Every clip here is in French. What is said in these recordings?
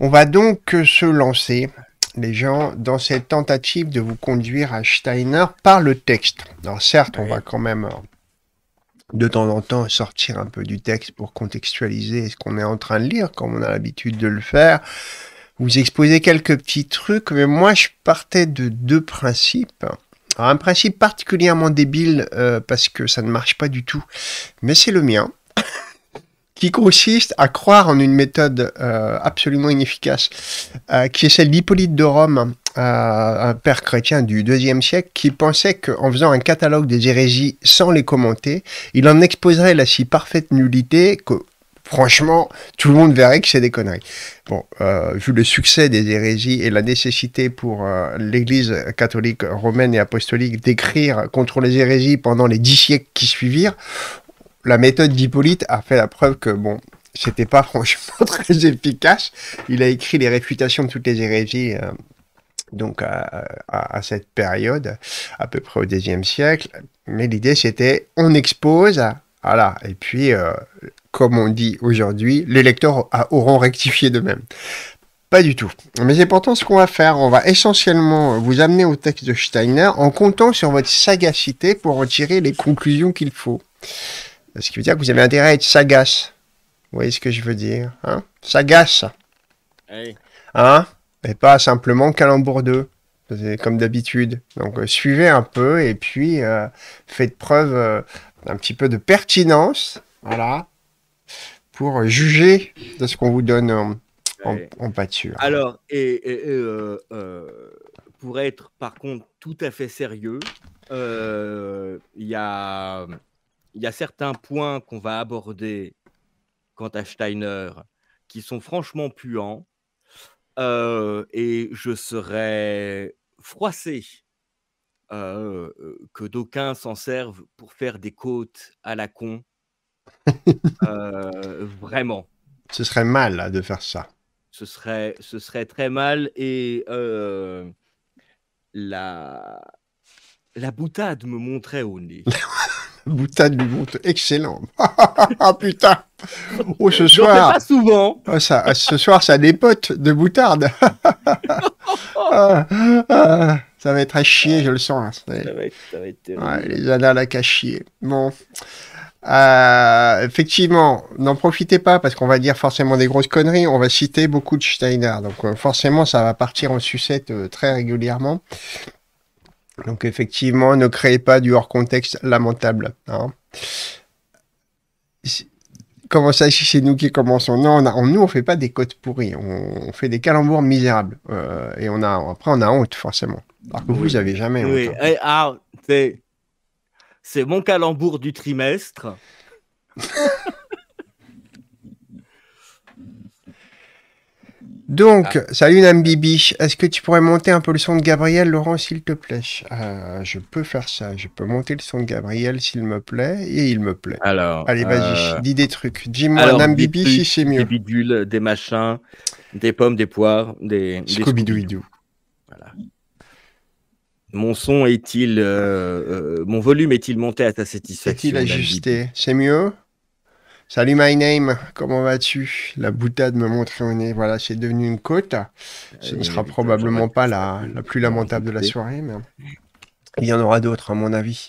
On va donc se lancer, les gens, dans cette tentative de vous conduire à Steiner par le texte. Alors certes, on va quand même euh, de temps en temps sortir un peu du texte pour contextualiser ce qu'on est en train de lire, comme on a l'habitude de le faire. Vous exposer quelques petits trucs, mais moi je partais de deux principes. Alors, un principe particulièrement débile euh, parce que ça ne marche pas du tout, mais c'est le mien. qui consiste à croire en une méthode euh, absolument inefficace, euh, qui est celle d'Hippolyte de Rome, euh, un père chrétien du deuxième siècle, qui pensait qu'en faisant un catalogue des hérésies sans les commenter, il en exposerait la si parfaite nullité que franchement, tout le monde verrait que c'est des conneries. Bon, vu le succès des hérésies et la nécessité pour l'Église catholique romaine et apostolique d'écrire contre les hérésies pendant les dix siècles qui suivirent, la méthode d'Hippolyte a fait la preuve que, bon, c'était pas franchement très efficace. Il a écrit les réfutations de toutes les hérésies. Euh, donc à, cette période, à peu près au deuxième siècle. Mais l'idée c'était on expose, voilà, et puis euh, comme on dit aujourd'hui, les lecteurs auront rectifié de même. Pas du tout. Mais c'est pourtant ce qu'on va faire. On va essentiellement vous amener au texte de Steiner en comptant sur votre sagacité pour en tirer les conclusions qu'il faut. Ce qui veut dire que vous avez intérêt à être sagace. Vous voyez ce que je veux dire hein Sagace Hein Et pas simplement calembourdeux, comme d'habitude. Donc euh, suivez un peu et puis euh, faites preuve d'un euh, petit peu de pertinence, voilà, pour juger de ce qu'on vous donne en, pâture. Alors, et, pour être par contre tout à fait sérieux, il y a il y a certains points qu'on va aborder quant à Steiner qui sont franchement puants. Euh, et je serais froissé euh, que d'aucuns s'en servent pour faire des côtes à la con. Euh, vraiment. Ce serait mal de faire ça. Ce serait, ce serait très mal et la, la boutade me montrait au nez. boutade du monde. Excellent. Ah, putain. Oh, ce soir. souvent. Ah, ça, ah, ce soir, ça dépote de boutarde ça va être à chier, je le sens. Ça, va les annales à cachier. Bon. Euh, effectivement, n'en profitez pas parce qu'on va dire forcément des grosses conneries. On va citer beaucoup de Steiner. Donc, euh, forcément, ça va partir en sucette euh, très régulièrement. Donc effectivement, ne créez pas du hors contexte lamentable. Hein. Comment ça, si c'est nous qui commençons Non, on on, nous, on fait pas des côtes pourries. On, fait des calembours misérables. Euh, et on a, après, on a honte, forcément. Alors que vous n'avez jamais oui. Hein. Eh, ah, c'est mon calembour du trimestre. Donc, ah. salut Nambibi, est-ce que tu pourrais monter un peu le son de Gabriel, Laurent, s'il te plaît euh, Je peux faire ça, je peux monter le son de Gabriel, s'il me plaît, et il me plaît. Alors, Allez, vas-y, euh, dis des trucs. Dis-moi Nambibi si c'est mieux. Des bidules, des machins, des pommes, des poires, des... scooby Mon son est-il... Euh, mon volume est-il monté à ta satisfaction Est-il ajusté C'est mieux Salut my name, comment vas-tu La boutade me montrer au nez, voilà, c'est devenu une côte. Ce ne sera probablement pas la, plus lamentable de la soirée, mais il y en aura d'autres, à mon avis.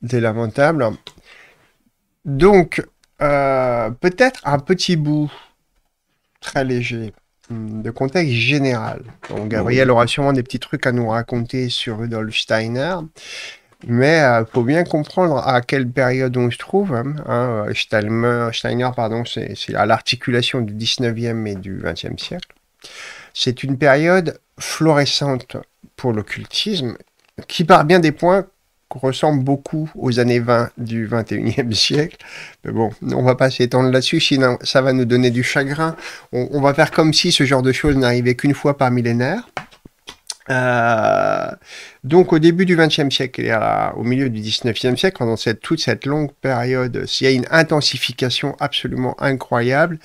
Des lamentables. Donc, euh, peut-être un petit bout très léger hum, de contexte général. Donc, ah Gabriel aura sûrement des petits trucs à nous raconter sur Rudolf Steiner. Mais il euh, faut bien comprendre à quelle période on se trouve. Hein, hein, Steiner, pardon, c'est à l'articulation du 19e et du 20e siècle. C'est une période florissante pour l'occultisme qui, par bien des points, ressemble beaucoup aux années 20 du 21e siècle. Mais bon, on ne va pas s'étendre là-dessus, sinon ça va nous donner du chagrin. On, on va faire comme si ce genre de choses n'arrivait qu'une fois par millénaire. Euh, donc au début du XXe siècle et au milieu du XIXe siècle, pendant toute cette longue période, il y a une intensification absolument incroyable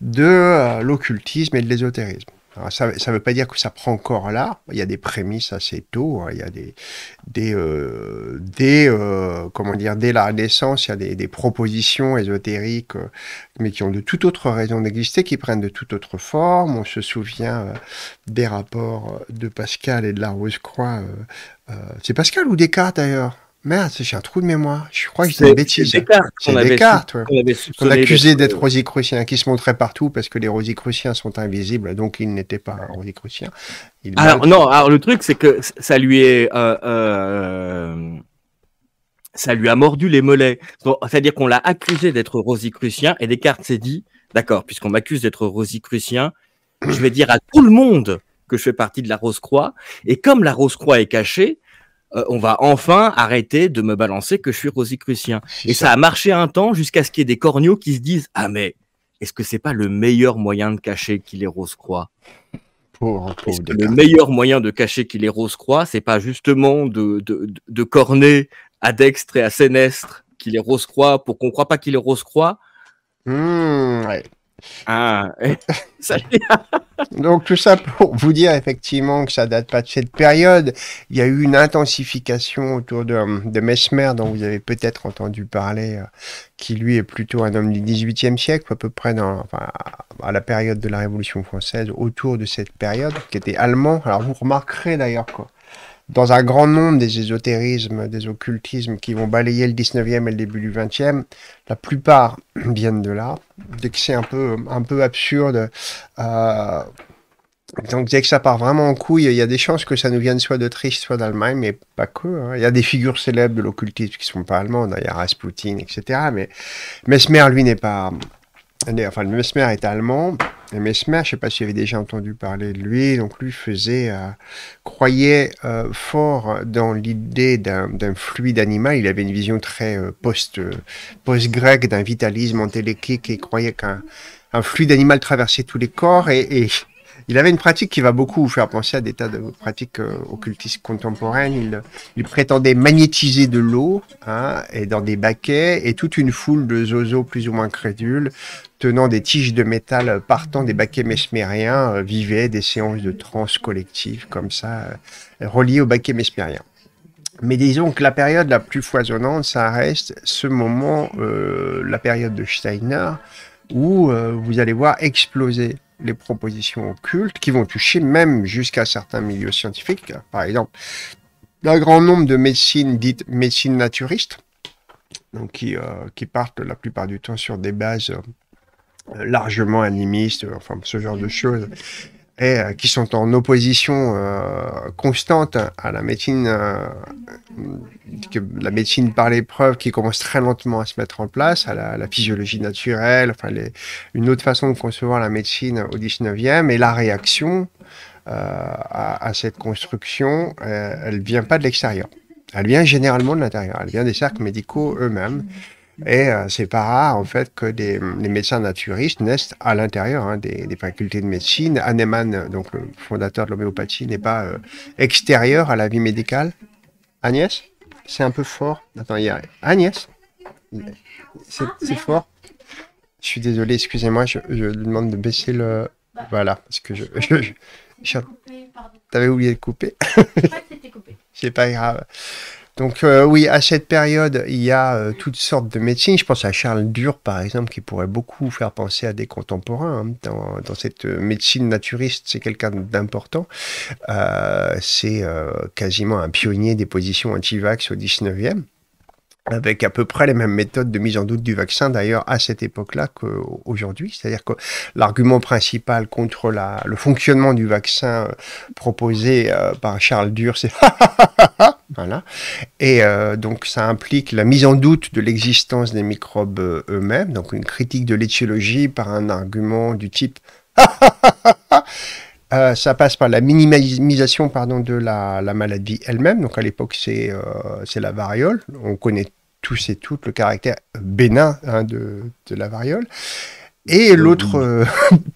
de euh, l'occultisme et de l'ésotérisme ça ne veut pas dire que ça prend encore là. Il y a des prémices assez tôt. Hein. Il y a des, des, euh, des euh, comment dire, dès la Renaissance, il y a des, des propositions ésotériques, euh, mais qui ont de toute autre raison d'exister, qui prennent de toute autre forme. On se souvient euh, des rapports de Pascal et de la Rose-Croix. Euh, c'est Pascal ou Descartes d'ailleurs Merde, j'ai un trou de mémoire. Je crois que c'est une bêtise. C'est des cartes. On l'accusait d'être euh, rosicrucien, qui se montrait partout parce que les rosicruciens sont invisibles, donc ils n'étaient pas rosicruciens. alors, non, alors le truc, c'est que ça lui est. Euh, euh, ça lui a mordu les mollets. C'est-à-dire qu'on l'a accusé d'être rosicrucien et Descartes s'est dit d'accord, puisqu'on m'accuse d'être rosicrucien, je vais dire à tout le monde que je fais partie de la Rose-Croix. Et comme la Rose-Croix est cachée, euh, on va enfin arrêter de me balancer que je suis rosicrucien. Et ça. a marché un temps jusqu'à ce qu'il y ait des corneaux qui se disent Ah, mais est-ce que c'est pas le meilleur moyen de cacher qu'il est rose-croix le meilleur moyen de cacher qu'il est rose-croix, c'est pas justement de, de, corner à Dextre et à Sénestre qu'il est rose-croix pour qu'on ne croit pas qu'il est rose-croix mmh, ah, Donc tout ça pour vous dire effectivement que ça date pas de cette période. Il y a eu une intensification autour de, de Mesmer, dont vous avez peut-être entendu parler, euh, qui lui est plutôt un homme du XVIIIe siècle, à peu près à la période de la Révolution française, autour de cette période, qui était allemand. Alors vous remarquerez d'ailleurs quoi dans un grand nombre des ésotérismes, des occultismes qui vont balayer le 19e et le début du 20e, la plupart viennent de là. Dès que c'est un peu, un peu absurde. Euh, donc dès que ça part vraiment en couille, il y a des chances que ça nous vienne soit d'Autriche, soit d'Allemagne, mais pas que. Hein. Il y a des figures célèbres de l'occultisme qui ne sont pas allemandes, hein. il y a Rasputin, etc. Mais Mesmer, lui, n'est pas enfin, le Mesmer est allemand. Et Mesmer, je ne sais pas si vous avez déjà entendu parler de lui, donc lui faisait, euh, croyait euh, fort dans l'idée d'un fluide animal. Il avait une vision très euh, post, post grecque d'un vitalisme entéléchique et il croyait qu'un un fluide animal traversait tous les corps et, et il avait une pratique qui va beaucoup vous faire penser à des tas de pratiques euh, occultistes contemporaines. Il, prétendait magnétiser de l'eau hein, et dans des baquets et toute une foule de zozos plus ou moins crédules tenant des tiges de métal partant des baquets mesmériens euh, vivaient des séances de transe collective comme ça euh, reliées aux baquets mesmériens. Mais disons que la période la plus foisonnante, ça reste ce moment, la période de Steiner, où vous allez voir exploser les propositions occultes qui vont toucher même jusqu'à certains milieux scientifiques. Par exemple, un grand nombre de médecines dites médecines naturistes, donc qui, euh, qui partent la plupart du temps sur des bases euh, largement animistes, enfin ce genre de choses et euh, qui sont en opposition euh, constante à la médecine, euh, la médecine par l'épreuve qui commence très lentement à se mettre en place, à la, physiologie naturelle, enfin une autre façon de concevoir la médecine au 19e, et la réaction à, à, cette construction, elle ne vient pas de l'extérieur. Elle vient généralement de l'intérieur, elle vient des cercles médicaux eux-mêmes. Et euh, c'est pas rare, en fait, que des, les médecins naturistes naissent à l'intérieur hein, des, facultés de médecine. Hahnemann, donc le fondateur de l'homéopathie, n'est pas euh, extérieur à la vie médicale. Agnès C'est un peu fort. Attends, il Agnès C'est ah, fort Je suis désolé, excusez-moi, je, lui demande de baisser le... Bah. voilà, parce que je... T'avais oublié de couper. c'était coupé. c'est pas grave. Donc euh, oui, à cette période, il y a euh, toutes sortes de médecines. Je pense à Charles Dur, par exemple, qui pourrait beaucoup faire penser à des contemporains hein, dans, cette euh, médecine naturiste. C'est quelqu'un d'important. c'est quasiment un pionnier des positions anti-vax au 19e avec à peu près les mêmes méthodes de mise en doute du vaccin d'ailleurs à cette époque-là qu'aujourd'hui. C'est-à-dire que l'argument principal contre la, le fonctionnement du vaccin euh, proposé euh, par Charles Dur, c'est voilà. Et euh, donc ça implique la mise en doute de l'existence des microbes eux-mêmes, donc une critique de l'étiologie par un argument du type ah, ah, ah, euh, ça passe par la minimisation pardon, de la, maladie elle-même. Donc à l'époque, euh, c'est la variole. On connaît tous et toutes le caractère bénin hein, de, de, la variole. Et l'autre euh,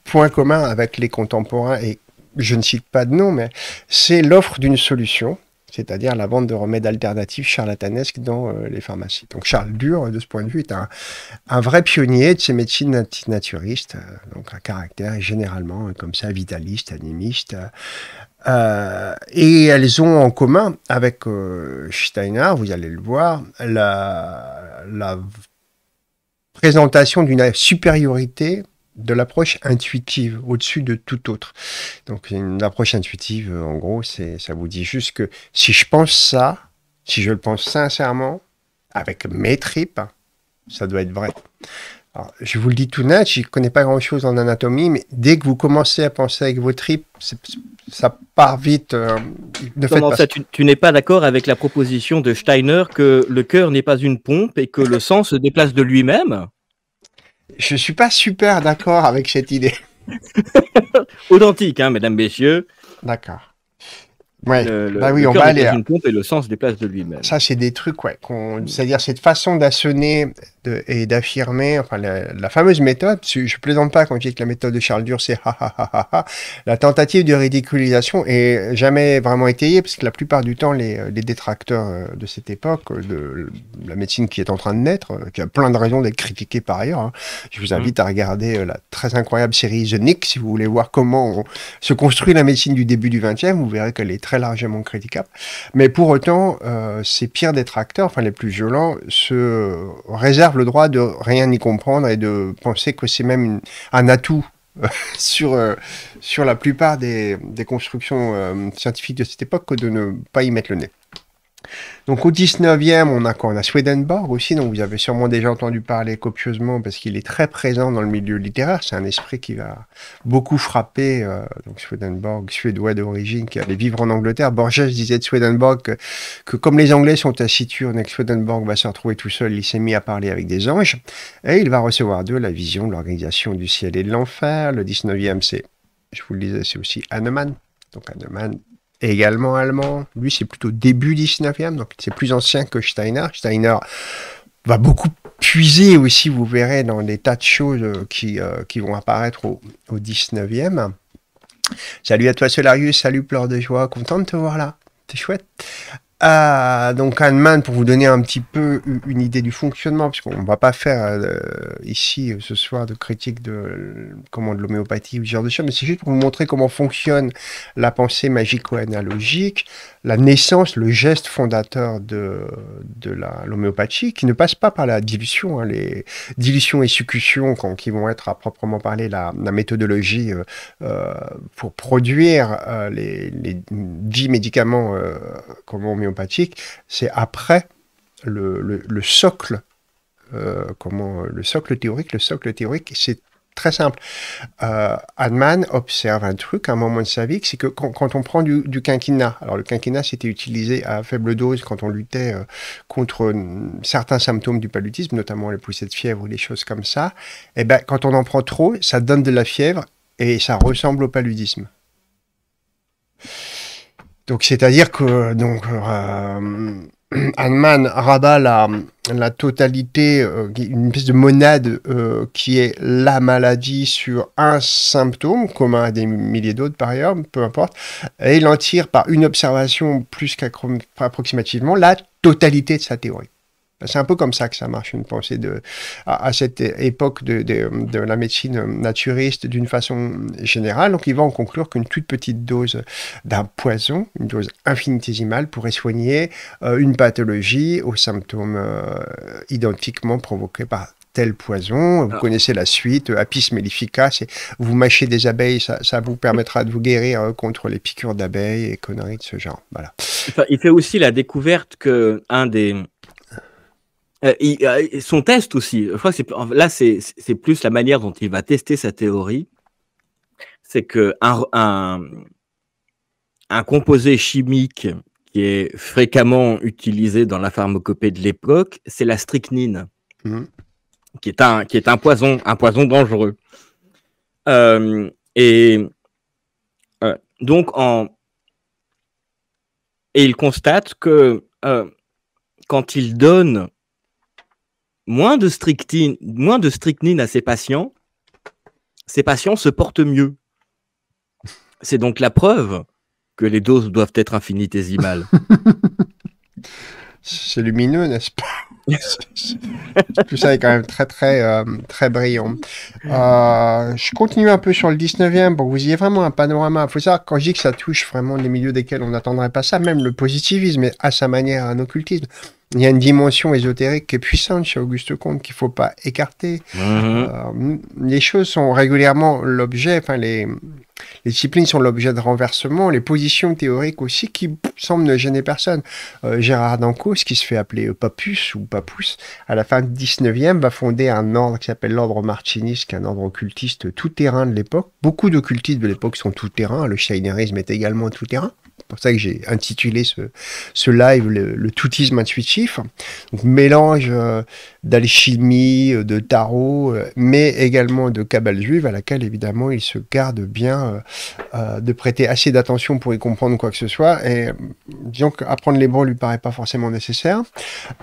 point commun avec les contemporains, et je ne cite pas de nom, mais c'est l'offre d'une solution c'est-à-dire la vente de remèdes alternatifs charlatanesques dans euh, les pharmacies. Donc Charles Dur, de ce point de vue, est un, vrai pionnier de ces médecines naturistes, euh, donc un caractère généralement euh, comme ça, vitaliste, animiste. et elles ont en commun avec Steiner, vous allez le voir, la présentation d'une supériorité de l'approche intuitive au-dessus de tout autre. Donc une approche intuitive, euh, en gros, c'est ça vous dit juste que si je pense ça, si je le pense sincèrement, avec mes tripes, ça doit être vrai. je vous le dis tout net, je ne connais pas grand-chose en anatomie, mais dès que vous commencez à penser avec vos tripes, ça part vite. Euh, ça, tu, tu n'es pas d'accord avec la proposition de Steiner que le cœur n'est pas une pompe et que le sang se déplace de lui-même je suis pas super d'accord avec cette idée. Authentique, hein, mesdames, messieurs. D'accord. Ouais. Bah oui, on va aller. Hein. Et le sens des de lui-même. Ça, c'est des trucs, ouais. C'est-à-dire cette façon d'assonner et d'affirmer, enfin, la, fameuse méthode, je plaisante pas quand je dis que la méthode de Charles Dur, c'est la tentative de ridiculisation est jamais vraiment étayée, parce que la plupart du temps, les, les détracteurs euh, de cette époque, euh, de la médecine qui est en train de naître, euh, qui a plein de raisons d'être critiquée par ailleurs, hein. je vous invite mm. à regarder la très incroyable série The Nick, si vous voulez voir comment se construit la médecine du début du 20e, vous verrez qu'elle est très largement critiquable. Mais pour autant, ces pires détracteurs, enfin les plus violents, se réservent le droit de rien y comprendre et de penser que c'est même un atout euh, sur, euh, sur la plupart des, constructions euh, scientifiques de cette époque que de ne pas y mettre le nez. Donc au 19e, on a Swedenborg aussi, dont vous avez sûrement déjà entendu parler copieusement parce qu'il est très présent dans le milieu littéraire. C'est un esprit qui va beaucoup frapper. Euh, donc Swedenborg, suédois d'origine, qui allait vivre en Angleterre. Borges disait de Swedenborg que, comme les Anglais sont taciturnes, Swedenborg va se retrouver tout seul. Il s'est mis à parler avec des anges et il va recevoir d'eux la vision de l'organisation du ciel et de l'enfer. Le 19e, c'est, je vous le disais, c'est aussi Hahnemann. Donc Hahnemann, également allemand. Lui, c'est plutôt début 19e, donc c'est plus ancien que Steiner. Steiner va beaucoup puiser aussi, vous verrez, dans des tas de choses euh, qui, euh, qui vont apparaître au, au 19e. Salut à toi Solarius, salut Pleur de Joie, content de te voir là, c'est chouette. Ah, donc Hahnemann, pour vous donner un petit peu une idée du fonctionnement, puisqu'on ne va pas faire euh, ici euh, ce soir de critique de comment de l'homéopathie ou ce genre de choses, mais c'est juste pour vous montrer comment fonctionne la pensée magico-analogique la naissance, le geste fondateur de, de l'homéopathie, qui ne passe pas par la dilution. Hein, les dilutions et succutions, qui vont être à proprement parler la, méthodologie euh, euh, pour produire euh, les, les, médicaments comme homéopathiques, c'est après le, le socle. comment le socle théorique, le socle théorique, c'est très simple. Euh, observe un truc à un moment de sa vie, c'est que quand, on prend du, du, quinquina, alors le quinquina c'était utilisé à faible dose quand on luttait euh, contre mm, certains symptômes du paludisme, notamment les poussées de fièvre ou des choses comme ça, et eh ben quand on en prend trop, ça donne de la fièvre et ça ressemble au paludisme. Donc c'est-à-dire que donc euh, Hahnemann rabat la, totalité, euh, une espèce de monade euh, qui est la maladie sur un symptôme, commun à des milliers d'autres par ailleurs, peu importe, et il en tire par une observation plus qu'approximativement la totalité de sa théorie. C'est un peu comme ça que ça marche, une pensée de, à, cette époque de, de, la médecine naturiste d'une façon générale. Donc, il va en conclure qu'une toute petite dose d'un poison, une dose infinitésimale, pourrait soigner euh, une pathologie aux symptômes euh, identiquement provoqués par tel poison. Vous connaissez la suite, euh, apis mellifica, vous mâchez des abeilles, ça, vous permettra de vous guérir contre les piqûres d'abeilles et conneries de ce genre. Voilà. Il fait aussi la découverte que un des euh, euh, son test aussi. là, c'est plus la manière dont il va tester sa théorie. C'est que un, un, composé chimique qui est fréquemment utilisé dans la pharmacopée de l'époque, c'est la strychnine, mmh. qui, est un, qui est un poison, un poison dangereux. Euh, et donc, en... et il constate que quand il donne moins de strychnine, moins de strychnine à ses patients, ces patients se portent mieux. C'est donc la preuve que les doses doivent être infinitésimales. C'est lumineux, n'est-ce pas tout ça est quand même très très euh, très brillant. Euh, je continue un peu sur le 19e pour que vous ayez vraiment un panorama. Il faut savoir quand je dis que ça touche vraiment les milieux desquels on n'attendrait pas ça, même le positivisme est à sa manière un occultisme. Il y a une dimension ésotérique qui est puissante chez Auguste Comte qu'il ne faut pas écarter. Mm-hmm. Euh, les choses sont régulièrement l'objet, enfin les, les disciplines sont l'objet de renversements, les positions théoriques aussi qui semblent ne gêner personne. Euh, Gérard Gérard ce qui se fait appeler Papus ou Papus, à la fin du 19 va fonder un ordre qui s'appelle l'ordre martiniste, qui est un ordre occultiste tout-terrain de l'époque. Beaucoup d'occultistes de l'époque sont tout-terrain, le steinerisme est également tout-terrain. C'est pour ça que j'ai intitulé ce, live le, toutisme intuitif. Donc mélange euh, d'alchimie, euh, de tarot, euh, mais également de cabale juive à laquelle évidemment il se garde bien de prêter assez d'attention pour y comprendre quoi que ce soit. Et disons qu'apprendre l'hébreu lui paraît pas forcément nécessaire.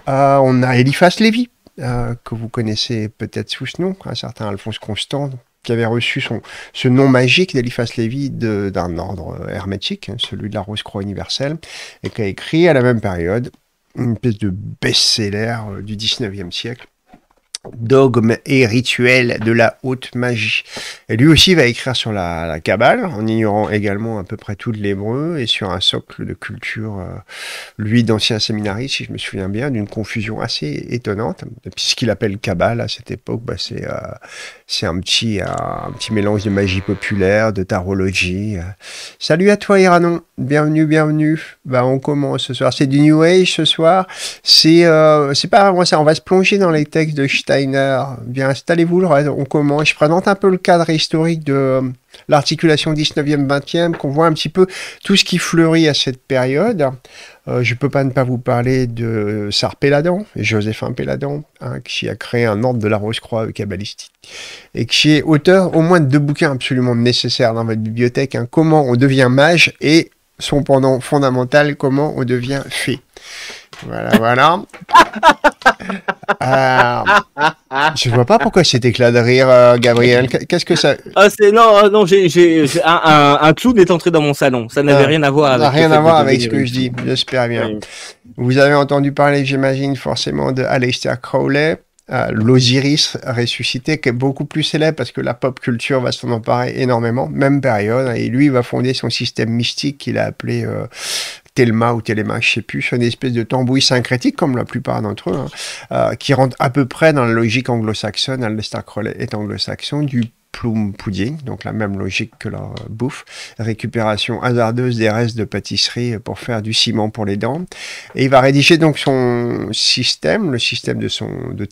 on a Eliphas Lévy. que vous connaissez peut-être sous ce nom, un certain Alphonse Constant, qui avait reçu son, ce nom magique d'Eliphas Lévy d'un ordre hermétique, hein, celui de la Rose-Croix universelle, et qui a écrit à la même période une pièce de best-seller euh, du 19e siècle dogme et rituel de la haute magie. Et lui aussi va écrire sur la, la en ignorant également à peu près tout de l'hébreu, et sur un socle de culture, euh, lui d'ancien séminariste, si je me souviens bien, d'une confusion assez étonnante. Et puis ce qu'il appelle cabale à cette époque, bah, c'est euh, c'est un, petit, euh, un petit mélange de magie populaire, de tarologie. Salut à toi Iranon, bienvenue, bienvenue. Bah, on commence ce soir, c'est du New Age ce soir. C'est c'est pas vraiment ça, on va se plonger dans les textes de Shita Bien, installez-vous, on commence. Je présente un peu le cadre historique de euh, l'articulation 19e, 20e, qu'on voit un petit peu tout ce qui fleurit à cette période. Euh, je ne peux pas ne pas vous parler de Sar Péladan, Joséphin Péladan, hein, qui a créé un ordre de la Rose-Croix cabalistique et qui est auteur au moins de deux bouquins absolument nécessaires dans votre bibliothèque, hein, Comment on devient mage et son pendant fondamental, Comment on devient fée. Voilà, voilà. euh, je vois pas pourquoi cet éclat de rire, euh, Gabriel. Qu'est-ce que ça. Ah, non, euh, non, j'ai, un, un, clown est entré dans mon salon. Ça n'avait ah, rien à voir avec. rien à voir avec ce que je dis, j'espère bien. Vous avez entendu parler, j'imagine, forcément de Aleister Crowley. Euh, l'Osiris ressuscité, qui est beaucoup plus célèbre parce que la pop culture va s'en emparer énormément, même période. Hein, et lui, il va fonder son système mystique qu'il a appelé Telma ou Telema, je ne sais plus, une espèce de tambouille syncrétique comme la plupart d'entre eux, hein, euh, qui rentre à peu près dans la logique anglo-saxonne, Alistair Crowley est anglo-saxon, du plum pudding, donc la même logique que leur bouffe, récupération hasardeuse des restes de pâtisserie pour faire du ciment pour les dents. Et il va rédiger donc son système, le système de, son, de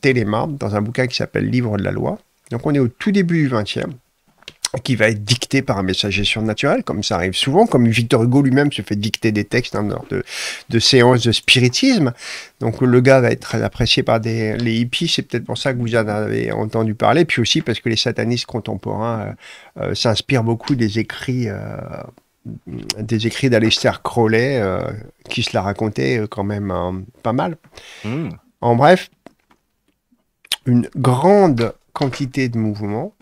dans un bouquin qui s'appelle Livre de la loi. Donc on est au tout début du XXe qui va être dicté par un messager surnaturel, comme ça arrive souvent, comme Victor Hugo lui-même se fait dicter des textes hein, lors de, séances de spiritisme. Donc le gars va être très apprécié par des, les hippies, c'est peut-être pour ça que vous en avez entendu parler, puis aussi parce que les satanistes contemporains euh, euh, s'inspirent beaucoup des écrits... Euh, des écrits d'Aleister Crowley qui se la racontait quand même hein, pas mal. Hmm. En bref, une grande quantité de mouvements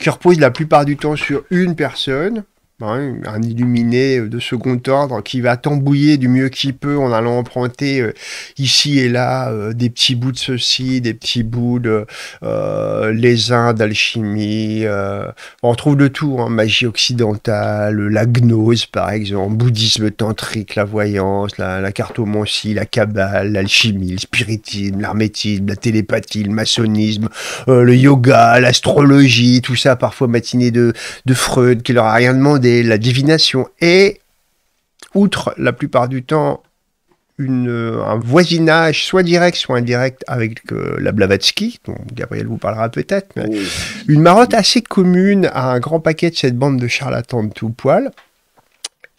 qui repose la plupart du temps sur une personne bah un illuminé de second ordre qui va tambouiller du mieux qu'il peut en allant emprunter euh, ici et là euh, des petits bouts de ceci, des petits bouts de euh, les uns d'alchimie. on trouve de tout, hein, magie occidentale, la gnose par exemple, bouddhisme tantrique, la voyance, la, cartomancie, la cabale, l'alchimie, le spiritisme, l'hermétisme, la télépathie, le maçonnisme, le yoga, l'astrologie, tout ça parfois matiné de, de Freud qui leur a rien demandé la divination et, outre la plupart du temps, une, euh, un voisinage, soit direct, soit indirect, avec euh, la Blavatsky, dont Gabriel vous parlera peut-être, mais une marotte assez commune à un grand paquet de cette bande de charlatans de tout poil,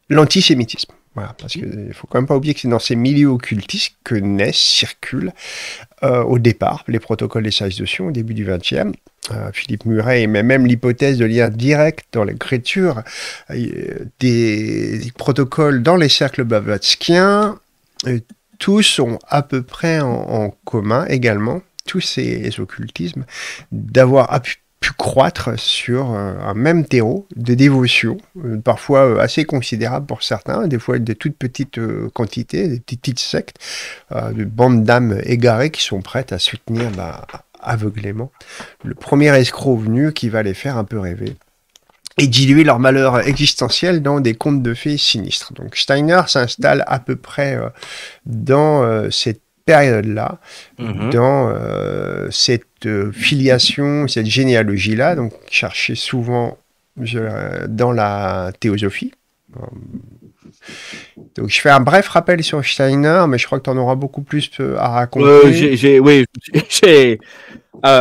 l'antisémitisme. Voilà, parce qu'il ne euh, faut quand même pas oublier que c'est dans ces milieux occultistes que naissent, circulent euh, au départ les protocoles des services de Sion au début du XXe. Euh, Philippe Muret mais même l'hypothèse de lien direct dans l'écriture des, protocoles dans les cercles bavatskiens. tous ont à peu près en, en commun également tous ces occultismes, d'avoir pu croître sur euh, un même terreau de dévotion, euh, parfois euh, assez considérable pour certains, des fois de toutes petites quantités, des petites sectes, de bandes d'âmes égarées qui sont prêtes à soutenir bah, aveuglément le premier escroc venu qui va les faire un peu rêver et diluer leur malheur existentiel dans des contes de fées sinistres. Donc Steiner s'installe à peu près dans cette période-là, mm-hmm. dans cette euh, filiation, cette généalogie-là, donc chercher souvent dans la théosophie. Euh, donc je fais un bref rappel sur Steiner, mais je crois que tu en auras beaucoup plus euh, à raconter. Oui, j'ai, oui, j'ai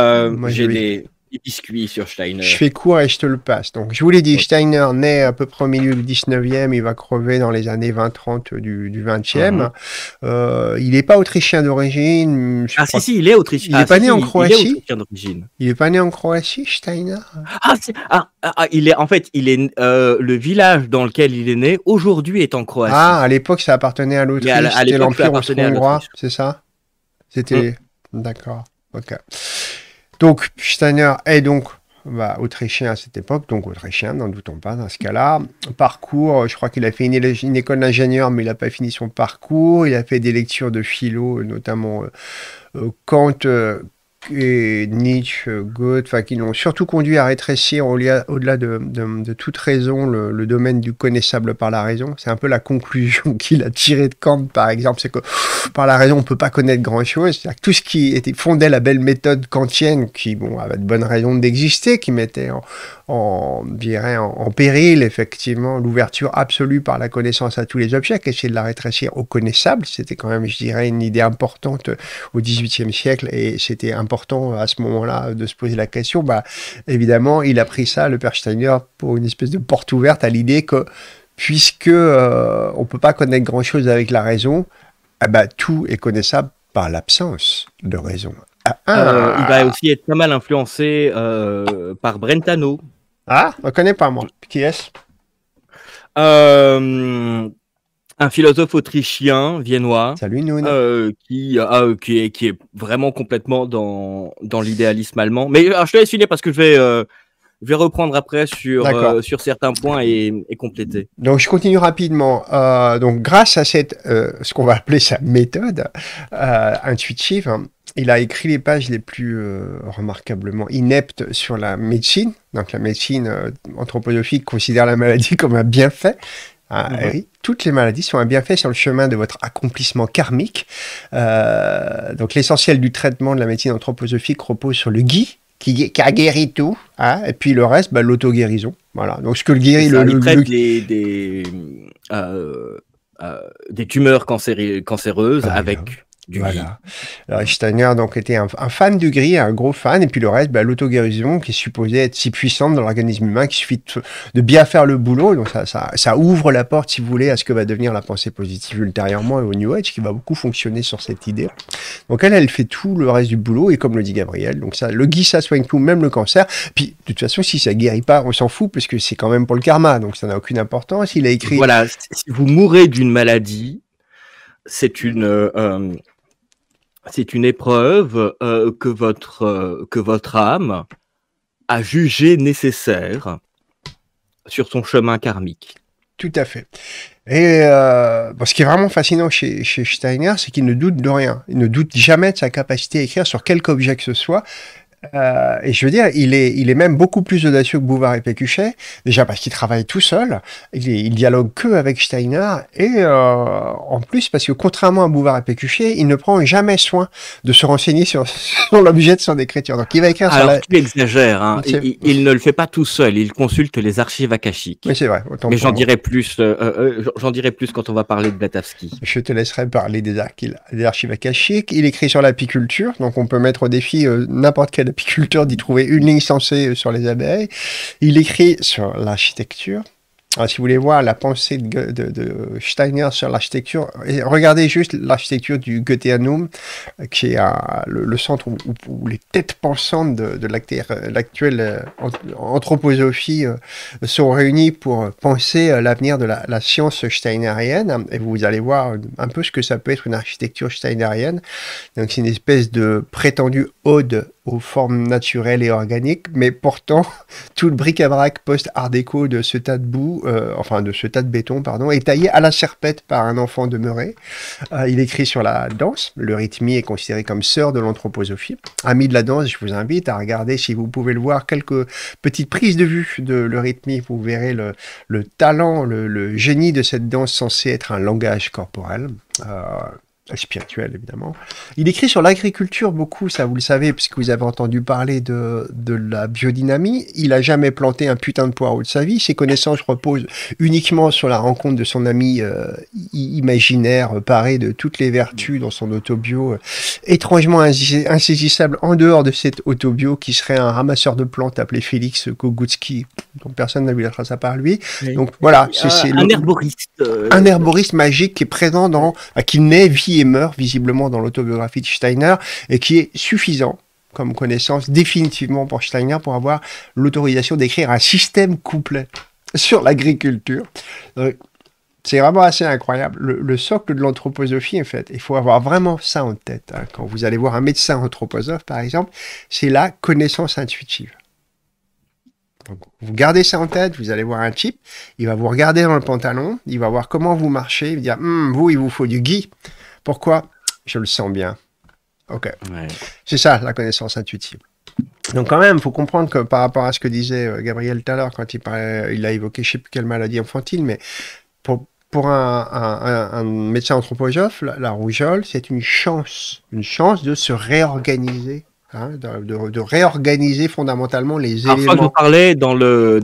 des, biscuits sur Steiner. Je fais court et je te le passe. Donc, je vous l'ai dit, Steiner naît à peu près au milieu du 19e, il va crever dans les années 20-30 du, 20e. Mhm. Euh, il n'est pas autrichien d'origine. Ah, si, si, il est autrichien. Il n'est ah, pas né en Croatie. Il n'est pas né en Croatie, Steiner. Ah, ah, ah, il est, en fait, il est, euh, le village dans lequel il est né aujourd'hui est en Croatie. Ah, à l'époque, ça appartenait à l'Autriche. C'était l'Empire austro-hongrois, c'est ça C'était. Mm. D'accord. Ok. Donc Steiner est donc bah, autrichien à cette époque, donc autrichien, n'en doutons pas dans ce cas-là. Parcours, je crois qu'il a fait une, école d'ingénieur, mais il n'a pas fini son parcours. Il a fait des lectures de philo, notamment quand... Euh, euh, Kant, euh, et Nietzsche, Goethe, enfin, qui l'ont surtout conduit à rétrécir au-delà de, toute raison le, domaine du connaissable par la raison. C'est un peu la conclusion qu'il a tirée de Kant, par exemple, c'est que par la raison, on ne peut pas connaître grand-chose. Tout ce qui était, fondait la belle méthode kantienne, qui bon, avait de bonnes raisons d'exister, qui mettait en, en, péril, effectivement, l'ouverture absolue par la connaissance à tous les objets, qu'essayer de la rétrécir au connaissable, c'était quand même, je dirais, une idée importante au XVIIIe siècle, et c'était un à ce moment-là de se poser la question. Bah, évidemment, il a pris ça, le père Steiner, pour une espèce de porte ouverte à l'idée que puisque euh, on peut pas connaître grand-chose avec la raison, eh bah, tout est connaissable par l'absence de raison. Ah, ah. Euh, il va aussi être pas mal influencé euh, par Brentano. Ah, on connaît pas moi. Qui est-ce un philosophe autrichien viennois euh, qui, euh, euh, qui, est, qui, est, vraiment complètement dans, l'idéalisme allemand. Mais je vais laisse finir parce que je vais, vais reprendre après sur, sur certains points et, compléter. Donc je continue rapidement. donc grâce à cette, ce qu'on va appeler sa méthode intuitive, il a écrit les pages les plus remarquablement ineptes sur la médecine. Donc la médecine anthroposophique considère la maladie comme un bienfait, ah, oui, toutes les maladies sont un bienfait sur le chemin de votre accomplissement karmique. Euh, donc l'essentiel du traitement de la médecine anthroposophique repose sur le gui, qui, qui a guéri tout, hein, et puis le reste, bah, l'auto-guérison. Voilà. Donc ce que le guérit le, le, traite des, euh, euh, des tumeurs cancéreuses ah, avec du voilà. Alors, Steiner donc était un, fan du gris, un gros fan, et puis le reste, bah, guérison qui est supposée être si puissante dans l'organisme humain qu'il suffit de, bien faire le boulot. Donc ça, ça, ça, ouvre la porte, si vous voulez, à ce que va devenir la pensée positive ultérieurement et au New Age, qui va beaucoup fonctionner sur cette idée. Donc elle, elle fait tout le reste du boulot, et comme le dit Gabriel, donc ça, le gris, ça soigne tout, même le cancer. Puis de toute façon, si ça guérit pas, on s'en fout, parce que c'est quand même pour le karma, donc ça n'a aucune importance. Il a écrit. Voilà, si vous mourrez d'une maladie, c'est une euh, c'est une épreuve euh, que, votre, euh, que votre âme a jugée nécessaire sur son chemin karmique. Tout à fait. Et euh, ce qui est vraiment fascinant chez, chez Steiner, c'est qu'il ne doute de rien. Il ne doute jamais de sa capacité à écrire sur quelque objet que ce soit. Euh, et je veux dire, il est, il est même beaucoup plus audacieux que Bouvard et Pécuchet, déjà parce qu'il travaille tout seul, il, il, dialogue que avec Steiner, et euh, en plus parce que contrairement à Bouvard et Pécuchet, il ne prend jamais soin de se renseigner sur, sur l'objet de son écriture. Donc il va écrire Alors, sur tu exagères, hein. il, ne le fait pas tout seul, il consulte les archives akashiques. Mais c'est vrai. Mais j'en dirai plus, euh, j'en dirai plus quand on va parler de Blatavski. Je te laisserai parler des, archives akashiques. Il écrit sur l'apiculture, donc on peut mettre au défi n'importe quel d'y trouver une ligne censée euh, sur les abeilles. Il écrit sur l'architecture. Ah, si vous voulez voir la pensée de, Steiner sur l'architecture, regardez juste l'architecture du Goetheanum, euh, qui est le, centre où, les têtes pensantes de, euh, l'actuelle anthroposophie sont réunies pour penser l'avenir de la, la, science steinerienne. Et vous allez voir un peu ce que ça peut être une architecture steinerienne. Donc, c'est une espèce de prétendue ode aux formes naturelles et organiques, mais pourtant tout le bric-à-brac post-art déco de ce tas de boue, euh, enfin de ce tas de béton, pardon, est taillé à la serpette par un enfant demeuré. Euh, il écrit sur la danse, le rythmie est considéré comme sœur de l'anthroposophie. Ami de la danse, je vous invite à regarder si vous pouvez le voir quelques petites prises de vue de le rythmie, vous verrez le, talent, le, génie de cette danse censée être un langage corporel. Euh, spirituel évidemment. Il écrit sur l'agriculture beaucoup, ça vous le savez, puisque vous avez entendu parler de, de la biodynamie. Il a jamais planté un putain de poireau de sa vie. Ses connaissances reposent uniquement sur la rencontre de son ami euh, imaginaire, paré de toutes les vertus dans son autobio, euh, étrangement insaisissable en dehors de cet autobio qui serait un ramasseur de plantes appelé Félix Kogutski, donc personne n'a vu la trace à part lui. Donc voilà, ah, un herboriste. Euh, un herboriste magique qui est présent dans, qui naît, vit meurt visiblement dans l'autobiographie de Steiner et qui est suffisant comme connaissance définitivement pour Steiner pour avoir l'autorisation d'écrire un système couplet sur l'agriculture. c'est vraiment assez incroyable. Le, socle de l'anthroposophie, en fait, il faut avoir vraiment ça en tête. Hein. Quand vous allez voir un médecin anthroposophe, par exemple, c'est la connaissance intuitive. vous gardez ça en tête, vous allez voir un type, il va vous regarder dans le pantalon, il va voir comment vous marchez, il va dire hmm, Vous, il vous faut du gui. Pourquoi Je le sens bien. Ok. C'est ça, la connaissance intuitive. Donc quand même, il faut comprendre que par rapport à ce que disait euh, Gabriel tout à l'heure, quand il, il a évoqué je ne sais plus quelle maladie infantile, mais pour, un, médecin anthropologue, la, rougeole, c'est une chance, une chance de se réorganiser. Hein, de, réorganiser fondamentalement les Alors, éléments. Je vous parlez dans,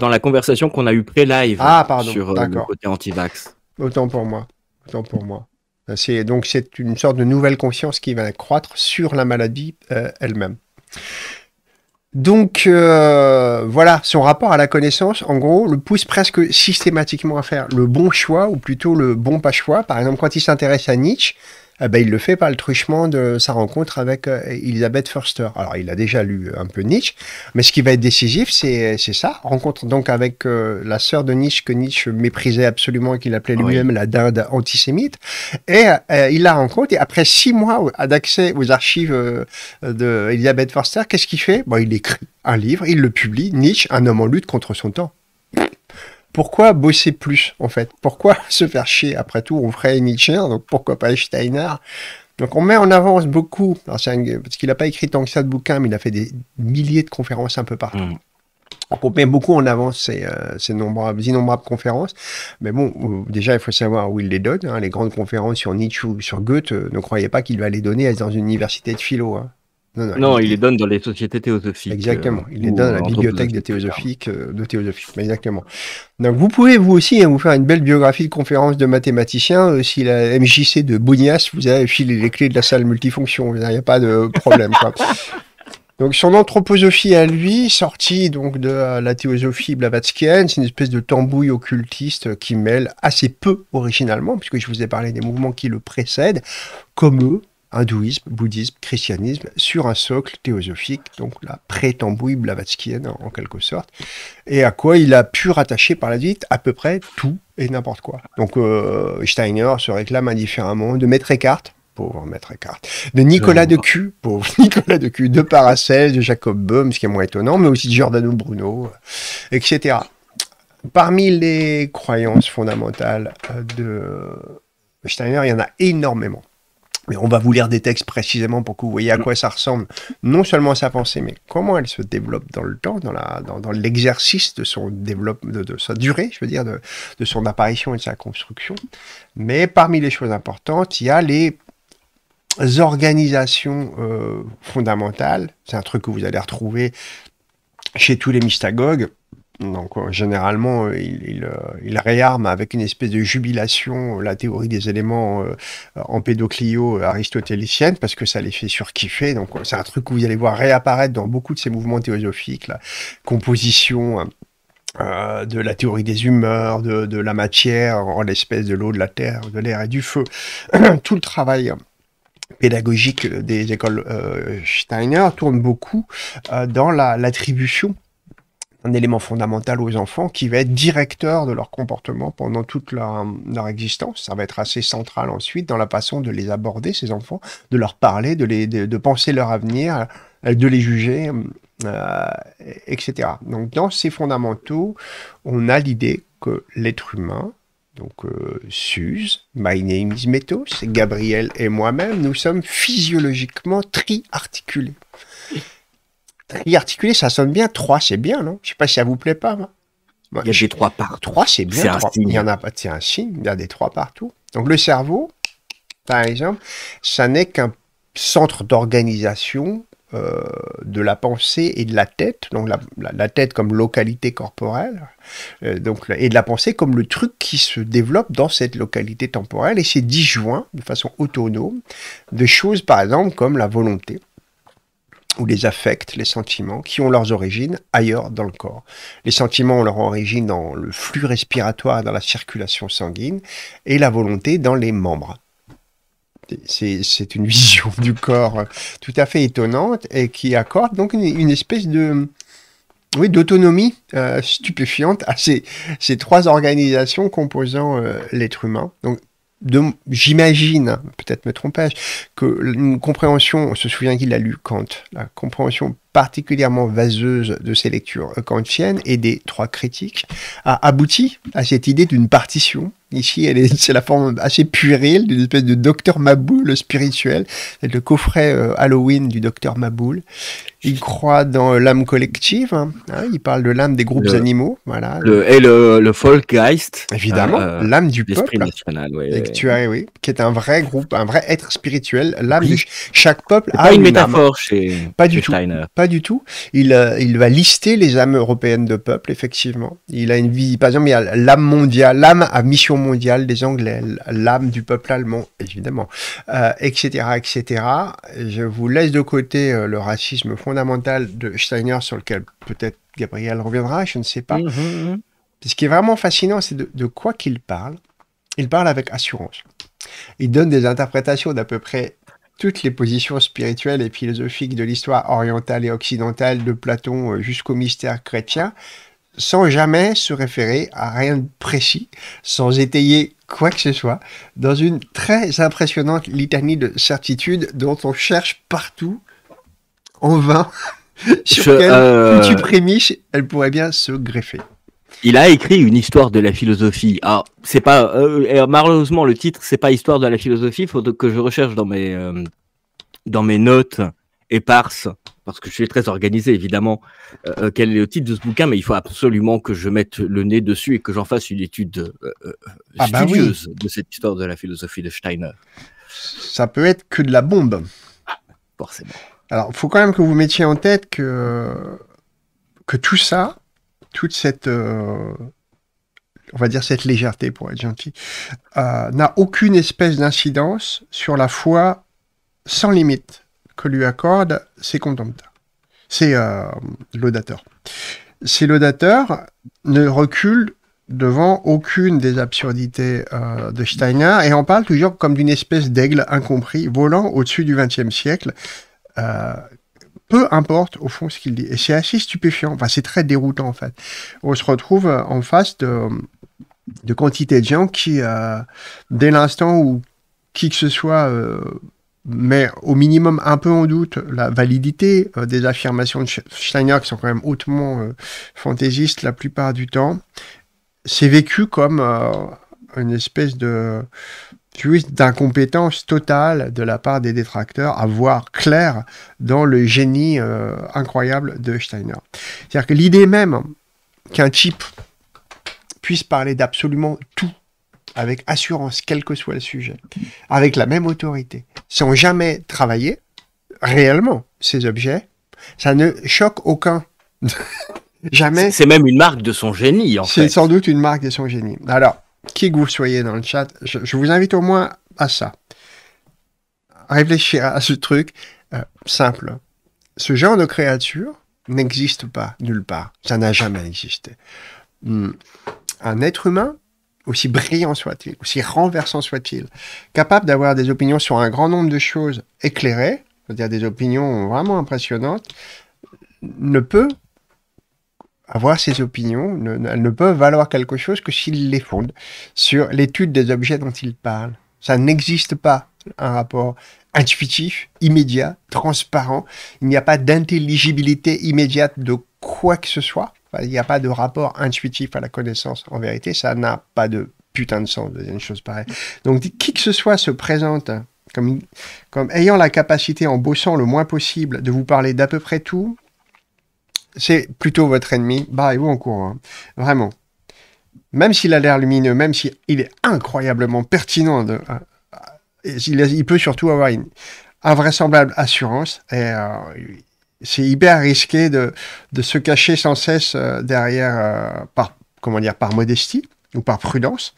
la conversation qu'on a eue pré-live ah, sur euh, le côté anti-vax. Autant pour moi. Autant pour moi. Euh, c'est, donc c'est une sorte de nouvelle conscience qui va croître sur la maladie euh, elle-même. Donc euh, voilà, son rapport à la connaissance, en gros, le pousse presque systématiquement à faire le bon choix, ou plutôt le bon pas choix. Par exemple, quand il s'intéresse à Nietzsche, eh ben, il le fait par le truchement de sa rencontre avec euh, Elisabeth Forster. Alors, il a déjà lu un peu Nietzsche, mais ce qui va être décisif, c'est ça. Rencontre donc avec euh, la sœur de Nietzsche que Nietzsche méprisait absolument et qu'il appelait lui-même la dinde antisémite. Et euh, il la rencontre, et après six mois d'accès aux archives de Elisabeth forster qu'est-ce qu'il fait bon, Il écrit un livre, il le publie, Nietzsche, un homme en lutte contre son temps pourquoi bosser plus en fait Pourquoi se faire chier Après tout, on ferait Nietzsche, hein, donc pourquoi pas Steiner donc on met en avance beaucoup, parce qu'il n'a pas écrit tant que ça de bouquins, mais il a fait des milliers de conférences un peu partout. Mm. Donc on met beaucoup en avance ces, euh, innombrables conférences. Mais bon, euh, déjà, il faut savoir où il les donne. Hein. Les grandes conférences sur Nietzsche ou sur Goethe, euh, ne croyez pas qu'il va les donner dans une université de philo. Hein. Non, il, les donne dans les sociétés théosophiques. Exactement, euh, il les donne à la bibliothèque des théosophiques, euh, de théosophie. exactement. Donc vous pouvez vous aussi hein, vous faire une belle biographie de conférence de mathématicien, euh, si la MJC de Bougnias vous a filé les clés de la salle multifonction, il n'y a pas de problème. Donc son anthroposophie à lui, sortie donc de la théosophie blavatskienne, c'est une espèce de tambouille occultiste qui mêle assez peu originalement, puisque je vous ai parlé des mouvements qui le précèdent, comme eux, hindouisme, bouddhisme, christianisme, sur un socle théosophique, donc la prétambouille blavatskienne en quelque sorte, et à quoi il a pu rattacher par la suite à peu près tout et n'importe quoi. Donc euh, Steiner se réclame indifféremment de Maître Eckhart, pauvre Maître Eckhart, de Nicolas de pauvre Nicolas de de Paracel, de Jacob Böhm, ce qui est moins étonnant, mais aussi de Giordano Bruno, euh, etc. Parmi les croyances fondamentales euh, de Steiner, il y en a énormément. Mais on va vous lire des textes précisément pour que vous voyez à mm. quoi ça ressemble, non seulement à sa pensée, mais comment elle se développe dans le temps, dans, la, dans, l'exercice de son développement, de, sa durée, je veux dire, de, son apparition et de sa construction. Mais parmi les choses importantes, il y a les organisations euh, fondamentales. C'est un truc que vous allez retrouver chez tous les mystagogues donc euh, généralement, euh, euh, il, réarme avec une espèce de jubilation la théorie des éléments en pédoclio aristotélicienne, parce que ça les fait surkiffer. Donc c'est un truc que vous allez voir réapparaître dans beaucoup de ces mouvements théosophiques, la composition. de la théorie des humeurs, de, la matière, en l'espèce de l'eau, de la terre, de l'air et du feu. Tout le travail pédagogique des écoles Steiner tourne beaucoup dans l'attribution un élément fondamental aux enfants qui va être directeur de leur comportement pendant toute leur, existence. Ça va être assez central ensuite dans la façon de les aborder, ces enfants, de leur parler, de, penser leur avenir, euh, de les juger, euh, etc. Donc dans ces fondamentaux, on a l'idée que l'être humain, donc euh, Suze, my name is Metos, Gabriel et moi-même, nous sommes physiologiquement tri-articulés articuler, ça sonne bien. Trois, c'est bien, non Je sais pas si ça vous plaît pas. Moi. J'ai trois parts. Trois, c'est bien. Il y en a pas. C'est un signe. Il y a des trois partout. Donc le cerveau, par exemple, ça n'est qu'un centre d'organisation euh, de la pensée et de la tête, donc la, la, tête comme localité corporelle, euh, donc, et de la pensée comme le truc qui se développe dans cette localité temporelle, et c'est disjoint de façon autonome de choses, par exemple, comme la volonté ou les affects, les sentiments, qui ont leurs origines ailleurs dans le corps. Les sentiments ont leur origine dans le flux respiratoire, dans la circulation sanguine, et la volonté dans les membres. C'est une vision du corps tout à fait étonnante et qui accorde donc une, espèce de, oui, d'autonomie euh, stupéfiante à ces, trois organisations composant euh, l'être humain. Donc, j'imagine, hein, peut-être me trompage, que une compréhension, on se souvient qu'il a lu Kant, la compréhension particulièrement vaseuse de ses lectures kantiennes et des trois critiques a abouti à cette idée d'une partition. Ici, elle c'est la forme assez puérile d'une espèce de docteur maboule spirituel. le coffret euh, Halloween du docteur Maboul. Il croit dans euh, l'âme collective. Hein, hein. il parle de l'âme des groupes animaux. Voilà. Le, et le, Folkgeist. Évidemment, euh, l'âme du peuple. National, oui, qui est un vrai groupe, un vrai être spirituel. L'âme de chaque peuple a pas une, métaphore chez pas du Steiner. Tout. Pas du tout. Euh, il, va lister les âmes européennes de peuple, effectivement. Il a une vie, par exemple, il y a l'âme mondiale, l'âme à mission mondiale des Anglais, l'âme du peuple allemand, évidemment, etc., euh, etc. Je vous laisse de côté euh, le racisme fondamental de Steiner, sur lequel peut-être Gabriel reviendra, je ne sais pas. Mhm, mhm. Ce qui est vraiment fascinant, c'est de, de quoi qu'il parle. Il parle avec assurance. Il donne des interprétations d'à peu près toutes les positions spirituelles et philosophiques de l'histoire orientale et occidentale, de Platon euh, jusqu'au mystère chrétien, sans jamais se référer à rien de précis, sans étayer quoi que ce soit, dans une très impressionnante litanie de certitudes dont on cherche partout, en vain, sur quelle euh, prémisse elle pourrait bien se greffer. Il a écrit une histoire de la philosophie. Ah, c'est pas euh, malheureusement le titre, c'est pas histoire de la philosophie. Il faut que je recherche dans mes euh, dans mes notes éparses parce que je suis très organisé évidemment euh, quel est le titre de ce bouquin, mais il faut absolument que je mette le nez dessus et que j'en fasse une étude ah bah de cette histoire de la philosophie de Steiner. Ça peut être que de la bombe. forcément. Alors, faut quand même que vous mettiez en tête que que tout ça, toute cette, euh, on va dire cette légèreté pour être gentil, euh, n'a aucune espèce d'incidence sur la foi sans limite que lui accorde ses contempteurs. C'est euh, l'audateur. Ces laudateurs ne reculent devant aucune des absurdités de Steiner et on parle toujours comme d'une espèce d'aigle incompris volant au-dessus du XXe siècle, peu importe au fond ce qu'il dit. Et c'est assez stupéfiant, enfin c'est très déroutant en fait. On se retrouve euh, en face de, de quantité de gens qui, euh, dès l'instant où qui que ce soit euh, met au minimum un peu en doute la validité des affirmations de Steiner, qui sont quand même hautement fantaisistes la plupart du temps, c'est vécu comme une espèce de d'incompétence totale de la part des détracteurs à voir clair dans le génie euh, incroyable de Steiner. C'est-à-dire que l'idée même qu'un type puisse parler d'absolument tout avec assurance, quel que soit le sujet, avec la même autorité, sans jamais travailler réellement ces objets, ça ne choque aucun. jamais. C'est même une marque de son génie, en fait. C'est sans doute une marque de son génie. Alors, qui que vous soyez dans le chat, je, vous invite au moins à ça. Réfléchir à ce truc euh, simple. Ce genre de créature n'existe pas nulle part. Ça n'a jamais existé. Hmm. Un être humain, aussi brillant soit-il, aussi renversant soit-il, capable d'avoir des opinions sur un grand nombre de choses éclairées, c'est-à-dire des opinions vraiment impressionnantes, ne peut avoir ses opinions, ne, elles ne peuvent valoir quelque chose que s'il les fonde sur l'étude des objets dont il parle. Ça n'existe pas un rapport intuitif, immédiat, transparent. Il n'y a pas d'intelligibilité immédiate de quoi que ce soit. il n'y a pas de rapport intuitif à la connaissance. En vérité, ça n'a pas de putain de sens, une chose pareille. Donc, qui que ce soit se présente comme, comme ayant la capacité, en bossant le moins possible, de vous parler d'à peu près tout, c'est plutôt votre ennemi, barrez-vous en courant. Hein. Vraiment. Même s'il a l'air lumineux, même s'il est incroyablement pertinent, de, euh, euh, il, il, peut surtout avoir une invraisemblable assurance. Et euh, c'est hyper risqué de, se cacher sans cesse derrière, par, comment dire, par modestie ou par prudence.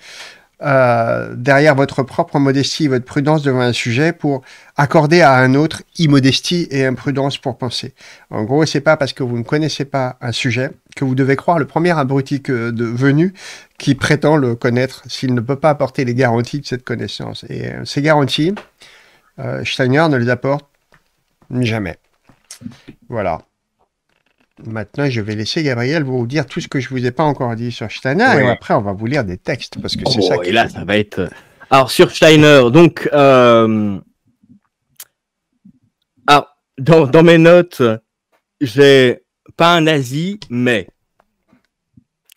Euh, derrière votre propre modestie et votre prudence devant un sujet pour accorder à un autre immodestie et imprudence pour penser. En gros, c'est pas parce que vous ne connaissez pas un sujet que vous devez croire le premier abruti de venu qui prétend le connaître s'il ne peut pas apporter les garanties de cette connaissance. Et euh, ces garanties, euh, Steiner ne les apporte jamais. Voilà. Maintenant, je vais laisser Gabriel vous dire tout ce que je ne vous ai pas encore dit sur Steiner, et après, on va vous lire des textes, parce que c'est oh, ça. Et là, ça va être. Euh, alors, sur Steiner, donc. Euh, dans, mes notes, j'ai pas un nazi, mais.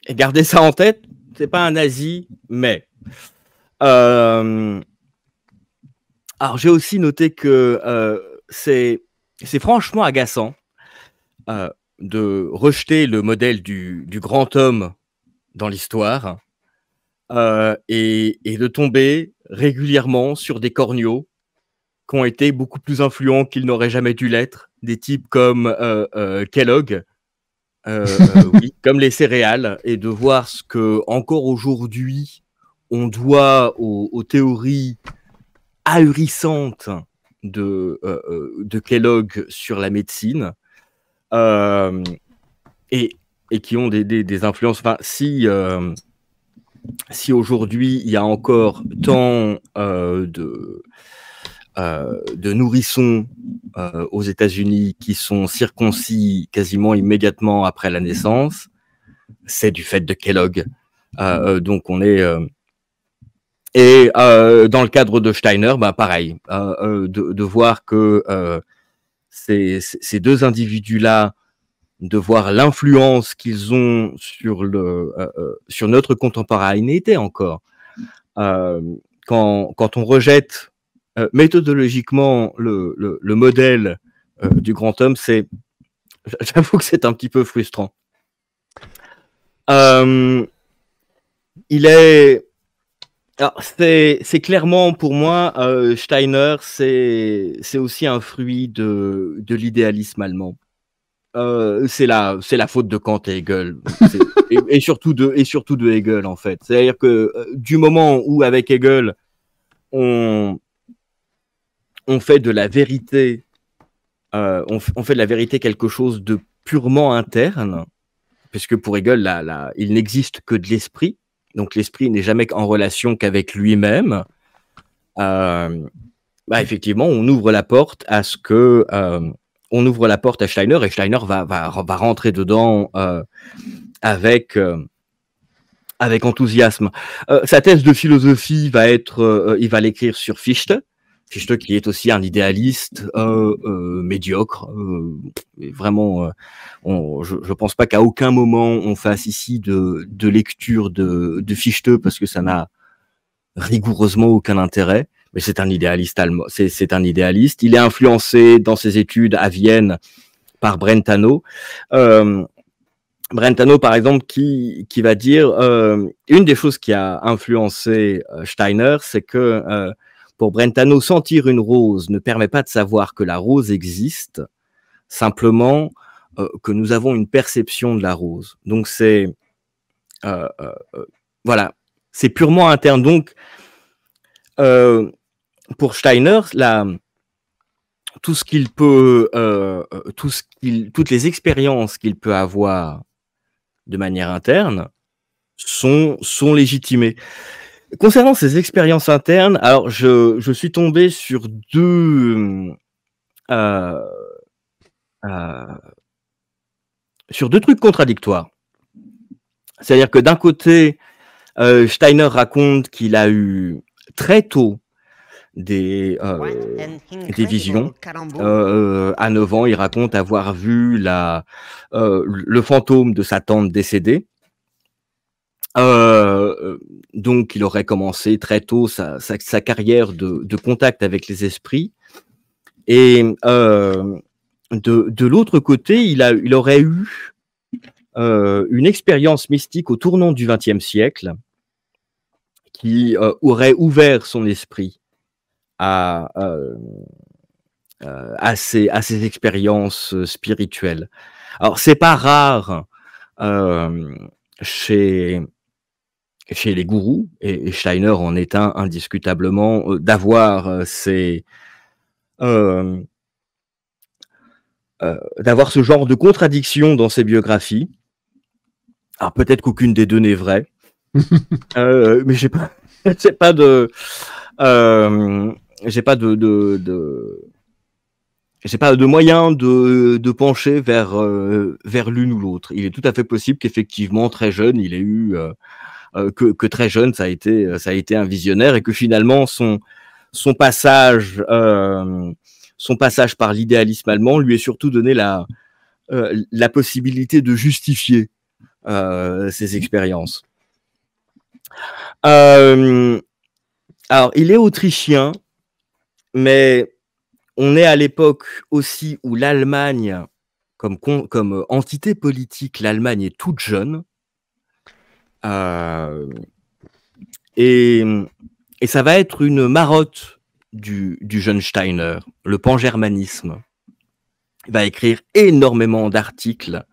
Et gardez ça en tête, c'est pas un nazi, mais. Euh, alors, j'ai aussi noté que c'est franchement agaçant de rejeter le modèle du, grand homme dans l'histoire euh, et, de tomber régulièrement sur des corneaux qui ont été beaucoup plus influents qu'ils n'auraient jamais dû l'être, des types comme euh, euh, Kellogg, comme les céréales, et de voir ce que encore aujourd'hui on doit aux, théories ahurissantes de Kellogg sur la médecine euh, et, qui ont des, influences. Enfin, si, euh, si aujourd'hui il y a encore tant euh, de, de nourrissons aux États-Unis qui sont circoncis quasiment immédiatement après la naissance, c'est du fait de Kellogg. donc on est et dans le cadre de Steiner, bah pareil, de, de, voir que ces, deux individus-là, de voir l'influence qu'ils ont sur, le, euh, euh, sur notre contemporanéité encore. Euh, quand, on rejette méthodologiquement le, modèle du grand homme, c'est, j'avoue que c'est un petit peu frustrant. il est c'est clairement pour moi, euh, Steiner, c'est aussi un fruit de, l'idéalisme allemand. Euh, c'est la, faute de Kant et Hegel, et, surtout de, et surtout de Hegel en fait. C'est-à-dire que euh, du moment où avec Hegel, on, on fait de la vérité, fait de la vérité quelque chose de purement interne, puisque pour Hegel, là, là, il n'existe que de l'esprit donc l'esprit n'est jamais en relation qu'avec lui-même, euh, bah, effectivement, on ouvre la porte à ce que euh, on ouvre la porte à Steiner et Steiner va, va, rentrer dedans euh, avec avec enthousiasme. sa thèse de philosophie va être, il va l'écrire sur Fichte, Fichte qui est aussi un idéaliste euh, euh, médiocre. Euh, vraiment, je ne pense pas qu'à aucun moment on fasse ici de, lecture de, de, parce que ça n'a rigoureusement aucun intérêt. Mais c'est un idéaliste allemand. C'est un idéaliste. Il est influencé dans ses études à Vienne par Brentano. Brentano, par exemple, qui, qui va dire une des choses qui a influencé Steiner, c'est que pour Brentano, sentir une rose ne permet pas de savoir que la rose existe, simplement euh, que nous avons une perception de la rose. Donc c'est euh, euh, voilà, c'est purement interne. Donc pour Steiner, tout ce qu'il peut, toutes les expériences qu'il peut avoir de manière interne sont légitimées. Concernant ses expériences internes, alors je, suis tombé sur deux euh, euh, sur deux trucs contradictoires. C'est-à-dire que d'un côté, euh, Steiner raconte qu'il a eu très tôt des, des visions. à 9 ans, il raconte avoir vu la, le fantôme de sa tante décédée. Euh, euh, donc, il aurait commencé très tôt sa, carrière de, contact avec les esprits. Et euh, de, l'autre côté, il, aurait eu une expérience mystique au tournant du XXe siècle qui aurait ouvert son esprit à, à, ces, à expériences spirituelles. Alors, c'est pas rare chez chez les gourous, et, Steiner en est un indiscutablement, euh, d'avoir euh, ces... Euh, d'avoir ce genre de contradiction dans ses biographies. Alors peut-être qu'aucune des deux n'est vraie, mais j'ai pas, j'ai pas de, j'ai pas de, j'ai pas de moyen de, pencher vers, vers l'une ou l'autre. Il est tout à fait possible qu'effectivement, très jeune, il ait eu euh, que, très jeune, ça a été, euh, ça a été un visionnaire et que finalement son, passage, euh, son passage par l'idéalisme allemand lui est surtout donné la, la possibilité de justifier ses expériences. alors, il est autrichien, mais on est à l'époque aussi où l'Allemagne, comme, comme, entité politique, l'Allemagne est toute jeune. Euh, et, ça va être une marotte du, du jeune Steiner, le pangermanisme. Il va écrire énormément d'articles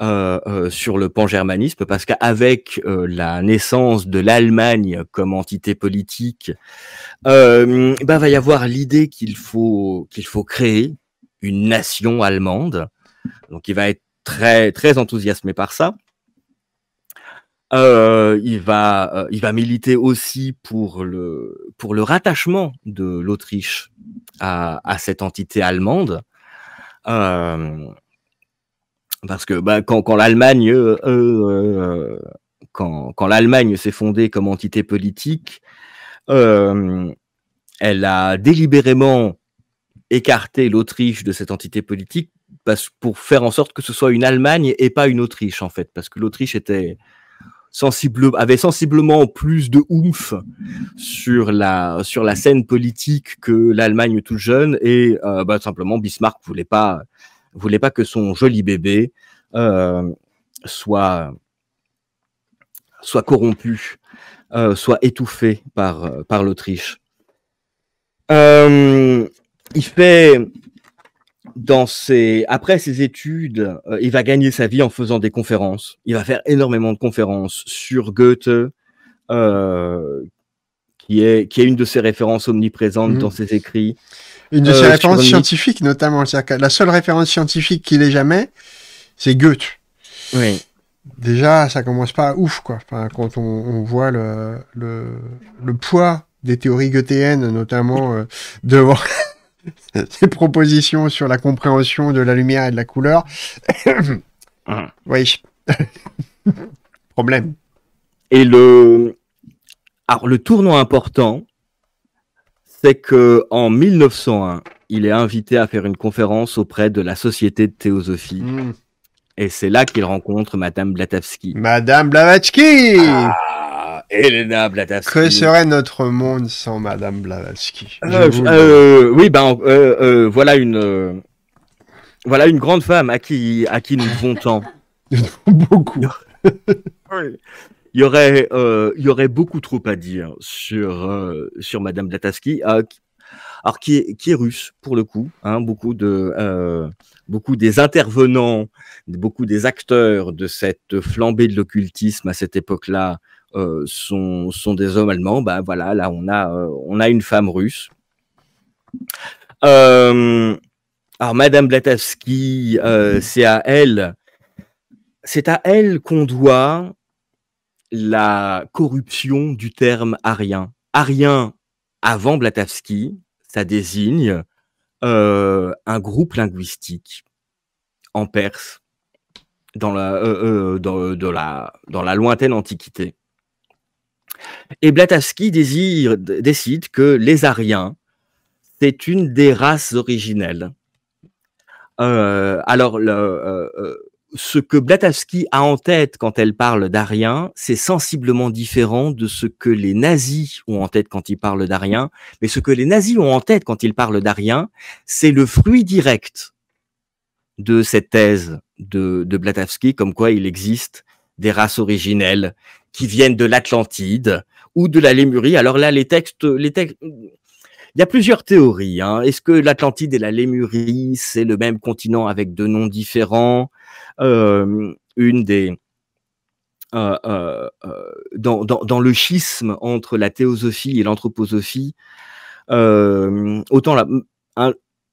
euh, euh, sur le pangermanisme parce qu'avec la naissance de l'Allemagne comme entité politique, ben, va y avoir l'idée qu'il faut qu'il faut créer une nation allemande. Donc il va être très très enthousiasmé par ça. Euh, il va, euh, il va militer aussi pour le, pour le rattachement de l'Autriche à, cette entité allemande. Euh, parce que bah, quand, quand l'Allemagne, quand, quand l'Allemagne s'est fondée comme entité politique, elle a délibérément écarté l'Autriche de cette entité politique parce, pour faire en sorte que ce soit une Allemagne et pas une Autriche en fait, parce que l'Autriche était avait sensiblement plus de ouf sur la, sur la scène politique que l'Allemagne toute jeune. Et euh, bah, simplement, Bismarck voulait pas, voulait pas que son joli bébé euh, soit, soit corrompu, euh, soit étouffé par, par l'Autriche. il fait dans ses, après ses études, euh, il va gagner sa vie en faisant des conférences. Il va faire énormément de conférences sur Goethe, euh, qui, est, qui est une de ses références omniprésentes dans mhm. ses écrits. Une de euh, ses références scientifiques, notamment. la seule référence scientifique qu'il ait jamais, c'est Goethe. Oui. Déjà, ça commence pas à ouf, quoi. quand on, on voit le, le, le, poids des théories goethéennes, notamment euh, devant ses propositions sur la compréhension de la lumière et de la couleur. Oui. Problème. Et le, alors le tournant important, c'est que en 1901, il est invité à faire une conférence auprès de la Société de théosophie. Hmm. Et c'est là qu'il rencontre Madame Blavatsky. Madame Blavatsky. Ah. Elena Que serait notre monde sans Madame Blavatsky euh, euh, Oui, ben euh, voilà une voilà une grande femme à qui à qui nous devons tant. beaucoup. Il y aurait il y aurait beaucoup trop à dire sur sur Madame Blavatsky. qui est, russe pour le coup, hein, beaucoup de beaucoup des intervenants, beaucoup des acteurs de cette flambée de l'occultisme à cette époque-là euh, sont, sont, des hommes allemands. ben voilà, là on a, euh, on a une femme russe. Euh, alors Madame Blatavsky, c'est à elle, c'est à elle qu'on doit la corruption du terme arien. Arien avant Blatavsky, ça désigne un groupe linguistique en Perse dans la, dans, de la, dans la lointaine antiquité. Et Blatowski décide que les Ariens, c'est une des races originelles. Euh, alors, euh, euh, ce que Blatowski a en tête quand elle parle d'Arien, c'est sensiblement différent de ce que les nazis ont en tête quand ils parlent d'Ariens. Mais ce que les nazis ont en tête quand ils parlent d'Ariens, c'est le fruit direct de cette thèse de, de comme quoi il existe des races originelles qui viennent de l'Atlantide ou de la Lémurie. Alors là, les textes, les textes, il y a plusieurs théories. Hein. Est-ce que l'Atlantide et la Lémurie, c'est le même continent avec deux noms différents euh, Une des euh, euh, dans, dans, le schisme entre la théosophie et l'anthroposophie, autant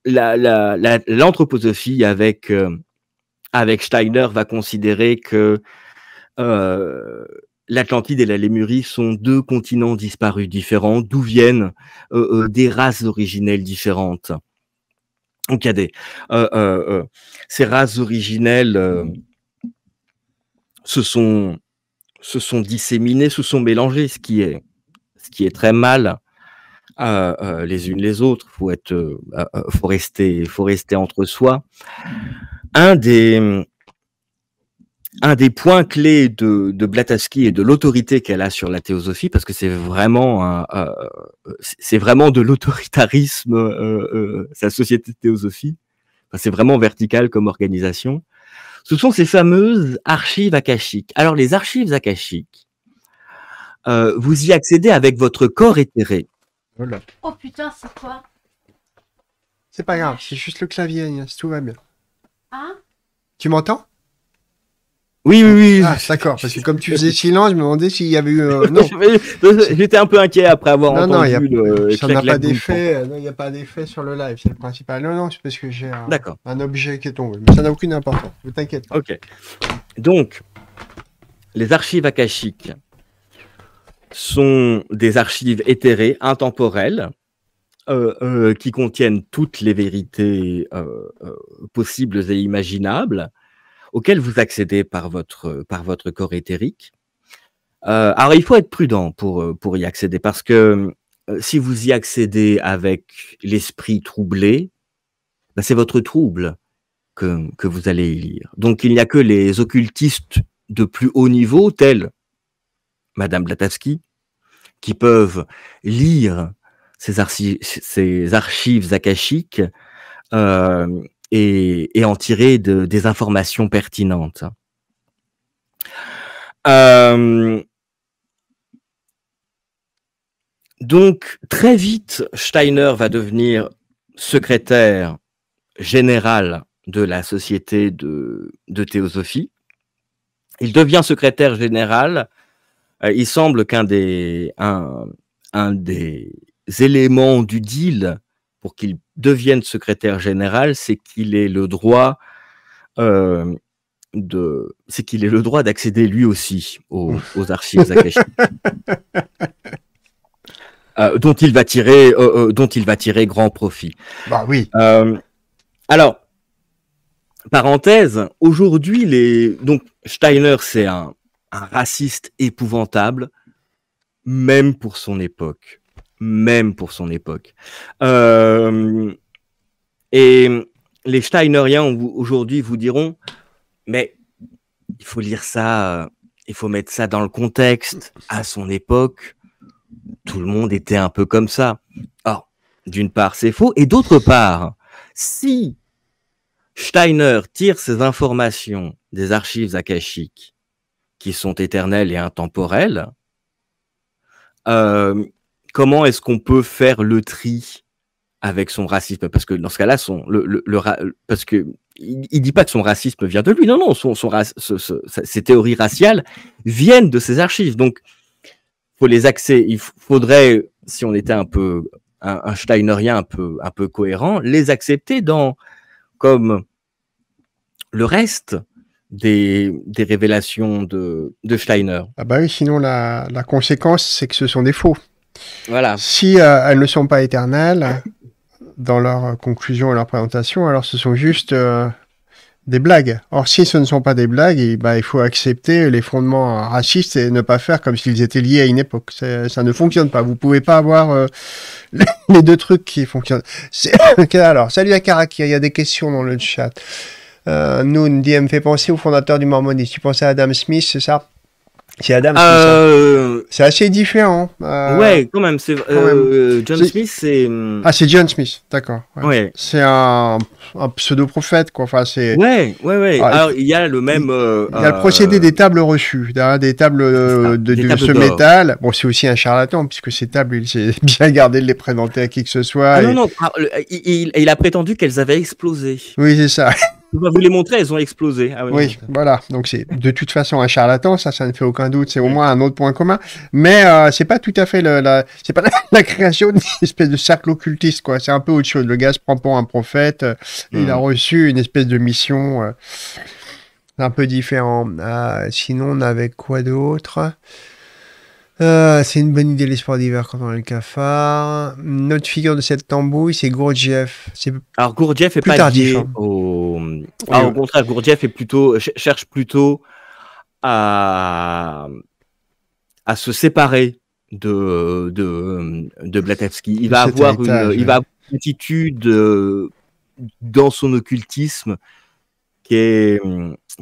la, l'anthroposophie avec, avec Steiner va considérer que euh, l'Atlantide et la Lémurie sont deux continents disparus différents, d'où viennent euh, euh, des races originelles différentes. Donc il des euh, ces races originelles se sont se sont disséminées, se sont mélangées, ce qui est ce qui est très mal. les unes les autres, faut être, faut rester, faut rester entre soi. Un des un des points clés de, Blataski et de l'autorité qu'elle a sur la théosophie, parce que c'est vraiment euh, c'est vraiment de l'autoritarisme euh, euh, sa société de théosophie. c'est vraiment vertical comme organisation. Ce sont ces fameuses archives akashiques. Alors les archives akashiques, vous y accédez avec votre corps éthéré. Oh, oh putain, c'est quoi C'est pas grave, c'est juste le clavier, Agnès, tout va bien. Hein Tu m'entends oui, oui, oui. Ah, d'accord. Parce que comme tu faisais silence, je me demandais s'il y avait eu. non. J'étais un peu inquiet après avoir non, entendu non, Ça n'a pas d'effet. Il n'y a pas d'effet sur le live, c'est le principal. Non, non, c'est parce que j'ai un, objet qui est tombé. Mais ça n'a aucune importance. Ne t'inquiète Ok. Donc, les archives akashiques sont des archives éthérées, intemporelles. Euh, euh, qui contiennent toutes les vérités euh, possibles et imaginables, auquel vous accédez par votre, euh, par votre corps éthérique. Euh, alors, il faut être prudent pour, euh, pour y accéder, parce que euh, si vous y accédez avec l'esprit troublé, ben, c'est votre trouble que, que, vous allez y lire. Donc, il n'y a que les occultistes de plus haut niveau, tels Madame Blatavsky, qui peuvent lire ces, ces archives akashiques euh, et, en tirer des informations pertinentes. Euh, donc, très vite, Steiner va devenir secrétaire général de la Société de, théosophie. Il devient secrétaire général. Euh, il semble qu'un un des éléments du deal pour qu'il devienne secrétaire général, c'est qu'il ait le droit euh, de, c'est qu'il ait le droit d'accéder lui aussi aux, archives euh, dont il va tirer, euh, dont il va tirer grand profit. Bah oui. alors, parenthèse, aujourd'hui les, donc Steiner c'est un raciste épouvantable, même pour son époque même pour son époque. Euh, et les Steineriens aujourd'hui vous diront, mais il faut lire ça, il faut mettre ça dans le contexte. À son époque, tout le monde était un peu comme ça. Or, d'une part, c'est faux, et d'autre part, si Steiner tire ses informations des archives akashiques, qui sont éternelles et intemporelles, euh, comment est-ce qu'on peut faire le tri avec son racisme Parce que dans ce cas-là, son le, parce que il, dit pas que son racisme vient de lui. Non, non, son, son ces théories raciales viennent de ses archives. Donc, faut les accès Il faudrait, si on était un peu un, un Steinerien un peu un peu cohérent, les accepter dans comme le reste des, des révélations de, de Steiner. Ah bah oui, sinon la, la conséquence, c'est que ce sont des faux. Voilà. Si euh, elles ne sont pas éternelles dans leur conclusion et leur présentation, alors ce sont juste euh, des blagues. Or, si ce ne sont pas des blagues, bah, il faut accepter les fondements racistes et ne pas faire comme s'ils étaient liés à une époque. Ça ne fonctionne pas. Vous pouvez pas avoir euh, les deux trucs qui fonctionnent. alors, salut à Karaki. il y a des questions dans le chat. Euh, Noon dit, me fait penser au fondateur du mormonisme. Tu pensais à Adam Smith, c'est ça c'est Adam, euh... c'est assez différent. Euh, ouais, quand même. Euh, John Smith, c'est. Hum, ah, c'est John Smith, d'accord. Ouais. C'est un, pseudo prophète, quoi. Enfin, c'est. Ouais, ouais, ouais. Ah, Alors, il y a le même. Il euh, a le procédé des tables reçues, hein, des tables de, de ce métal. Bon, c'est aussi un charlatan puisque ces tables, il s'est bien gardé de les présenter à qui que ce soit. Ah, non, non. Ah, il a prétendu qu'elles avaient explosé. Oui, c'est ça vous les montrer, elles ont explosé. Ah oui, euh, voilà. Donc c'est de toute façon un charlatan, ça, ça ne fait aucun doute. C'est au moins un autre point commun. Mais euh, c'est pas tout à fait la, c'est pas la, création d'une espèce de cercle occultiste, quoi. C'est un peu autre chose. Le gars se prend pour un prophète. Euh, il a hmm. reçu une espèce de mission un peu différente. Ah, sinon, on avait quoi d'autre euh, c'est une bonne idée l'espoir d'hiver quand on a le cafard. Notre figure de cette tambouille, c'est Gurdjieff Alors Gurdjieff est pas tardif. Hein. Au... contraire, Gurdjieff plutôt cherche plutôt à à se séparer de de, de Il, va avoir, une, il attitude euh, dans son occultisme qui est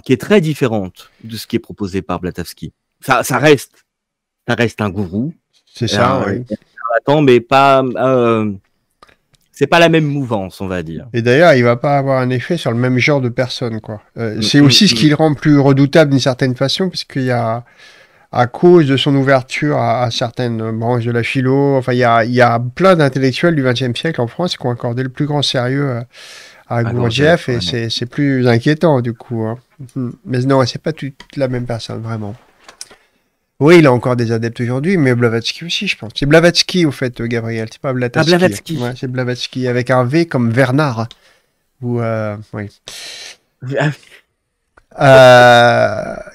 qui est très différente de ce qui est proposé par Blatavski. Ça, ça reste ça reste un gourou. C'est ça, euh, oui. Attends, mais pas. Euh, c'est pas la même mouvance, on va dire. Et d'ailleurs, il va pas avoir un effet sur le même genre de personnes, quoi. Euh, mm, c'est aussi mm, ce mm. qui le rend plus redoutable d'une certaine façon, parce qu'il y a à cause de son ouverture à, certaines branches de la philo. Enfin, il y a, y a plein d'intellectuels du XXe siècle en France qui ont accordé le plus grand sérieux à, à Gurdjieff, et c'est plus inquiétant du coup. Hein. Mais non, c'est pas toute la même personne, vraiment. Oui, il a encore des adeptes aujourd'hui, mais Blavatsky aussi, je pense. C'est Blavatsky, au fait, euh, Gabriel, c'est pas Blavatsky. Ah, Blavatsky. c'est Blavatsky, avec un V comme Bernard. Ou, euh, oui. Ah.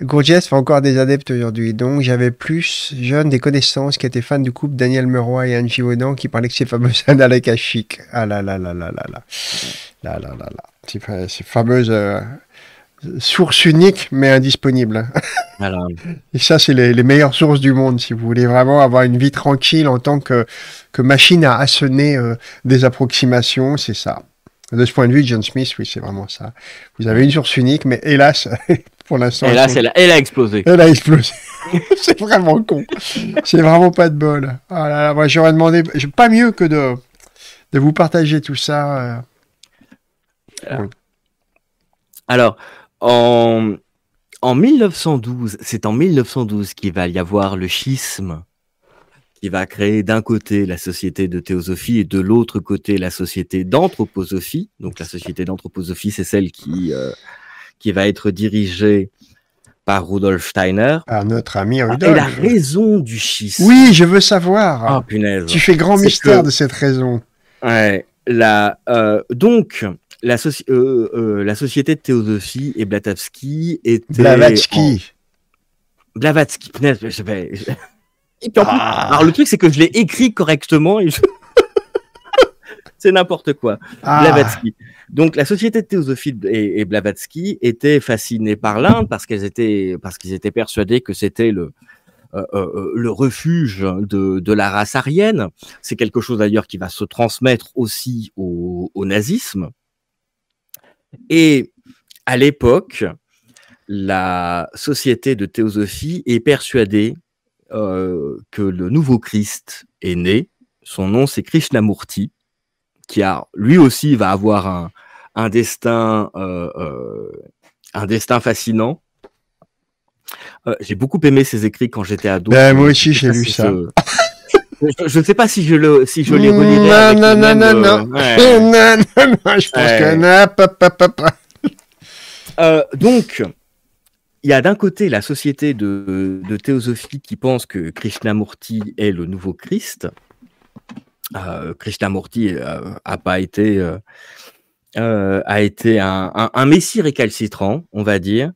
euh, fait encore des adeptes aujourd'hui. Donc, j'avais plus jeune des connaissances qui étaient fans du couple Daniel Meroy et Angie Wodan qui parlaient de ces fameux chic. Ah là là là là là là. Là là là là. Ces fameuses. Euh, source unique mais indisponible. Et ça, c'est les, meilleures sources du monde si vous voulez vraiment avoir une vie tranquille en tant que, machine à assener euh, des approximations, c'est ça. De ce point de vue, John Smith, oui, c'est vraiment ça. Vous avez une source unique, mais hélas, pour l'instant. Hélas, elle, a explosé. Elle a explosé. c'est vraiment con. c'est vraiment pas de bol. Voilà, ah moi, j'aurais demandé, pas mieux que de, de vous partager tout ça. Euh. Euh, alors en, en 1912, c'est en 1912 qu'il va y avoir le schisme qui va créer d'un côté la société de théosophie et de l'autre côté la société d'anthroposophie. Donc la société d'anthroposophie, c'est celle qui, euh, qui va être dirigée par Rudolf Steiner. Par notre ami Rudolf. Ah, et la raison du schisme. Oui, je veux savoir. Ah, punaise. Tu fais grand mystère de cette raison. Ouais. La, euh, donc, la, euh, euh, la, société de théosophie et blavatsky était. Blavatsky. Blavatsky. Et puis ah. alors le truc, c'est que je l'ai écrit correctement c'est n'importe quoi. Ah. Blavatsky. Donc la société de théosophie et, Blavatsky étaient fascinés par l'Inde parce qu'elles étaient parce qu'ils étaient persuadés que c'était le euh, le refuge de, de, la race aryenne. C'est quelque chose d'ailleurs qui va se transmettre aussi au, au nazisme. Et à l'époque, la société de théosophie est persuadée euh, que le nouveau Christ est né. Son nom, c'est Krishnamurti, qui a, lui aussi va avoir un, destin, euh, euh, un destin fascinant. J'ai beaucoup aimé ses écrits quand j'étais ado. Ben, moi aussi, j'ai lu ça. Je ne sais pas si je le, si je hmm, Non, non, non, non, euh, non. Non, non, je pense que non, euh, donc, il y a d'un côté la société de, de, théosophie qui pense que Krishnamurti est le nouveau Christ. Euh, Krishnamurti a pas été, a été un, messie récalcitrant, on va dire.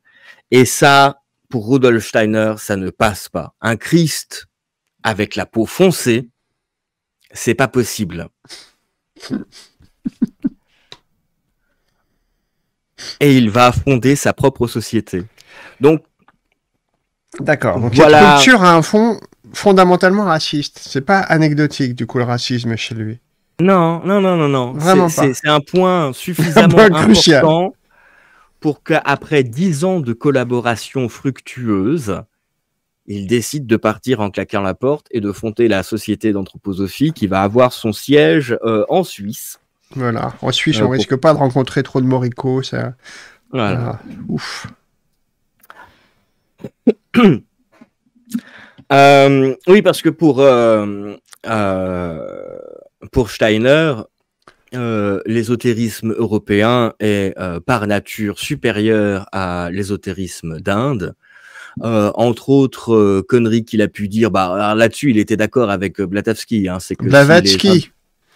Et ça, pour Rudolf Steiner, ça ne passe pas. Un Christ avec la peau foncée, c'est pas possible. Et il va fonder sa propre société. Donc, d'accord. Donc la culture a un fond fondamentalement raciste. C'est pas anecdotique du coup le racisme chez lui. Non, non, non, non, non. Vraiment pas. C'est un point suffisamment important pour qu'après dix ans de collaboration fructueuse, il décide de partir en claquant la porte et de fonder la société d'anthroposophie qui va avoir son siège euh, en Suisse. Voilà, en Suisse, euh, on pour... risque pas de rencontrer trop de moricots, Voilà. ouf. Euh, oui, parce que pour, pour Steiner, l'ésotérisme européen est par nature supérieur à l'ésotérisme d'Inde. Euh, entre autres euh, conneries qu'il a pu dire. Bah, là-dessus, il était d'accord avec euh, Blavatsky. Hein, c'est que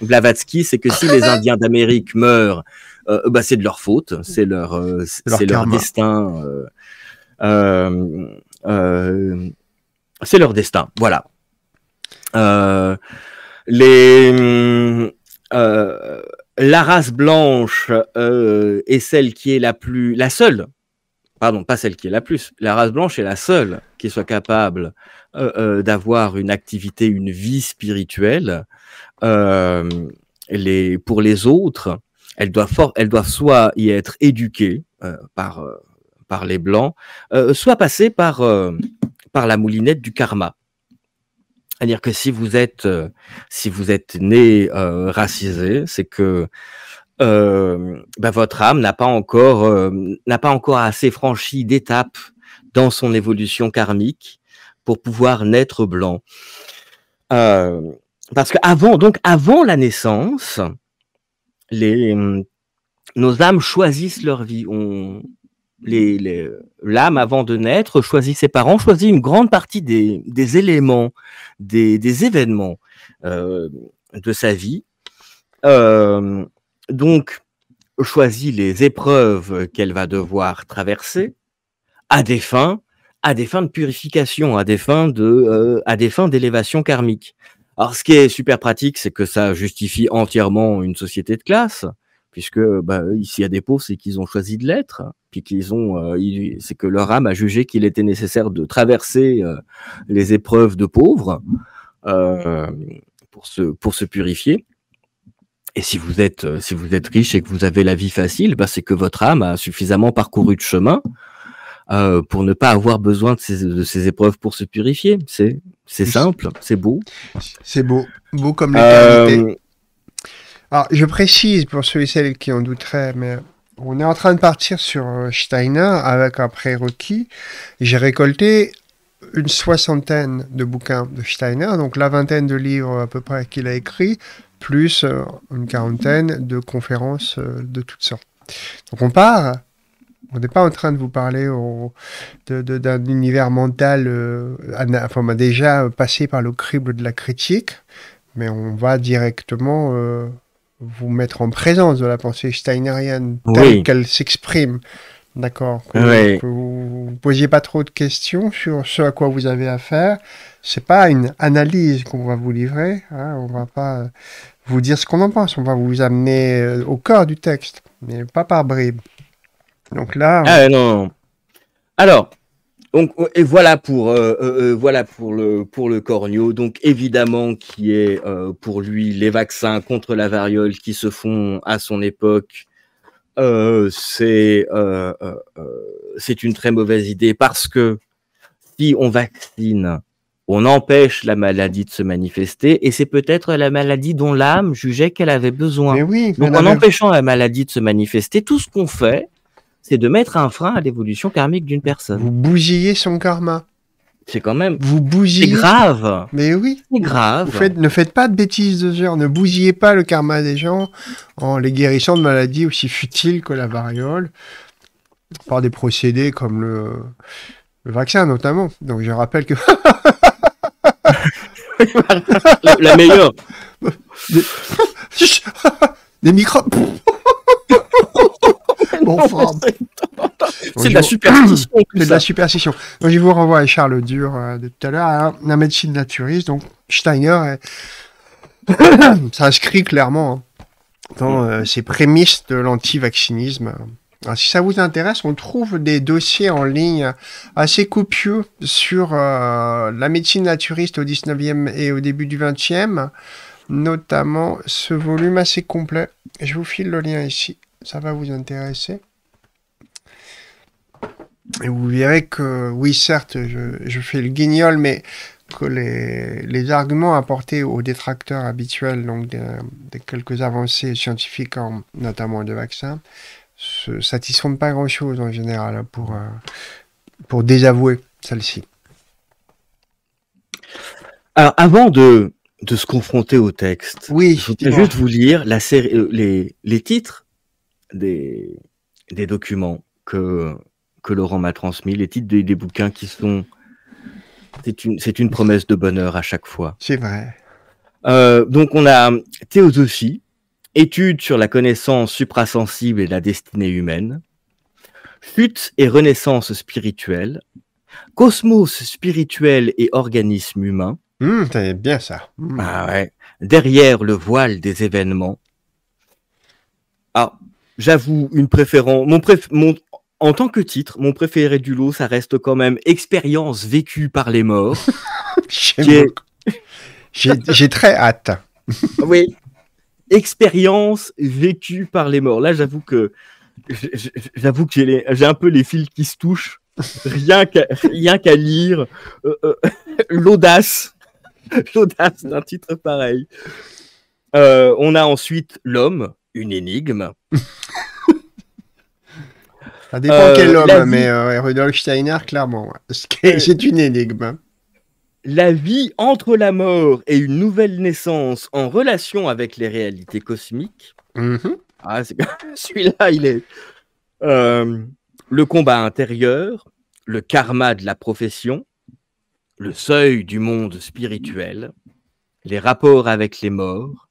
Blavatsky. c'est que si les Indiens d'Amérique meurent, bah, c'est de leur faute, c'est leur, c'est leur, destin. c'est leur destin, voilà. les, la race blanche est celle qui est la plus, la seule pardon, pas celle qui est la plus, la race blanche est la seule qui soit capable euh, euh, d'avoir une activité, une vie spirituelle. Euh, les, pour les autres, elles doivent, fort elles doivent soit y être éduquées euh, par, euh, par les blancs, euh, soit passer par, par la moulinette du karma. C'est-à-dire que si vous êtes, si vous êtes né racisé, c'est que euh, bah, votre âme n'a pas encore euh, n'a pas encore assez franchi d'étapes dans son évolution karmique pour pouvoir naître blanc. Euh, parce que avant, donc avant la naissance, les, hum, nos âmes choisissent leur vie. On, les, l'âme avant de naître choisit ses parents, choisit une grande partie des, des éléments, des, des événements de sa vie. Euh, donc choisit les épreuves qu'elle va devoir traverser à des fins, à des fins de purification, à des fins de, euh, à des fins d'élévation karmique. Alors, ce qui est super pratique, c'est que ça justifie entièrement une société de classe, puisque bah, ici à des pauvres, c'est qu'ils ont choisi de l'être, puis qu'ils ont, euh, c'est que leur âme a jugé qu'il était nécessaire de traverser euh, les épreuves de pauvres pour se pour se purifier. Et si vous êtes euh, si vous êtes riche et que vous avez la vie facile, bah, c'est que votre âme a suffisamment parcouru de chemin euh, pour ne pas avoir besoin de ces, épreuves pour se purifier. C'est c'est simple, c'est beau. C'est beau, beau comme l'éternité. Euh, Alors je précise pour ceux et celles qui en douteraient, mais on est en train de partir sur Steiner avec un prérequis. J'ai récolté une soixantaine de bouquins de Steiner, donc la vingtaine de livres à peu près qu'il a écrits, plus euh, une quarantaine de conférences euh, de toutes sortes. Donc on part, on n'est pas en train de vous parler d'un univers mental euh, enfin, déjà passé par le crible de la critique, mais on va directement vous mettre en présence de la pensée steinérienne telle qu'elle s'exprime. D'accord. que, vous ne posiez pas trop de questions sur ce à quoi vous avez affaire, c'est pas une analyse qu'on va vous livrer. Hein, on va pas euh, vous dire ce qu'on en pense. On va vous amener euh, au cœur du texte, mais pas par bribes. Donc là. Ah non. Alors, donc, oh, et voilà pour euh, voilà pour le pour le corneau. Donc évidemment qui est pour lui les vaccins contre la variole qui se font à son époque. c'est c'est une très mauvaise idée parce que si on vaccine on empêche la maladie de se manifester et c'est peut-être la maladie dont l'âme jugeait qu'elle avait besoin. oui, Donc en empêchant la maladie de se manifester, tout ce qu'on fait, c'est de mettre un frein à l'évolution karmique d'une personne. Vous bougiez son karma. C'est quand même. Vous bougiez. grave. Mais oui. C'est grave. ne faites pas de bêtises de genre. Ne bougiez pas le karma des gens en les guérissant de maladies aussi futiles que la variole par des procédés comme le vaccin notamment. Donc je rappelle que la, meilleure. Des, micros. microbes. c'est de la superstition. C'est de la superstition. je vous renvoie à Charles Dur euh, de tout à l'heure, hein, la médecine naturiste. Donc, Steiner s'inscrit clairement hein, dans euh, ses prémices de lanti l'antivaccinisme. Ah, si ça vous intéresse, on trouve des dossiers en ligne assez copieux sur euh, la médecine naturiste au 19e et au début du 20e, notamment ce volume assez complet. Je vous file le lien ici, ça va vous intéresser. vous verrez que, oui, certes, je, fais le guignol, mais que les, arguments apportés aux détracteurs habituels, donc des, quelques avancées scientifiques, notamment de vaccins, se satisfont de pas grand-chose en général hein, pour, euh, pour désavouer celle-ci. Alors, avant de, se confronter au texte, oui, je voudrais juste vous lire la série, euh, les, titres des, des documents que, que Laurent m'a transmis, les titres des, bouquins qui sont. C'est une, une promesse de bonheur à chaque fois. C'est vrai. Euh, donc, on a Théosophie, Étude sur la connaissance suprasensible et la destinée humaine. Chute et renaissance spirituelle. Cosmos spirituel et organisme humain. Hum, bien ça. Hmm. Ah ouais. Derrière le voile des événements. Ah, j'avoue, une préférence. Mon, En tant que titre, mon préféré du lot, ça reste quand même Expérience vécue par les morts. J'ai très hâte. oui, expérience vécue par les morts. Là, j'avoue que j'avoue que j'ai, un peu les fils qui se touchent. Rien qu'à, lire euh, euh, l'audace, l'audace d'un titre pareil. Euh, on a ensuite l'homme, une énigme. Ça dépend quel homme, mais Rudolf Steiner, clairement, c'est une énigme. Hein la vie entre la mort et une nouvelle naissance en relation avec les réalités cosmiques. Mm-hmm. Ah, Celui-là, il est. Euh, le combat intérieur, le karma de la profession, le seuil du monde spirituel, les rapports avec les morts,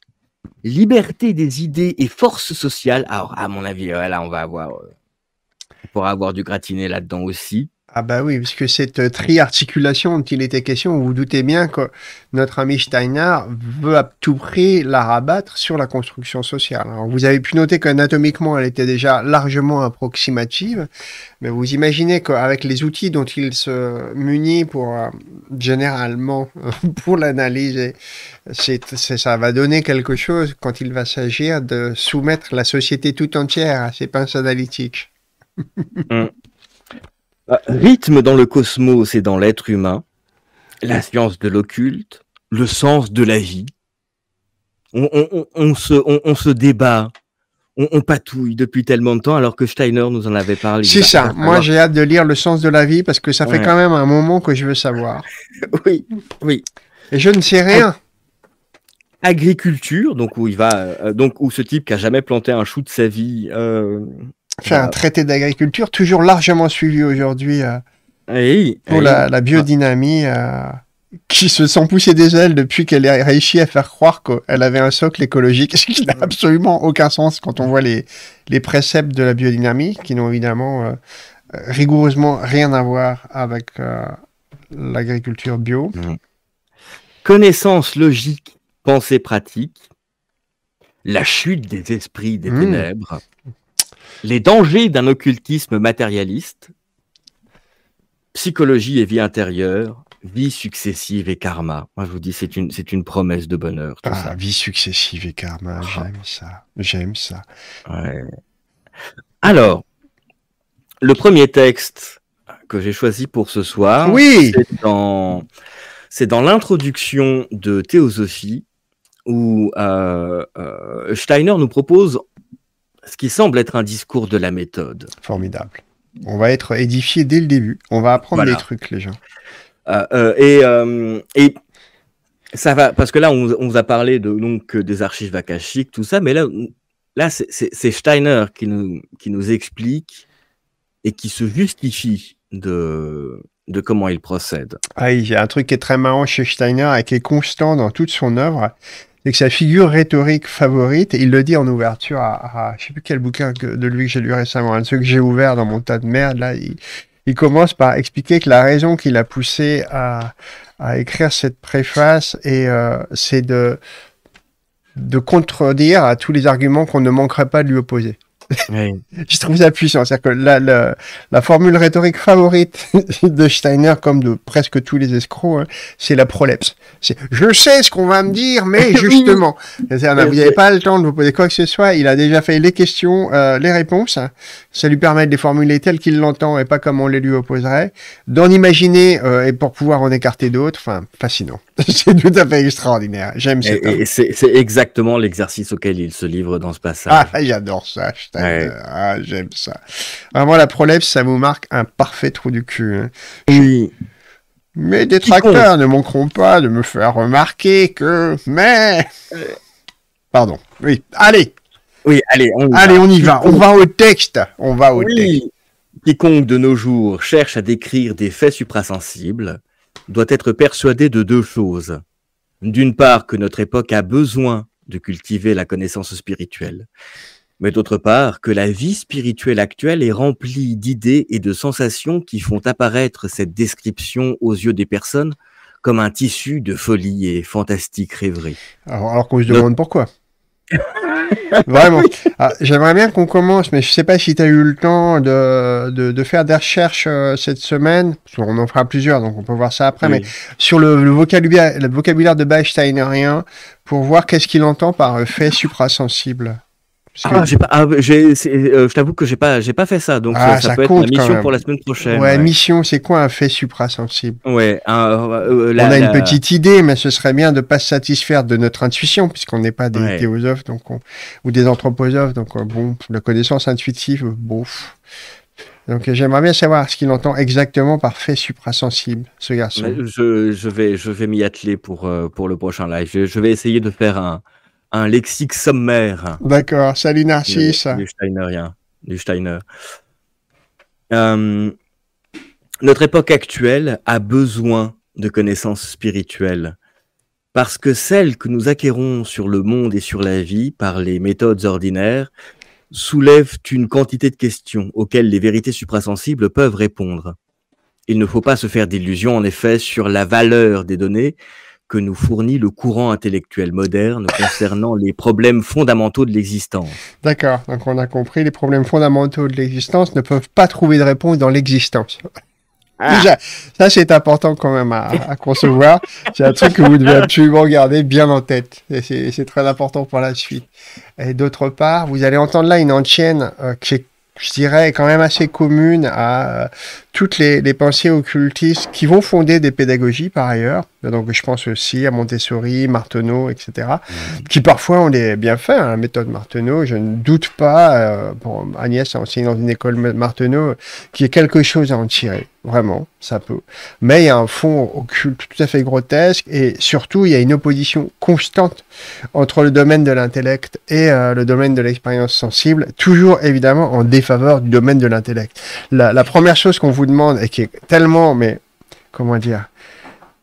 liberté des idées et force sociale. Alors, à mon avis, euh, là, on va avoir. Euh, on pourra avoir du gratiné là-dedans aussi. Ah bah oui, parce que cette euh, triarticulation dont il était question, vous, vous doutez bien que notre ami Steiner veut à tout prix la rabattre sur la construction sociale. Alors vous avez pu noter qu'anatomiquement, elle était déjà largement approximative, mais vous imaginez qu'avec les outils dont il se munit pour, euh, généralement, pour l'analyse, ça va donner quelque chose quand il va s'agir de soumettre la société tout entière à ses pinces analytiques. Hum. Euh, rythme dans le cosmos et dans l'être humain, la science de l'occulte, le sens de la vie. On, se, débat, on, patouille depuis tellement de temps, alors que Steiner nous en avait parlé. C'est ça. Moi, j'ai hâte de lire Le sens de la vie parce que ça fait quand même un moment que je veux savoir. oui, oui. Et je ne sais rien. Agriculture, donc où il va, euh, donc où ce type qui a jamais planté un chou de sa vie euh, un euh, traité d'agriculture toujours largement suivi aujourd'hui euh, eh eh pour La, biodynamie euh, qui se sent pousser des ailes depuis qu'elle a réussi à faire croire qu'elle avait un socle écologique, ce qui n'a mm. absolument aucun sens quand on voit les, les préceptes de la biodynamie qui n'ont évidemment rigoureusement rien à voir avec l'agriculture bio. Mm. Connaissance logique, pensée pratique, la chute des esprits des mm. ténèbres. Les dangers d'un occultisme matérialiste, psychologie et vie intérieure, vie successive et karma. Moi, je vous dis, c'est une, c'est une promesse de bonheur. ah, Vie successive et karma, ah. j'aime ça. J'aime ça. Ouais. Alors, le premier texte que j'ai choisi pour ce soir, oui c'est dans, l'introduction de Théosophie où euh, euh, Steiner nous propose ce qui semble être un discours de la méthode. Formidable. On va être édifié dès le début. On va apprendre des trucs, les gens. Euh, euh, et, euh, et, ça va, parce que là, on, vous a parlé de, donc, des archives akashiques, tout ça, mais là, là c'est Steiner qui nous, qui nous explique et qui se justifie de, de comment il procède. Ah, il y a un truc qui est très marrant chez Steiner et qui est constant dans toute son œuvre, et que sa figure rhétorique favorite, il le dit en ouverture à, je je sais plus quel bouquin de lui que j'ai lu récemment, un de ceux que j'ai ouvert dans mon tas de merde, là, il, commence par expliquer que la raison qui l'a poussé à, écrire cette préface, euh, c'est de, de contredire à tous les arguments qu'on ne manquerait pas de lui opposer. je trouve ça puissant. C'est-à-dire que la, la, formule rhétorique favorite de Steiner, comme de presque tous les escrocs, hein, c'est la prolepse. C'est je sais ce qu'on va me dire, mais justement. Ben, cest vous n'avez pas le temps de vous poser quoi que ce soit. Il a déjà fait les questions, euh, les réponses. Ça lui permet de les formuler telles qu'il l'entend et pas comme on les lui opposerait. D'en imaginer euh, et pour pouvoir en écarter d'autres. Enfin, fascinant. C'est tout à fait extraordinaire. J'aime ça. c'est exactement l'exercice auquel il se livre dans ce passage. Ah, j'adore ça. Ah, j'aime ça. moi, la prolève, ça vous marque un parfait trou du cul. Hein. Mes détracteurs ne manqueront pas de me faire remarquer que. Mais. Euh. Pardon. Oui. Allez. Oui, allez, on allez, va. On, y va. on va au texte. On va au texte. Quiconque de nos jours cherche à décrire des faits suprasensibles doit être persuadé de deux choses. D'une part, que notre époque a besoin de cultiver la connaissance spirituelle, mais d'autre part, que la vie spirituelle actuelle est remplie d'idées et de sensations qui font apparaître cette description aux yeux des personnes comme un tissu de folie et fantastique rêverie. Alors, alors qu'on se demande pourquoi. Vraiment. Ah, j'aimerais bien qu'on commence, mais je sais pas si tu as eu le temps de, de, de faire des recherches euh, cette semaine. On en fera plusieurs, donc on peut voir ça après. Mais sur le, vocabulaire, le vocabulaire de rien pour voir qu'est-ce qu'il entend par euh, fait suprasensible. Ah. pas, ah, euh, je t'avoue que j'ai pas, j'ai pas fait ça, donc ah, ça, peut être la mission pour la semaine prochaine. Ouais, mission, c'est quoi un fait suprasensible Ouais. Euh, euh, on a une petite idée, mais ce serait bien de pas se satisfaire de notre intuition, puisqu'on n'est pas des théosophes, donc ou des anthroposophes, donc bon, la connaissance intuitive, bon. Donc j'aimerais bien savoir ce qu'il entend exactement par fait suprasensible, ce garçon. Bah, je, vais, je vais m'y atteler pour pour le prochain live. je vais essayer de faire un un lexique sommaire. D'accord, salut Narcisse. Du, Steiner. Euh, notre époque actuelle a besoin de connaissances spirituelles parce que celles que nous acquérons sur le monde et sur la vie par les méthodes ordinaires soulèvent une quantité de questions auxquelles les vérités suprasensibles peuvent répondre. Il ne faut pas se faire d'illusions, en effet, sur la valeur des données, que nous fournit le courant intellectuel moderne concernant les problèmes fondamentaux de l'existence. D'accord, donc on a compris, les problèmes fondamentaux de l'existence ne peuvent pas trouver de réponse dans l'existence. Ah. ça c'est important quand même à, concevoir. C'est un truc que vous devez absolument garder bien en tête. Et c'est très important pour la suite. Et d'autre part, vous allez entendre là une ancienne euh, qui est je dirais, quand même assez commune à euh, toutes les, les, pensées occultistes qui vont fonder des pédagogies par ailleurs, euh, donc, je pense aussi à Montessori, Marteneau, etc., mhm. qui parfois ont les bien fait, hein, la méthode Marteneau. Je ne doute pas, euh, Agnès a enseigné dans une école Marteneau, qu'il y ait quelque chose à en tirer. Vraiment, ça peut. Mais il y a un fond occulte tout à fait grotesque et surtout, il y a une opposition constante entre le domaine de l'intellect et euh, le domaine de l'expérience sensible, toujours évidemment en défaveur du domaine de l'intellect. La, la première chose qu'on vous demande et qui est tellement, mais comment dire,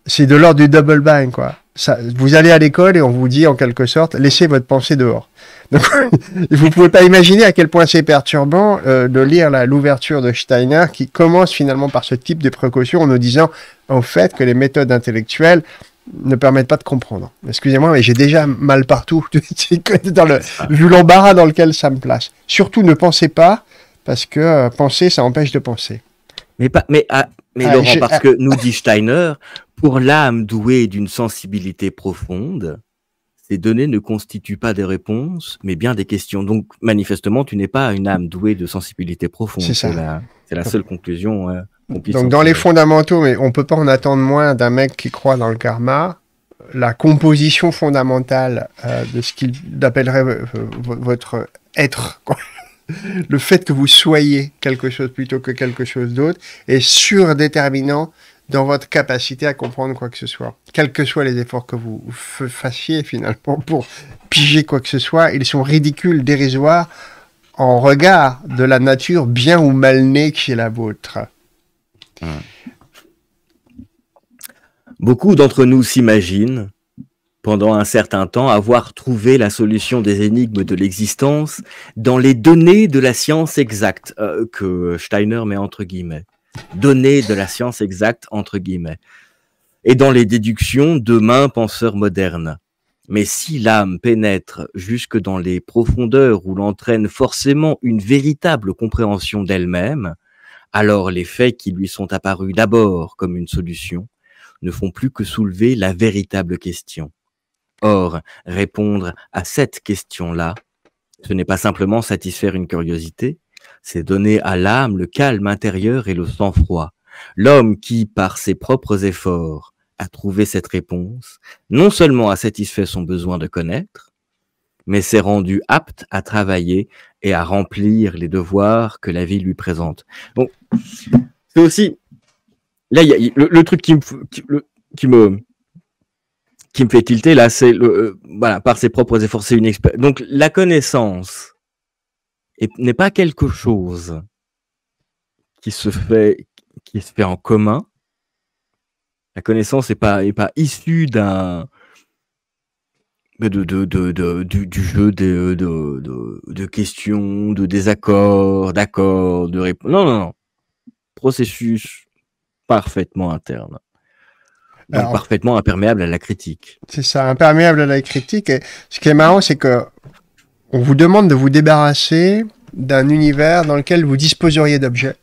c'est de l'ordre du double bind, quoi. Ça, vous allez à l'école et on vous dit en quelque sorte laissez votre pensée dehors. Donc vous pouvez pas imaginer à quel point c'est perturbant euh, de lire l'ouverture de Steiner qui commence finalement par ce type de précaution en nous disant en fait que les méthodes intellectuelles ne permettent pas de comprendre. Excusez-moi, mais j'ai déjà mal partout dans le vu l'embarras dans lequel ça me place. Surtout ne pensez pas parce que euh, penser ça empêche de penser. Mais pas mais ah, mais ah, Laurent, parce ah. que nous dit Steiner, pour l'âme douée d'une sensibilité profonde, ces données ne constituent pas des réponses, mais bien des questions. Donc, manifestement, tu n'es pas une âme douée de sensibilité profonde. C'est La, c'est la seule conclusion. Euh, Donc, dans les fondamentaux, mais on peut pas en attendre moins d'un mec qui croit dans le karma. La composition fondamentale euh, de ce qu'il appellerait euh, votre être, le fait que vous soyez quelque chose plutôt que quelque chose d'autre est surdéterminant dans votre capacité à comprendre quoi que ce soit. Quels que soient les efforts que vous fassiez finalement pour piger quoi que ce soit, ils sont ridicules, dérisoires en regard de la nature bien ou mal née qui est la vôtre. Hein. Beaucoup d'entre nous s'imaginent pendant un certain temps, avoir trouvé la solution des énigmes de l'existence dans les données de la science exacte, euh, que Steiner met entre guillemets. Données de la science exacte, entre guillemets. Et dans les déductions de mains penseurs modernes. Mais si l'âme pénètre jusque dans les profondeurs où l'entraîne forcément une véritable compréhension d'elle-même, alors les faits qui lui sont apparus d'abord comme une solution ne font plus que soulever la véritable question. Or, répondre à cette question-là, ce n'est pas simplement satisfaire une curiosité, c'est donner à l'âme le calme intérieur et le sang-froid. L'homme qui, par ses propres efforts, a trouvé cette réponse, non seulement a satisfait son besoin de connaître, mais s'est rendu apte à travailler et à remplir les devoirs que la vie lui présente. Bon, c'est aussi là y a, le, truc qui me, qui me qui me fait tilter là, c'est le euh, voilà par ses propres efforts, c'est une expérience. Donc la connaissance n'est pas quelque chose qui se fait qui se fait en commun. La connaissance n'est pas est pas issue d'un de, de, de, de, du, jeu de, euh, de, de, de, questions, de désaccords, d'accords, de réponses. Non, non, non. Processus parfaitement interne parfaitement imperméable à la critique. C'est ça, imperméable à la critique. Et ce qui est marrant, c'est que on vous demande de vous débarrasser d'un univers dans lequel vous disposeriez d'objets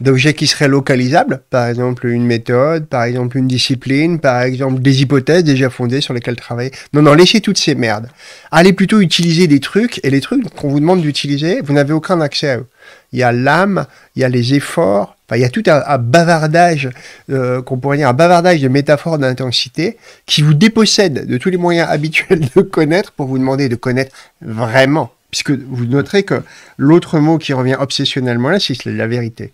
d'objets qui seraient localisables, par exemple une méthode, par exemple une discipline, par exemple des hypothèses déjà fondées sur lesquelles travailler. Non, non, laissez toutes ces merdes. Allez plutôt utiliser des trucs, et les trucs qu'on vous demande d'utiliser, vous n'avez aucun accès à eux. Il y a l'âme, il y a les efforts, il y a tout un, bavardage, euh, qu'on pourrait dire un bavardage de métaphores d'intensité qui vous dépossède de tous les moyens habituels de connaître pour vous demander de connaître vraiment. Puisque vous noterez que l'autre mot qui revient obsessionnellement là, c'est la vérité.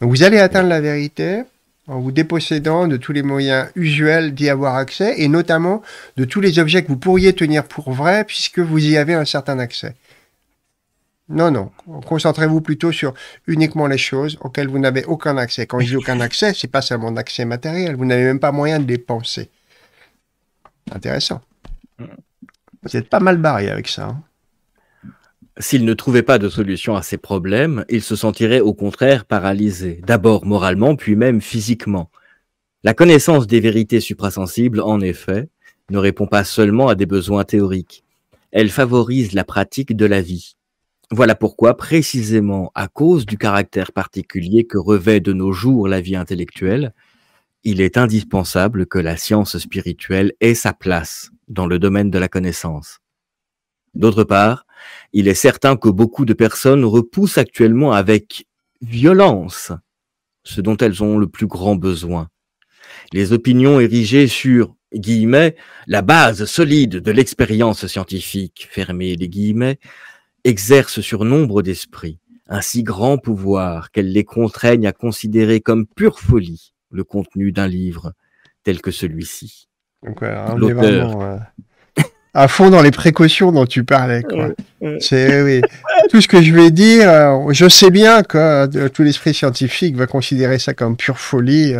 Donc vous allez atteindre la vérité en vous dépossédant de tous les moyens usuels d'y avoir accès, et notamment de tous les objets que vous pourriez tenir pour vrais, puisque vous y avez un certain accès. Non, non. Concentrez-vous plutôt sur uniquement les choses auxquelles vous n'avez aucun accès. Quand je dis aucun accès, c'est pas seulement d'accès matériel. Vous n'avez même pas moyen de les penser. Intéressant. Vous êtes pas mal barré avec ça. Hein. S'il ne trouvait pas de solution à ses problèmes, il se sentirait au contraire paralysé, d'abord moralement, puis même physiquement. La connaissance des vérités suprasensibles, en effet, ne répond pas seulement à des besoins théoriques. Elle favorise la pratique de la vie. Voilà pourquoi, précisément à cause du caractère particulier que revêt de nos jours la vie intellectuelle, il est indispensable que la science spirituelle ait sa place dans le domaine de la connaissance. D'autre part, il est certain que beaucoup de personnes repoussent actuellement avec violence ce dont elles ont le plus grand besoin. Les opinions érigées sur guillemets, la base solide de l'expérience scientifique, fermée les guillemets, exerce sur nombre d'esprits un si grand pouvoir qu'elle les contraigne à considérer comme pure folie le contenu d'un livre tel que celui-ci. Donc on hein, est vraiment euh, à fond dans les précautions dont tu parlais. C'est tout ce que je vais dire. Euh, je sais bien que euh, tout l'esprit scientifique va considérer ça comme pure folie.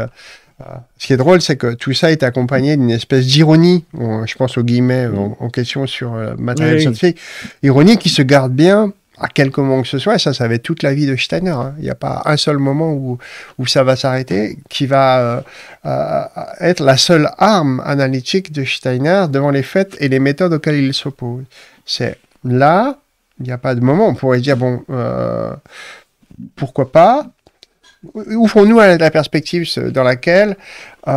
Ce qui est drôle, c'est que tout ça est accompagné d'une espèce d'ironie, je pense aux guillemets mm. en, question sur le euh, matériel scientifique, ironie qui se garde bien à quelque moment que ce soit, et ça, ça va être toute la vie de Steiner. Hein. Il n'y a pas un seul moment où, où ça va s'arrêter, qui va euh, euh, être la seule arme analytique de Steiner devant les faits et les méthodes auxquelles il s'oppose. C'est là, il n'y a pas de moment. On pourrait dire, bon, pourquoi pas ouvrons-nous à la perspective dans laquelle euh,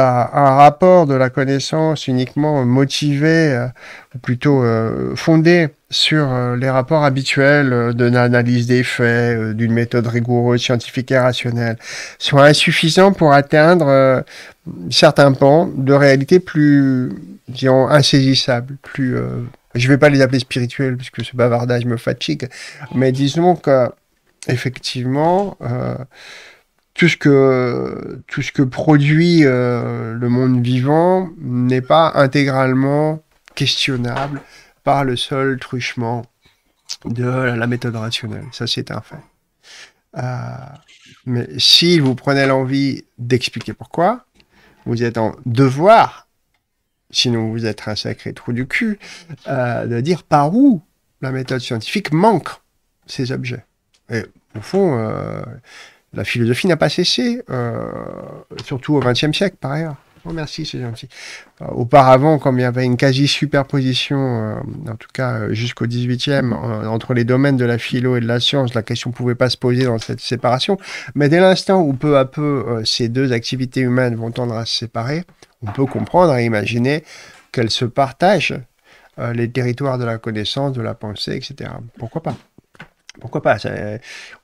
un rapport de la connaissance uniquement motivé, euh, ou plutôt euh, fondé sur les rapports habituels d'une analyse des faits, d'une méthode rigoureuse, scientifique et rationnelle, soit insuffisant pour atteindre certains pans de réalité plus, disons, insaisissables, plus... je ne vais pas les appeler spirituels, puisque ce bavardage me fatigue, mais disons que effectivement, euh, tout, ce que, tout ce que produit euh, le monde vivant n'est pas intégralement questionnable par le seul truchement de la méthode rationnelle. Ça, c'est un fait. Euh, mais si vous prenez l'envie d'expliquer pourquoi, vous êtes en devoir, sinon vous êtes un sacré trou du cul, de dire par où la méthode scientifique manque ces objets. Au fond, euh, la philosophie n'a pas cessé, euh, surtout au XXe siècle par ailleurs. Oh, merci, c'est gentil. Euh, auparavant, comme il y avait une quasi-superposition, en tout cas jusqu'au XVIIIe, entre les domaines de la philo et de la science, la question ne pouvait pas se poser dans cette séparation. Mais dès l'instant où peu à peu ces deux activités humaines vont tendre à se séparer, on peut comprendre et imaginer qu'elles se partagent les territoires de la connaissance, de la pensée, etc. Pourquoi pas pourquoi pas euh,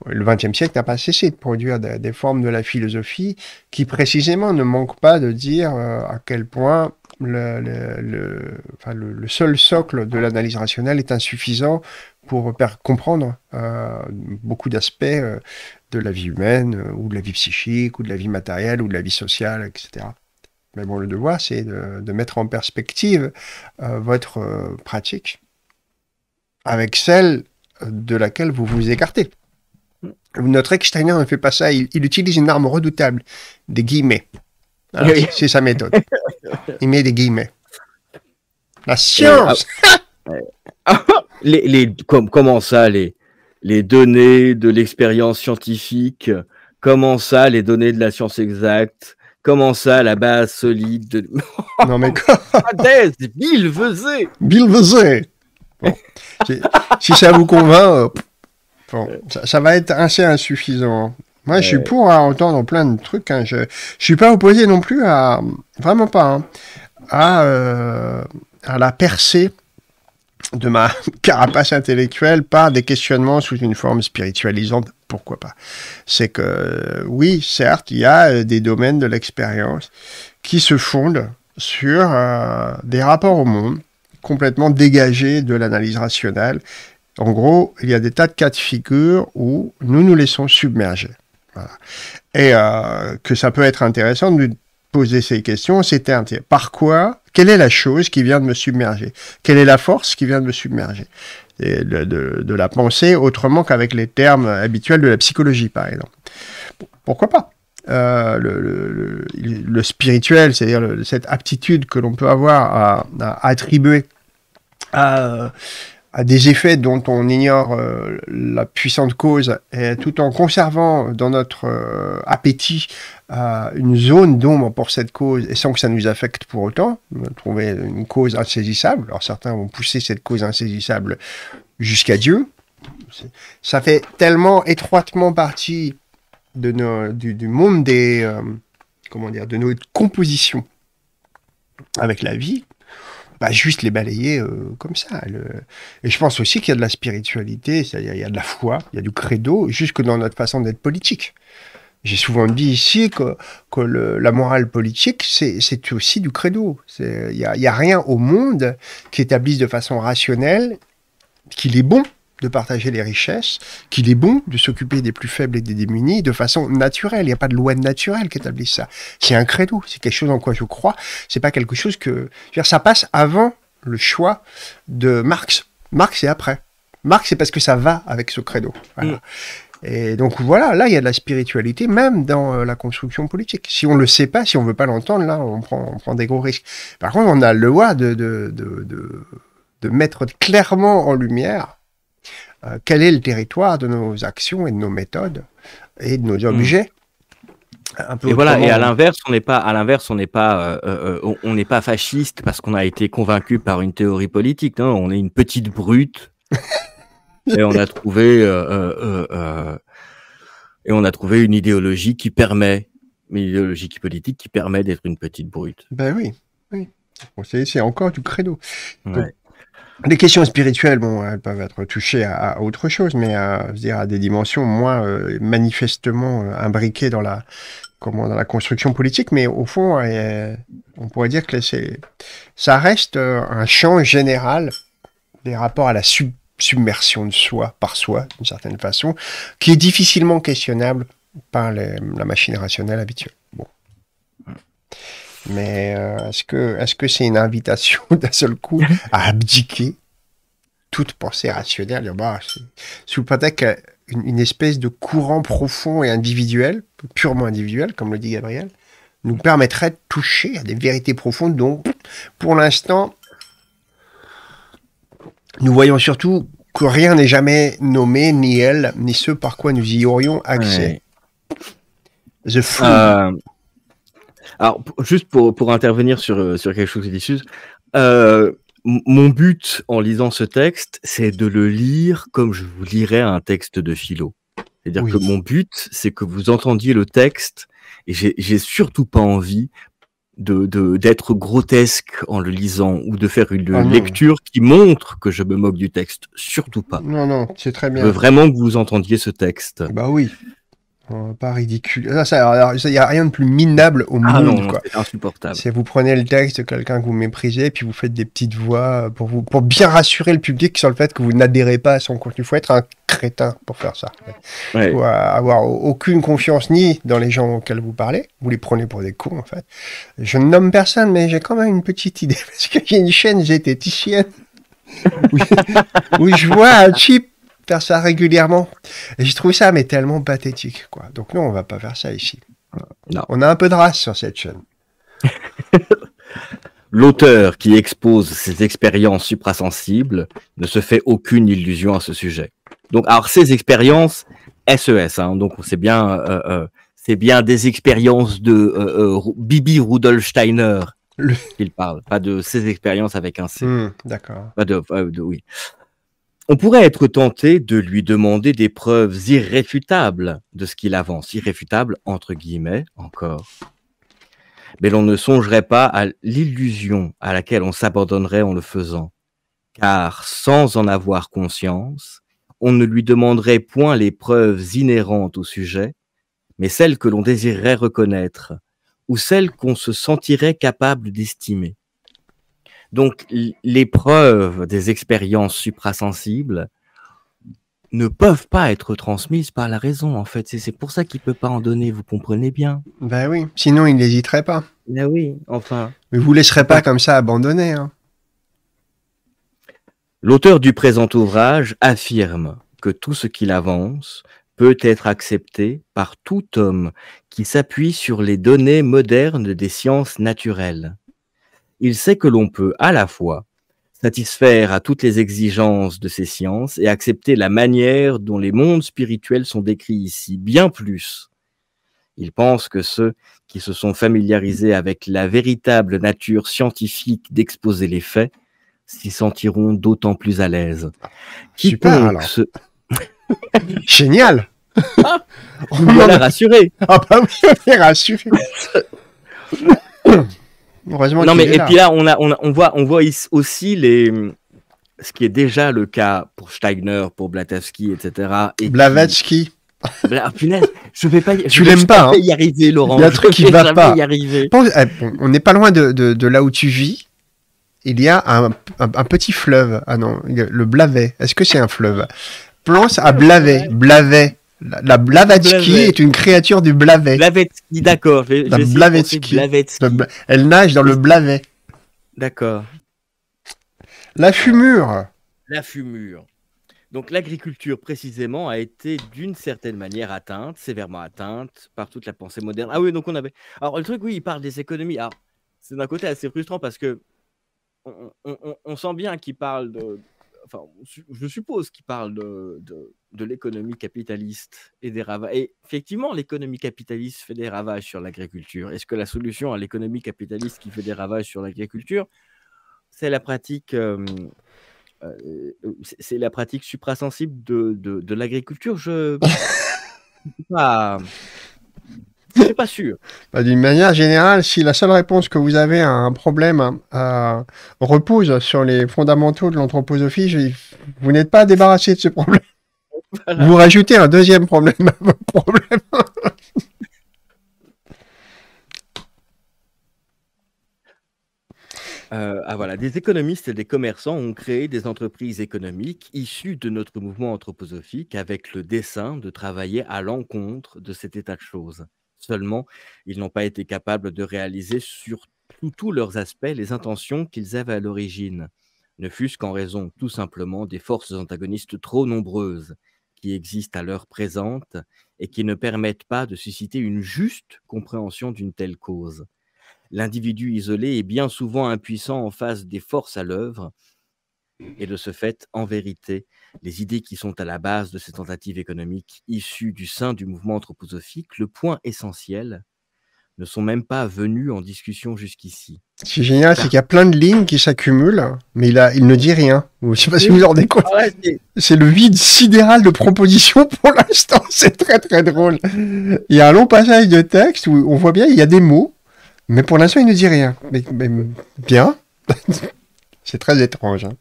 Le XXe siècle n'a pas cessé de produire des formes de la philosophie qui précisément ne manquent pas de dire euh, à quel point le, le, seul socle de l'analyse rationnelle est insuffisant pour comprendre euh, beaucoup d'aspects de la vie humaine, ou de la vie psychique, ou de la vie matérielle, ou de la vie sociale, etc. Mais bon, le devoir, c'est de, de, mettre en perspective votre pratique avec celle de laquelle vous vous écartez. Mm. Notre Ecksteiner ne fait pas ça, il, utilise une arme redoutable, des guillemets. C'est sa méthode. Il met des guillemets. La science ah, ah, ah, les, les, Comment ça, les, les données de l'expérience scientifique Comment ça, les données de la science exacte Comment ça, la base solide de... Non, mais quoi Bill Vesey Bill si ça vous convainc, euh, ça, va être assez insuffisant. Moi, je suis pour hein, entendre plein de trucs. Hein. Je ne suis pas opposé non plus à. Vraiment pas. Hein, à, euh, à la percée de ma carapace intellectuelle par des questionnements sous une forme spiritualisante. Pourquoi pas C'est que, oui, certes, il y a euh, des domaines de l'expérience qui se fondent sur des rapports au monde, complètement dégagé de l'analyse rationnelle. En gros, il y a des tas de cas de figure où nous nous laissons submerger. Et euh, que ça peut être intéressant de poser ces questions, c'était par quoi, quelle est la chose qui vient de me submerger Quelle est la force qui vient de me submerger de, la pensée autrement qu'avec les termes habituels de la psychologie, par exemple. Pourquoi pas euh, le, spirituel, c'est-à-dire cette aptitude que l'on peut avoir à attribuer à, à des effets dont on ignore euh, la puissante cause, et tout en conservant dans notre euh, appétit euh, une zone d'ombre pour cette cause, et sans que ça nous affecte pour autant, trouver une cause insaisissable. Alors certains vont pousser cette cause insaisissable jusqu'à Dieu. Ça fait tellement étroitement partie de du, du, monde des comment dire de notre composition avec la vie bah, juste les balayer euh, comme ça. Et je pense aussi qu'il y a de la spiritualité, c'est-à-dire il y a de la foi, il y a du credo, jusque dans notre façon d'être politique. J'ai souvent dit ici que, que la morale politique, c'est aussi du credo. Il n'y a rien au monde qui établisse de façon rationnelle qu'il est bon de partager les richesses, qu'il est bon de s'occuper des plus faibles et des démunis de façon naturelle. Il n'y a pas de loi naturelle qui établit ça. C'est un credo, c'est quelque chose en quoi je crois. C'est pas quelque chose que, ça passe avant le choix de Marx. Marx c'est après. Marx c'est parce que ça va avec ce credo. Mm. Et donc voilà, là il y a de la spiritualité même dans euh, la construction politique. Si on le sait pas, si on veut pas l'entendre, là on prend, prend des gros risques. Par contre, on a le droit de, de mettre clairement en lumière euh, quel est le territoire de nos actions et de nos méthodes et de nos hmm. objets. et voilà. Et à l'inverse, on n'est pas, à l'inverse, on n'est pas, euh, euh, on n'est pas fasciste parce qu'on a été convaincu par une théorie politique. Hein. on est une petite brute et on a trouvé et on a trouvé une idéologie qui permet, une idéologie politique qui permet d'être une petite brute. Ben oui, oui. c'est encore du credo les questions spirituelles, bon, elles peuvent être touchées à, autre chose, mais à, euh, dire, à des dimensions moins euh, manifestement euh, imbriquées dans la, comment, dans la construction politique. Mais au fond, on pourrait dire que ça reste un champ général des rapports à la submersion de soi par soi, d'une certaine façon, qui est difficilement questionnable par la machine rationnelle habituelle. Bon. Mais euh, est-ce que est-ce que c'est une invitation d'un seul coup à abdiquer toute pensée rationnelle bah, Sous prétexte une, une espèce de courant profond et individuel, purement individuel, comme le dit Gabriel, nous permettrait de toucher à des vérités profondes dont, pour l'instant, nous voyons surtout que rien n'est jamais nommé, ni elle, ni ce par quoi nous y aurions accès. The flu. Alors, juste pour, pour intervenir sur, euh, sur quelque chose qui est euh, mon but en lisant ce texte, c'est de le lire comme je vous lirais un texte de philo. C'est-à-dire que mon but, c'est que vous entendiez le texte, et j'ai surtout pas envie de d'être grotesque en le lisant ou de faire une ah lecture qui montre que je me moque du texte. Surtout pas. Non, non, c'est très bien. Je veux vraiment que vous entendiez ce texte. Bah oui pas ridicule. Ah, ça, il n'y a rien de plus minable au ah monde. C'est insupportable. Si vous prenez le texte de quelqu'un que vous méprisez, puis vous faites des petites voix pour, vous, pour bien rassurer le public sur le fait que vous n'adhérez pas à son contenu. Il faut être un crétin pour faire ça. Il faut avoir aucune confiance ni dans les gens auxquels vous parlez. Vous les prenez pour des cons, en fait. Je ne nomme personne, mais j'ai quand même une petite idée. Parce que j'ai une chaîne zététicienne. oui, où je vois un chip faire ça régulièrement. J'ai trouvé trouve ça mais tellement pathétique, quoi. Donc nous, on va pas faire ça ici. Non. On a un peu de race sur cette chaîne. L'auteur qui expose ses expériences suprasensibles ne se fait aucune illusion à ce sujet. Donc, alors ces expériences SES, e hein, donc c'est bien, euh, euh, c'est bien des expériences de euh, Bibi Rudolsteiner Steiner qu'il parle, pas de ses expériences avec un C. Hum, d'accord. Pas oui on pourrait être tenté de lui demander des preuves irréfutables de ce qu'il avance, irréfutables entre guillemets encore. Mais l'on ne songerait pas à l'illusion à laquelle on s'abandonnerait en le faisant, car sans en avoir conscience, on ne lui demanderait point les preuves inhérentes au sujet, mais celles que l'on désirerait reconnaître, ou celles qu'on se sentirait capable d'estimer. Donc, les preuves des expériences suprasensibles ne peuvent pas être transmises par la raison, en fait. C'est pour ça qu'il ne peut pas en donner, vous comprenez bien. Ben oui, sinon il n'hésiterait pas. Ben oui, enfin. Mais vous ne laisserez pas comme ça abandonner. Hein. L'auteur du présent ouvrage affirme que tout ce qu'il avance peut être accepté par tout homme qui s'appuie sur les données modernes des sciences naturelles il sait que l'on peut à la fois satisfaire à toutes les exigences de ces sciences et accepter la manière dont les mondes spirituels sont décrits ici, bien plus. Il pense que ceux qui se sont familiarisés avec la véritable nature scientifique d'exposer les faits s'y sentiront d'autant plus à l'aise. Super alors. Génial On va l'a rassurer Ah bah oui, on Heureusement non, mais et puis là, on, a, on, on, voit, on voit aussi les, ce qui est déjà le cas pour Steiner, pour Blatavski, etc. Et Blavatsky. Bla... Oh, punaise, je vais pas. pas, hein. y arriver, Laurent. Il y a un truc qui ne va pas. Y arriver. Eh, on n'est pas loin de, là où tu vis. Il y a un, petit fleuve. Ah non, le Blavet. Est-ce que c'est un fleuve Pense à Blavet. Blavet. La, Blavatsky est une créature du Blavet. Blavatsky, d'accord. La elle nage dans le Blavet. D'accord. La fumure. La fumure. Donc l'agriculture précisément a été d'une certaine manière atteinte, sévèrement atteinte par toute la pensée moderne. Ah oui, donc on avait. Alors le truc, oui, il parle des économies. Alors c'est d'un côté assez frustrant parce que on, sent bien qu'il parle de. Enfin, je suppose qu'il parle de de l'économie capitaliste et des ravages. Et effectivement, l'économie capitaliste fait des ravages sur l'agriculture. Est-ce que la solution à l'économie capitaliste qui fait des ravages sur l'agriculture, c'est la pratique, euh, euh, euh, c'est la pratique suprasensible de, de, l'agriculture Je ne suis, pas sûr. Bah, d'une manière générale, si la seule réponse que vous avez à un problème repose sur les fondamentaux de l'anthroposophie, vous n'êtes pas débarrassé de ce problème. Vous rajoutez un deuxième problème à votre problème. Euh, ah voilà, des économistes et des commerçants ont créé des entreprises économiques issues de notre mouvement anthroposophique avec le dessein de travailler à l'encontre de cet état de choses. Seulement, ils n'ont pas été capables de réaliser sur tous leurs aspects les intentions qu'ils avaient à l'origine, ne fût-ce qu'en raison tout simplement des forces antagonistes trop nombreuses existent à l'heure présente et qui ne permettent pas de susciter une juste compréhension d'une telle cause. L'individu isolé est bien souvent impuissant en face des forces à l'œuvre, et de ce fait, en vérité, les idées qui sont à la base de ces tentatives économiques issues du sein du mouvement anthroposophique, le point essentiel, ne sont même pas venus en discussion jusqu'ici. Ce génial, c'est qu'il y a plein de lignes qui s'accumulent, mais il, a, il ne dit rien. Je ne sais pas si vous en rendez ah C'est le vide sidéral de propositions pour l'instant. C'est très très drôle. Il y a un long passage de texte où on voit bien il y a des mots, mais pour l'instant il ne dit rien. Mais, bien, c'est très étrange. Hein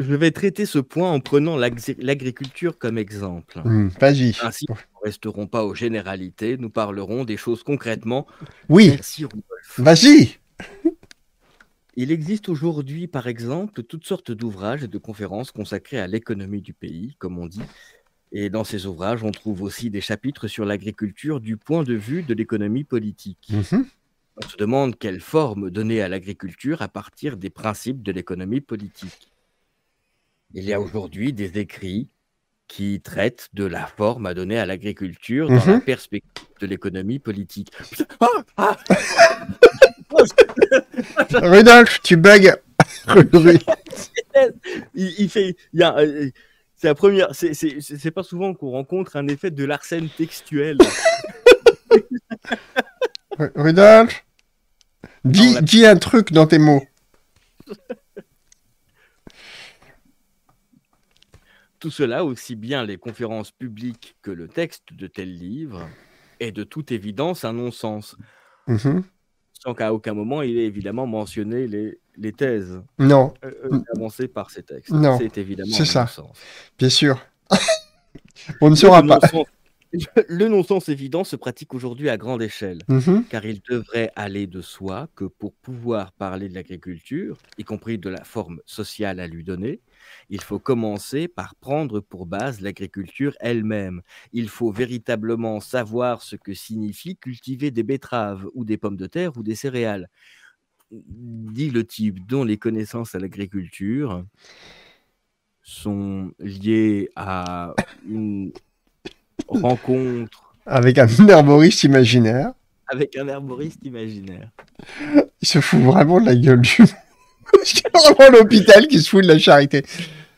je vais traiter ce point en prenant l'agriculture comme exemple. Hmm, vas-y. Ainsi, nous ne resterons pas aux généralités, nous parlerons des choses concrètement. Oui. Vas-y. Il existe aujourd'hui, par exemple, toutes sortes d'ouvrages et de conférences consacrées à l'économie du pays, comme on dit. Et dans ces ouvrages, on trouve aussi des chapitres sur l'agriculture du point de vue de l'économie politique. Mhm. On se demande quelle forme donner à l'agriculture à partir des principes de l'économie politique il y a aujourd'hui des écrits qui traitent de la forme à donner à l'agriculture dans mhm. la perspective de l'économie politique. Ah, tu bugs. il, fait, il y euh, c'est la première. C'est pas souvent qu'on rencontre un effet de l'arsène textuel. Rudolf, dis, dis un truc dans tes mots. Tout cela, aussi bien les conférences publiques que le texte de tel livre, est de toute évidence un non-sens. Mmh Sans qu'à aucun moment il ait évidemment mentionné les, thèses non. Euh, euh, mmh. avancées par ces textes. C'est évidemment un non-sens. Bien sûr. On ne saura pas. Le non-sens évident se pratique aujourd'hui à grande échelle, mhm. car il devrait aller de soi que pour pouvoir parler de l'agriculture, y compris de la forme sociale à lui donner, il faut commencer par prendre pour base l'agriculture elle-même. Il faut véritablement savoir ce que signifie cultiver des betteraves ou des pommes de terre ou des céréales, dit le type dont les connaissances à l'agriculture sont liées à une rencontre. Avec un herboriste imaginaire. Avec un herboriste imaginaire. Il se fout vraiment de la gueule du. C'est vraiment l'hôpital qui se fout de la charité.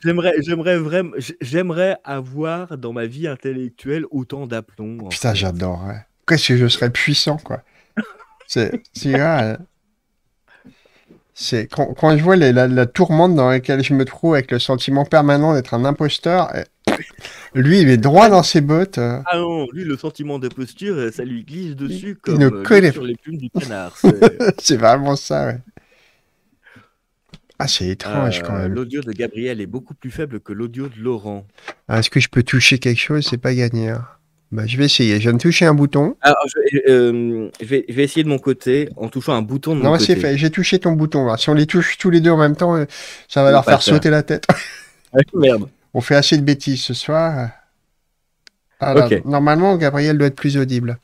J'aimerais, j'aimerais vraiment, j'aimerais avoir dans ma vie intellectuelle autant d'aplomb. Putain, fait. j'adore. Qu'est-ce que je serais puissant, quoi. C'est, c'est quand, je vois la, la, tourmente dans laquelle je me trouve avec le sentiment permanent d'être un imposteur, eh, lui, il est droit dans ses bottes. Ah non, lui, le sentiment de posture, ça lui glisse dessus comme euh, sur les plumes du canard. C'est vraiment ça, Ah, c'est étrange euh, quand même. L'audio de Gabriel est beaucoup plus faible que l'audio de Laurent. Ah, est-ce que je peux toucher quelque chose C'est pas gagné. Hein. Bah, je vais essayer. Je viens de toucher un bouton. Ah, euh, je, vais, essayer de mon côté en touchant un bouton de non, côté. c'est fait. J'ai touché ton bouton. Si on les touche tous les deux en même temps, ça va leur faire sauter la tête. Ah, merde. On fait assez de bêtises ce soir. Normalement, Gabriel doit être plus audible.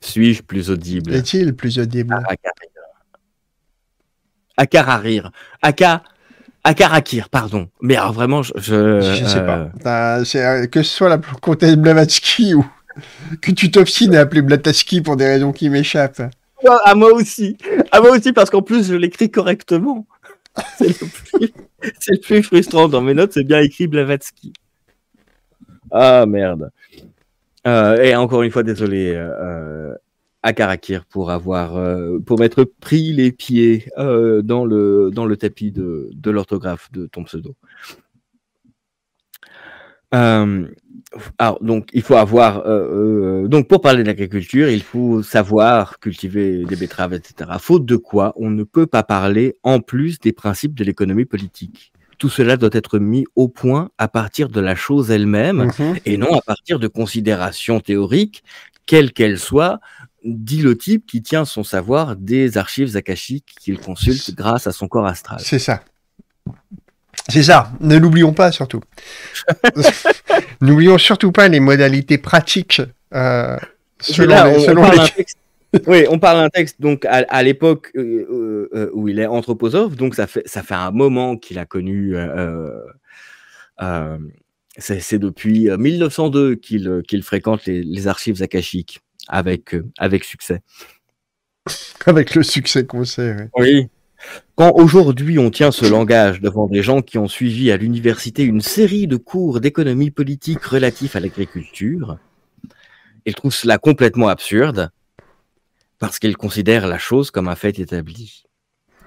Suis-je plus audible Est-il plus audible Akarakir. Akarakir, pardon. Mais vraiment, je. Je, sais euh, pas. Bah, euh, que ce soit la comtesse Blavatsky ou que tu t'obstines à appeler Blavatsky pour des raisons qui m'échappent. À ah, moi aussi. À ah, moi aussi, parce qu'en plus, je l'écris correctement. c'est le, plus frustrant. Dans mes notes, c'est bien écrit Blavatsky. Ah merde. Euh, et encore une fois, désolé euh, euh, à Karakir pour avoir pour m'être pris les pieds dans, le, dans le tapis de, de l'orthographe de ton pseudo alors, donc, il faut avoir. Euh, euh donc, pour parler d'agriculture, il faut savoir cultiver des betteraves, etc. Faute de quoi, on ne peut pas parler en plus des principes de l'économie politique. Tout cela doit être mis au point à partir de la chose elle-même mhm. et non à partir de considérations théoriques, quelles qu'elles soient, dit le type qui tient son savoir des archives akashiques qu'il consulte grâce à son corps astral. C'est ça. C'est ça, ne l'oublions pas surtout. N'oublions surtout pas les modalités pratiques euh, selon, on, selon oui, on parle d'un texte donc à, l'époque euh, euh, où il est anthroposophe, donc ça fait, ça fait un moment qu'il a connu. c'est depuis 1902 qu'il fréquente les, archives akashiques avec, avec succès. Avec le succès qu'on sait. oui. Quand aujourd'hui on tient ce langage devant des gens qui ont suivi à l'université une série de cours d'économie politique relatifs à l'agriculture, ils trouvent cela complètement absurde parce qu'ils considèrent la chose comme un fait établi.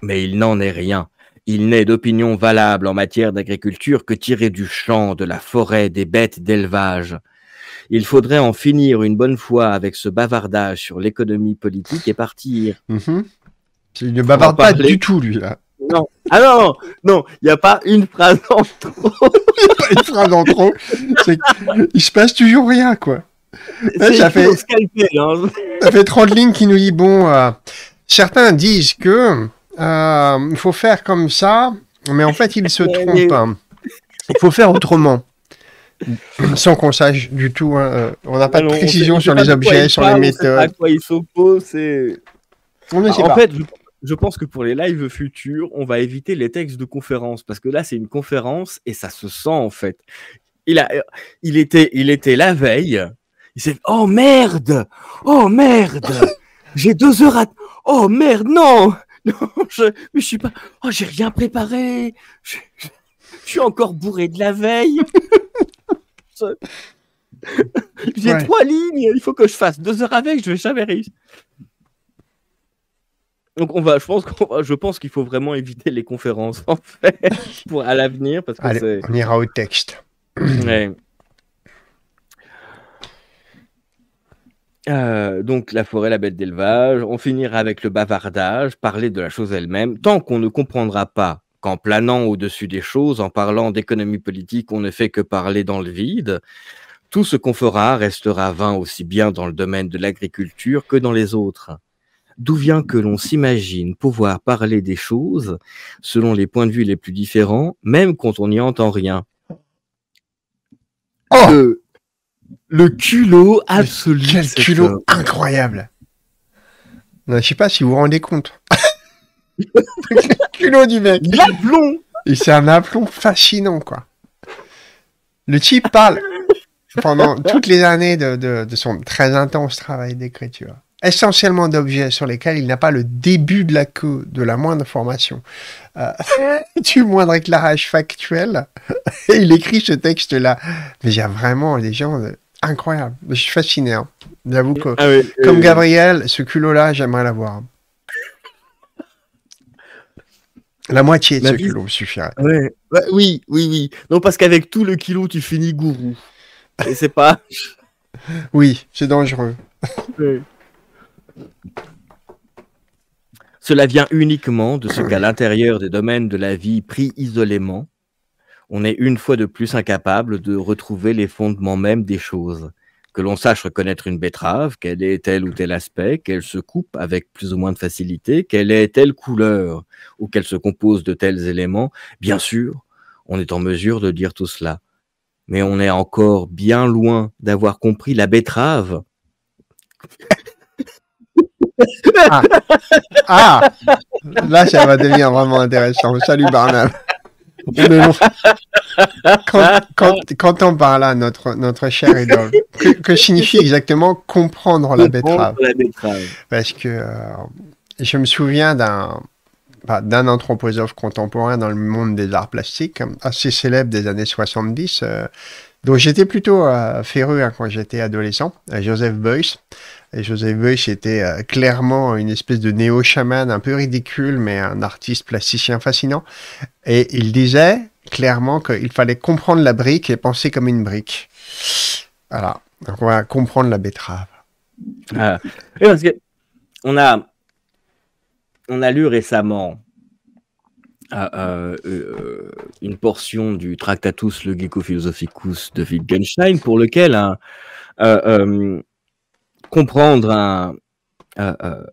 Mais il n'en est rien. Il n'est d'opinion valable en matière d'agriculture que tirée du champ, de la forêt, des bêtes d'élevage. Il faudrait en finir une bonne fois avec ce bavardage sur l'économie politique et partir mm-hmm. Il ne bavarde pas du tout, lui, là. Non. Ah non, non, il n'y a pas une phrase en trop. Il n'y a pas une phrase en trop. Il se passe toujours rien, quoi. ça, fait... fait 30 hein. lignes qui nous dit bon, euh, certains disent que euh, faut faire comme ça, mais en fait, ils se trompent. Hein. Il faut faire autrement. Sans qu'on sache du tout, hein, euh, on n'a pas de ah précision sur les objets, sur les méthodes. à quoi ils s'opposent. On ne ah, sait pas. En fait, je pense que pour les lives futurs, on va éviter les textes de conférence parce que là, c'est une conférence et ça se sent en fait. Il, a, euh, il, était, il était la veille. Il s'est Oh merde Oh merde J'ai deux heures à. Oh merde, non Non, je, suis pas. Oh, j'ai rien préparé je, suis encore bourré de la veille J'ai trois lignes, il faut que je fasse deux heures avec, je vais jamais réussir. Donc on va, je pense, qu'il faut vraiment éviter les conférences en fait pour à l'avenir parce que on ira au texte. Euh, donc la forêt, la bête d'élevage. On finira avec le bavardage, parler de la chose elle-même. Tant qu'on ne comprendra pas qu'en planant au-dessus des choses, en parlant d'économie politique, on ne fait que parler dans le vide. Tout ce qu'on fera restera vain aussi bien dans le domaine de l'agriculture que dans les autres d'où vient que l'on s'imagine pouvoir parler des choses selon les points de vue les plus différents, même quand on n'y entend rien. Oh! le, culot absolu. quel culot incroyable. Je sais pas si vous vous rendez compte. le culot du mec. L'aplomb. Et c'est un aplomb fascinant, quoi. Le type parle pendant toutes les années de son très intense travail d'écriture essentiellement d'objets sur lesquels il n'a pas le début de la queue de la moindre formation euh, du moindre éclairage factuel. il écrit ce texte-là. Mais il y a vraiment des gens euh, incroyables. Je suis fasciné. Hein. J'avoue ah comme Gabriel, ce culot-là, j'aimerais l'avoir. La moitié de ce vie... culot suffirait. Bah, oui, oui, oui. Non, parce qu'avec tout le kilo, tu finis gourou. Et c'est pas. oui, c'est dangereux. Cela vient uniquement de ce qu'à l'intérieur des domaines de la vie pris isolément, on est une fois de plus incapable de retrouver les fondements même des choses. Que l'on sache reconnaître une betterave, qu'elle est tel ou tel aspect, qu'elle se coupe avec plus ou moins de facilité, quelle est telle couleur, ou qu'elle se compose de tels éléments, bien sûr, on est en mesure de dire tout cela. Mais on est encore bien loin d'avoir compris la betterave ah. ah. Là, ça va devenir vraiment intéressant. Salut Barnab Quand, on parle à notre, notre cher idole, que, signifie exactement comprendre la betterave, Parce que euh, je me souviens d'un d'un anthroposophe contemporain dans le monde des arts plastiques, assez célèbre des années 70, euh, dont j'étais plutôt euh, hein, quand j'étais adolescent, euh, Joseph Beuys, et Joseph était euh, clairement une espèce de néo-chaman un peu ridicule, mais un artiste plasticien fascinant. Et il disait clairement qu'il fallait comprendre la brique et penser comme une brique. Voilà. Donc on va comprendre la betterave. Ah. on a, on a lu récemment euh, euh, une portion du Tractatus Logico Philosophicus de Wittgenstein pour lequel un. Hein, comprendre un, euh, euh,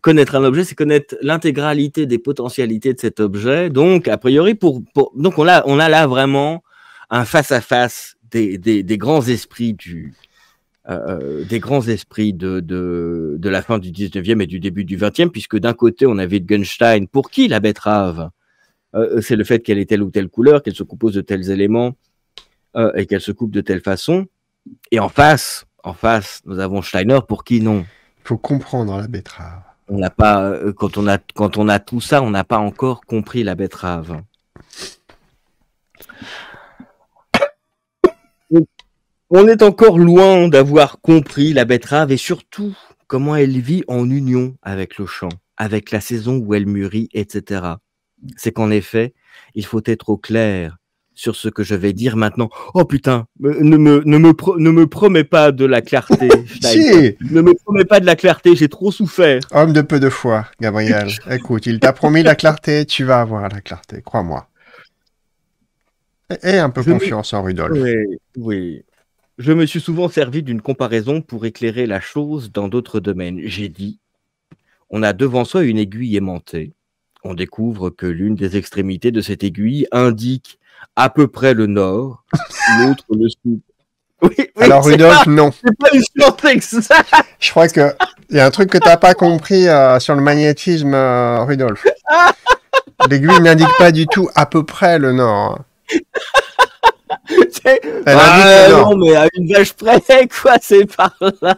connaître un objet, c'est connaître l'intégralité des potentialités de cet objet. Donc, a priori, pour, donc on a, on a là vraiment un face à face des, grands esprits du, euh, des grands esprits de, de, la fin du 19e et du début du 20e, puisque d'un côté, on avait Wittgenstein, pour qui la betterave, c'est le fait qu'elle ait telle ou telle couleur, qu'elle se compose de tels éléments et qu'elle se coupe de telle façon. Et en face, en face, nous avons Steiner pour qui non. Il faut comprendre la betterave. On n'a pas, euh, quand on a, quand on a tout ça, on n'a pas encore compris la betterave. On est encore loin d'avoir compris la betterave et surtout comment elle vit en union avec le champ, avec la saison où elle mûrit, etc. C'est qu'en effet, il faut être au clair sur ce que je vais dire maintenant. Oh putain, ne me, ne me, promets pas de la clarté. Ne me promets pas de la clarté, j'ai trop souffert. Homme de peu de foi, Gabriel. Écoute, il t'a promis la clarté, tu vas avoir la clarté, crois-moi. Et, un peu confiance en Rudolf. Oui, oui. Je me suis souvent servi d'une comparaison pour éclairer la chose dans d'autres domaines. J'ai dit, on a devant soi une aiguille aimantée on découvre que l'une des extrémités de cette aiguille indique à peu près le nord, l'autre le sud. Alors Rudolf, non. C'est pas Je crois que il y a un truc que tu t'as pas compris euh, sur le magnétisme, euh, Rudolf. L'aiguille n'indique pas du tout à peu près le nord. Elle indique le nord. Non, mais à une vache près, quoi, c'est par là.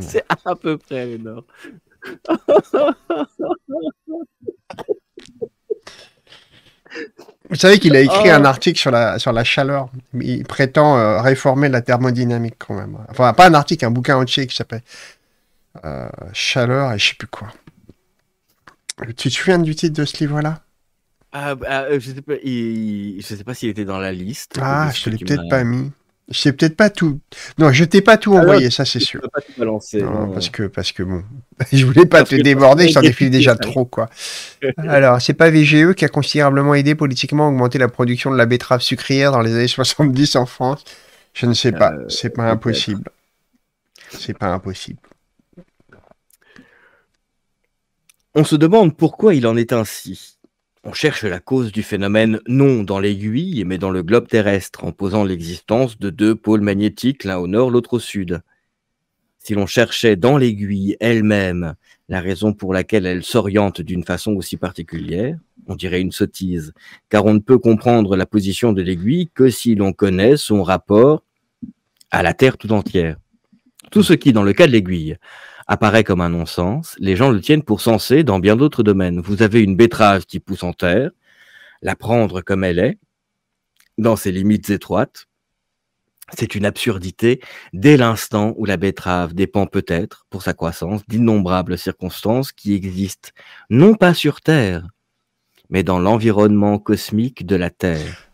C'est à peu près le nord. Vous savez qu'il a écrit oh. un article sur la, sur la chaleur. Il prétend euh, réformer la thermodynamique quand même. Enfin, pas un article, un bouquin entier qui s'appelle euh, Chaleur et je sais plus quoi. Tu te souviens du titre de ce livre-là ah, bah, euh, Je ne sais pas s'il était dans la liste. Ah, je ne l'ai peut-être pas mis. C'est peut-être pas tout. Non, je t'ai pas tout ah envoyé, ça c'est sûr. Pas tout balancer, non, parce que parce que bon, je voulais pas te déborder, j'en ai déjà trop quoi. Alors, c'est pas VGE qui a considérablement aidé politiquement à augmenter la production de la betterave sucrière dans les années 70 en France. Je ne sais pas, ce euh, c'est pas impossible. C'est pas impossible. On se demande pourquoi il en est ainsi. On cherche la cause du phénomène non dans l'aiguille, mais dans le globe terrestre, en posant l'existence de deux pôles magnétiques, l'un au nord, l'autre au sud. Si l'on cherchait dans l'aiguille elle-même la raison pour laquelle elle s'oriente d'une façon aussi particulière, on dirait une sottise, car on ne peut comprendre la position de l'aiguille que si l'on connaît son rapport à la Terre tout entière. Tout ce qui, dans le cas de l'aiguille, apparaît comme un non-sens, les gens le tiennent pour sensé dans bien d'autres domaines. Vous avez une betterave qui pousse en terre, la prendre comme elle est, dans ses limites étroites, c'est une absurdité dès l'instant où la betterave dépend peut-être, pour sa croissance, d'innombrables circonstances qui existent, non pas sur Terre, mais dans l'environnement cosmique de la Terre.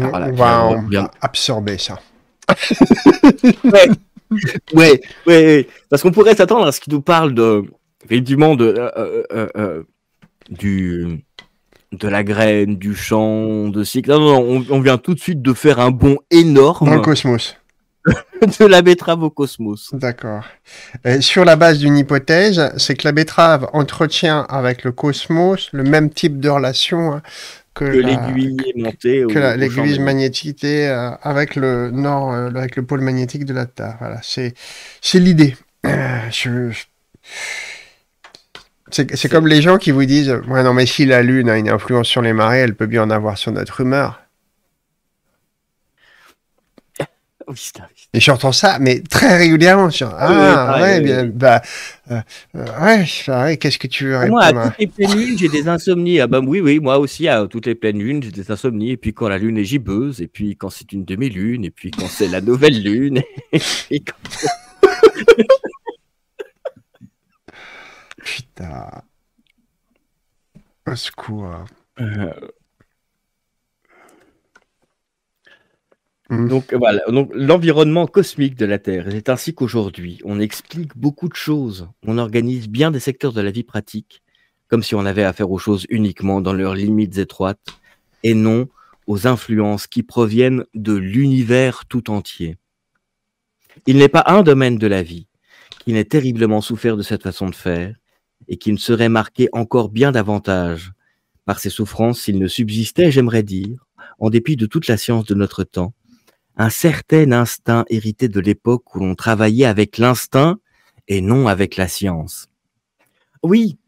Ah, on, absorber ça. ouais, parce qu'on pourrait s'attendre à ce qu'il nous parle de, effectivement, de, euh, euh, euh, du, de la graine, du champ, de cycle. Non, non, on, vient tout de suite de faire un bond énorme. Dans cosmos. de la betterave au cosmos. D'accord. Sur la base d'une hypothèse, c'est que la betterave entretient avec le cosmos le même type de relation hein, que, l'aiguille magnétique est montée euh, avec le nord, euh, avec le pôle magnétique de la Terre. Voilà, c'est c'est l'idée. Euh, je... C'est comme les gens qui vous disent ouais, non mais si la Lune a une influence sur les marées, elle peut bien en avoir sur notre humeur. et j'entends ça, mais très régulièrement. ah, ouais, ouais, qu'est-ce que tu veux répondre Moi, à toutes les pleines lunes, j'ai des insomnies. Ah, bah oui, oui, moi aussi, à toutes les pleines lunes, j'ai des insomnies. Et puis quand la lune est gibbeuse, et puis quand c'est une demi-lune, et puis quand c'est la nouvelle lune. Putain. un secours. Euh... Mmh. Donc voilà, donc, l'environnement cosmique de la Terre. C'est ainsi qu'aujourd'hui, on explique beaucoup de choses. On organise bien des secteurs de la vie pratique, comme si on avait affaire aux choses uniquement dans leurs limites étroites, et non aux influences qui proviennent de l'univers tout entier. Il n'est pas un domaine de la vie qui n'ait terriblement souffert de cette façon de faire, et qui ne serait marqué encore bien davantage par ses souffrances s'il ne subsistait, j'aimerais dire, en dépit de toute la science de notre temps, un certain instinct hérité de l'époque où l'on travaillait avec l'instinct et non avec la science. Oui,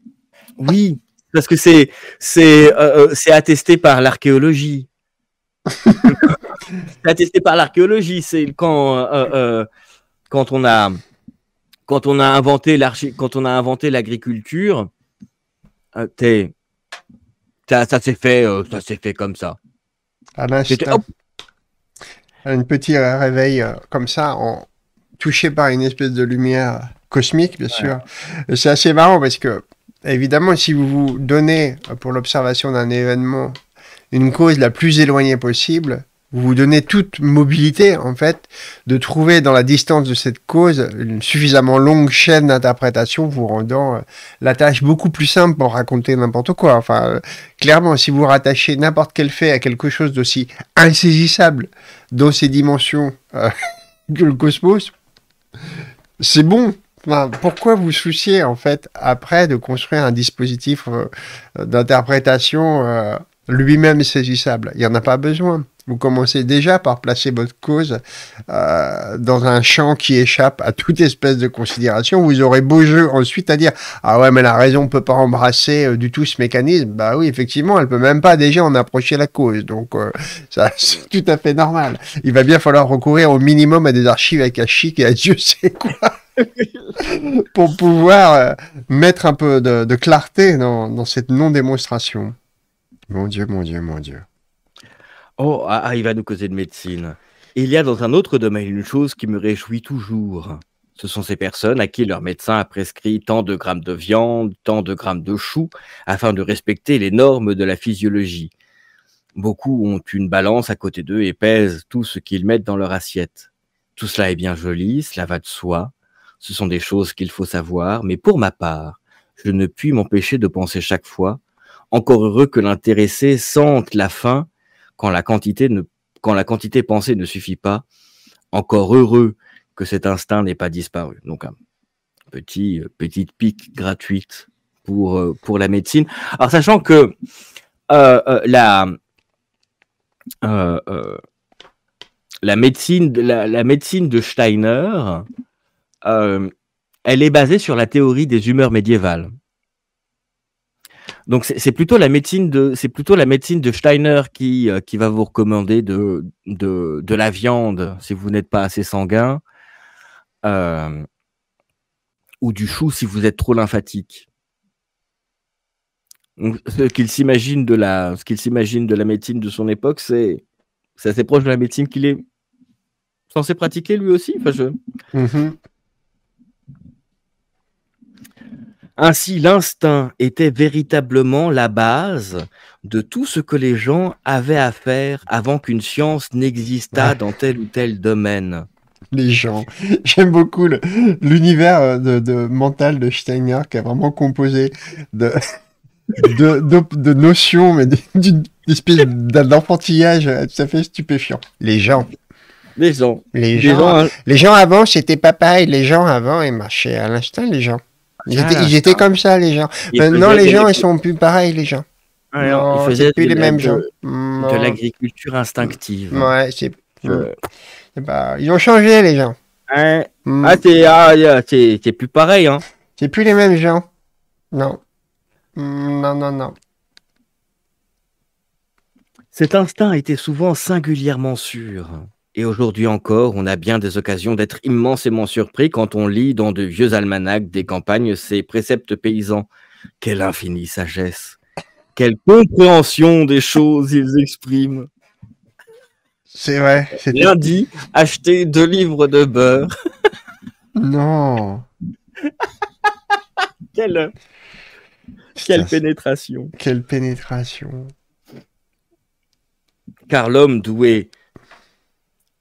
oui, parce que c'est c'est euh, euh, c'est attesté par l'archéologie. c'est attesté par l'archéologie. C'est quand euh, quand on a quand on a inventé quand on a inventé l'agriculture, ça, ça s'est fait ça s'est fait comme ça un petit réveil euh, comme ça, en, touché par une espèce de lumière euh, cosmique, bien sûr. Euh, c'est assez marrant parce que, évidemment, si vous vous donnez pour l'observation d'un événement une cause la plus éloignée possible, vous vous donnez toute mobilité, en fait, de trouver dans la distance de cette cause une suffisamment longue chaîne d'interprétation, vous rendant euh, la tâche beaucoup plus simple pour raconter n'importe quoi. Enfin, euh, clairement, si vous rattachez n'importe quel fait à quelque chose d'aussi insaisissable dans ces dimensions euh, que le cosmos, c'est bon. pourquoi vous souciez en fait après de construire un dispositif d'interprétation lui-même saisissable Il n'y en a pas besoin. Vous commencez déjà par placer votre cause euh, dans un champ qui échappe à toute espèce de considération. Vous aurez beau jeu ensuite à dire ah ouais mais la raison ne peut pas embrasser euh, du tout ce mécanisme. Bah oui effectivement elle peut même pas déjà en approcher la cause. Donc euh, ça c'est tout à fait normal. Il va bien falloir recourir au minimum à des archives akashiques et à Dieu sait quoi. pour pouvoir euh, mettre un peu de, de clarté dans, dans cette non-démonstration. Mon Dieu, mon Dieu, mon Dieu. Oh, ah, ah, il va nous causer de médecine. il y a dans un autre domaine une chose qui me réjouit toujours. Ce sont ces personnes à qui leur médecin a prescrit tant de grammes de viande, tant de grammes de choux, afin de respecter les normes de la physiologie. Beaucoup ont une balance à côté d'eux et pèsent tout ce qu'ils mettent dans leur assiette. Tout cela est bien joli, cela va de soi. Ce sont des choses qu'il faut savoir, mais pour ma part, je ne puis m'empêcher de penser chaque fois, encore heureux que l'intéressé sente la faim quand la quantité pensée ne suffit pas, encore heureux que cet instinct n'ait pas disparu. Donc, un petit, euh, petite pique gratuite pour, euh, pour la médecine. Alors, sachant que euh, la, médecine, la, médecine de Steiner, elle est basée sur la théorie des humeurs médiévales. Donc c'est plutôt la médecine de c'est plutôt la médecine de Steiner qui euh, qui va vous recommander de de, la viande si vous n'êtes pas assez sanguin euh, ou du chou si vous êtes trop lymphatique. ce qu'il s'imagine de la ce qu'il s'imagine de la médecine de son époque c'est assez proche de la médecine qu'il est censé pratiquer lui aussi. Mm-hmm. Ainsi, l'instinct était véritablement la base de tout ce que les gens avaient à faire avant qu'une science n'existât dans tel ou tel domaine. Les gens. J'aime beaucoup l'univers euh, de, mental de Steiner qui est vraiment composé de, de, notions, mais d'une espèce d'enfantillage euh, tout à fait stupéfiant. Les gens. Les gens. Les hein. gens, avant, c'était papa et les gens avant, ils marchaient à l'instinct, les gens. Ils, étaient, comme ça, les gens. Maintenant, les gens, ils sont plus pareils, les gens. Alors, ne ils faisaient plus les mêmes de, gens. De l'agriculture instinctive. Ouais, c'est. Ils ont changé, les gens. Hmm. Ah, ah t'es plus pareil, hein. C'est plus les mêmes gens. Non. Hmm, non, non, non. Cet instinct était souvent singulièrement sûr. Et aujourd'hui encore, on a bien des occasions d'être immensément surpris quand on lit dans de vieux almanachs des campagnes ces préceptes paysans. Quelle infinie sagesse Quelle compréhension des choses ils expriment C'est vrai. Bien dit, acheter deux livres de beurre. Non Quelle, pénétration Quelle pénétration Car l'homme doué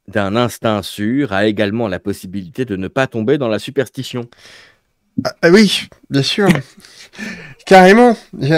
d'un instinct sûr a également la possibilité de ne pas tomber dans la superstition. Ah, ah oui, bien sûr. Carrément.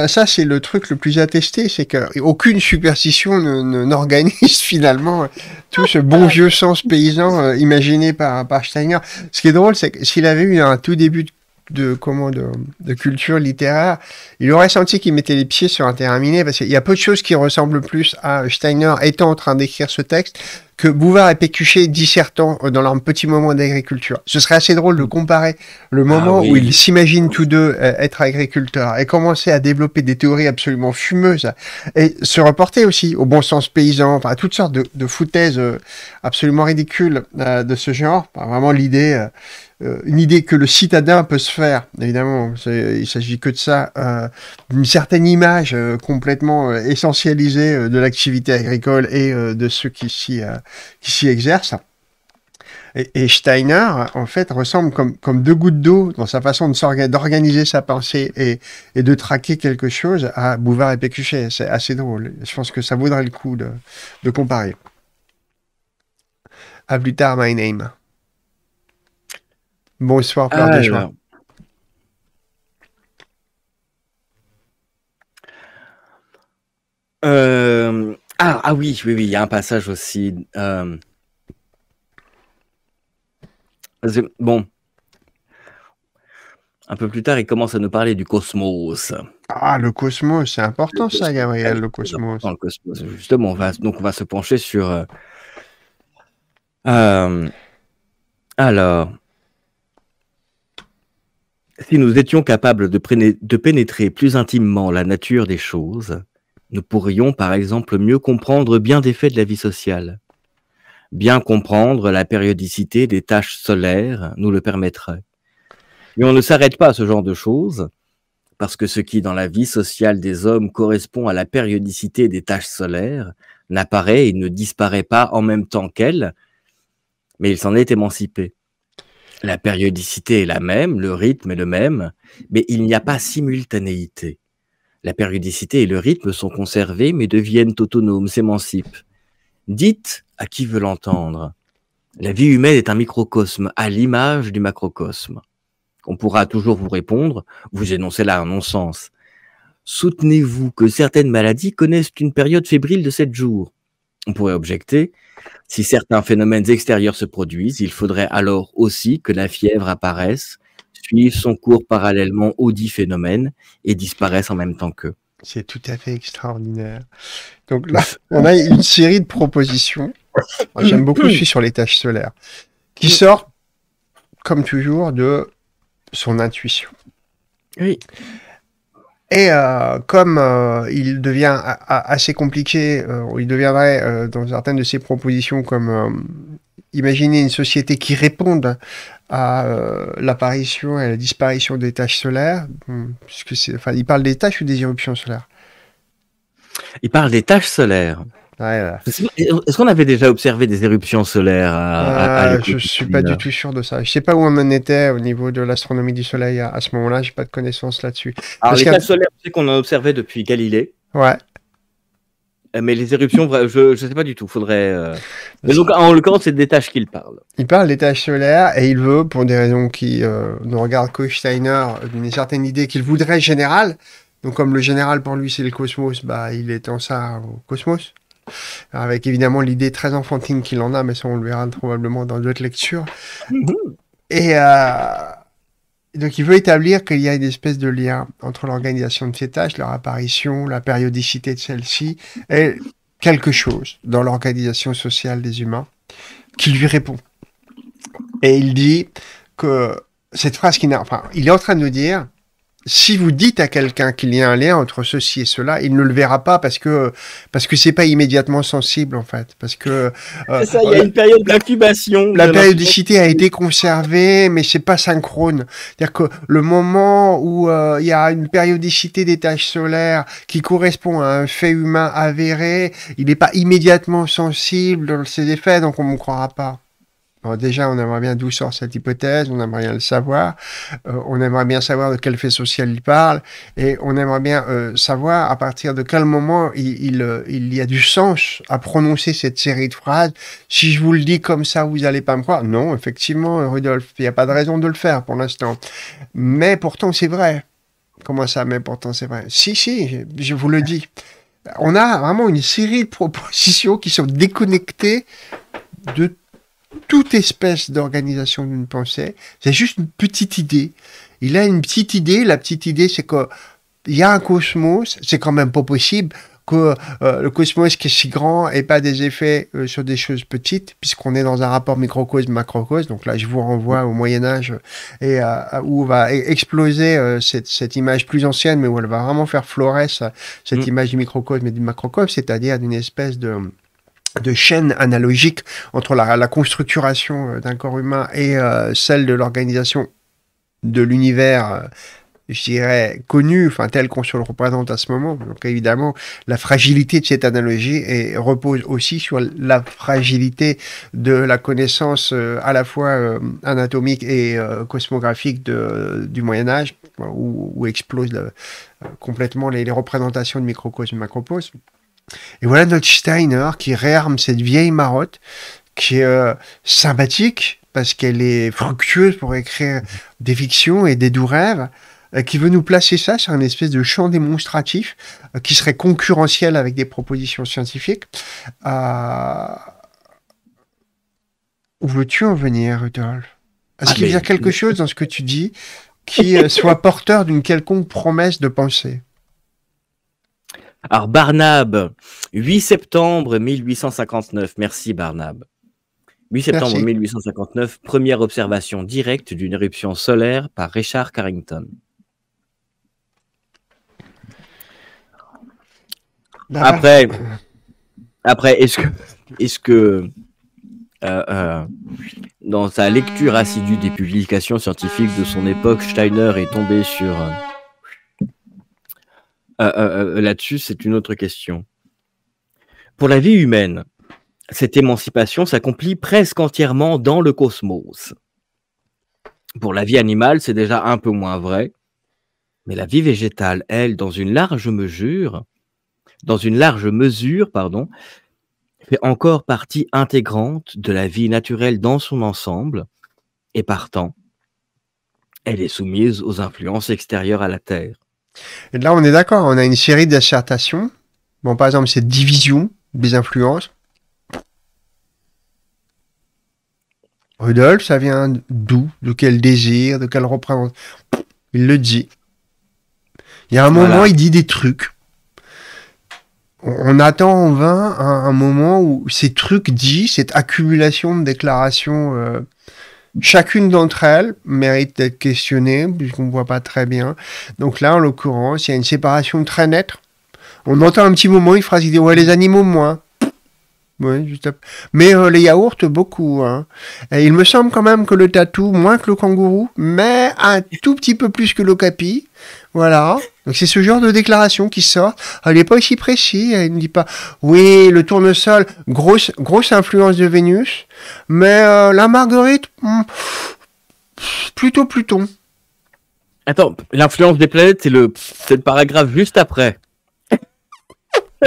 Ça, c'est le truc le plus attesté, c'est qu'aucune superstition n'organise finalement tout ce bon vieux sens paysan euh, imaginé par, par Steiner. Ce qui est drôle, c'est que s'il avait eu un tout début de de, comment, de, culture littéraire, il aurait senti qu'il mettait les pieds sur un terrain miné, parce qu'il y a peu de choses qui ressemblent plus à Steiner étant en train d'écrire ce texte que Bouvard et Pécuchet dissertant dans leur petit moment d'agriculture. Ce serait assez drôle de comparer le ah moment où ils s'imaginent tous deux euh, être agriculteurs et commencer à développer des théories absolument fumeuses et se reporter aussi au bon sens paysan, enfin à toutes sortes de, foutaises euh, absolument ridicules euh, de ce genre. vraiment l'idée euh, une idée que le citadin peut se faire, évidemment, il s'agit que de ça, euh, d'une certaine image euh, complètement essentialisée de l'activité agricole et de ceux qui s'y exercent. Et, Steiner, en fait, ressemble comme, comme deux gouttes d'eau dans sa façon d'organiser sa pensée et, de traquer quelque chose à Bouvard et Pécuchet. C'est assez drôle. Je pense que ça vaudrait le coup de, de comparer. À plus tard, my name. Bonsoir, Père ah, euh, ah, Ah, ah, oui, oui, il y a un passage aussi. Euh, bon. Un peu plus tard, il commence à nous parler du cosmos. Ah, le cosmos, c'est important ça, Gabriel, le cosmos. Le cosmos. Justement, va, donc on va se pencher sur... Euh, alors, si nous étions capables de, pénétrer plus intimement la nature des choses, nous pourrions par exemple mieux comprendre bien des faits de la vie sociale. Bien comprendre la périodicité des tâches solaires nous le permettrait. Mais on ne s'arrête pas à ce genre de choses, parce que ce qui dans la vie sociale des hommes correspond à la périodicité des tâches solaires n'apparaît et ne disparaît pas en même temps qu'elle, mais il s'en est émancipé. La périodicité est la même, le rythme est le même, mais il n'y a pas simultanéité. La périodicité et le rythme sont conservés, mais deviennent autonomes, s'émancipent. Dites à qui veut l'entendre. La vie humaine est un microcosme, à l'image du macrocosme. On pourra toujours vous répondre, vous énoncez là un non-sens. Soutenez-vous que certaines maladies connaissent une période fébrile de sept jours. On pourrait objecter, si certains phénomènes extérieurs se produisent, il faudrait alors aussi que la fièvre apparaisse, suive son cours parallèlement aux dix phénomènes et disparaisse en même temps qu'eux. C'est tout à fait extraordinaire. Donc là, on a une série de propositions. J'aime beaucoup celui sur les tâches solaires, qui sort, comme toujours, de son intuition. Oui. Et euh, comme euh, il devient assez compliqué, euh, il deviendrait dans certaines de ses propositions comme imaginer une société qui réponde à l'apparition et la disparition des tâches solaires, puisque enfin, il parle des tâches ou des éruptions solaires Il parle des tâches solaires. Est-ce qu'on avait déjà observé des éruptions solaires à, ah, Je suis pas du tout sûr de ça. Je sais pas où on en était au niveau de l'astronomie du Soleil à, ce moment-là. J'ai pas de connaissances là-dessus. Alors l'état solaire, c'est qu'on a observé depuis Galilée. Ouais. Euh, mais les éruptions, je ne sais pas du tout. Faudrait. Euh, mais donc, en l'occurrence, c'est des tâches qu'il parle. Il parle des tâches solaires et il veut, pour des raisons qui euh, nous ne regardent que Steiner, d'une certaine idée qu'il voudrait générale. Donc, comme le général pour lui, c'est le cosmos, bah, il étend ça au cosmos avec évidemment l'idée très enfantine qu'il en a, mais ça on le verra probablement dans d'autres lectures. Mhm. Et euh, donc il veut établir qu'il y a une espèce de lien entre l'organisation de ces tâches, leur apparition, la périodicité de celle ci et quelque chose dans l'organisation sociale des humains qui lui répond. Et il dit que cette phrase qui n'a, enfin, il est en train de nous dire si vous dites à quelqu'un qu'il y a un lien entre ceci et cela, il ne le verra pas parce que parce que c'est pas immédiatement sensible en fait, parce que euh, ça, il y a une période d'incubation. La périodicité a été conservée, mais c'est pas synchrone. C'est-à-dire que le moment où euh, il y a une périodicité des tâches solaires qui correspond à un fait humain avéré, il n'est pas immédiatement sensible dans ces effets, donc on ne croira pas déjà, on aimerait bien d'où sort cette hypothèse, on aimerait bien le savoir, euh, on aimerait bien savoir de quel fait social il parle, et on aimerait bien euh, savoir à partir de quel moment euh, il, y a du sens à prononcer cette série de phrases. Si je vous le dis comme ça, vous n'allez pas me croire. Non, effectivement, Rudolf, il n'y a pas de raison de le faire pour l'instant. Mais pourtant, c'est vrai. Comment ça, mais pourtant, c'est vrai Si, si, je vous le dis. On a vraiment une série de propositions qui sont déconnectées de tout toute espèce d'organisation d'une pensée. C'est juste une petite idée. Il a une petite idée. La petite idée, c'est qu'il y a un cosmos. C'est quand même pas possible que euh, le cosmos qui est si grand n'ait pas des effets euh, sur des choses petites, puisqu'on est dans un rapport microcosme-macrocosme. Donc là, je vous renvoie au Moyen Âge et où va e-, exploser euh, cette, image plus ancienne, mais où elle va vraiment faire florer cette mm. image du microcosme et du macrocosme, c'est-à-dire d'une espèce de de chaînes analogiques entre la, la construction euh, d'un corps humain et euh, celle de l'organisation de l'univers euh, je dirais, connu, enfin tel qu'on se le représente à ce moment. Donc évidemment, la fragilité de cette analogie repose aussi sur la fragilité de la connaissance à la fois anatomique et cosmographique du Moyen Âge, où, explosent complètement les, représentations de microcosme et macrocosme. Et voilà notre Steiner qui réarme cette vieille marotte qui est euh, sympathique parce qu'elle est fructueuse pour écrire des fictions et des doux rêves, euh, qui veut nous placer ça sur une espèce de champ démonstratif euh, qui serait concurrentiel avec des propositions scientifiques. Où veux-tu en venir, Rudolf Est-ce ah, qu'il y a quelque chose dans ce que tu dis qui soit porteur d'une quelconque promesse de pensée alors, Barnab, 8 septembre 1859. Merci, Barnab. 8 septembre 1859, première observation directe d'une éruption solaire par Richard Carrington. Bah. Après, après est-ce que, est que euh, euh, dans sa lecture assidue des publications scientifiques de son époque, Steiner est tombé sur euh, euh, euh, euh, là-dessus, c'est une autre question. Pour la vie humaine, cette émancipation s'accomplit presque entièrement dans le cosmos. Pour la vie animale, c'est déjà un peu moins vrai, mais la vie végétale, elle, dans une large mesure, dans une large mesure, pardon, fait encore partie intégrante de la vie naturelle dans son ensemble, et partant, elle est soumise aux influences extérieures à la Terre. Et là, on est d'accord, on a une série d'assertations. Bon, par exemple, cette division des influences. Rudolf, ça vient d'où De quel désir De quelle représentation Il le dit. Il y a un moment, il dit des trucs. On, attend en vain un, moment où ces trucs disent, cette accumulation de déclarations euh, Chacune d'entre elles mérite d'être questionnée, puisqu'on ne voit pas très bien. Donc là, en l'occurrence, il y a une séparation très nette. On entend un petit moment une phrase qui dit Ouais, les animaux, moins. Mais euh, les yaourts, beaucoup. Hein. il me semble quand même que le tatou, moins que le kangourou, mais un tout petit peu plus que l'okapi. Voilà. Donc c'est ce genre de déclaration qui sort. Elle n'est pas aussi précise. Elle ne dit pas oui, le tournesol, grosse grosse influence de Vénus, mais euh, la marguerite, hmm, plutôt Pluton. Attends, l'influence des planètes, c'est le, c'est le paragraphe juste après.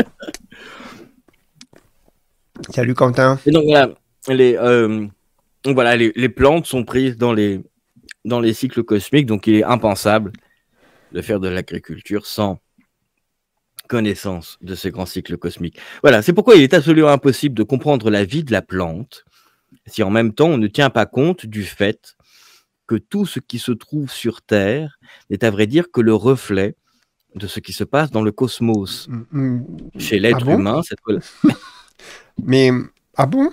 Salut Quentin. donc voilà, les, euh, voilà les, plantes sont prises dans les, dans les cycles cosmiques, donc il est impensable de faire de l'agriculture sans connaissance de ces grands cycles cosmiques. Voilà, c'est pourquoi il est absolument impossible de comprendre la vie de la plante si en même temps on ne tient pas compte du fait que tout ce qui se trouve sur Terre n'est à vrai dire que le reflet de ce qui se passe dans le cosmos. Mm, mm. Chez l'être ah humain, cette... Mais ah bon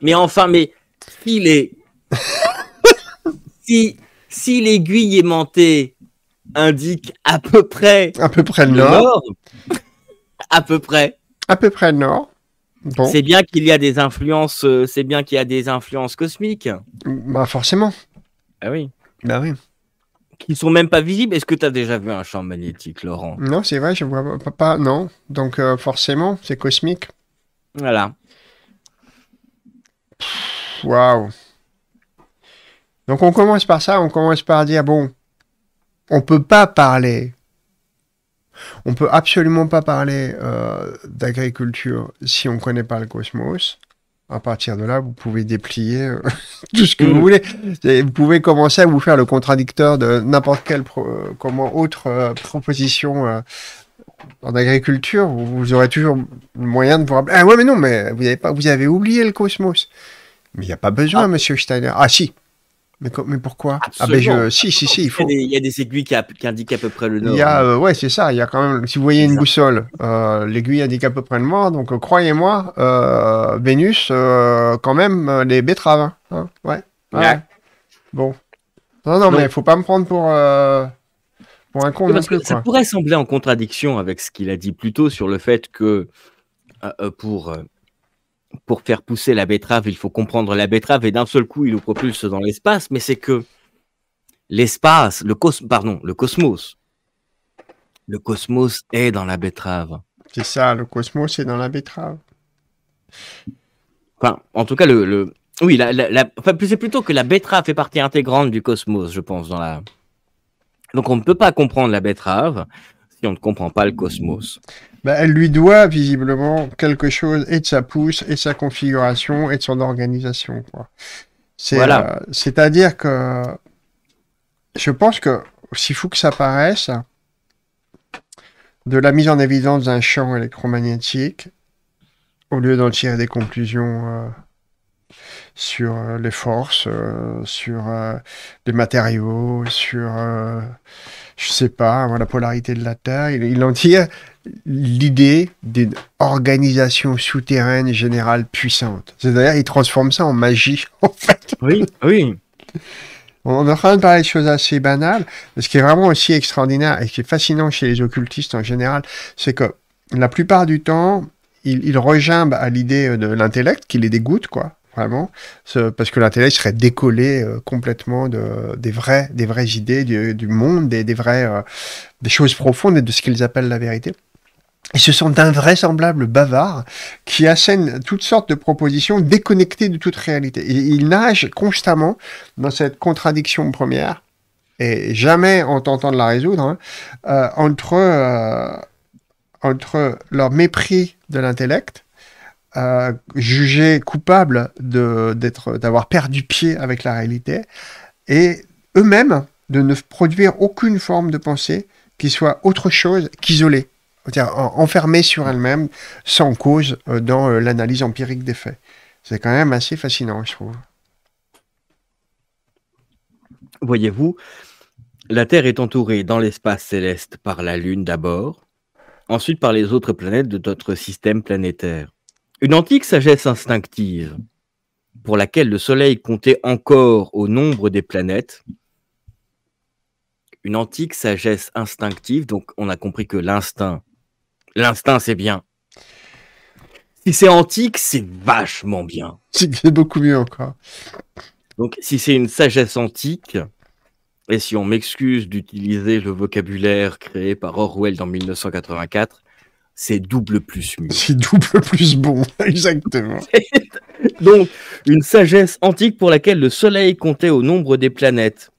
Mais enfin, mais il est si si l'aiguille aimantée indique à peu près à peu près le, nord, à peu près à peu près le nord. C'est bien qu'il y a des influences, euh, c'est bien qu'il y a des influences cosmiques. Bah forcément. Ah oui. Bah oui. Qui sont même pas visibles. Est-ce que tu as déjà vu un champ magnétique, Laurent Non, c'est vrai, je vois pas. Non, donc euh, forcément, c'est cosmique. Voilà. Waouh. Donc on commence par ça, on commence par dire bon, on peut pas parler, on peut absolument pas parler euh, d'agriculture si on ne connaît pas le cosmos. À partir de là, vous pouvez déplier euh, tout ce que vous mm. voulez. vous pouvez commencer à vous faire le contradicteur de n'importe quelle euh, autre euh, proposition en agriculture, vous, aurez toujours le moyen de vous Ah ouais, mais non, mais vous avez, pas, vous avez oublié le cosmos. Mais il n'y a pas besoin, ah. monsieur Steiner. Ah si. Mais, mais pourquoi Ah ben je, si, si, si, il faut. Il y a des, aiguilles qui, indiquent à peu près le nord. Il y a, euh, ouais, c'est ça. Il y a quand même. Si vous voyez une boussole, euh, l'aiguille indique à peu près le nord. Donc euh, croyez-moi, Vénus, quand même, les betteraves. Hein. ouais, Bon. Non, non, mais il faut pas me prendre pour ça pourrait sembler en contradiction avec ce qu'il a dit plus tôt sur le fait que euh, euh, pour, euh, pour faire pousser la betterave, il faut comprendre la betterave et d'un seul coup, il nous propulse dans l'espace. Mais c'est que l'espace, le cosmos, pardon, le cosmos, le cosmos est dans la betterave. C'est ça, le cosmos est dans la betterave. Enfin, en tout cas, le, oui, la, la, c'est plutôt que la betterave fait partie intégrante du cosmos, je pense, dans la donc on ne peut pas comprendre la betterave si on ne comprend pas le cosmos. Bah, elle lui doit visiblement quelque chose et de sa pousse et de sa configuration et de son organisation. C'est, euh, c'est-à-dire que je pense que s'il faut que ça paraisse, de la mise en évidence d'un champ électromagnétique, au lieu d'en tirer des conclusions euh, sur euh, les forces, euh, sur les euh, matériaux, sur, je sais pas, hein, la polarité de la Terre. Il, en tire l'idée d'une organisation souterraine générale puissante. C'est-à-dire, il transforme ça en magie, en fait. Oui, oui. On est en train de parler de choses assez banales. Mais ce qui est vraiment aussi extraordinaire et qui est fascinant chez les occultistes en général, c'est que la plupart du temps, ils, rejambent à l'idée de l'intellect qui les dégoûte, quoi vraiment, parce que l'intellect serait décollé euh, complètement des, vraies, idées du, monde, des, des vraies euh, choses profondes et de ce qu'ils appellent la vérité. Et ce sont d'invraisemblables bavards qui assènent toutes sortes de propositions déconnectées de toute réalité. Et ils nagent constamment dans cette contradiction première, et jamais en tentant de la résoudre, hein, euh, entre, entre leur mépris de l'intellect euh, jugés coupables d'avoir perdu pied avec la réalité et eux-mêmes de ne produire aucune forme de pensée qui soit autre chose qu'isolée, enfermée sur elle-même sans cause euh, dans euh, l'analyse empirique des faits. C'est quand même assez fascinant, je trouve. Voyez-vous, la Terre est entourée dans l'espace céleste par la Lune d'abord, ensuite par les autres planètes de notre système planétaire. Une antique sagesse instinctive, pour laquelle le Soleil comptait encore au nombre des planètes, une antique sagesse instinctive, donc on a compris que l'instinct, l'instinct c'est bien. Si c'est antique, c'est vachement bien. C'est beaucoup mieux encore. Donc si c'est une sagesse antique, et si on m'excuse d'utiliser le vocabulaire créé par Orwell dans 1984, c'est double plus mieux. C'est double plus bon, exactement. Donc, une sagesse antique pour laquelle le Soleil comptait au nombre des planètes.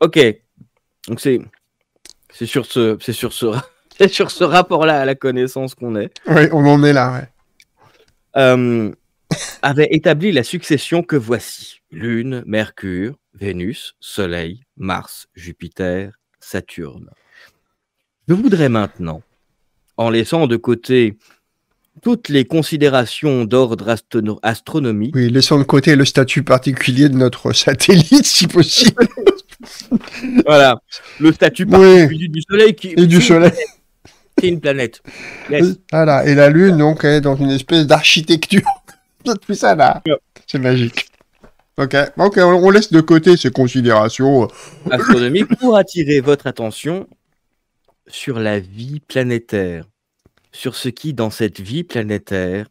Ok, donc c'est c'est sur ce c'est sur ce c'est sur ce rapport-là à la connaissance qu'on est. Oui, on en est là. Ouais. Euh, avait établi la succession que voici Lune, Mercure, Vénus, Soleil, Mars, Jupiter, Saturne. Je voudrais maintenant en laissant de côté toutes les considérations d'ordre astronomique. Oui, laissant de côté le statut particulier de notre satellite, si possible. voilà, le statut particulier du Soleil. Qui... est du Soleil. une planète. Euh, voilà, et la Lune, donc, est dans une espèce d'architecture. Tout ça, là. C'est magique. Ok, ok, on laisse de côté ces considérations euh, astronomiques pour attirer votre attention sur la vie planétaire, sur ce qui, dans cette vie planétaire,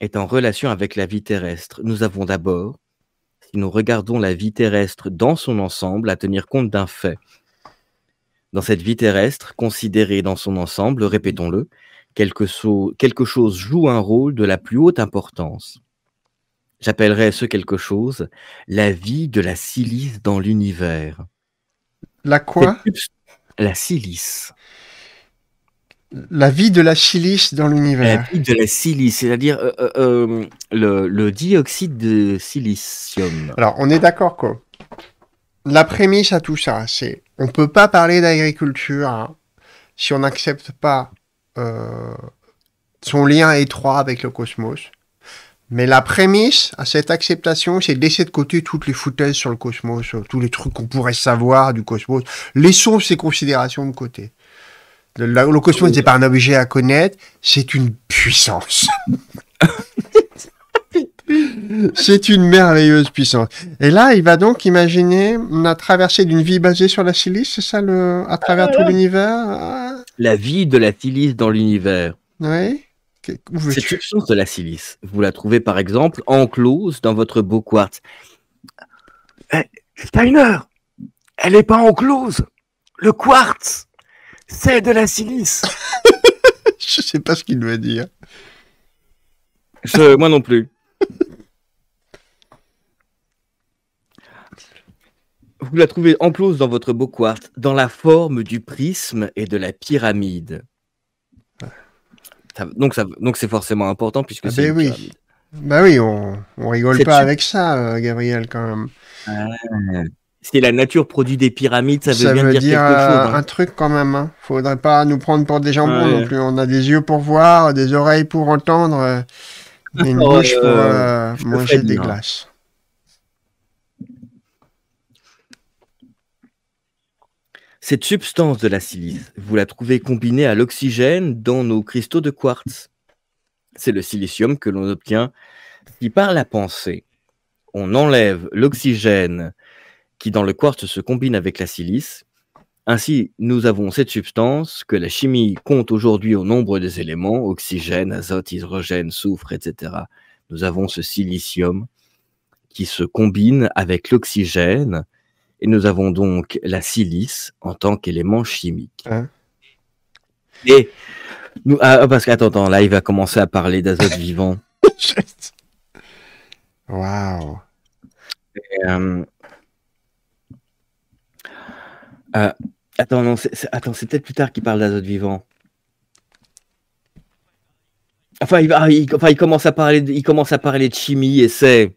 est en relation avec la vie terrestre. Nous avons d'abord, si nous regardons la vie terrestre dans son ensemble, à tenir compte d'un fait. Dans cette vie terrestre, considérée dans son ensemble, répétons-le, quelque, chose joue un rôle de la plus haute importance. J'appellerais ce quelque chose la vie de la silice dans l'univers. La quoi La silice. La vie de la silice dans l'univers. La vie de la silice, c'est-à-dire euh, euh, euh, le, dioxyde de silicium. Alors, on est d'accord quoi. La prémisse à tout ça, c'est on peut pas parler d'agriculture hein, si on n'accepte pas son lien étroit avec le cosmos. Mais la prémisse à cette acceptation, c'est de laisser de côté toutes les foutaises sur le cosmos, tous les trucs qu'on pourrait savoir du cosmos. Laissons ces considérations de côté. Le cosmos n'est pas un objet à connaître, c'est une puissance. c'est une merveilleuse puissance. Et là, il va donc imaginer la traversée d'une vie basée sur la silice, c'est ça, le... à travers ah, tout l'univers La vie de la silice dans l'univers. Oui. C'est une source de la silice. Vous la trouvez par exemple enclose dans votre beau quartz. Eh, Steiner, elle n'est pas enclose. Le quartz c'est de la silice. je sais pas ce qu'il veut dire. moi non plus. Vous la trouvez enclose dans votre beau quartz, dans la forme du prisme et de la pyramide. donc, donc c'est forcément important puisque ah c'est. Ben oui. Bah oui, on, on rigole pas avec ça, euh, Gabriel, quand même. Ah si la nature produit des pyramides, ça veut bien dire, quelque chose. Euh, hein. Un truc quand même. Hein. Faudrait pas nous prendre pour des jambons non plus. On a des yeux pour voir, des oreilles pour entendre, et euh, une oh, bouche pour euh, manger des glaces. Cette substance de la silice, vous la trouvez combinée à l'oxygène dans nos cristaux de quartz. C'est le silicium que l'on obtient si par la pensée on enlève l'oxygène qui dans le quartz se combine avec la silice. Ainsi, nous avons cette substance que la chimie compte aujourd'hui au nombre des éléments, oxygène, azote, hydrogène, soufre, etc. Nous avons ce silicium qui se combine avec l'oxygène et nous avons donc la silice en tant qu'élément chimique. Hein et nous, ah, ah parce qu'attends, là il va commencer à parler d'azote vivant. Waouh. Euh, euh, attends, non, c'est, attends, c'est peut-être plus tard qu'il parle d'azote vivant. Enfin il, va, ah, enfin, il, commence à parler, de, il commence à parler de chimie et c'est,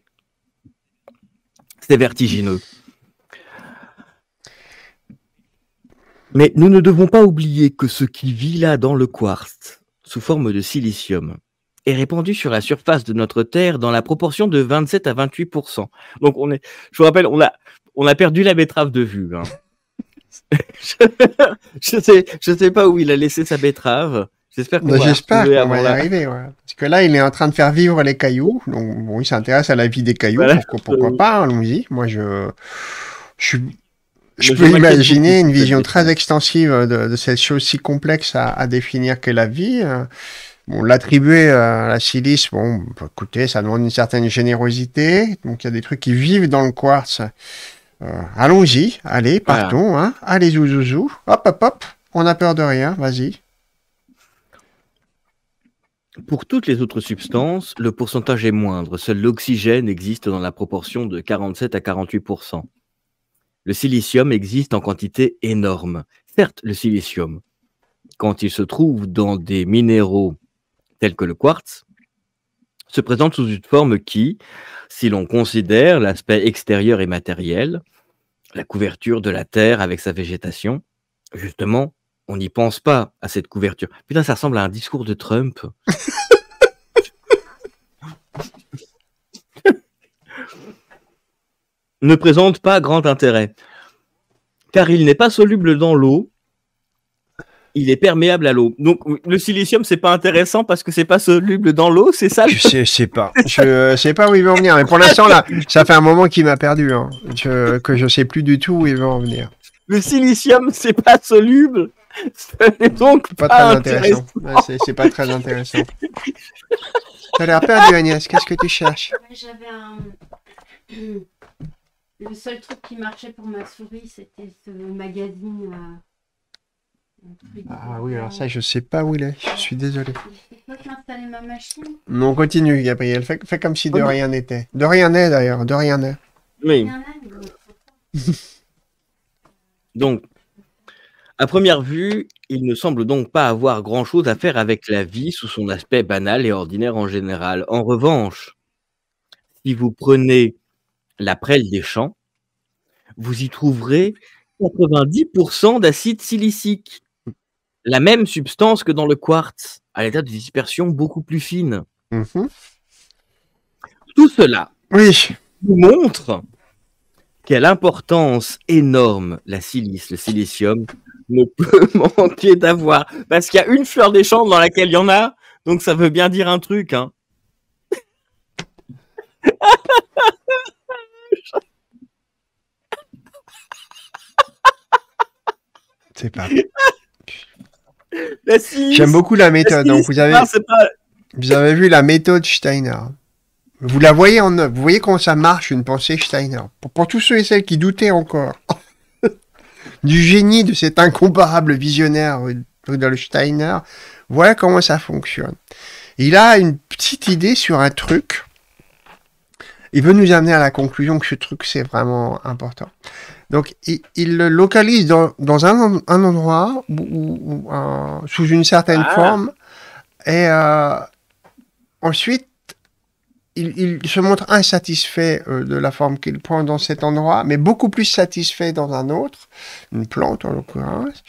c'est vertigineux. Mais nous ne devons pas oublier que ce qui vit là dans le quartz, sous forme de silicium, est répandu sur la surface de notre Terre dans la proportion de 27 à 28 Donc on est, je vous rappelle, on a, on a perdu la betterave de vue. Hein. je ne sais, je sais pas où il a laissé sa betterave. J'espère qu'on bah, va, j'espère y arriver. Parce que là, il est en train de faire vivre les cailloux. Donc, bon, il s'intéresse à la vie des cailloux. Pourquoi, euh, pas, allons-y. Moi, je, je, peux imaginer une vision très extensive de, cette chose si complexe à, définir que la vie. Bon, l'attribuer euh, à la silice, bon, bah, écoutez, ça demande une certaine générosité. Donc, il y a des trucs qui vivent dans le quartz. Euh, allons-y, allez, partons, hein. allez zouzouzou, hop hop hop, on a peur de rien, vas-y. Pour toutes les autres substances, le pourcentage est moindre, seul l'oxygène existe dans la proportion de 47 à 48 Le silicium existe en quantité énorme. Certes, le silicium, quand il se trouve dans des minéraux tels que le quartz, se présente sous une forme qui, si l'on considère l'aspect extérieur et matériel, la couverture de la terre avec sa végétation, justement, on n'y pense pas à cette couverture. Putain, ça ressemble à un discours de Trump. ne présente pas grand intérêt, car il n'est pas soluble dans l'eau il est perméable à l'eau. Donc le silicium, c'est pas intéressant parce que c'est pas soluble dans l'eau, c'est ça je sais, sais, pas. Je sais pas où il va en venir. Mais pour l'instant, là, ça fait un moment qu'il m'a perdu. Hein. Je, que je sais plus du tout où il veut en venir. Le silicium, c'est pas soluble. C'est donc pas, pas très intéressant. c'est pas très intéressant. as l'air perdu, Agnès. Qu'est-ce que tu cherches J'avais un. Le seul truc qui marchait pour ma souris, c'était ce magazine. Euh, ah oui, alors ça, je sais pas où il est. Je suis désolé. Non, continue, Gabriel. Fais, comme si de oh, rien n'était. De rien n'est d'ailleurs. De rien n'est. Oui. donc, à première vue, il ne semble donc pas avoir grand-chose à faire avec la vie sous son aspect banal et ordinaire en général. En revanche, si vous prenez la prêle des champs, vous y trouverez 90% d'acide silicique la même substance que dans le quartz, à l'état de dispersion beaucoup plus fine. Mhm. Tout cela nous montre quelle importance énorme la silice, le silicium, ne peut manquer d'avoir. Parce qu'il y a une fleur des champs dans laquelle il y en a, donc ça veut bien dire un truc. Hein. C'est pas. J'aime beaucoup la méthode. Hein. vous avez, vu la méthode Steiner. Vous la voyez en Vous voyez comment ça marche une pensée Steiner. Pour, pour tous ceux et celles qui doutaient encore du génie de cet incomparable visionnaire Rudolf Steiner, voilà comment ça fonctionne. Il a une petite idée sur un truc. Il veut nous amener à la conclusion que ce truc, c'est vraiment important. Donc, il, le localise dans, un, endroit euh, sous une certaine ah. forme. Et euh, ensuite, il, se montre insatisfait euh, de la forme qu'il prend dans cet endroit, mais beaucoup plus satisfait dans un autre, une plante en l'occurrence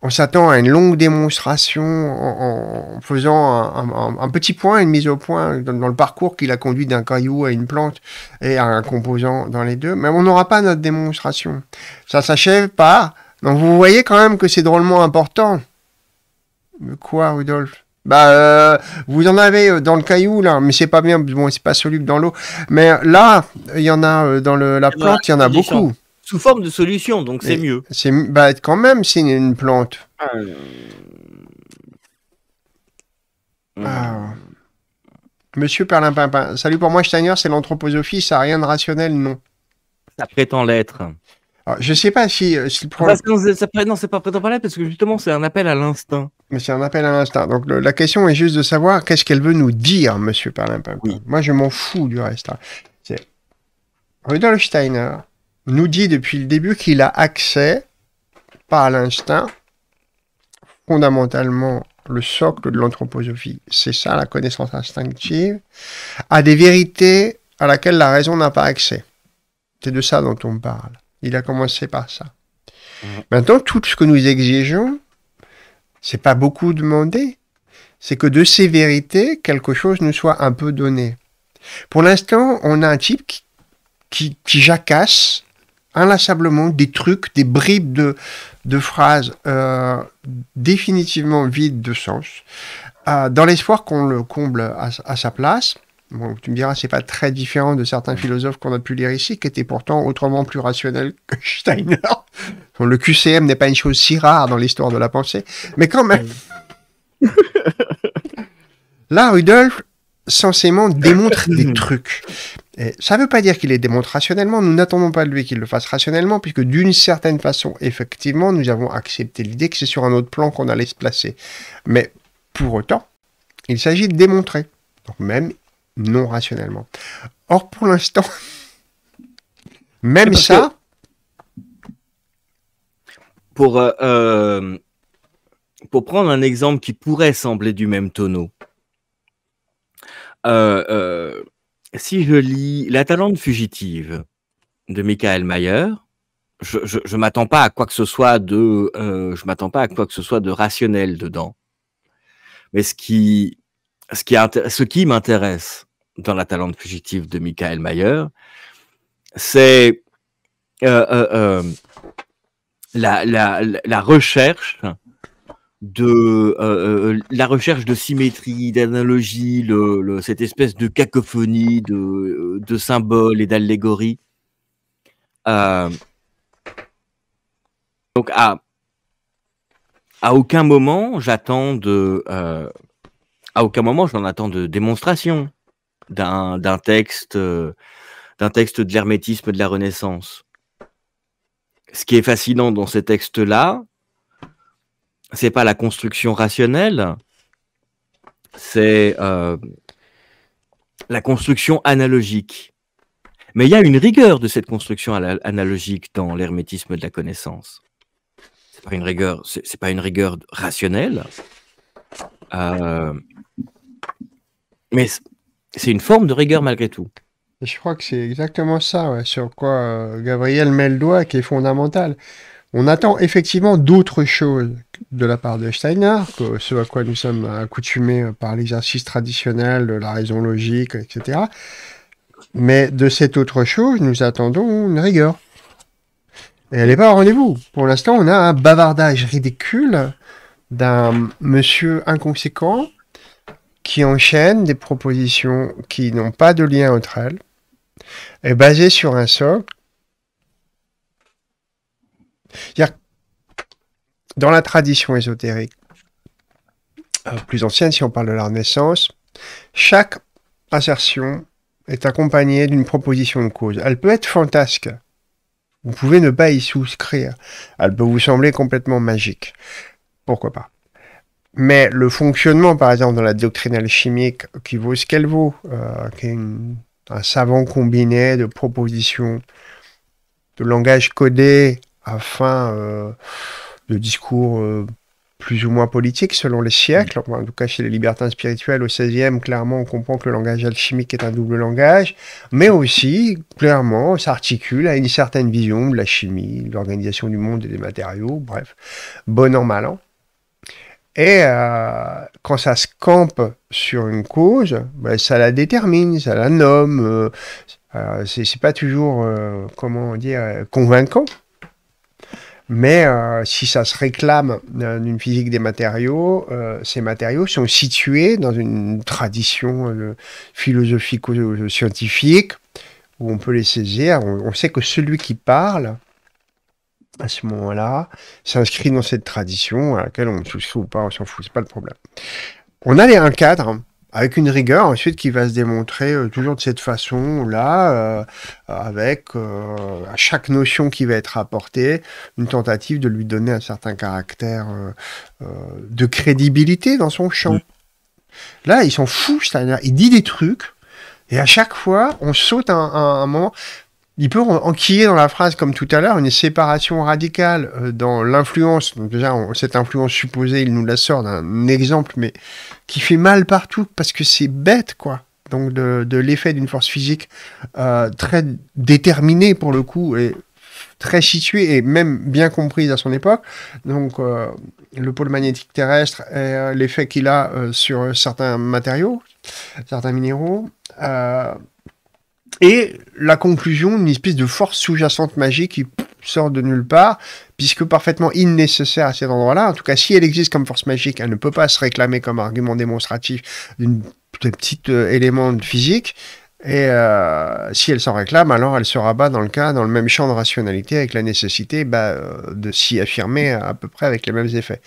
on s'attend à une longue démonstration en, faisant un, petit point, une mise au point dans, le parcours qu'il a conduit d'un caillou à une plante et à un composant dans les deux. Mais on n'aura pas notre démonstration. Ça s'achève pas. Donc vous voyez quand même que c'est drôlement important. quoi, Rudolf bah, euh, vous en avez euh, dans le caillou là, mais c'est pas bien, bon, c'est pas soluble dans l'eau. Mais là, il y en a euh, dans la plante, il y en a beaucoup sous forme de solution, donc c'est mieux. C'est bah, quand même, c'est une, plante. Ah. Euh, ah. Monsieur Perlimpinpin, salut pour moi, Steiner, c'est l'anthroposophie, ça n'a rien de rationnel, non. Ça prétend l'être. Ah, je sais pas si, euh, le non, pas prétend l'être, parce que justement, c'est un appel à l'instinct. Mais c'est un appel à l'instinct. Donc la question est juste de savoir qu'est-ce qu'elle veut nous dire, monsieur Perlimpinpin. Oui. Moi, je m'en fous du reste. Hein. c'est Rudolf Steiner, nous dit depuis le début qu'il a accès, par l'instinct, fondamentalement le socle de l'anthroposophie, c'est ça la connaissance instinctive, à des vérités à laquelle la raison n'a pas accès. C'est de ça dont on parle. Il a commencé par ça. Mmh. Maintenant, tout ce que nous exigeons, c'est pas beaucoup demandé, c'est que de ces vérités, quelque chose nous soit un peu donné. Pour l'instant, on a un type qui jacasse inlassablement des trucs, des bribes de, phrases euh, définitivement vides de sens, euh, dans l'espoir qu'on le comble à, sa place. Bon, tu me diras, c'est pas très différent de certains philosophes qu'on a pu lire ici, qui étaient pourtant autrement plus rationnels que Steiner. le QCM n'est pas une chose si rare dans l'histoire de la pensée, mais quand même. Là, Rudolf, censément, démontre des trucs ça ne veut pas dire qu'il les démontre rationnellement, nous n'attendons pas de lui qu'il le fasse rationnellement, puisque d'une certaine façon, effectivement, nous avons accepté l'idée que c'est sur un autre plan qu'on allait se placer. Mais pour autant, il s'agit de démontrer, donc même non rationnellement. Or, pour l'instant, même ça... Pour, euh, euh, pour prendre un exemple qui pourrait sembler du même tonneau, euh, euh si je lis La Talente fugitive de Michael Mayer, je, ne m'attends pas à quoi que ce soit de, euh, je m'attends pas à quoi que ce soit de rationnel dedans. Mais ce qui, ce qui, m'intéresse dans La Talente fugitive de Michael Mayer, c'est euh, euh, la, recherche de euh, euh, euh, la recherche de symétrie, d'analogie, cette espèce de cacophonie de, symboles et d'allégories. donc à, aucun moment j'attends de à aucun moment j'en attends de démonstration d'un texte d'un texte de l'hermétisme de la Renaissance. Ce qui est fascinant dans ces textes-là, c'est pas la construction rationnelle, c'est euh, la construction analogique. Mais il y a une rigueur de cette construction analogique dans l'hermétisme de la connaissance. C'est pas une rigueur, c'est pas une rigueur rationnelle, euh, mais c'est une forme de rigueur malgré tout. je crois que c'est exactement ça sur quoi euh, Gabriel met le doigt, qui est fondamental. On attend effectivement d'autres choses de la part de Steiner, que ce à quoi nous sommes accoutumés par l'exercice traditionnel de la raison logique, etc. Mais de cette autre chose, nous attendons une rigueur. Et elle n'est pas au rendez-vous. Pour l'instant, on a un bavardage ridicule d'un monsieur inconséquent qui enchaîne des propositions qui n'ont pas de lien entre elles, et basé sur un socle dans la tradition ésotérique euh, plus ancienne, si on parle de la Renaissance, chaque insertion est accompagnée d'une proposition de cause. Elle peut être fantasque. Vous pouvez ne pas y souscrire. Elle peut vous sembler complètement magique. Pourquoi pas mais le fonctionnement, par exemple, dans la doctrine alchimique, qui vaut ce qu'elle vaut, euh, qui est un savant combiné de propositions, de langage codé, fin euh, de discours euh, plus ou moins politiques selon les siècles. en tout cas, chez les libertins spirituels au XVIe, clairement, on comprend que le langage alchimique est un double langage, mais aussi, clairement, s'articule à une certaine vision de la chimie, de l'organisation du monde et des matériaux, bref, bon an, mal an. Et euh, quand ça se campe sur une cause, ben, ça la détermine, ça la nomme. c'est pas toujours, comment dire, convaincant, mais euh, si ça se réclame d'une physique des matériaux, euh, ces matériaux sont situés dans une tradition philosophique euh, philosophico-scientifique où on peut les saisir. On, sait que celui qui parle, à ce moment-là, s'inscrit dans cette tradition à laquelle on souscrit ou pas, on s'en fout, c'est pas le problème. On a les, un cadre hein avec une rigueur ensuite qui va se démontrer euh, toujours de cette façon-là, euh, avec euh, à chaque notion qui va être apportée, une tentative de lui donner un certain caractère de crédibilité dans son champ. Là, ils sont fous, cest à il dit des trucs, et à chaque fois, on saute un moment il peut enquiller dans la phrase, comme tout à l'heure, une séparation radicale euh, dans l'influence. déjà, cette influence supposée, il nous la sort d'un exemple, mais qui fait mal partout, parce que c'est bête, quoi. Donc de, l'effet d'une force physique euh, très déterminée, pour le coup, et très située, et même bien comprise à son époque. Donc euh, le pôle magnétique terrestre l'effet qu'il a sur certains matériaux, certains minéraux. Et la conclusion, une espèce de force sous-jacente magique qui sort de nulle part, puisque parfaitement innécessaire à cet endroit-là. En tout cas, si elle existe comme force magique, elle ne peut pas se réclamer comme argument démonstratif d'un petit euh, élément de physique. Et euh, si elle s'en réclame, alors elle se rabat dans le cas, dans le même champ de rationalité, avec la nécessité bah, euh, de s'y affirmer à peu près avec les mêmes effets.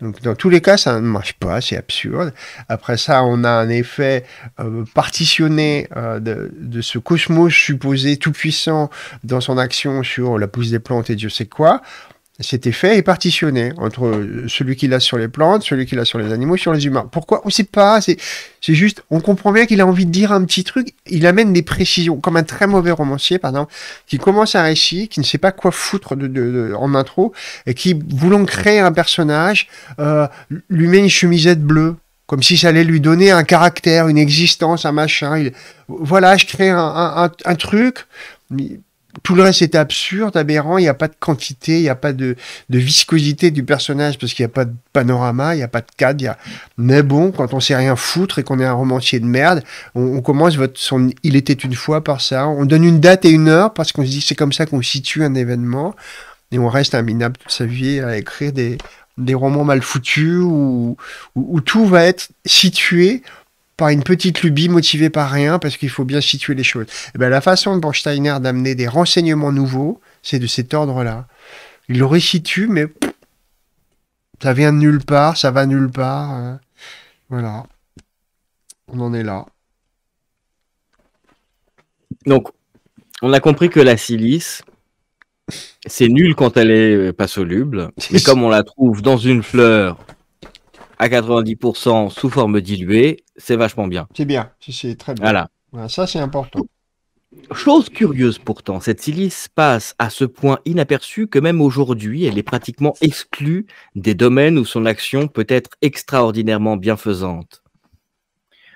Donc, dans tous les cas, ça ne marche pas, c'est absurde. Après ça, on a un effet euh, partitionné euh, de, de, ce cosmos supposé tout-puissant dans son action sur la pousse des plantes et Dieu sait quoi cet effet est partitionné entre euh, celui qu'il a sur les plantes, celui qu'il a sur les animaux, sur les humains. Pourquoi On ne sait pas. C'est juste, on comprend bien qu'il a envie de dire un petit truc. Il amène des précisions, comme un très mauvais romancier, par exemple, qui commence un récit, qui ne sait pas quoi foutre de, en intro, et qui, voulant créer un personnage, euh, lui met une chemisette bleue comme si ça allait lui donner un caractère, une existence, un machin. Voilà, je crée un truc tout le reste est absurde, aberrant, il n'y a pas de quantité, il n'y a pas de, viscosité du personnage parce qu'il n'y a pas de panorama, il n'y a pas de cadre. Mais bon, quand on sait rien foutre et qu'on est un romancier de merde, on, commence votre, son Il était une fois par ça. On donne une date et une heure parce qu'on se dit c'est comme ça qu'on situe un événement et on reste un minable toute sa vie à écrire des, romans mal foutus où tout va être situé par une petite lubie motivée par rien, parce qu'il faut bien situer les choses. Et eh bien, la façon de Bornsteiner d'amener des renseignements nouveaux, c'est de cet ordre-là. Il le resitue, mais ça vient de nulle part, ça va nulle part. Hein. Voilà. On en est là. Donc, on a compris que la silice, c'est nul quand elle est euh, pas soluble, mais comme on la trouve dans une fleur à 90% sous forme diluée, c'est vachement bien. C'est bien, c'est très bien. Voilà. ça, c'est important. Chose curieuse pourtant, cette silice passe à ce point inaperçue que même aujourd'hui, elle est pratiquement exclue des domaines où son action peut être extraordinairement bienfaisante.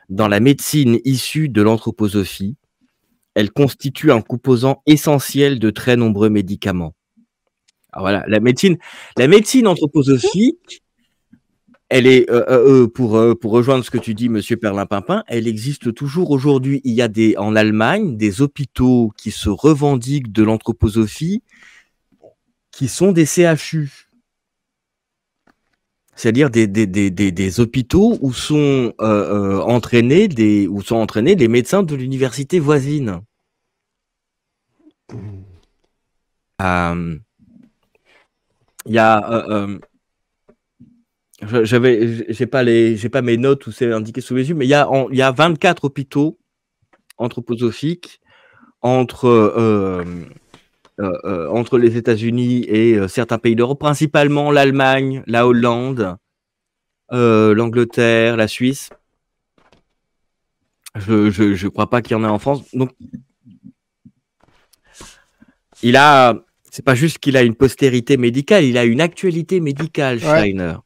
Dans la médecine issue de l'anthroposophie, elle constitue un composant essentiel de très nombreux médicaments. voilà, la médecine, la médecine anthroposophique elle est, euh, euh, euh, pour, pour rejoindre ce que tu dis, Monsieur Perlin-Pimpin, elle existe toujours aujourd'hui. Il y a des, en Allemagne des hôpitaux qui se revendiquent de l'anthroposophie, qui sont des CHU. C'est-à-dire des, des, hôpitaux où sont, entraînés des, où sont entraînés des médecins de l'université voisine. Mmh. Il y a j'avais, j'ai pas les, j'ai pas mes notes où c'est indiqué sous les yeux, mais il y a, il y a 24 hôpitaux anthroposophiques entre, euh, euh, euh, entre les États-Unis et certains pays d'Europe, principalement l'Allemagne, la Hollande, l'Angleterre, la Suisse. Je, je, crois pas qu'il y en ait en France. Donc, il a, c'est pas juste qu'il a une postérité médicale, il a une actualité médicale, Steiner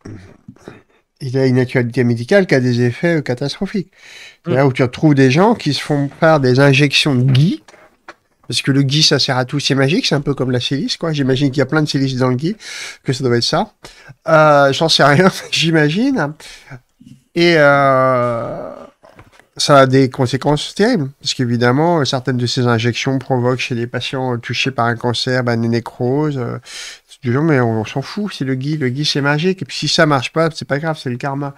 il a une actualité médicale qui a des effets euh, catastrophiques. Mmh. Là où tu retrouves des gens qui se font faire des injections de gui, parce que le gui, ça sert à tout, c'est magique, c'est un peu comme la silice, quoi. J'imagine qu'il y a plein de silice dans le gui, que ça doit être ça. Euh, j'en sais rien, j'imagine. Et euh, ça a des conséquences terribles, parce qu'évidemment, euh, certaines de ces injections provoquent chez les patients euh, touchés par un cancer ben, des nécroses. Euh, mais on, s'en fout, c'est le gui, le gui c'est magique. Et puis si ça marche pas, c'est pas grave, c'est le karma.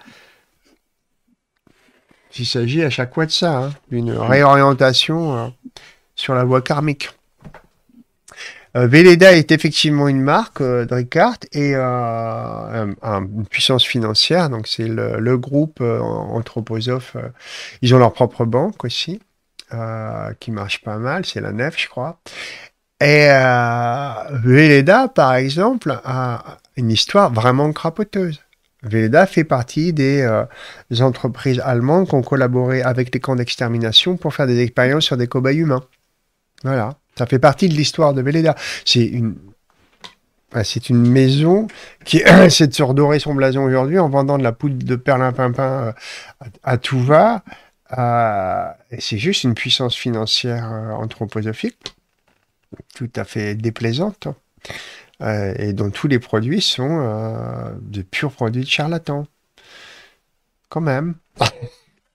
Il s'agit à chaque fois de ça, hein, d'une réorientation sur la voie karmique. Euh, Veleda est effectivement une marque, euh, Ricard et euh, une puissance financière. Donc, c'est le, groupe Anthroposoph. Euh, ils ont leur propre banque aussi, qui marche pas mal. C'est la nef, je crois. Et Veleda par exemple, a une histoire vraiment crapoteuse. Veleda fait partie des, entreprises allemandes qui ont collaboré avec les camps d'extermination pour faire des expériences sur des cobayes humains. Voilà. Ça fait partie de l'histoire de Belleda. C'est une, c'est une maison qui essaie de se redorer son blason aujourd'hui en vendant de la poudre de perlimpinpin euh, à, tout va. Euh, c'est juste une puissance financière euh, anthroposophique tout à fait déplaisante hein. et dont tous les produits sont de purs produits de charlatans. Quand même.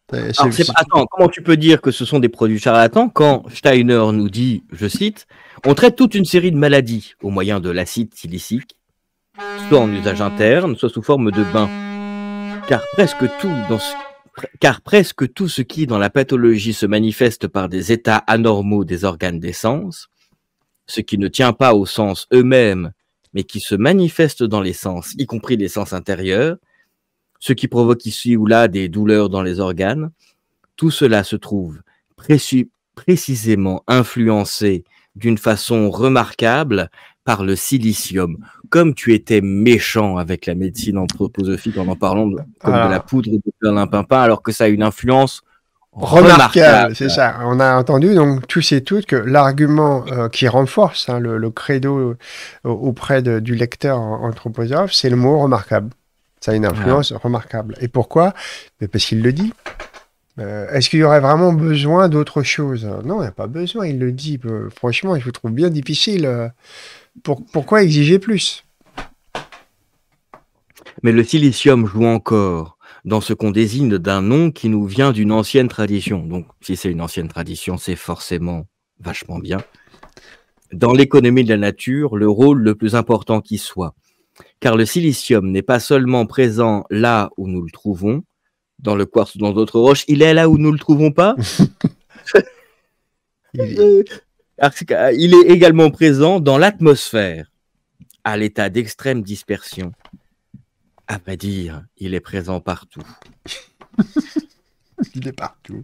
comment tu peux dire que ce sont des produits charlatans quand Steiner nous dit, je cite, on traite toute une série de maladies au moyen de l'acide silicique, soit en usage interne, soit sous forme de bain. Car presque tout dans ce car presque tout ce qui dans la pathologie se manifeste par des états anormaux des organes d'essence ce qui ne tient pas au sens eux-mêmes, mais qui se manifeste dans les sens, y compris les sens intérieurs, ce qui provoque ici ou là des douleurs dans les organes. Tout cela se trouve précisément influencé d'une façon remarquable par le silicium. Comme tu étais méchant avec la médecine anthroposophique en en parlant de, comme de la ah. poudre de perlimpinpin, alors que ça a une influence remarquable. C'est ça. On a entendu donc tous et toutes que l'argument euh, qui renforce hein, le, credo euh, auprès du lecteur anthroposophe, c'est le mot remarquable. Ça a une influence remarquable. Et pourquoi Parce qu'il le dit. Euh, est-ce qu'il y aurait vraiment besoin d'autre chose Non, il n'y a pas besoin, il le dit. Euh, franchement, je vous trouve bien difficile. Euh, pourquoi exiger plus Mais le silicium joue encore dans ce qu'on désigne d'un nom qui nous vient d'une ancienne tradition. Donc, si c'est une ancienne tradition, c'est forcément vachement bien. Dans l'économie de la nature, le rôle le plus important qui soit car le silicium n'est pas seulement présent là où nous le trouvons, dans le quartz ou dans d'autres roches, il est là où nous ne le trouvons pas. Euh, il, est... également présent dans l'atmosphère, à l'état d'extrême dispersion. À vrai dire, il est présent partout. il est partout.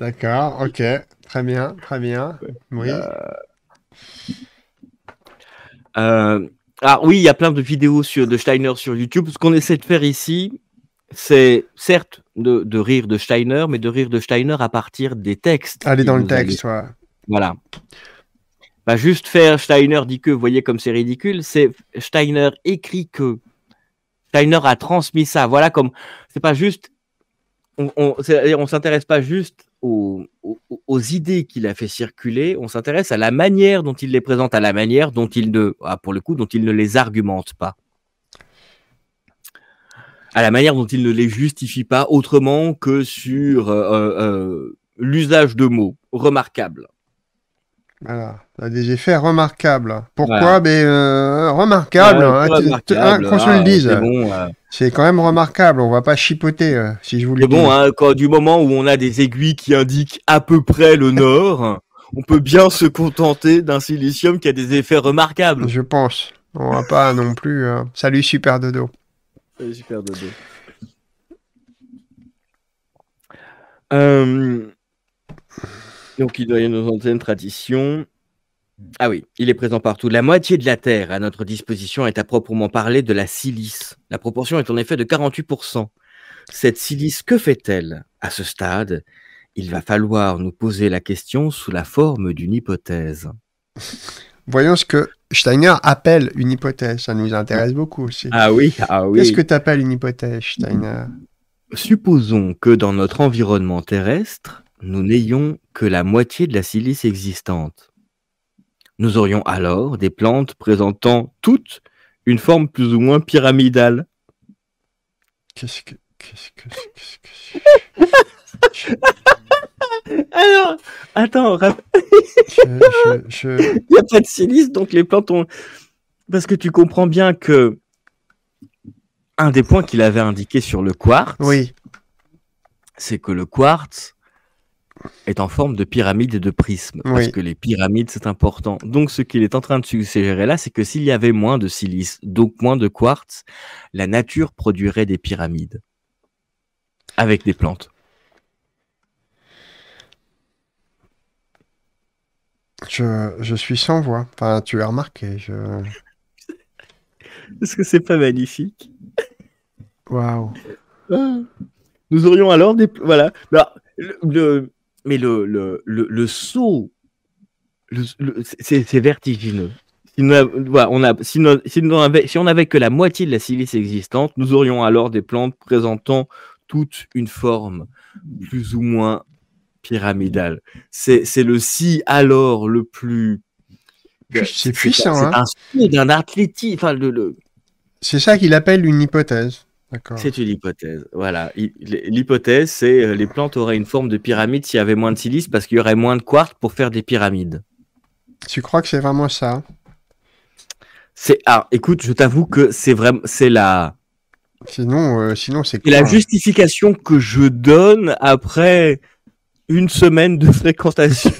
D'accord, ok. Très bien, très bien. Oui. Euh, euh ah oui, il y a plein de vidéos sur, de Steiner sur YouTube. Ce qu'on essaie de faire ici, c'est certes de, rire de Steiner, mais de rire de Steiner à partir des textes. Allez dans le texte, Voilà. Bah, juste faire Steiner dit que, vous voyez comme c'est ridicule, c'est Steiner écrit que. Steiner a transmis ça. Voilà comme. C'est pas juste. On, on, on s'intéresse pas juste aux, idées qu'il a fait circuler, on s'intéresse à la manière dont il les présente, à la manière dont il ne, ah, pour le coup, dont il ne les argumente pas, à la manière dont il ne les justifie pas autrement que sur euh, euh, euh, l'usage de mots remarquables voilà, des effets remarquables. Pourquoi ben, euh, remarquables. Mais hein, hein, remarquable, qu'on se le ah, dise. C'est quand même remarquable, on va pas chipoter euh, si je vous le dis. bon, hein, du moment où on a des aiguilles qui indiquent à peu près le nord, on peut bien se contenter d'un silicium qui a des effets remarquables. Je pense. On va pas non plus. Salut Super Dodo. Salut Super Dodo. Euh, donc il doit y une hmm. Ah oui, il est présent partout. La moitié de la Terre à notre disposition est à proprement parler de la silice. La proportion est en effet de 48%. Cette silice, que fait-elle À ce stade, il va falloir nous poser la question sous la forme d'une hypothèse. Voyons ce que Steiner appelle une hypothèse. Ça nous intéresse beaucoup aussi. Ah oui, ah oui. Qu'est-ce que tu appelles une hypothèse, Steiner Supposons que dans notre environnement terrestre, nous n'ayons que la moitié de la silice existante. Nous aurions alors des plantes présentant toutes une forme plus ou moins pyramidale. Qu'est-ce que. Qu'est-ce que. Qu'est-ce que. Alors, attends, je, je, je... il n'y a pas de silice, donc les plantes ont. Parce que tu comprends bien que un des points qu'il avait indiqué sur le quartz, oui. c'est que le quartz est en forme de pyramide et de prisme, parce que les pyramides, c'est important. Donc, ce qu'il est en train de suggérer là, c'est que s'il y avait moins de silice, donc moins de quartz, la nature produirait des pyramides avec des plantes. Je, suis sans voix. Enfin, tu l'as remarqué. Est-ce que c'est pas magnifique Waouh. Ah. Nous aurions alors des... Voilà. Bah, le mais le, le, le, le saut, c'est vertigineux. Si, on a, si, avait, on avait que la moitié de la silice existante, nous aurions alors des plantes présentant toute une forme plus ou moins pyramidale. C'est le si alors le plus. C'est puissant. C'est un hein. d'un C'est ça qu'il appelle une hypothèse. C'est une hypothèse. Voilà. L'hypothèse, c'est euh, les plantes auraient une forme de pyramide s'il y avait moins de silice parce qu'il y aurait moins de quartz pour faire des pyramides. Tu crois que c'est vraiment ça C'est Ah, écoute, je t'avoue que c'est vraiment c'est la Sinon euh, sinon c'est la justification que je donne après une semaine de fréquentation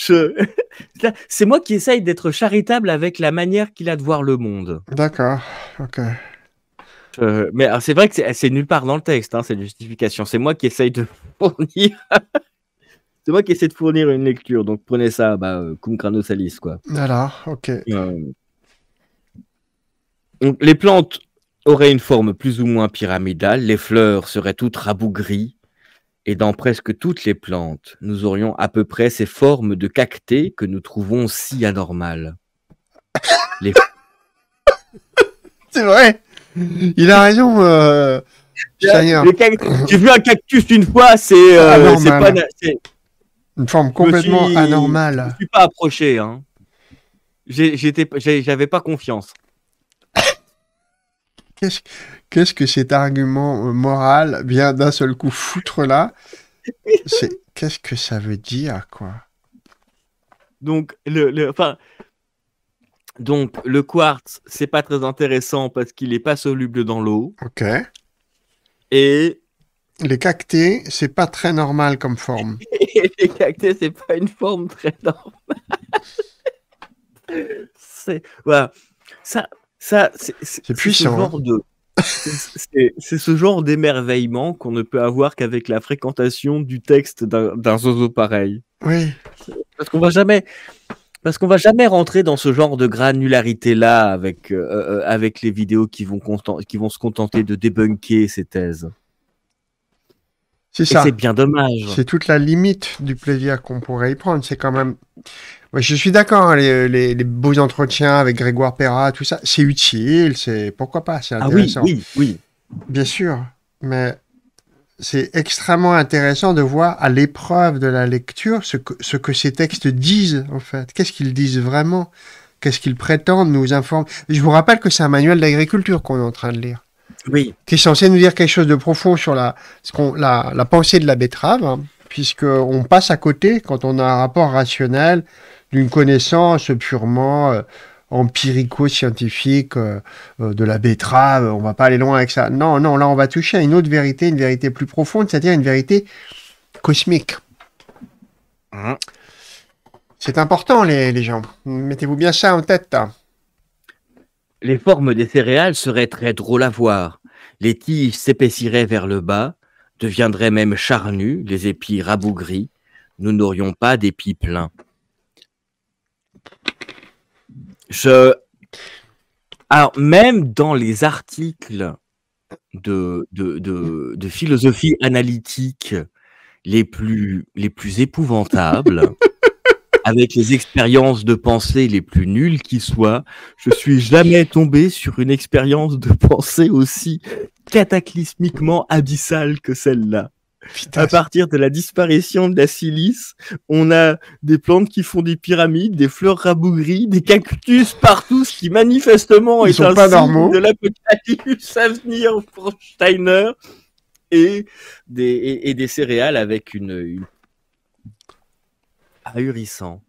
C'est moi qui essaye d'être charitable avec la manière qu'il a de voir le monde. D'accord, ok. Euh, mais ah, c'est vrai que c'est nulle part dans le texte, hein, cette justification. C'est moi qui essaye de fournir. c'est moi qui essaie de fournir une lecture. Donc prenez ça, bah, euh, cum quoi. Voilà, ok. Euh, donc, les plantes auraient une forme plus ou moins pyramidale. Les fleurs seraient toutes rabougries et dans presque toutes les plantes, nous aurions à peu près ces formes de cactées que nous trouvons si anormales. C'est vrai Il a raison, J'ai euh, vu un cactus une fois, c'est euh, Une forme complètement anormale. Je ne suis pas approché. Hein. J'avais pas confiance qu'est-ce, que cet argument euh, moral vient d'un seul coup foutre là C'est qu'est-ce que ça veut dire quoi Donc le, le enfin, donc le quartz c'est pas très intéressant parce qu'il n'est pas soluble dans l'eau. Ok. Et les cactés c'est pas très normal comme forme. les cactés c'est pas une forme très normale. voilà ça ça, c'est Ce genre c'est ce genre d'émerveillement qu'on ne peut avoir qu'avec la fréquentation du texte d'un zozo pareil. Oui. Parce qu'on va jamais, parce qu'on va jamais rentrer dans ce genre de granularité là avec euh, euh, avec les vidéos qui vont qui vont se contenter de débunker ces thèses. C'est ça. C'est bien dommage. C'est toute la limite du plaisir qu'on pourrait y prendre. C'est quand même. je suis d'accord, hein, les, beaux entretiens avec Grégoire Perra, tout ça, c'est utile, c'est pourquoi pas, c'est ah intéressant. oui, oui, oui. Bien sûr, mais c'est extrêmement intéressant de voir à l'épreuve de la lecture ce que, ce que ces textes disent, en fait. Qu'est-ce qu'ils disent vraiment Qu'est-ce qu'ils prétendent nous informer Je vous rappelle que c'est un manuel d'agriculture qu'on est en train de lire qui est censé nous dire quelque chose de profond sur la, la, pensée de la betterave, hein, puisqu'on passe à côté, quand on a un rapport rationnel, d'une connaissance purement euh, empirico-scientifique euh, euh, de la betterave, on ne va pas aller loin avec ça. Non, non, là on va toucher à une autre vérité, une vérité plus profonde, c'est-à-dire une vérité cosmique. Hein. C'est important les, gens. Mettez-vous bien ça en tête. Hein. Les formes des céréales seraient très drôles à voir. Les tiges s'épaissiraient vers le bas, deviendraient même charnues, les épis rabougris. Nous n'aurions pas d'épis pleins. Je. Alors, même dans les articles de, de, de philosophie analytique les plus, les plus épouvantables, avec les expériences de pensée les plus nulles qui soient, je suis jamais tombé sur une expérience de pensée aussi cataclysmiquement abyssale que celle-là. À partir de la disparition de la silice, on a des plantes qui font des pyramides, des fleurs rabougries, des cactus partout, ce qui manifestement est un de l'apocalypse à venir pour Steiner et des, et, des céréales avec une ahurissant.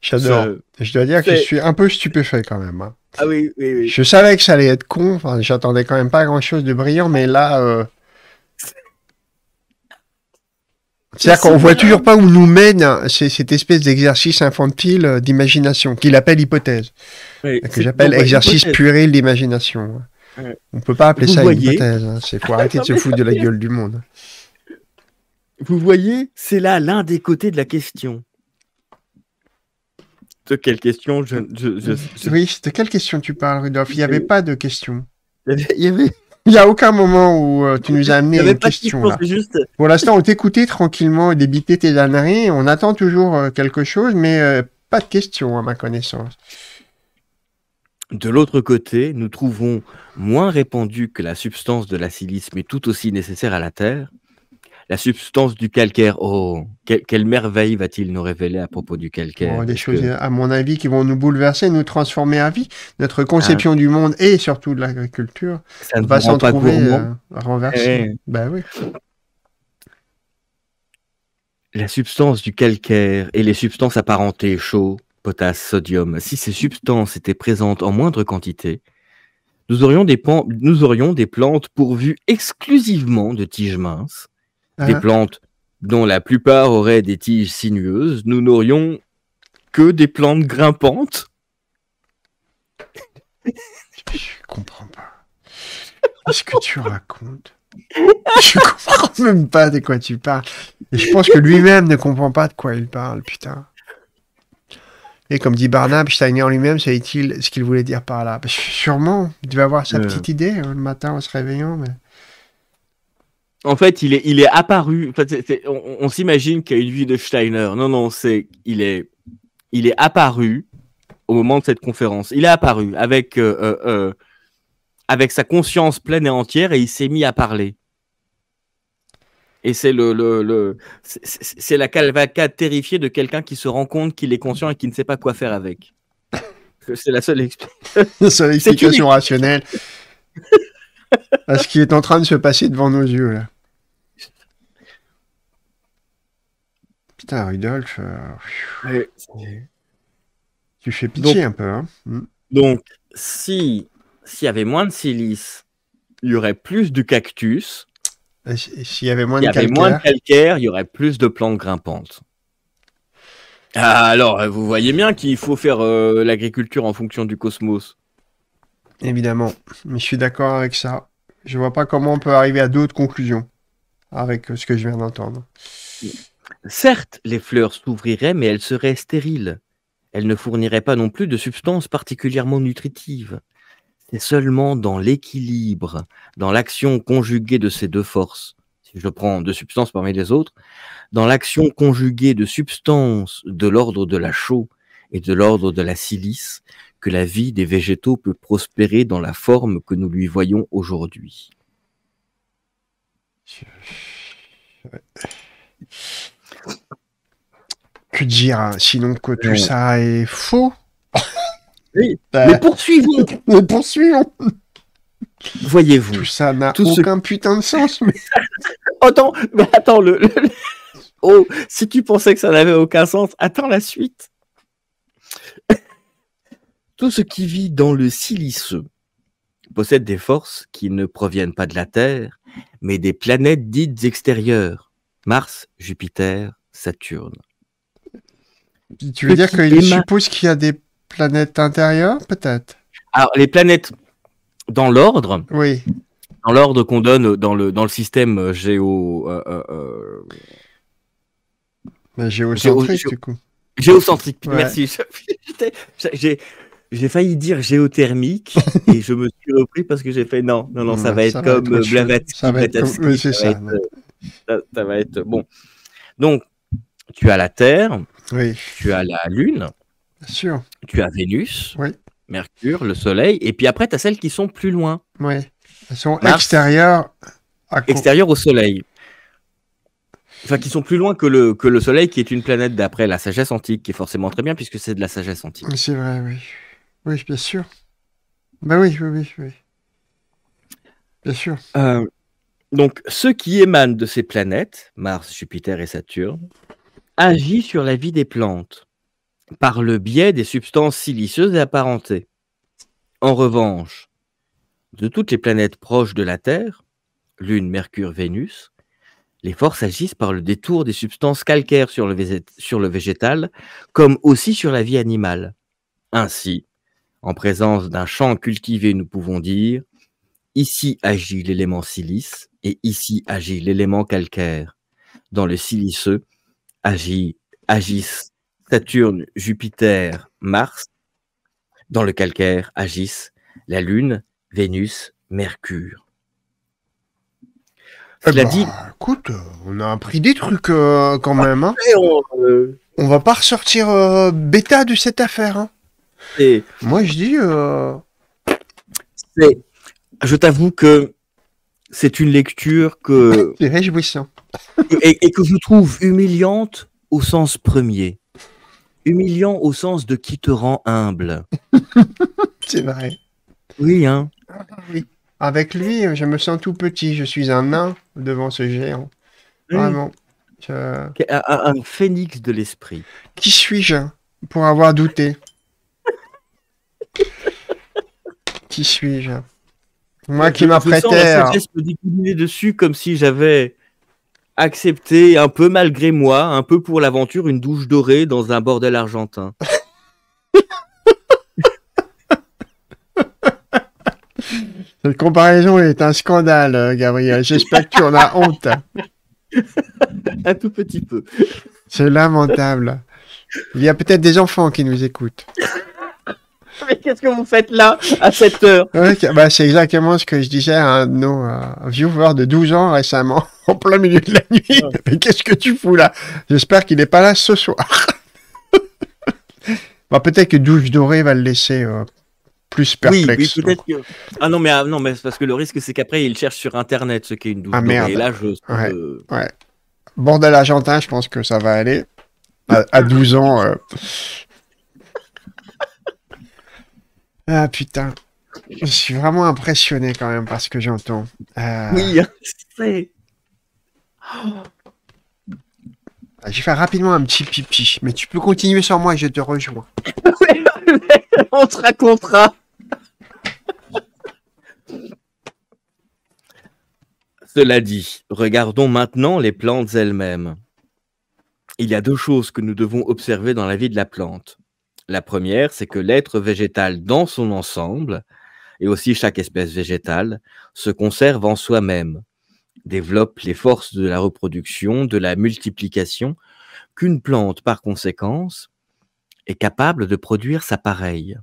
J'adore. Je dois dire que je suis un peu stupéfait quand même. Hein. Ah oui, Je savais que ça allait être con. Enfin, J'attendais quand même pas grand chose de brillant, mais là. Euh, c'est-à-dire qu'on voit toujours pas où nous mène hein, cette espèce d'exercice infantile euh, d'imagination, qu'il appelle hypothèse. que j'appelle exercice puré d'imagination. Ouais. On peut pas appeler ça une hypothèse. Il hein, pour faut arrêter de se foutre de la gueule du monde. Vous voyez, c'est là l'un des côtés de la question. De quelle question je, je, Oui, de quelle question tu parles, Rudolf Il n'y avait euh, pas de question. Il n'y avait... Il a aucun moment où euh, tu nous as amené une question. Pour l'instant, on t'écoutait tranquillement débiter tes âneries. On attend toujours euh, quelque chose, mais pas de question à ma connaissance. De l'autre côté, nous trouvons moins répandu que la substance de la silice, mais tout aussi nécessaire à la Terre, la substance du calcaire, oh, quelle, merveille va-t-il nous révéler à propos du calcaire Des choses, à mon avis, qui vont nous bouleverser, nous transformer à vie. Notre conception ah. du monde et surtout de l'agriculture Ça va s'en trouver euh, eh. ben oui. La substance du calcaire et les substances apparentées, chaux, potasse, sodium, si ces substances étaient présentes en moindre quantité, nous aurions des plantes pourvues exclusivement de tiges minces des ah. plantes dont la plupart auraient des tiges sinueuses, nous n'aurions que des plantes grimpantes. Je comprends pas. Qu'est-ce que tu racontes Je comprends même pas de quoi tu parles. je pense que lui-même ne comprend pas de quoi il parle, putain. Et comme dit Barnab, Steiner lui-même sait il ce qu'il voulait dire par là sûrement, il devait avoir sa euh. petite idée hein, le matin en se réveillant. Mais en fait, il est, il est apparu. on, s'imagine qu'il y a une vie de Steiner. Non, non, c'est, il est, il est apparu au moment de cette conférence. Il est apparu avec, euh, euh, euh, avec sa conscience pleine et entière et il s'est mis à parler. Et c'est le, le, c'est la calvacade terrifiée de quelqu'un qui se rend compte qu'il est conscient et qui ne sait pas quoi faire avec. C'est la seule, seule explication rationnelle à ce qui est en train de se passer devant nos yeux. Là. Putain, Rudolf. Euh, tu fais pitié un peu. Hein. Hmm. Donc, si s'il y avait moins de silice, il y aurait plus de cactus. S'il y avait moins, de, calcaire... il y aurait plus de plantes grimpantes. Ah, alors, vous voyez bien qu'il faut faire euh, l'agriculture en fonction du cosmos. Évidemment, mais je suis d'accord avec ça. Je vois pas comment on peut arriver à d'autres conclusions avec euh, ce que je viens d'entendre. Certes, les fleurs s'ouvriraient, mais elles seraient stériles. Elles ne fourniraient pas non plus de substances particulièrement nutritives. C'est seulement dans l'équilibre, dans l'action conjuguée de ces deux forces, si je prends deux substances parmi les autres, dans l'action conjuguée de substances de l'ordre de la chaux et de l'ordre de la silice, que la vie des végétaux peut prospérer dans la forme que nous lui voyons aujourd'hui. Que dire hein. Sinon que tout ça est faux. Bah. Mais poursuivons Voyez-vous. Tout ça n'a aucun putain de sens. Mais... attends, mais attends, le, le... Oh, si tu pensais que ça n'avait aucun sens, attends la suite. Tout ce qui vit dans le siliceux possède des forces qui ne proviennent pas de la Terre, mais des planètes dites extérieures. Mars, Jupiter, Saturne. Tu veux dire qu'il suppose qu'il y a des planètes intérieures, peut-être Alors, les planètes dans l'ordre. Oui. Dans l'ordre qu'on donne dans le, dans le système géo. Euh, euh, euh, ben, géocentrique, du coup. Géocentrique, merci. J'ai failli dire géothermique et je me suis repris parce que j'ai fait non, non, non, ça va être comme Blavatsky. ça va être bon. Donc, tu as la Terre, tu as la Lune. sûr. Tu as Vénus. Oui. Mercure, le Soleil. Et puis après, tu as celles qui sont plus loin. Oui. Elles sont extérieures. au Soleil. Enfin, qui sont plus loin que le, que le Soleil, qui est une planète d'après la sagesse antique, qui est forcément très bien, puisque c'est de la sagesse antique. C'est vrai, oui. Oui, bien sûr. Ben oui, oui, oui. Bien sûr. Euh, donc, ceux qui émanent de ces planètes, Mars, Jupiter et Saturne, agit sur la vie des plantes par le biais des substances siliceuses et apparentées. En revanche, de toutes les planètes proches de la Terre, Lune, Mercure, Vénus, les forces agissent par le détour des substances calcaires sur le, sur le végétal, comme aussi sur la vie animale. Ainsi, en présence d'un champ cultivé, nous pouvons dire ici agit l'élément silice et ici agit l'élément calcaire. Dans le siliceux, Agis, agissent Saturne, Jupiter, Mars. Dans le calcaire agissent la Lune, Vénus, Mercure. Eh bah, dit... Écoute, on a appris des trucs euh, quand même. Hein. Euh, on, va pas ressortir euh, bêta de cette affaire. Hein. Moi, je dis. Je t'avoue que c'est une lecture que. et, que je trouve humiliante au sens premier. Humiliant au sens de qui te rend humble. C'est vrai. Oui, hein. Oui. Avec lui, je me sens tout petit. Je suis un nain devant ce géant. Vraiment. Un, phénix de l'esprit. Qui suis-je pour avoir douté Qui suis-je Moi qui m'apprêtais. à... dessus comme si j'avais Accepter, un peu malgré moi, un peu pour l'aventure, une douche dorée dans un bordel argentin. Cette comparaison est un scandale, euh, Gabriel. J'espère que tu en as honte. un tout petit peu. C'est lamentable. Il y a peut-être des enfants qui nous écoutent. Mais qu'est-ce que vous faites là à cette heure bah, C'est exactement ce que je disais à un de nos euh, viewers de 12 ans récemment, en plein milieu de la nuit. Mais qu'est-ce que tu fous là J'espère qu'il n'est pas là ce soir. Bah, peut-être que Douche Dorée va le laisser euh, plus perplexe. Ah non, mais, ah non, mais parce que le risque, c'est qu'après, il cherche sur Internet ce qu'est une douche ah, dorée. Bordel argentin, je pense que ça va aller. à 12 ans... Euh, ah putain. Je suis vraiment impressionné quand même par ce que j'entends. Euh, oui, c'est. Ah, je vais faire rapidement un petit pipi, mais tu peux continuer sans moi et je te rejoins. On te racontera. Cela dit, regardons maintenant les plantes elles-mêmes. Il y a deux choses que nous devons observer dans la vie de la plante. La première, c'est que l'être végétal dans son ensemble, et aussi chaque espèce végétale, se conserve en soi-même, développe les forces de la reproduction, de la multiplication, qu'une plante, par conséquence, est capable de produire sa pareille.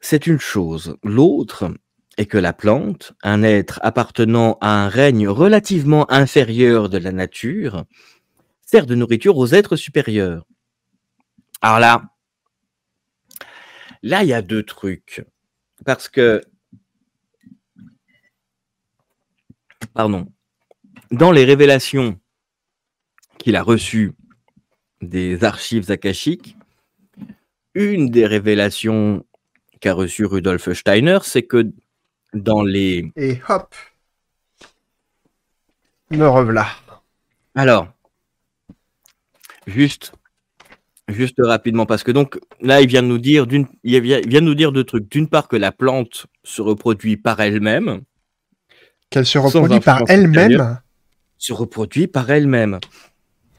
C'est une chose. L'autre est que la plante, un être appartenant à un règne relativement inférieur de la nature, sert de nourriture aux êtres supérieurs. Alors là, là, il y a deux trucs. Parce que, pardon, dans les révélations qu'il a reçues des archives akashiques, une des révélations qu'a reçue Rudolf Steiner, c'est que dans les... Et hop, me revoilà. Alors, Juste, juste rapidement, parce que donc là, il vient de nous dire, d'une, il nous dire deux trucs. D'une part, que la plante se reproduit par elle-même. Qu'elle se reproduit par elle-même Se reproduit par elle-même.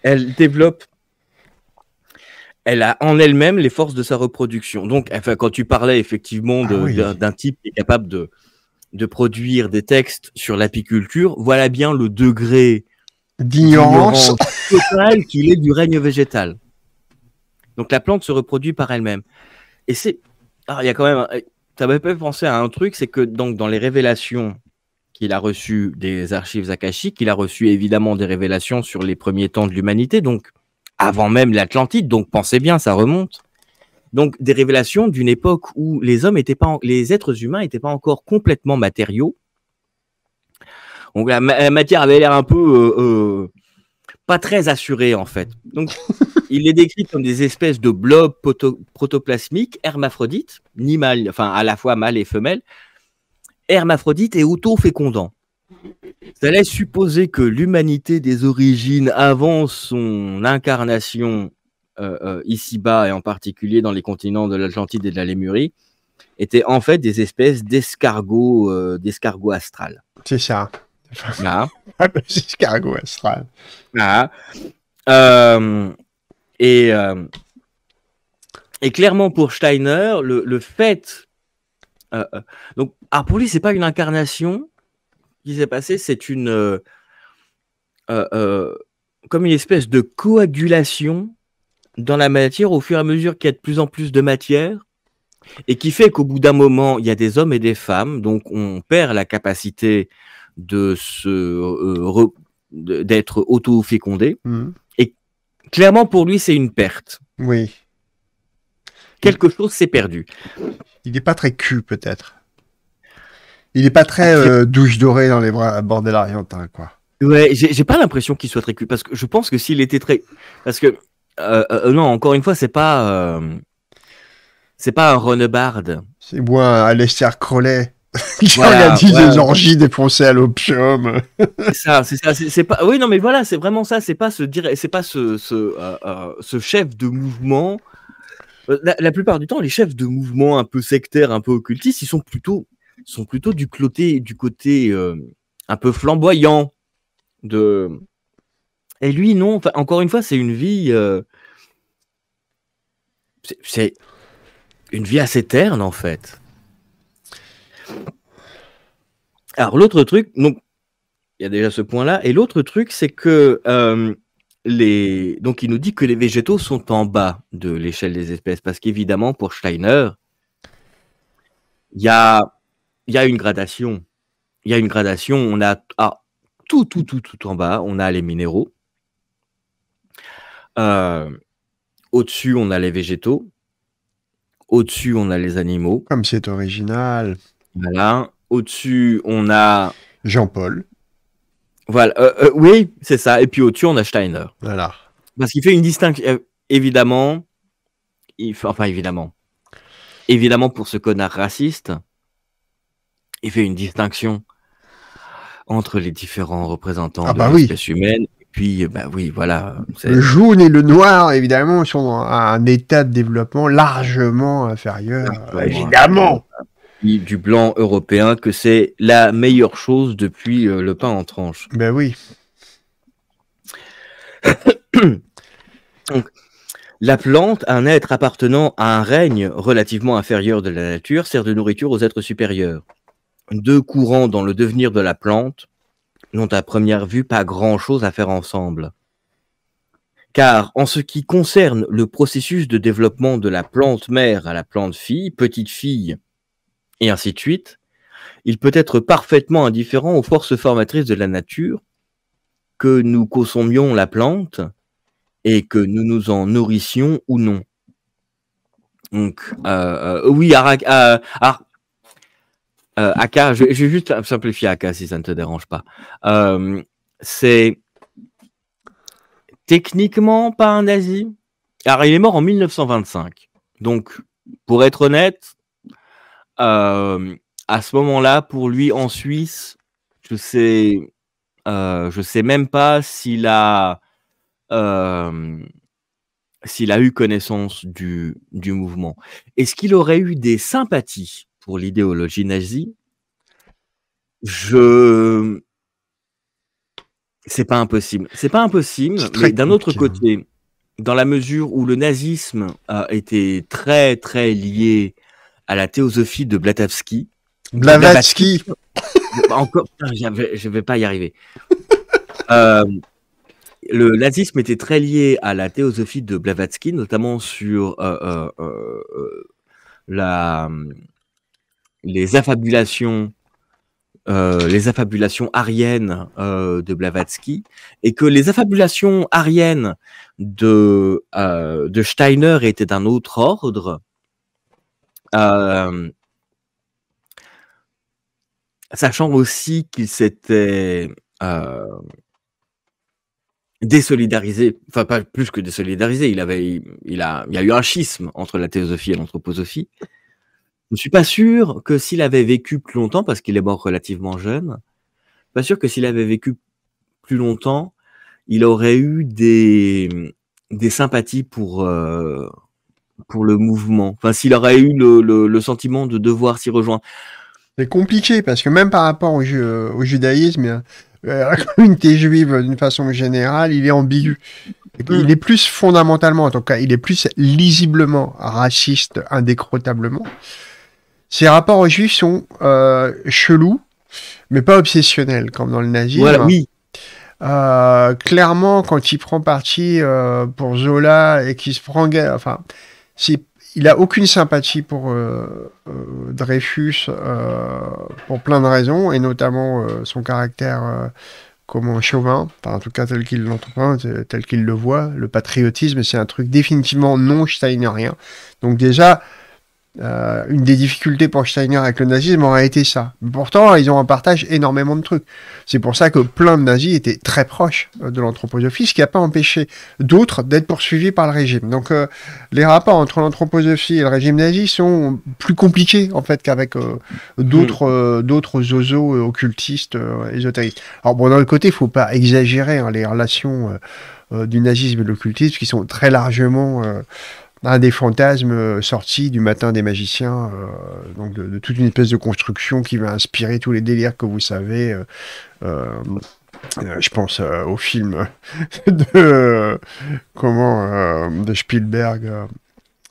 Elle développe elle a en elle-même les forces de sa reproduction. Donc, enfin, quand tu parlais effectivement ah d'un, type qui est capable de, de produire des textes sur l'apiculture, voilà bien le degré d'ignorance totale qu'il est du règne végétal. Donc la plante se reproduit par elle-même. Et c'est. ah, il y a quand même. Ça m'a pas penser à un truc, c'est que donc dans les révélations qu'il a reçues des archives akashiques, il a reçu évidemment des révélations sur les premiers temps de l'humanité, donc avant même l'Atlantide, donc pensez bien, ça remonte. Donc des révélations d'une époque où les hommes étaient pas, les êtres humains n'étaient pas encore complètement matériaux, donc la, matière avait l'air un peu euh, euh, pas très assurée en fait. Donc il les décrit comme des espèces de blobs protoplasmiques hermaphrodites, ni mâles, enfin à la fois mâles et femelles, hermaphrodites et auto-fécondants. Ça laisse supposer que l'humanité des origines avant son incarnation euh, ici-bas et en particulier dans les continents de l'Atlantide et de la Lémurie étaient en fait des espèces d'escargots, d'escargots astrales. C'est ça. Ah. Ah. Euh, euh, et, clairement pour Steiner, le, fait. Euh, donc, alors pour lui, c'est pas une incarnation qui s'est passée, c'est une. comme une espèce de coagulation dans la matière au fur et à mesure qu'il y a de plus en plus de matière et qui fait qu'au bout d'un moment, il y a des hommes et des femmes, donc on perd la capacité de se euh, d'être auto-fécondé. Mmh. Et clairement, pour lui, c'est une perte. Oui. Quelque chose s'est perdu. Il n'est pas très cul, peut-être. Il n'est pas très euh, douche dorée dans les bras bordel argentin, quoi. Ouais, j'ai pas l'impression qu'il soit très cul, parce que je pense que s'il était très. Parce que. Euh, non, encore une fois, c'est pas. c'est pas un renebard. C'est moi, Alessia Crowley qui a dit des orgies défoncées à l'opium. c'est ça, c'est ça, pas. Oui, non, mais voilà, c'est vraiment ça. C'est pas ce dire, c'est pas ce ce, euh, euh, chef de mouvement. Euh, la, plupart du temps, les chefs de mouvement un peu sectaires, un peu occultistes, ils sont plutôt, sont plutôt du côté, du côté un peu flamboyant de. Et lui, non. encore une fois, c'est une vie. c'est une vie assez terne en fait. Alors, l'autre truc, donc, il y a déjà ce point-là. Et l'autre truc, c'est que euh, les... donc il nous dit que les végétaux sont en bas de l'échelle des espèces, parce qu'évidemment, pour Steiner, il y a... y a, une gradation. Il y a une gradation. On a ah, tout, tout, tout, tout en bas. On a les minéraux. Euh, au-dessus, on a les végétaux. Au-dessus, on a les animaux. Comme c'est original. Voilà. Au-dessus, on a. Jean-Paul. Voilà. Euh, euh, oui, c'est ça. Et puis au-dessus, on a Steiner. Voilà. Parce qu'il fait une distinction. Euh, évidemment. Il... Enfin, évidemment. Évidemment, pour ce connard raciste, il fait une distinction entre les différents représentants ah de bah l'espèce oui. humaine. Et puis, bah oui, voilà. Le jaune et le noir, évidemment, sont à un état de développement largement inférieur. Ah, évidemment du blanc européen que c'est la meilleure chose depuis euh, le pain en tranche. Ben oui. la plante, un être appartenant à un règne relativement inférieur de la nature, sert de nourriture aux êtres supérieurs. Deux courants dans le devenir de la plante n'ont à première vue pas grand-chose à faire ensemble. Car en ce qui concerne le processus de développement de la plante mère à la plante fille, petite fille et ainsi de suite, il peut être parfaitement indifférent aux forces formatrices de la nature, que nous consommions la plante et que nous nous en nourrissions ou non. Donc, euh, euh oui, Araka, euh, euh, Aka, je, je, vais juste simplifier Aka si ça ne te dérange pas. Euh, c'est techniquement pas un nazi. Alors, il est mort en 1925. Donc, pour être honnête, euh, à ce moment-là, pour lui en Suisse, je sais, euh, je sais même pas s'il a, euh, s'il a eu connaissance du, du mouvement. Est-ce qu'il aurait eu des sympathies pour l'idéologie nazie Je, c'est pas impossible. C'est pas impossible. Mais d'un autre hein. côté, dans la mesure où le nazisme a était très très lié à la théosophie de Blavatsky. Blavatsky. Encore, je vais pas y arriver. Euh, le nazisme était très lié à la théosophie de Blavatsky, notamment sur euh, euh, la, les affabulations. les affabulations ariennes de Blavatsky, et que les affabulations ariennes de, de Steiner étaient d'un autre ordre, euh, sachant aussi qu'il s'était euh, désolidarisé, enfin pas plus que désolidarisé, il avait, il a, il y a eu un schisme entre la théosophie et l'anthroposophie. Je ne suis pas sûr que s'il avait vécu plus longtemps, parce qu'il est mort relativement jeune, pas sûr que s'il avait vécu plus longtemps, il aurait eu des, des sympathies pour euh, pour le mouvement. Enfin, s'il aurait eu le, le, sentiment de devoir s'y rejoindre. C'est compliqué parce que même par rapport au, au judaïsme, euh, la communauté juive d'une façon générale, il est ambigu. Il est plus fondamentalement, en tout cas, il est plus lisiblement raciste, indécrotablement. Ses rapports aux juifs sont euh, chelous, mais pas obsessionnels, comme dans le nazisme. Voilà, oui. Euh, clairement, quand il prend parti euh, pour Zola et qu'il se prend, enfin, il a aucune sympathie pour euh, euh, Dreyfus euh, pour plein de raisons, et notamment son caractère comme un chauvin, en tout cas tel qu'il l'entend, tel qu'il le voit, le patriotisme, c'est un truc définitivement non steinerien. Donc déjà, euh, une des difficultés pour Steiner avec le nazisme aurait été ça. Pourtant, ils ont en partage énormément de trucs. C'est pour ça que plein de nazis étaient très proches euh, de l'anthroposophie, ce qui n'a pas empêché d'autres d'être poursuivis par le régime. Donc, euh, les rapports entre l'anthroposophie et le régime nazi sont plus compliqués en fait qu'avec d'autres hmm. d'autres zozos occultistes ésotériques. Alors, bon, d'un côté, il faut pas exagérer hein, les relations du nazisme et de l'occultisme qui sont très largement un des fantasmes euh, sortis du matin des magiciens, euh, donc de, toute une espèce de construction qui va inspirer tous les délires que vous savez. Euh, je pense au film de comment de Spielberg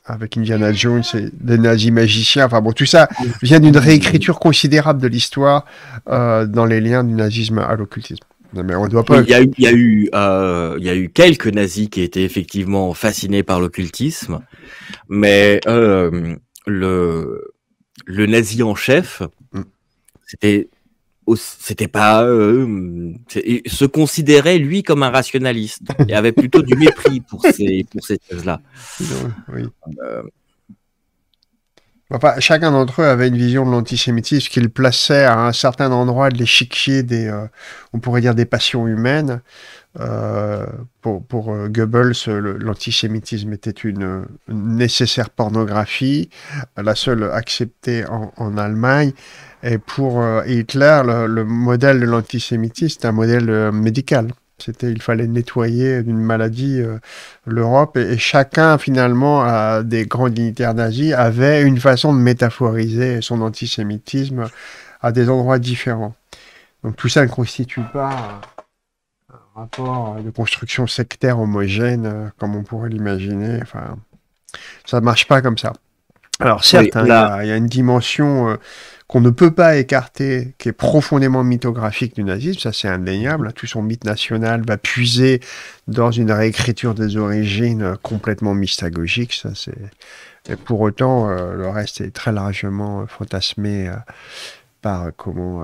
avec Indiana Jones et des nazis magiciens. Enfin bon, tout ça vient d'une réécriture considérable de l'histoire dans les liens du nazisme à l'occultisme doit pas. Il y a eu, euh, il y a eu, quelques nazis qui étaient effectivement fascinés par l'occultisme, mais euh, le le nazi en chef, mm. c'était c'était pas euh, se considérait lui comme un rationaliste et avait plutôt du mépris pour ces pour ces là. Oui chacun d'entre eux avait une vision de l'antisémitisme qu'il plaçait à un certain endroit de l'échiquier des, euh, on pourrait dire, des passions humaines. Euh, pour, pour, euh, Goebbels, l'antisémitisme était une, nécessaire pornographie, la seule acceptée en, Allemagne. Et pour euh, Hitler, le, modèle de l'antisémitisme, est un modèle médical. C'était, il fallait nettoyer d'une maladie euh, l'Europe et, chacun finalement des grands dignitaires nazis avait une façon de métaphoriser son antisémitisme à des endroits différents. Donc tout ça ne constitue pas un rapport de construction sectaire homogène euh, comme on pourrait l'imaginer. Enfin, ça ne marche pas comme ça. Alors certes, hein, il y, a une dimension euh, qu'on ne peut pas écarter, qui est profondément mythographique du nazisme, ça c'est indéniable. Hein. Tout son mythe national va puiser dans une réécriture des origines complètement mystagogique. Ça c'est. pour autant, euh, le reste est très largement euh, fantasmé euh, par comment.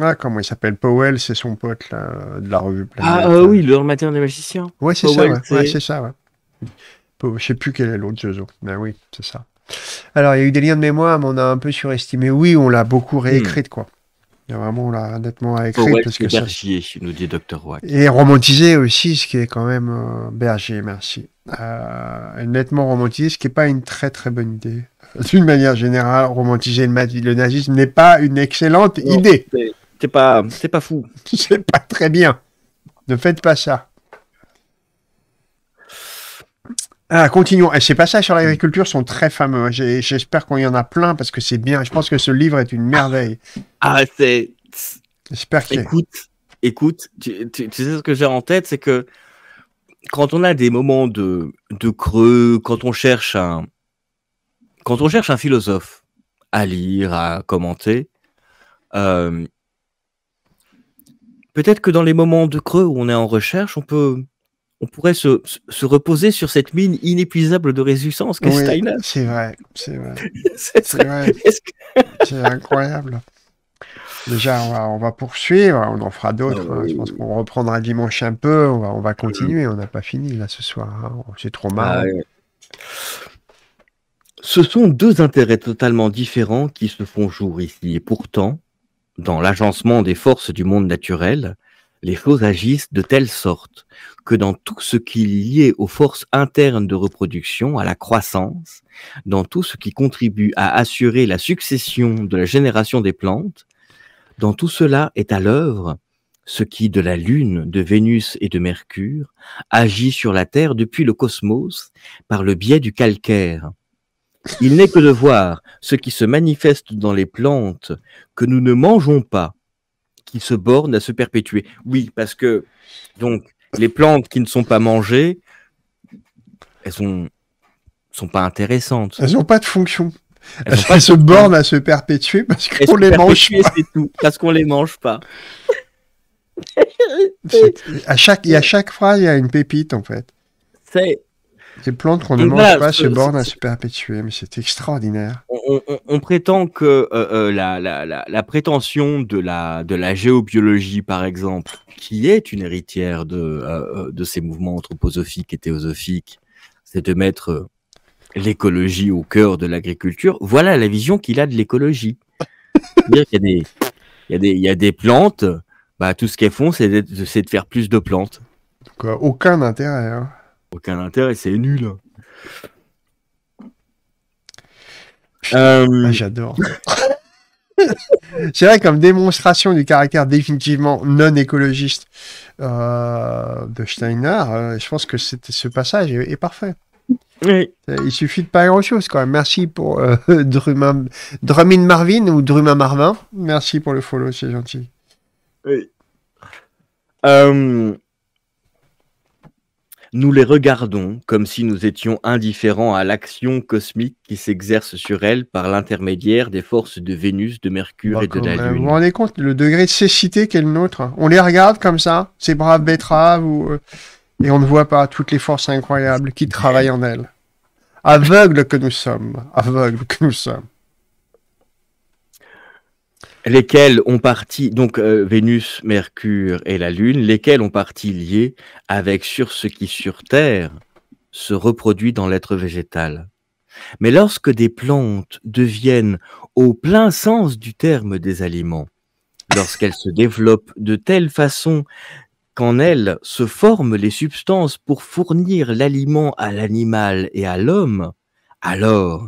Ah, comment il s'appelle Powell, c'est son pote de la revue ah, ah oui, le matin des magiciens. Ouais, c'est ça. Ouais, c'est ça. Je sais plus quel est l'autre Mais oui, c'est ça. Alors, il y a eu des liens de mémoire, mais on a un peu surestimé. Oui, on l'a beaucoup hmm. réécrit quoi. Il vraiment, on l'a nettement réécrite. parce que nous dit Dr. Et romantisé aussi, ce qui est quand même... Euh, berger, merci. Euh, nettement romantisé, ce qui n'est pas une très très bonne idée. D'une manière générale, romantiser le, nazisme n'est pas une excellente idée. C'est pas, c'est pas fou. c'est pas très bien. Ne faites pas ça. Ah, continuons. Ces passages sur l'agriculture sont très fameux. J'espère qu'on y en a plein parce que c'est bien. Je pense que ce livre est une merveille. Ah, ah c'est. J'espère que. Écoute, écoute tu, sais ce que j'ai en tête, c'est que quand on a des moments de, creux, quand on cherche un. Quand on cherche un philosophe à lire, à commenter, euh, peut-être que dans les moments de creux où on est en recherche, on peut on pourrait se, reposer sur cette mine inépuisable de résistance qu'est Steiner. C'est vrai, c'est vrai. c'est incroyable. Déjà, on va, poursuivre, on en fera d'autres. Je pense qu'on reprendra dimanche un peu, on va, continuer, on n'a pas fini là ce soir, hein. c'est trop mal. Ah, ce sont deux intérêts totalement différents qui se font jour ici, et pourtant, dans l'agencement des forces du monde naturel, les choses agissent de telle sorte que dans tout ce qui est lié aux forces internes de reproduction, à la croissance, dans tout ce qui contribue à assurer la succession de la génération des plantes, dans tout cela est à l'œuvre ce qui, de la Lune, de Vénus et de Mercure, agit sur la Terre depuis le cosmos par le biais du calcaire. Il n'est que de voir ce qui se manifeste dans les plantes que nous ne mangeons pas, qui se borne à se perpétuer. Oui, parce que donc les plantes qui ne sont pas mangées, elles sont, sont pas intéressantes. Elles n'ont pas de fonction. Elles, se bornent à se perpétuer parce qu'on les mange pas. parce qu'on les mange pas. à chaque, et à chaque fois, il y a une pépite en fait. C'est des plantes qu'on ne mange pas se bornent à se perpétuer, mais c'est extraordinaire. On, prétend que euh, euh, la, la, la, prétention de la, de la géobiologie, par exemple, qui est une héritière de, euh, de ces mouvements anthroposophiques et théosophiques, c'est de mettre l'écologie au cœur de l'agriculture. Voilà la vision qu'il a de l'écologie. Il, il, y, a des plantes, bah, tout ce qu'elles font, c'est de, de, faire plus de plantes. aucun intérêt. Hein. Aucun intérêt, c'est nul. Ah, euh, j'adore. c'est vrai, comme démonstration du caractère définitivement non écologiste euh, de Steiner, euh, je pense que ce passage est, parfait. Oui. Il suffit de pas grand-chose, quand même. Merci pour Drumin, Drumin Marvin ou Drumin Marvin. Merci pour le follow, c'est gentil. Oui. Nous les regardons comme si nous étions indifférents à l'action cosmique qui s'exerce sur elles par l'intermédiaire des forces de Vénus, de Mercure et de la Lune. Vous vous rendez compte le degré de cécité qu'est le nôtre On les regarde comme ça, ces braves betteraves, ou... Euh, et on ne voit pas toutes les forces incroyables qui travaillent en elles. Aveugles que nous sommes, aveugles que nous sommes. Lesquelles ont parti, donc euh, Vénus, Mercure et la Lune, lesquelles ont parti liés avec sur ce qui sur Terre se reproduit dans l'être végétal. Mais lorsque des plantes deviennent au plein sens du terme des aliments, lorsqu'elles se développent de telle façon qu'en elles se forment les substances pour fournir l'aliment à l'animal et à l'homme, alors...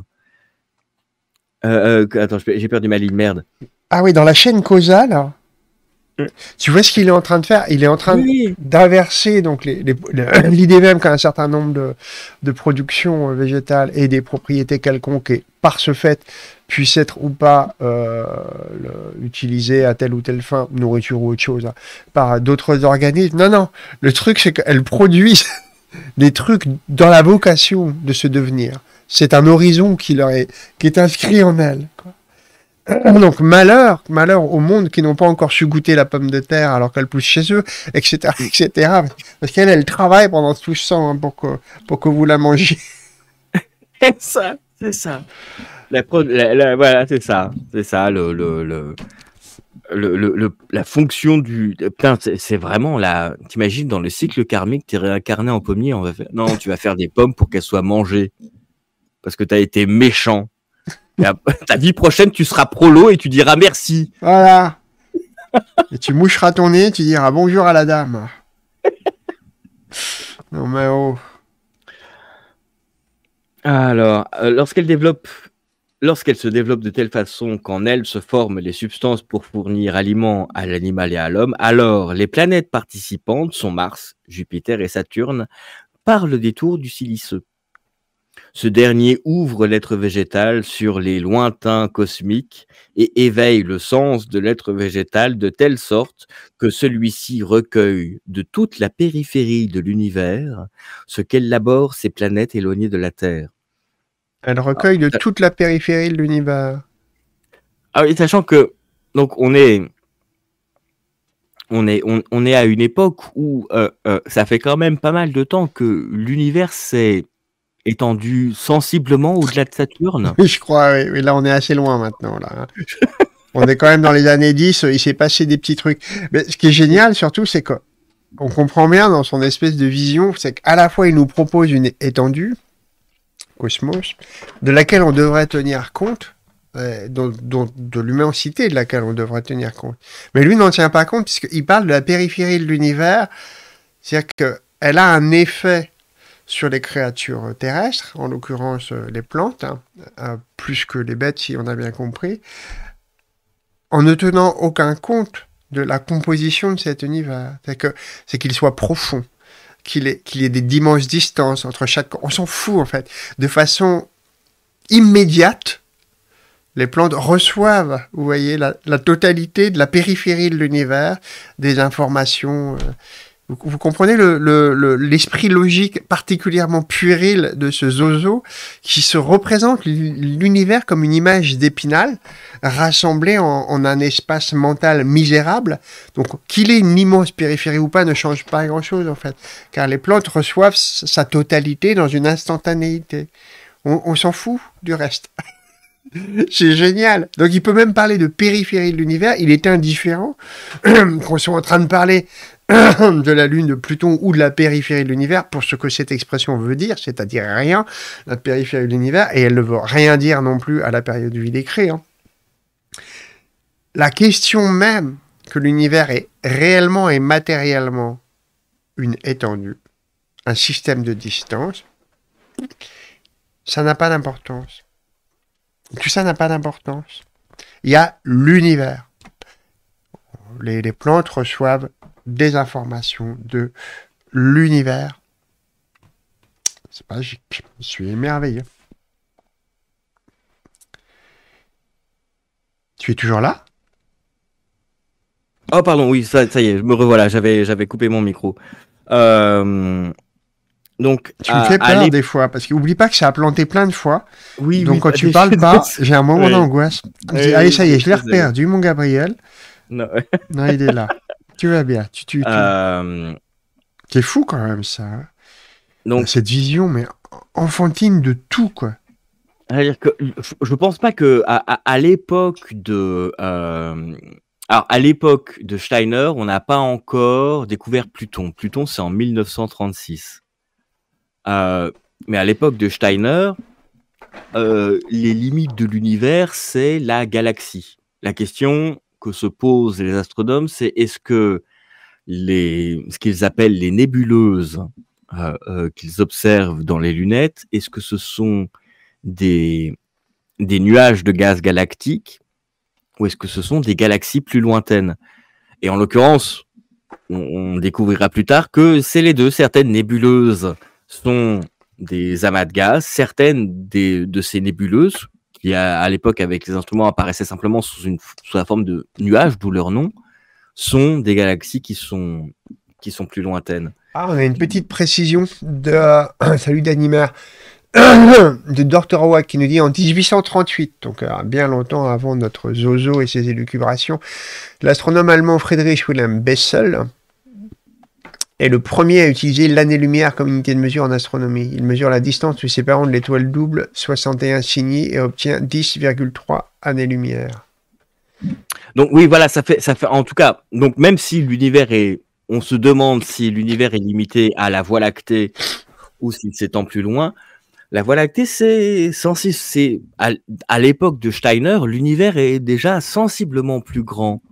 Euh, euh, attends, j'ai perdu ma ligne, merde. Ah oui, dans la chaîne causale. Tu vois ce qu'il est en train de faire Il est en train d'inverser donc l'idée même qu'un certain nombre de, productions euh, végétales et des propriétés quelconques et par ce fait puissent être ou pas euh, utilisées à telle ou telle fin, nourriture ou autre chose, hein, par d'autres organismes. Non, non, le truc c'est qu'elles produisent des trucs dans la vocation de se devenir. C'est un horizon qui, leur est, qui est inscrit en elles. Donc malheur, malheur au monde qui n'ont pas encore su goûter la pomme de terre alors qu'elle pousse chez eux, etc., etc. Parce qu'elle, elle travaille pendant tout ce temps hein, pour que pour que vous la mangiez. c'est ça, c'est ça. voilà, c'est ça, c'est ça le la fonction du c'est vraiment la. T'imagines dans le cycle karmique, t'es réincarné en pommier, on va faire. Non, tu vas faire des pommes pour qu'elles soient mangées parce que t'as été méchant ta vie prochaine, tu seras prolo et tu diras merci. Voilà. Et tu moucheras ton nez, tu diras bonjour à la dame. Non mais oh. Alors, euh, lorsqu'elle développe, lorsqu'elle se développe de telle façon qu'en elle se forment les substances pour fournir aliments à l'animal et à l'homme, alors les planètes participantes sont Mars, Jupiter et Saturne par le détour du siliceux. Ce dernier ouvre l'être végétal sur les lointains cosmiques et éveille le sens de l'être végétal de telle sorte que celui-ci recueille de toute la périphérie de l'univers ce qu'élaborent ces planètes éloignées de la Terre. Elle recueille de ah, toute la périphérie de l'univers. Ah oui, sachant que donc on est on est, on, est à une époque où euh, euh, ça fait quand même pas mal de temps que l'univers s'est étendue sensiblement au-delà de Saturne. je crois, oui. Mais là, on est assez loin maintenant. Là. Hein. on est quand même dans les années 10, il s'est passé des petits trucs. Mais ce qui est génial, surtout, c'est qu'on comprend bien dans son espèce de vision, c'est qu'à la fois, il nous propose une étendue, cosmos, de laquelle on devrait tenir compte, euh, dont, de l'humanité de laquelle on devrait tenir compte. Mais lui n'en tient pas compte, puisqu'il parle de la périphérie de l'univers, c'est-à-dire qu'elle a un effet sur les créatures terrestres, en l'occurrence euh, les plantes, hein, euh, plus que les bêtes si on a bien compris, en ne tenant aucun compte de la composition de cet univers. C'est que c'est qu'il soit profond, qu'il ait, y ait des immenses distances entre chaque. On s'en fout en fait. De façon immédiate, les plantes reçoivent, vous voyez, la, totalité de la périphérie de l'univers des informations. Euh, vous, comprenez l'esprit logique particulièrement puéril de ce zozo qui se représente l'univers comme une image d'épinal rassemblée en, un espace mental misérable. Donc qu'il ait une immense périphérie ou pas ne change pas grand-chose en fait, car les plantes reçoivent sa totalité dans une instantanéité. on, on s'en fout du reste. C'est génial. Donc il peut même parler de périphérie de l'univers. Il est indifférent qu'on soit en train de parler de la Lune, de Pluton ou de la périphérie de l'univers pour ce que cette expression veut dire, c'est-à-dire rien, la périphérie de l'univers, et elle ne veut rien dire non plus à la période du vide écrit. Hein. La question même que l'univers est réellement et matériellement une étendue, un système de distance, ça n'a pas d'importance. Tout ça n'a pas d'importance. Il y a l'univers. les plantes reçoivent des informations de l'univers. C'est magique. Je suis émerveillé. Tu es toujours là Oh pardon, oui, ça, ça, y est, je me revois j'avais, j'avais coupé mon micro. Euh, donc, tu me fais peur des fois, parce qu'oublie pas que ça a planté plein de fois. Oui, Donc quand bah, tu parles pas, j'ai un moment d'angoisse. Oui, Allez, ça y est, je l'ai reperdu, mon Gabriel. non. il est là. tu vas bien. Tu, tu, euh, fou quand même ça. Hein. Donc bah, cette vision mais enfantine de tout quoi. -dire je pense pas que à, l'époque de euh, Alors, à l'époque de Steiner, on n'a pas encore découvert Pluton. Pluton, c'est en 1936. Euh, mais à l'époque de Steiner, les limites de l'univers, c'est la galaxie. La question, que se posent les astronomes, c'est est-ce que les, ce qu'ils appellent les nébuleuses euh, euh, qu'ils observent dans les lunettes, est-ce que ce sont des, des nuages de gaz galactique ou est-ce que ce sont des galaxies plus lointaines Et en l'occurrence, on, découvrira plus tard que c'est les deux. Certaines nébuleuses sont des amas de gaz, certaines des, de ces nébuleuses qui à, l'époque avec les instruments apparaissaient simplement sous, une, sous la forme de nuages, d'où leur nom, sont des galaxies qui sont, qui sont plus lointaines. Ah, on a une petite précision de. salut d'animaire de Dr. Wack qui nous dit en 1838, donc euh, bien longtemps avant notre Zozo et ses élucubrations, l'astronome allemand Friedrich Wilhelm Bessel, est le premier à utiliser l'année-lumière comme unité de mesure en astronomie. Il mesure la distance lui séparant de l'étoile double 61 Cygni et obtient 10,3 années-lumière. Donc oui, voilà, ça fait, ça fait, en tout cas, donc même si l'univers est, on se demande si l'univers est limité à la Voie lactée ou s'il s'étend plus loin, la Voie lactée, c'est c'est à, l'époque de Steiner, l'univers est déjà sensiblement plus grand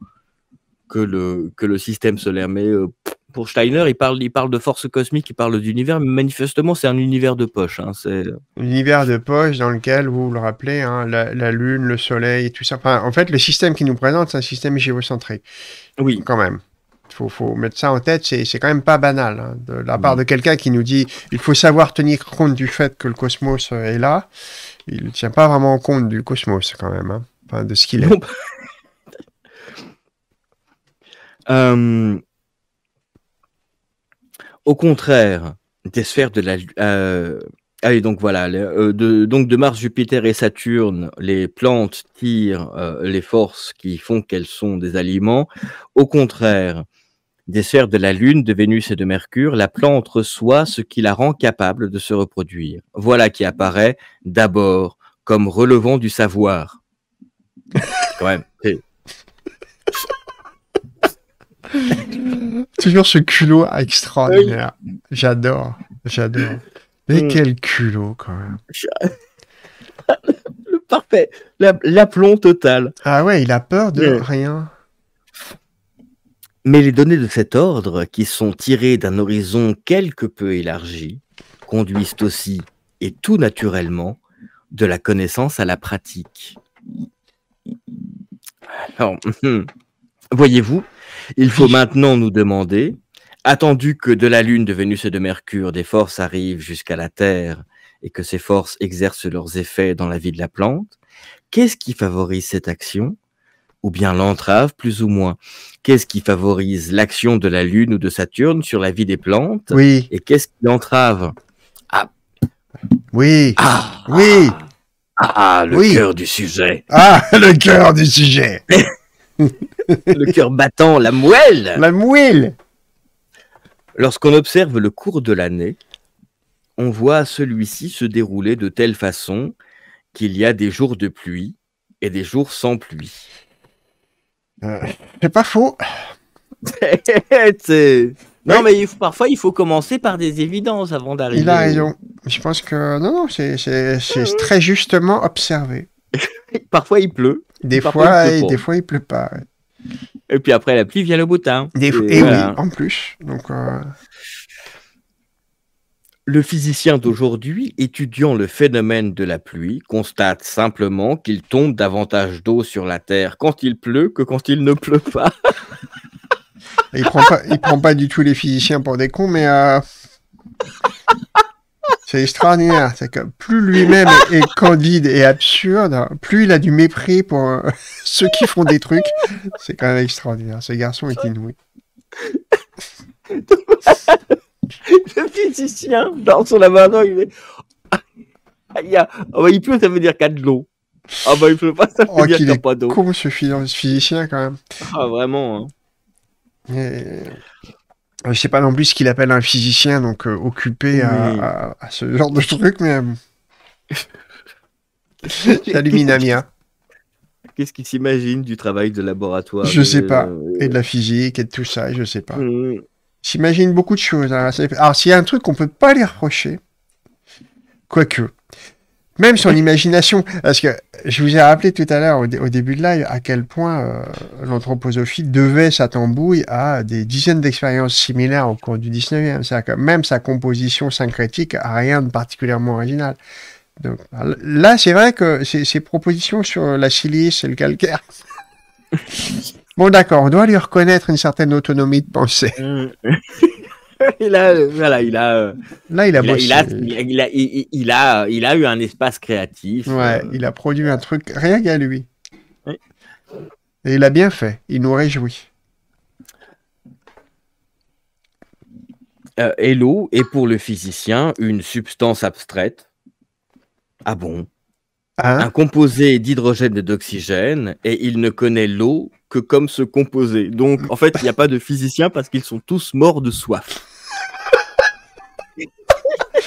que le, que le système solaire, mais euh, pour Steiner, il parle, il parle de force cosmique, il parle d'univers, mais manifestement, c'est un univers de poche. Hein, c'est... Univers de poche dans lequel, vous le rappelez, hein, la, Lune, le Soleil, tout ça. en fait, le système qu'il nous présente, c'est un système géocentrique. Oui. Quand même. Il faut, faut, mettre ça en tête, c'est, c'est quand même pas banal. Hein, de la part mm. de quelqu'un qui nous dit il faut savoir tenir compte du fait que le cosmos euh, est là, il ne tient pas vraiment compte du cosmos, quand même, hein, enfin, de ce qu'il est. Bah. euh au contraire des sphères de la euh, ah donc voilà euh, de, donc de Mars, Jupiter et Saturne, les plantes tirent euh, les forces qui font qu'elles sont des aliments. Au contraire des sphères de la Lune, de Vénus et de Mercure, la plante reçoit ce qui la rend capable de se reproduire. Voilà qui apparaît d'abord comme relevant du savoir. Quand même, Toujours ce culot extraordinaire. J'adore, j'adore. Mais mm. quel culot quand même. Le parfait, l'aplomb total. Ah ouais, il a peur de rien. Mais les données de cet ordre, qui sont tirées d'un horizon quelque peu élargi, conduisent aussi, et tout naturellement, de la connaissance à la pratique. Alors, voyez-vous, il faut maintenant nous demander, attendu que de la Lune, de Vénus et de Mercure, des forces arrivent jusqu'à la Terre et que ces forces exercent leurs effets dans la vie de la plante, qu'est-ce qui favorise cette action ou bien l'entrave, plus ou moins. Qu'est-ce qui favorise l'action de la Lune ou de Saturne sur la vie des plantes Oui. Et qu'est-ce qui l'entrave ah. Oui. Ah. Oui. Ah, le cœur du sujet. Ah, le cœur du sujet. le cœur battant, la moelle. La moelle. Lorsqu'on observe le cours de l'année, on voit celui-ci se dérouler de telle façon qu'il y a des jours de pluie et des jours sans pluie. Euh, c'est pas faux. non, mais parfois, il faut commencer par des évidences avant d'arriver. Il a raison. Je pense que non, c'est ah. très justement observé. Parfois il pleut. Des fois, il des fois il pleut pas. Et puis après la pluie vient le boutin. et, oui, en plus. Donc, euh, Le physicien d'aujourd'hui, étudiant le phénomène de la pluie, constate simplement qu'il tombe davantage d'eau sur la Terre quand il pleut que quand il ne pleut pas. il prend prend pas du tout les physiciens pour des cons, mais. Euh, c'est extraordinaire. C'est que plus lui-même est candide et absurde, plus il a du mépris pour euh, ceux qui font des trucs. C'est quand même extraordinaire. Ce garçon est inouï. le physicien, dans son la il est. Ah, il, ah bah, pleut, ça veut dire qu'il y a de l'eau. Ah bah il pleut pas, ça veut oh, dire qu'il n'y a pas d'eau. Con ce physicien quand même. Ah vraiment. Hein je sais pas non plus ce qu'il appelle un physicien, donc euh, occupé à, ce genre de truc, mais. Euh, Minamia. Qu'est-ce qu'il s'imagine du travail de laboratoire Je sais pas. Et de la physique et de tout ça, je sais pas. S'imagine mm. s'imagine beaucoup de choses. Hein. Alors, s'il y a un truc qu'on peut pas lui reprocher, quoique, même son imagination, parce que je vous ai rappelé tout à l'heure au, début de live à quel point euh, l'anthroposophie devait sa tambouille à des dizaines d'expériences similaires au cours du 19e. même sa composition syncrétique a rien de particulièrement original. Donc, là, c'est vrai que ses propositions sur la silice et le calcaire. bon, d'accord, on doit lui reconnaître une certaine autonomie de pensée. Mmh. Euh, euh, il a, il Là, il a Il a, il a, eu un espace créatif. Euh. il a produit un truc rien qu'à lui. Et il a bien fait. Il nous réjouit. et l'eau est pour le physicien une substance abstraite. Ah bon hein? Un composé d'hydrogène et d'oxygène, et il ne connaît l'eau que comme ce composé. Donc, en fait, il n'y a pas de physicien parce qu'ils sont tous morts de soif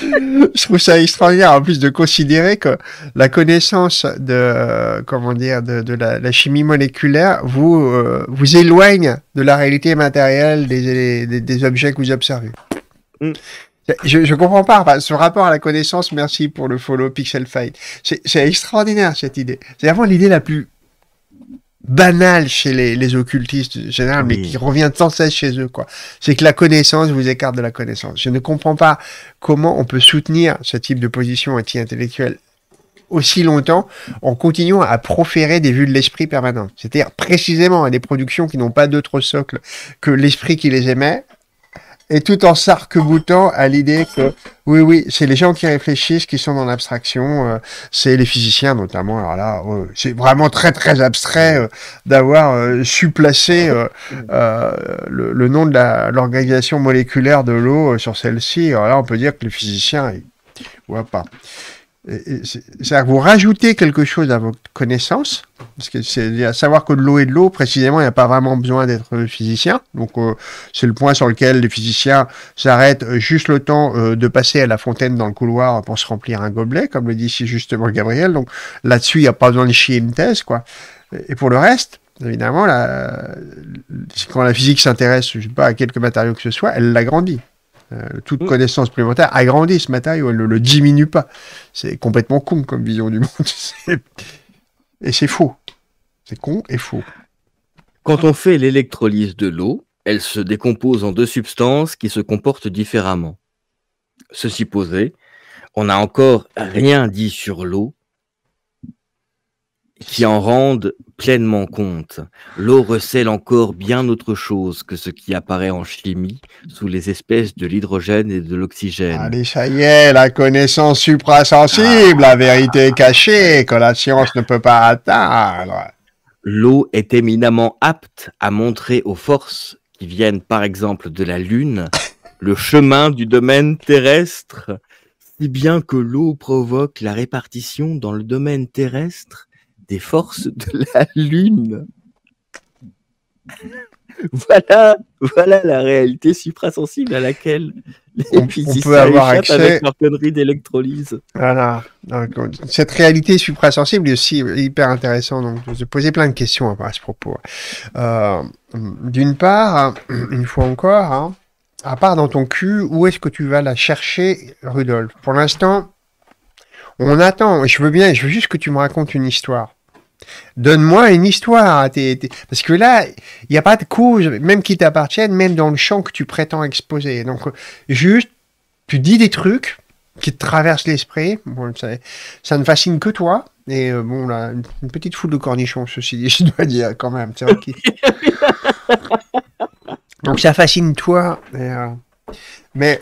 je trouve ça extraordinaire en plus de considérer que la connaissance de euh, comment dire de, la, chimie moléculaire vous euh, vous éloigne de la réalité matérielle des, des, objets que vous observez. Mm. Je, je comprends pas ce rapport à la connaissance. Merci pour le follow Pixel Fight. C'est extraordinaire cette idée. C'est avant l'idée la plus banal chez les, occultistes général, mais qui revient sans cesse chez eux, quoi. C'est que la connaissance vous écarte de la connaissance. Je ne comprends pas comment on peut soutenir ce type de position anti-intellectuelle aussi longtemps en continuant à proférer des vues de l'esprit permanent, C'est-à-dire précisément à des productions qui n'ont pas d'autre socle que l'esprit qui les émet, et tout en s'arc-boutant à l'idée que oui, oui, c'est les gens qui réfléchissent, qui sont dans l'abstraction, euh, c'est les physiciens notamment. Alors là, euh, c'est vraiment très très abstrait euh, d'avoir su placer le, nom de l'organisation moléculaire de l'eau sur celle-ci. Alors là, on peut dire que les physiciens, ils voient pas. C'est-à-dire que vous rajoutez quelque chose à votre connaissance, parce que c'est à savoir que de l'eau et de l'eau, précisément, il n'y a pas vraiment besoin d'être physicien. Donc euh, c'est le point sur lequel les physiciens s'arrêtent juste le temps euh, de passer à la fontaine dans le couloir pour se remplir un gobelet, comme le dit ici justement Gabriel. Donc là-dessus, il n'y a pas besoin de chier une thèse, quoi. Et pour le reste, évidemment, quand la physique s'intéresse, pas, à quelques matériaux que ce soit, elle l'agrandit. Euh, toute mm. connaissance supplémentaire agrandit ce matériau, elle ne le diminue pas. C'est complètement con comme vision du monde. et c'est faux. C'est con et faux. Quand on fait l'électrolyse de l'eau, elle se décompose en deux substances qui se comportent différemment. Ceci posé, on n'a encore rien dit sur l'eau qui en rendent pleinement compte. L'eau recèle encore bien autre chose que ce qui apparaît en chimie sous les espèces de l'hydrogène et de l'oxygène. Allez, ça y est, la connaissance suprasensible, la vérité cachée que la science ne peut pas atteindre. L'eau est éminemment apte à montrer aux forces qui viennent par exemple de la Lune le chemin du domaine terrestre si bien que l'eau provoque la répartition dans le domaine terrestre des forces de la Lune. voilà, voilà la réalité suprasensible à laquelle les on, peut avoir accès avec leur connerie d'électrolyse. Voilà. cette réalité suprasensible est aussi hyper intéressante. Donc, je vais poser plein de questions à ce propos. Euh, d'une part, une fois encore, hein, à part dans ton cul, où est-ce que tu vas la chercher, Rudolf Pour l'instant, on attend. Je veux bien, je veux juste que tu me racontes une histoire. Donne-moi une histoire. Parce que là, il n'y a pas de cause, même qui t'appartiennent, même dans le champ que tu prétends exposer. Donc, juste, tu dis des trucs qui te traversent l'esprit. Bon, ça, ne fascine que toi. Et euh, bon, là, une petite foule de cornichons, ceci dit, je dois dire quand même. Donc, ça fascine toi. Euh, mais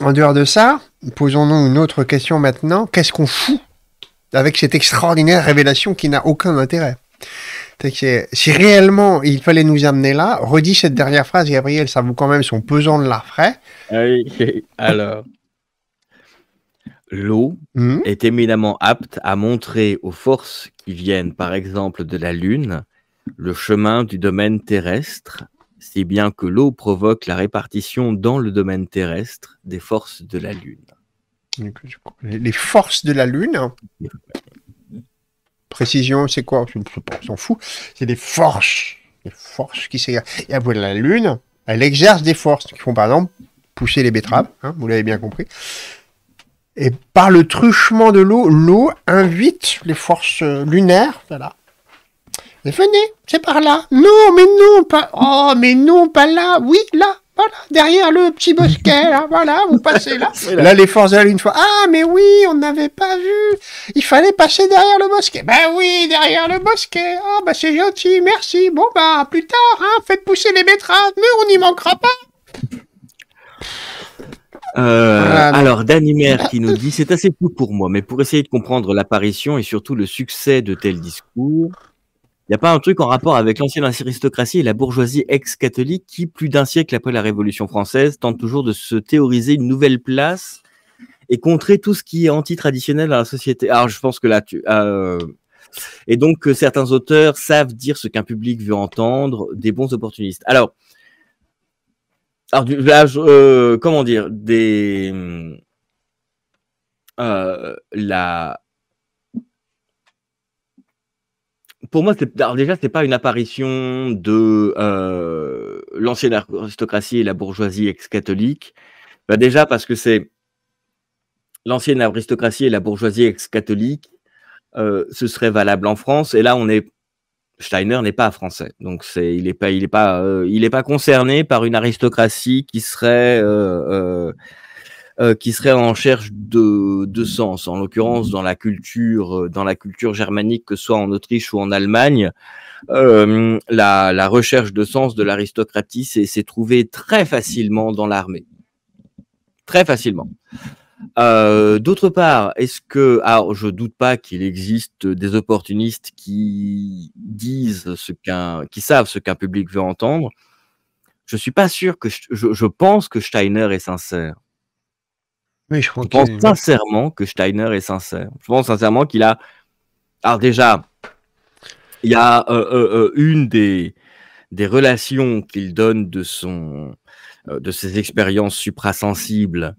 en dehors de ça, posons-nous une autre question maintenant. Qu'est-ce qu'on fout avec cette extraordinaire révélation qui n'a aucun intérêt. si réellement il fallait nous amener là, redis cette dernière phrase, Gabriel, ça vaut quand même son pesant de la Oui, Alors, l'eau hmm. est éminemment apte à montrer aux forces qui viennent, par exemple, de la Lune, le chemin du domaine terrestre, si bien que l'eau provoque la répartition dans le domaine terrestre des forces de la Lune les forces de la Lune. Précision, c'est quoi On s'en fout. C'est des forces. les forces qui s'égarent. Et ah, la Lune, elle exerce des forces qui font, par exemple, pousser les betteraves. Hein, vous l'avez bien compris. Et par le truchement de l'eau, l'eau invite les forces euh, lunaires. Voilà. venez, c'est par là. Non, mais non, pas. Oh, mais non, pas là. Oui, là. Voilà, derrière le petit bosquet, voilà, vous passez là. là. les forces de une ah, mais oui, on n'avait pas vu. Il fallait passer derrière le bosquet. Ben oui, derrière le bosquet. Ah, bah c'est gentil, merci. Bon, ben, plus tard, hein, faites pousser les betteraves, mais on n'y manquera pas. Euh, alors, Danimer ah. qui nous dit, c'est assez fou pour moi, mais pour essayer de comprendre l'apparition et surtout le succès de tels discours, il n'y a pas un truc en rapport avec l'ancienne aristocratie et la bourgeoisie ex-catholique qui, plus d'un siècle après la Révolution française, tente toujours de se théoriser une nouvelle place et contrer tout ce qui est anti-traditionnel dans la société. Alors, je pense que là, tu. Euh... Et donc, certains auteurs savent dire ce qu'un public veut entendre, des bons opportunistes. Alors, alors du, euh, comment dire des, euh, la, pour moi, alors déjà, c'est pas une apparition de euh, l'ancienne aristocratie et la bourgeoisie ex-catholique. Bah déjà parce que c'est l'ancienne aristocratie et la bourgeoisie ex-catholique, euh, ce serait valable en France. Et là, on est Steiner n'est pas français, donc c'est il n'est pas il est pas euh, il est pas concerné par une aristocratie qui serait euh, qui serait en recherche de, de sens. En l'occurrence, dans la culture, euh, dans la culture germanique, que ce soit en Autriche ou en Allemagne, euh, la, la, recherche de sens de l'aristocratie s'est trouvée très facilement dans l'armée, très facilement. Euh, D'autre part, est-ce que, alors je doute pas qu'il existe des opportunistes qui disent ce qu'un, qui savent ce qu'un public veut entendre. Je suis pas sûr que je, je pense que Steiner est sincère je, pense sincèrement que Steiner est sincère. Je pense sincèrement qu'il a. Alors, déjà, il y a euh, euh, euh, une des, des relations qu'il donne de, son, de ses expériences suprasensibles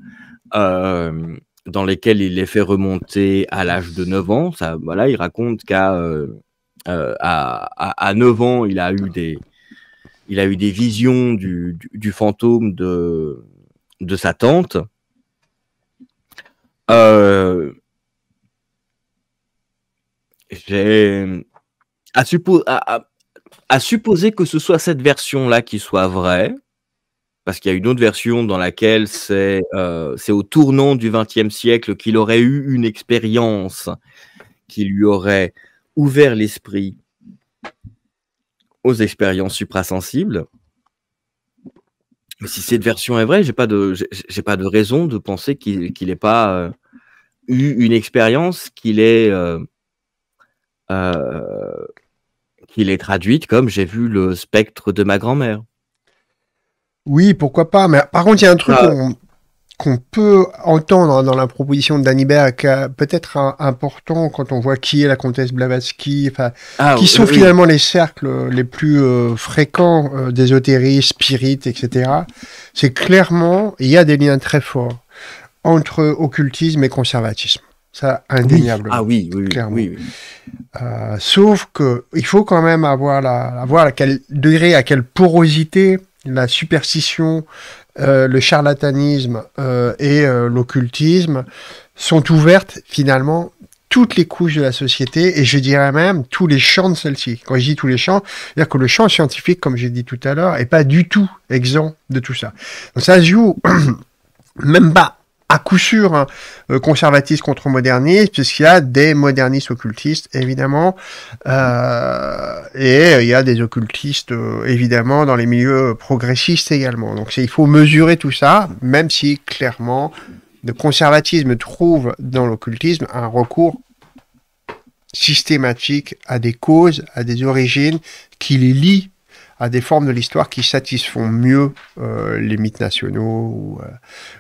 dans lesquelles il les fait remonter à l'âge de 9 ans. voilà, il raconte qu'à à, 9 ans, il a eu des, il a eu des visions du, du, du fantôme de, de sa tante. Euh, à, supposer que ce soit cette version-là qui soit vraie, parce qu'il y a une autre version dans laquelle c'est euh, au tournant du XXe siècle qu'il aurait eu une expérience qui lui aurait ouvert l'esprit aux expériences suprasensibles si cette version est vraie, j'ai pas de, j'ai pas de raison de penser qu'il n'ait pas euh, eu une expérience qu'il ait euh, euh, qu'il est traduite comme j'ai vu le spectre de ma grand-mère. Oui, pourquoi pas. Mais par contre, il y a un truc. Bah, qu'on peut entendre dans la proposition de Danny euh, peut-être important quand on voit qui est la comtesse Blavatsky, ah, qui sont finalement les cercles euh, les plus euh, fréquents euh, spirites, etc. C'est clairement, il y a des liens très forts entre occultisme et conservatisme. Ça, indéniable. Ah oui, clairement. sauf que il faut quand même avoir la, à quel degré, à quelle porosité la superstition, euh, le charlatanisme euh, et euh, l'occultisme sont ouvertes finalement toutes les couches de la société et je dirais même tous les champs de celle-ci. Quand je dis tous les champs, c'est-à-dire que le champ scientifique, comme j'ai dit tout à l'heure, est pas du tout exempt de tout ça. Donc ça joue même pas à coup sûr hein, euh, contre moderniste, puisqu'il y a des modernistes occultistes, évidemment, euh, et il y a des occultistes, euh, évidemment, dans les milieux progressistes également. Donc il faut mesurer tout ça, même si clairement le conservatisme trouve dans l'occultisme un recours systématique à des causes, à des origines qui les lient à des formes de l'histoire qui satisfont mieux euh, les mythes nationaux euh,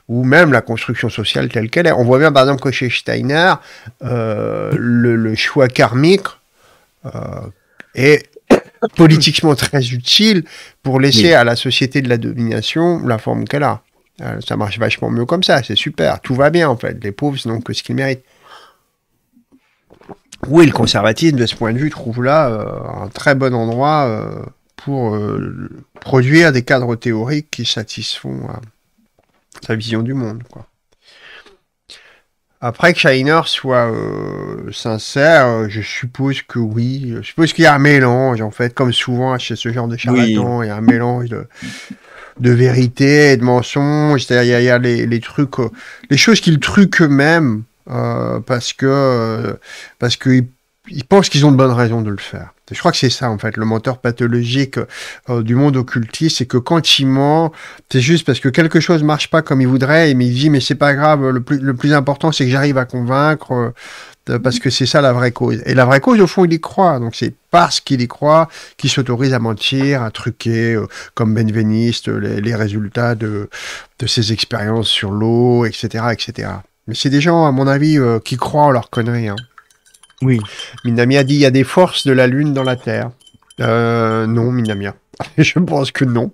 ou, même la construction sociale telle qu'elle est. On voit bien par exemple que chez Steiner, euh, le, choix karmique est politiquement très utile pour laisser à la société de la domination la forme qu'elle a. ça marche vachement mieux comme ça, c'est super, tout va bien en fait, les pauvres n'ont que ce qu'ils méritent. Oui, le conservatisme, de ce point de vue, trouve là un très bon endroit pour euh, produire des cadres théoriques qui satisfont euh, sa vision du monde. Quoi. Après que Shiner soit euh, sincère, je suppose que oui. Je suppose qu'il y a un mélange, en fait, comme souvent chez ce genre de charlatan, il y a un mélange de, vérité et de mensonge. C'est-à-dire, il y a, les, trucs, les choses qu'ils truquent eux-mêmes parce que parce qu'ils pensent qu'ils ont de bonnes raisons de le faire. Je crois que c'est ça, en fait, le menteur pathologique euh, euh, du monde occultiste, c'est que quand il ment, c'est juste parce que quelque chose marche pas comme il voudrait, mais il dit, mais c'est pas grave, le plus, important, c'est que j'arrive à convaincre, euh, parce que c'est ça la vraie cause. Et la vraie cause, au fond, il y croit. Donc c'est parce qu'il y croit qu'il s'autorise à mentir, à truquer, comme Benveniste, les, résultats de, de ses expériences sur l'eau, etc., etc. Mais c'est des gens, à mon avis, qui croient en leur connerie. Hein. Oui. Minamia dit il y a des forces de la Lune dans la Terre. Euh, non, Minamia. Je pense que non.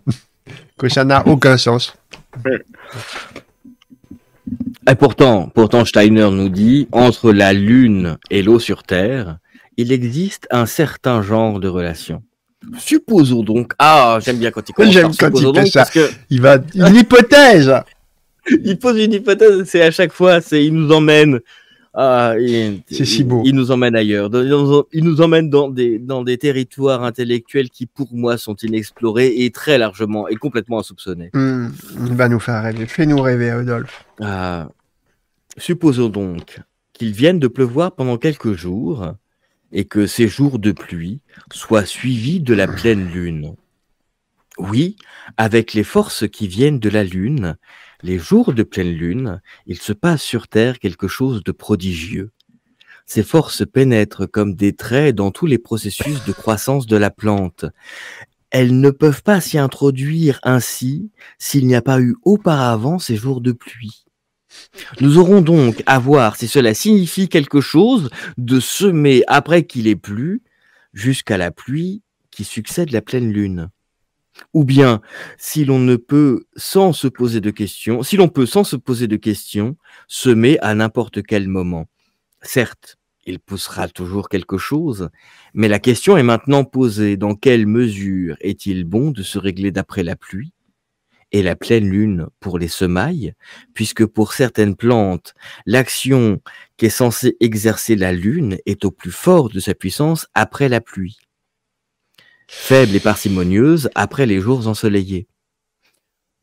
que ça n'a aucun sens. Et pourtant, pourtant, Steiner nous dit entre la Lune et l'eau sur Terre, il existe un certain genre de relation. Supposons donc. Ah, j'aime bien quand il commence. il va une hypothèse. il pose une hypothèse. C'est à chaque fois, c'est il nous emmène ah, c'est si beau. Il nous emmène ailleurs. Il nous emmène dans des, dans des territoires intellectuels qui, pour moi, sont inexplorés et très largement et complètement insoupçonnés. Hmm, il va nous faire rêver. Fais-nous rêver, Rodolphe. Ah, supposons donc qu'il vienne de pleuvoir pendant quelques jours et que ces jours de pluie soient suivis de la pleine lune. Oui, avec les forces qui viennent de la lune, les jours de pleine lune, il se passe sur Terre quelque chose de prodigieux. Ces forces pénètrent comme des traits dans tous les processus de croissance de la plante. Elles ne peuvent pas s'y introduire ainsi s'il n'y a pas eu auparavant ces jours de pluie. Nous aurons donc à voir si cela signifie quelque chose de semer après qu'il ait plu jusqu'à la pluie qui succède la pleine lune ou bien si l'on ne peut sans se poser de questions, si l'on peut sans se poser de questions, semer à n'importe quel moment. Certes, il poussera toujours quelque chose, mais la question est maintenant posée, dans quelle mesure est-il bon de se régler d'après la pluie et la pleine lune pour les semailles, puisque pour certaines plantes, l'action qu'est censée exercer la lune est au plus fort de sa puissance après la pluie faible et parcimonieuse après les jours ensoleillés.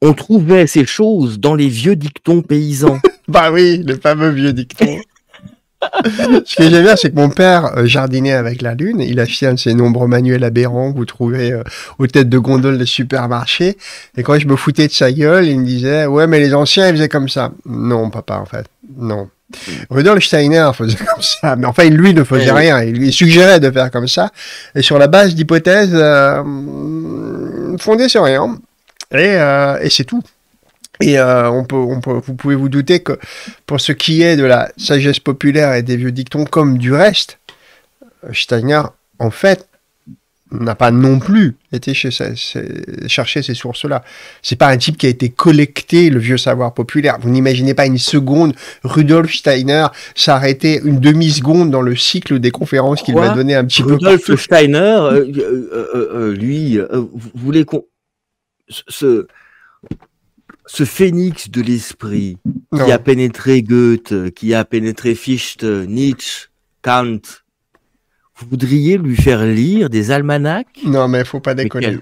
On trouvait ces choses dans les vieux dictons paysans. bah oui, les fameux vieux dictons. Ce que j'aime bien, c'est que mon père euh, jardinait avec la lune. Il affiche un de ces nombreux manuels aberrants que vous trouvez euh, aux têtes de gondole des supermarchés. Et quand je me foutais de sa gueule, il me disait Ouais, mais les anciens, ils faisaient comme ça. Non, papa, en fait. Non. Mm. Rudolf Steiner faisait comme ça, mais enfin lui ne faisait eh rien, il lui suggérait de faire comme ça, et sur la base d'hypothèses euh, fondées sur rien, et c'est tout. Et euh, on, peut, on peut, vous pouvez vous douter que pour ce qui est de la sagesse populaire et des vieux dictons comme du reste, euh, Steiner, en fait, n'a pas non plus été chez, chercher ces sources-là. C'est pas un type qui a été collecté le vieux savoir populaire. Vous n'imaginez pas une seconde Rudolf Steiner s'arrêter une demi-seconde dans le cycle des conférences qu'il va donner un petit Rudolf peu. Rudolf Steiner, euh, euh lui, voulait qu'on se ce phénix de l'esprit qui a pénétré Goethe, qui a pénétré Fichte, Nietzsche, Kant, vous voudriez lui faire lire des almanachs Non, mais il faut pas déconner.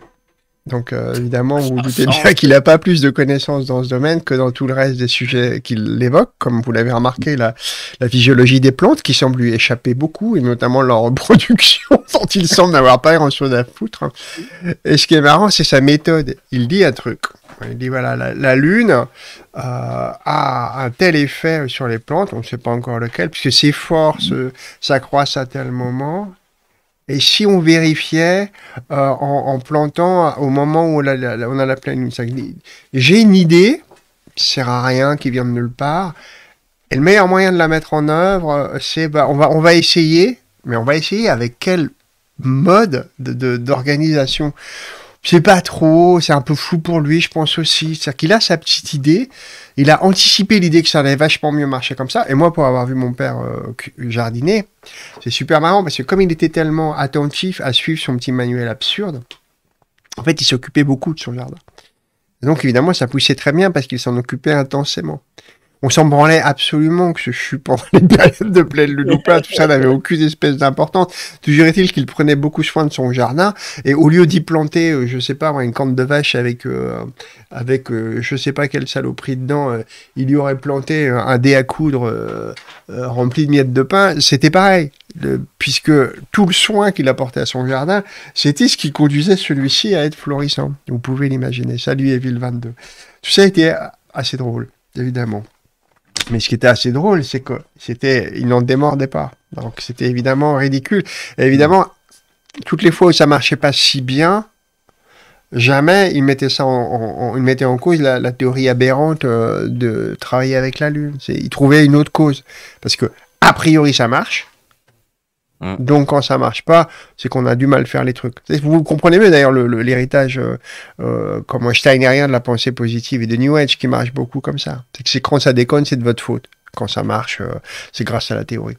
Donc euh, évidemment, vous, vous doutez bien qu'il n'a pas plus de connaissances dans ce domaine que dans tout le reste des sujets qu'il évoque, comme vous l'avez remarqué, la, la, physiologie des plantes qui semble lui échapper beaucoup, et notamment leur reproduction, dont il semble n'avoir pas grand-chose à foutre. Et ce qui est marrant, c'est sa méthode. Il dit un truc, il dit voilà, la, Lune euh, a un tel effet sur les plantes, on ne sait pas encore lequel, puisque ses forces mm. s'accroissent à tel moment. Et si on vérifiait euh, en, plantant au moment où on a la, pleine lune, j'ai une idée, qui sert à rien, qui vient de nulle part. Et le meilleur moyen de la mettre en œuvre, c'est bah, on va on va essayer, mais on va essayer avec quel mode d'organisation. De, je pas trop, c'est un peu flou pour lui, je pense aussi. C'est-à-dire qu'il a sa petite idée, il a anticipé l'idée que ça allait vachement mieux marcher comme ça. Et moi, pour avoir vu mon père euh, jardiner, c'est super marrant parce que comme il était tellement attentif à suivre son petit manuel absurde, en fait, il s'occupait beaucoup de son jardin. donc, évidemment, ça poussait très bien parce qu'il s'en occupait intensément on s'en branlait absolument que ce suis pendant les périodes de pleine lune tout ça n'avait aucune espèce d'importance. Toujours est-il qu'il prenait beaucoup soin de son jardin et au lieu d'y planter, euh, je sais pas, une cante de vache avec, je euh, avec euh, je sais pas quelle saloperie dedans, il y aurait planté un dé à coudre rempli de miettes de pain, c'était pareil. puisque tout le soin qu'il apportait à son jardin, c'était ce qui conduisait celui-ci à être florissant. Vous pouvez l'imaginer. ça lui est ville 22. Tout ça était assez drôle, évidemment. Mais ce qui était assez drôle, c'est que c'était, ils n'en démordaient pas. Donc c'était évidemment ridicule. évidemment, toutes les fois où ça marchait pas si bien, jamais il mettait ça en, en cause la, théorie aberrante euh, de travailler avec la Lune. Ils trouvaient une autre cause. Parce que, a priori, ça marche. Hein. Donc quand ça marche pas, c'est qu'on a du mal à faire les trucs. Vous comprenez mieux d'ailleurs l'héritage le, euh, euh, comme steinerien de la pensée positive et de New Age qui marche beaucoup comme ça. C'est que quand ça déconne, c'est de votre faute. Quand ça marche, euh, c'est grâce à la théorie.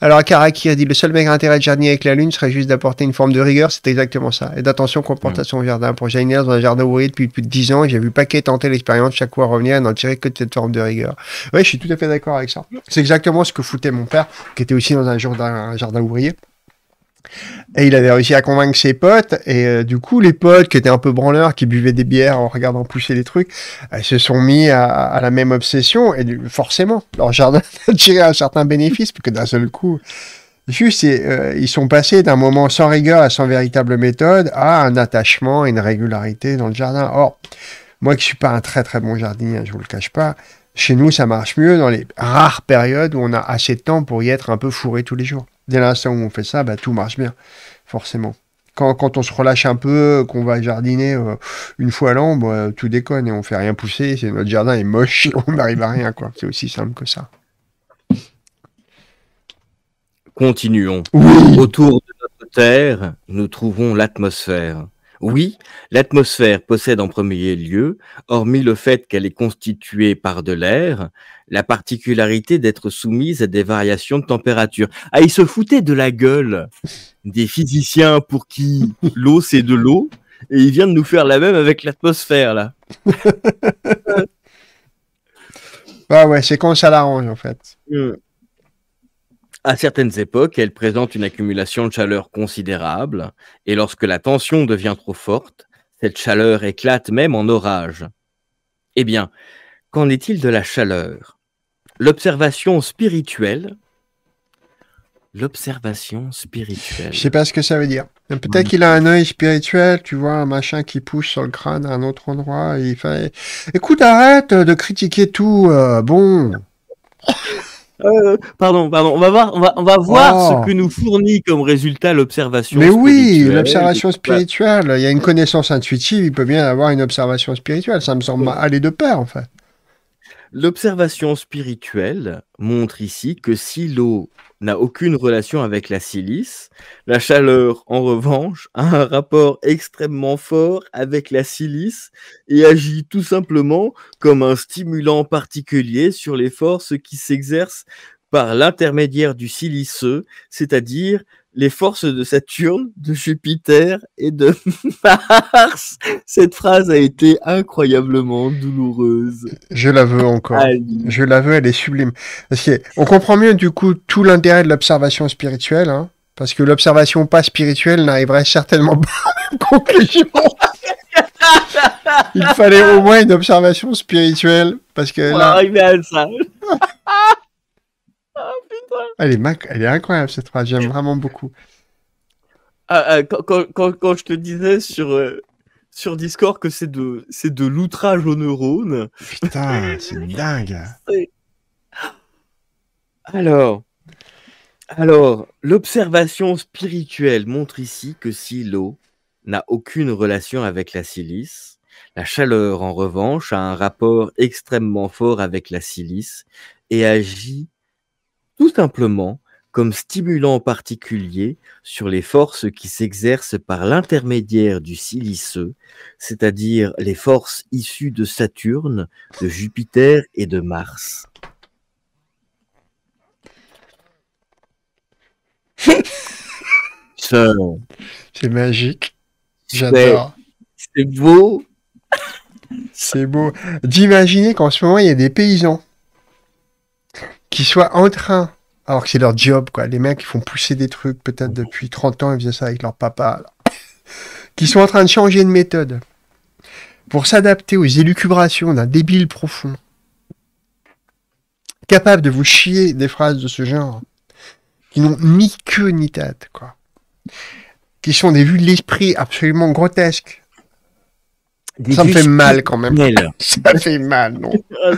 Alors, a dit Le seul meilleur intérêt de jardiner avec la Lune serait juste d'apporter une forme de rigueur, c'est exactement ça. Et d'attention, qu'on porte à son jardin. Pour jardiner dans un jardin ouvrier depuis plus de 10 ans, j'ai vu Paquet tenter l'expérience, chaque fois revenir et n'en tirer que de cette forme de rigueur. Oui, je suis tout à fait d'accord avec ça. C'est exactement ce que foutait mon père, qui était aussi dans un jardin, un jardin ouvrier. Et il avait réussi à convaincre ses potes. Et euh, du coup, les potes qui étaient un peu branleurs, qui buvaient des bières en regardant pousser les trucs, euh, se sont mis à, la même obsession. Et forcément, leur jardin a tiré un certain bénéfice, puisque d'un seul coup, juste, euh, ils sont passés d'un moment sans rigueur à sans véritable méthode à un attachement et une régularité dans le jardin. Or, moi qui suis pas un très très bon jardinier, hein, je vous le cache pas, chez nous, ça marche mieux dans les rares périodes où on a assez de temps pour y être un peu fourré tous les jours. Dès l'instant où on fait ça, bah, tout marche bien, forcément. Quand, on se relâche un peu, qu'on va jardiner euh, une fois à l'an, bah, tout déconne et on fait rien pousser. C'est, notre jardin est moche, on n'arrive à rien. Quoi. C'est aussi simple que ça. Continuons. Autour de notre Terre, nous trouvons l'atmosphère. Oui, l'atmosphère possède en premier lieu, hormis le fait qu'elle est constituée par de l'air, la particularité d'être soumise à des variations de température. Ah, il se foutait de la gueule des physiciens pour qui l'eau c'est de l'eau, et il vient de nous faire la même avec l'atmosphère là. bah ouais, c'est quand ça l'arrange en fait. Mmh. À certaines époques, elle présente une accumulation de chaleur considérable, et lorsque la tension devient trop forte, cette chaleur éclate même en orage. Eh bien, qu'en est-il de la chaleur L'observation spirituelle L'observation spirituelle. Je sais pas ce que ça veut dire. Peut-être qu'il a un œil spirituel, tu vois, un machin qui pousse sur le crâne à un autre endroit. il fait, écoute, arrête de critiquer tout. Euh, bon. Euh, pardon, pardon. On va voir, ce oh. que nous fournit comme résultat l'observation. spirituelle. Mais oui, l'observation spirituelle. Il y a une connaissance intuitive. Il peut bien avoir une observation spirituelle. Ça me semble aller de pair, en fait. L'observation spirituelle montre ici que si l'eau n'a aucune relation avec la silice, la chaleur, en revanche, a un rapport extrêmement fort avec la silice et agit tout simplement comme un stimulant particulier sur les forces qui s'exercent par l'intermédiaire du siliceux, c'est-à-dire les forces de Saturne, de Jupiter et de Mars. Cette phrase a été incroyablement douloureuse. Je la veux encore. Je la veux, elle est sublime. Parce on comprend mieux du coup tout l'intérêt de l'observation spirituelle, hein, parce que l'observation pas spirituelle n'arriverait certainement pas à conclusion. Il fallait au moins une observation spirituelle, parce que là... à elle est, Elle est incroyable cette phrase, j'aime vraiment beaucoup. Ah, ah, quand, je te disais sur, euh, sur Discord que c'est de, de l'outrage aux neurones. Putain, c'est dingue. Alors, alors l'observation spirituelle montre ici que si l'eau n'a aucune relation avec la silice, la chaleur, en revanche, a un rapport extrêmement fort avec la silice et agit tout simplement comme stimulant particulier sur les forces qui s'exercent par l'intermédiaire du siliceux, c'est-à-dire les forces issues de Saturne, de Jupiter et de Mars. C'est magique. J'adore. C'est beau. C'est beau. D'imaginer qu'en ce moment, il y a des paysans qui soient en train, alors que c'est leur job, quoi. Les mecs, qui font pousser des trucs, peut-être mhm. depuis 30 ans, ils faisaient ça avec leur papa, qui sont en train de changer de méthode pour s'adapter aux élucubrations d'un débile profond, capable de vous chier des phrases de ce genre, qui n'ont ni queue ni tête, quoi. Qui sont des vues de l'esprit absolument grotesques, ça me fait mal quand même. ça fait mal, non ah,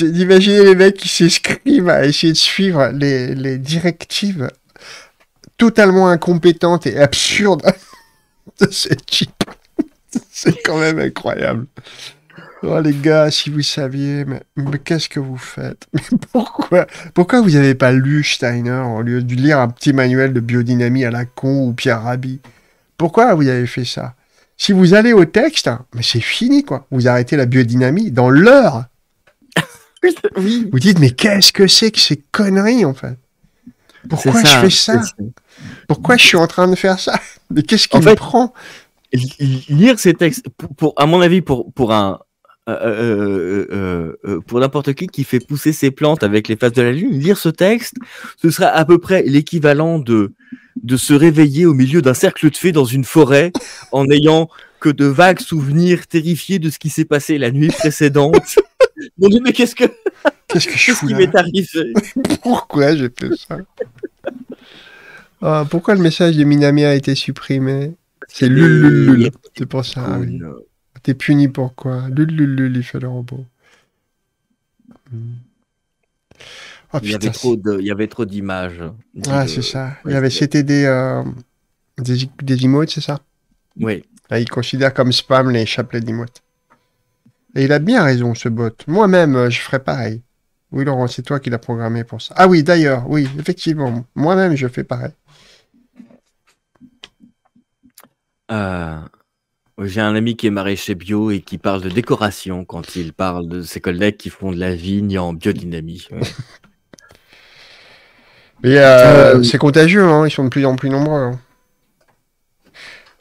Imaginez les mecs qui s'inscrivent à essayer de suivre les, directives totalement incompétentes et absurdes de ces type. C'est quand même incroyable. Oh les gars, si vous saviez, mais, qu'est-ce que vous faites Pourquoi Pourquoi vous n'avez pas lu Steiner au lieu de lire un petit manuel de biodynamie à la con ou Pierre Rabhi Pourquoi vous avez fait ça Si vous allez au texte, mais c'est fini quoi. Vous arrêtez la biodynamie dans l'heure oui. Vous dites, mais qu'est-ce que c'est que ces conneries, en fait Pourquoi je fais ça, Pourquoi je suis en train de faire ça Mais qu'est-ce qu'il prend Lire ces textes, pour, à mon avis, pour, pour un, euh, euh, euh, pour n'importe qui qui fait pousser ses plantes avec les faces de la lune, lire ce texte, ce sera à peu près l'équivalent de de se réveiller au milieu d'un cercle de fées dans une forêt en n'ayant que de vagues souvenirs terrifiés de ce qui s'est passé la nuit précédente. Mon dieu, qu'est-ce que. m'est arrivé Pourquoi j'ai fait ça ah, Pourquoi le message de Minami a été supprimé C'est lululul. C'est pour ça. Oui. T'es puni pour quoi Lululul, il fait le robot. Hmm. Oh, il, y avait trop de, il d'images. Ah, c'est ça. Il avait, c'était des, euh, des, des, emotes, c'est ça Oui. Il considère comme spam les chapelets d'emotes. Et il a bien raison, ce bot. Moi-même, euh, je ferais pareil. Oui, Laurent, c'est toi qui l'as programmé pour ça. Ah oui, d'ailleurs, oui, effectivement. Moi-même, je fais pareil. Euh, j'ai un ami qui est maraîcher bio et qui parle de décoration quand il parle de ses collègues qui font de la vigne en biodynamie. Mais euh, c'est contagieux, hein. ils sont de plus en plus nombreux. Hein.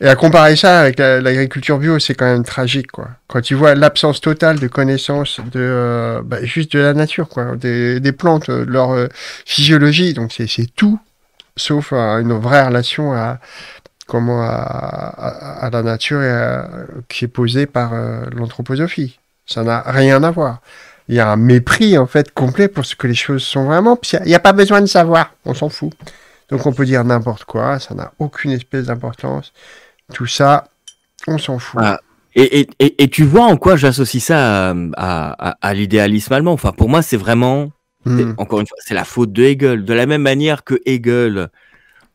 Et à comparer ça avec l'agriculture bio, c'est quand même tragique, quoi. Quand tu vois l'absence totale de connaissances de euh, bah, juste de la nature, quoi, des, plantes, euh, leur euh, physiologie, donc c'est tout, sauf une vraie relation à comment à, la nature qui est posée par l'anthroposophie. Ça n'a rien à voir. Il y a un mépris en fait complet pour ce que les choses sont vraiment. Il n'y a pas besoin de savoir, on s'en fout. Donc on peut dire n'importe quoi, ça n'a aucune espèce d'importance. Tout ça, on s'en fout. et, et, tu vois en quoi j'associe ça euh, à, l'idéalisme allemand. Enfin, pour moi, c'est vraiment, hmm. encore une fois, c'est la faute de Hegel. De la même manière que Hegel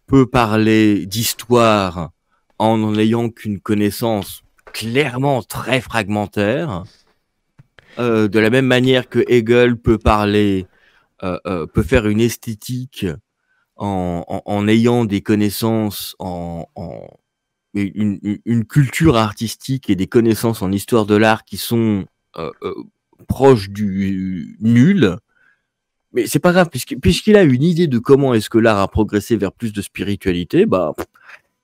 peut parler d'histoire en ayant qu'une connaissance clairement très fragmentaire, euh, de la même manière que Hegel peut parler, euh, peut faire une esthétique en, ayant des connaissances en une, culture artistique et des connaissances en histoire de l'art qui sont euh, euh, proches du nul. Mais c'est pas grave, puisqu'il a une idée de comment est-ce que l'art a progressé vers plus de spiritualité, bah,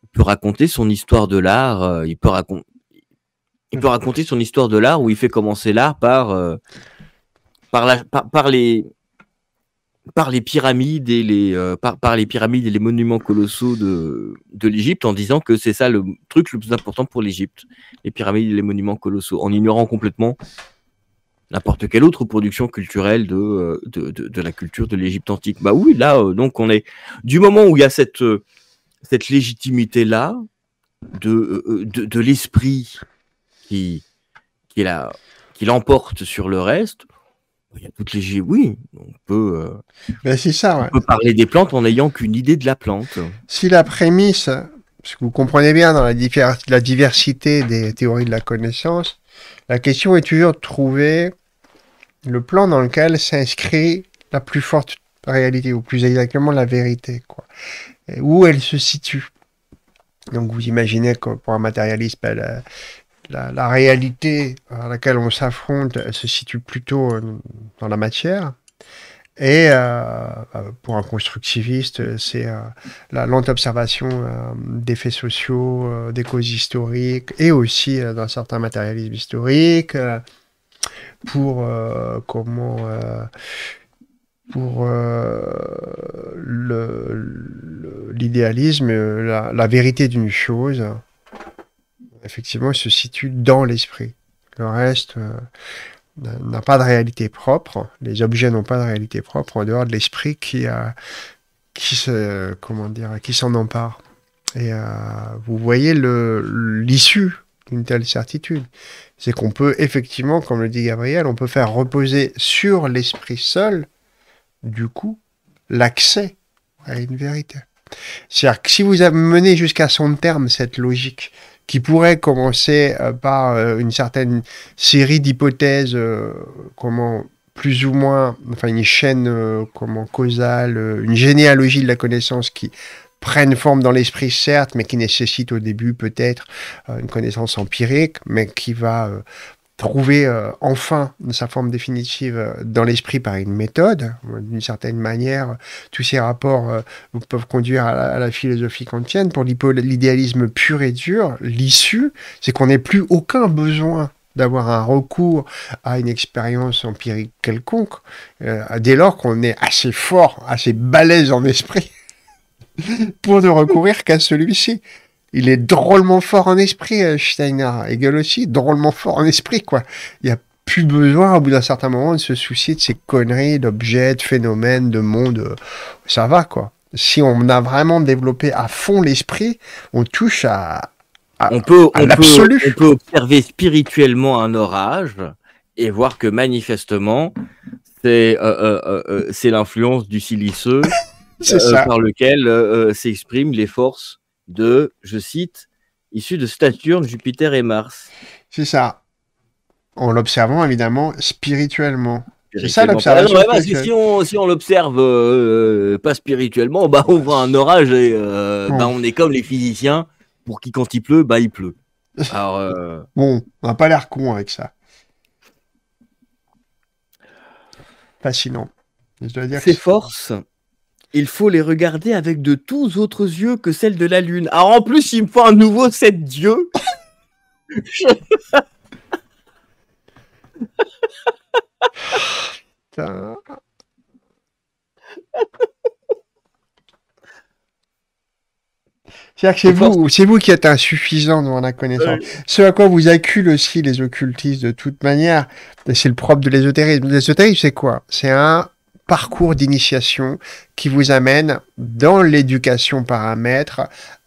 il peut raconter son histoire de l'art, euh, il, peut il peut raconter son histoire de l'art où il fait commencer l'art par, par, la, par les, par les pyramides et les euh, par, par, les pyramides et les monuments colossaux de, de l'Égypte en disant que c'est ça le truc le plus important pour l'Égypte, les pyramides et les monuments colossaux, en ignorant complètement n'importe quelle autre production culturelle de, euh, de, la culture de l'Égypte antique. Bah oui, là, euh, donc on est du moment où il y a cette, cette légitimité là de, de, l'esprit qui, qui, qui l'emporte sur le reste, il y a toutes les oui, on peut, euh, ben, c'est ça, on peut parler des plantes en n'ayant qu'une idée de la plante. Si la prémisse, parce que vous comprenez bien dans la, la diversité des théories de la connaissance, la question est toujours de trouver le plan dans lequel s'inscrit la plus forte réalité, ou plus exactement la vérité, quoi. où elle se situe. Donc vous imaginez que pour un matérialiste, ben, la, réalité à laquelle on s'affronte, se situe plutôt euh, dans la matière. Et euh, euh, pour un constructiviste, c'est la lente observation des faits sociaux, des causes historiques et aussi d'un certain matérialisme historique pour comment pour l'idéalisme, la vérité d'une chose effectivement, se situe dans l'esprit. Le reste euh, n'a pas de réalité propre, les objets n'ont pas de réalité propre en dehors de l'esprit qui, a, qui, se, comment dire, qui s'en empare. Et euh, vous voyez l'issue d'une telle certitude. C'est qu'on peut effectivement, comme le dit Gabriel, on peut faire reposer sur l'esprit seul, du coup, l'accès à une vérité. C'est-à-dire que si vous amenez jusqu'à son terme cette logique qui pourrait commencer euh, par euh, une certaine série d'hypothèses, euh, comment plus ou moins, enfin une chaîne comment causale, une généalogie de la connaissance qui prennent forme dans l'esprit, certes, mais qui nécessite au début peut-être une connaissance empirique, mais qui va trouver euh, enfin sa forme définitive euh, dans l'esprit par une méthode. D'une certaine manière, euh, tous ces rapports peuvent conduire à la, philosophie kantienne. Pour l'idéalisme pur et dur, l'issue, c'est qu'on n'ait plus aucun besoin d'avoir un recours à une expérience empirique quelconque, dès lors qu'on est assez fort, assez balèze en esprit pour ne recourir qu'à celui-ci il est drôlement fort en esprit, euh, Steiner. Hegel aussi, drôlement fort en esprit, quoi. Il n'y a plus besoin, au bout d'un certain moment, de se soucier de ces conneries d'objets, de phénomènes, de mondes. Euh, ça va, quoi. Si on a vraiment développé à fond l'esprit, on touche à, on peut, on, peut, observer spirituellement un orage et voir que manifestement, c'est euh, euh l'influence du siliceux par lequel s'expriment les forces de, je cite, issus de Saturne, Jupiter et Mars. C'est ça. En l'observant, évidemment, spirituellement. C'est ça l'observation. si, on, si l'observe euh, pas spirituellement, bah, on voit un orage et euh, bah, on est comme les physiciens pour qui, quand il pleut, bah, il pleut. Euh, bon, on n'a pas l'air con avec ça. Fascinant. Je Ces forces il faut les regarder avec de tous autres yeux que celles de la lune. Alors ah, en plus, il me faut un nouveau sept dieux. C'est-à-dire que c'est vous, qui êtes insuffisant dans la connaissance. Ce à quoi vous acculent aussi les occultistes de toute manière, c'est le propre de l'ésotérisme. L'ésotérisme, c'est quoi C'est un parcours d'initiation qui vous amène dans l'éducation par un maître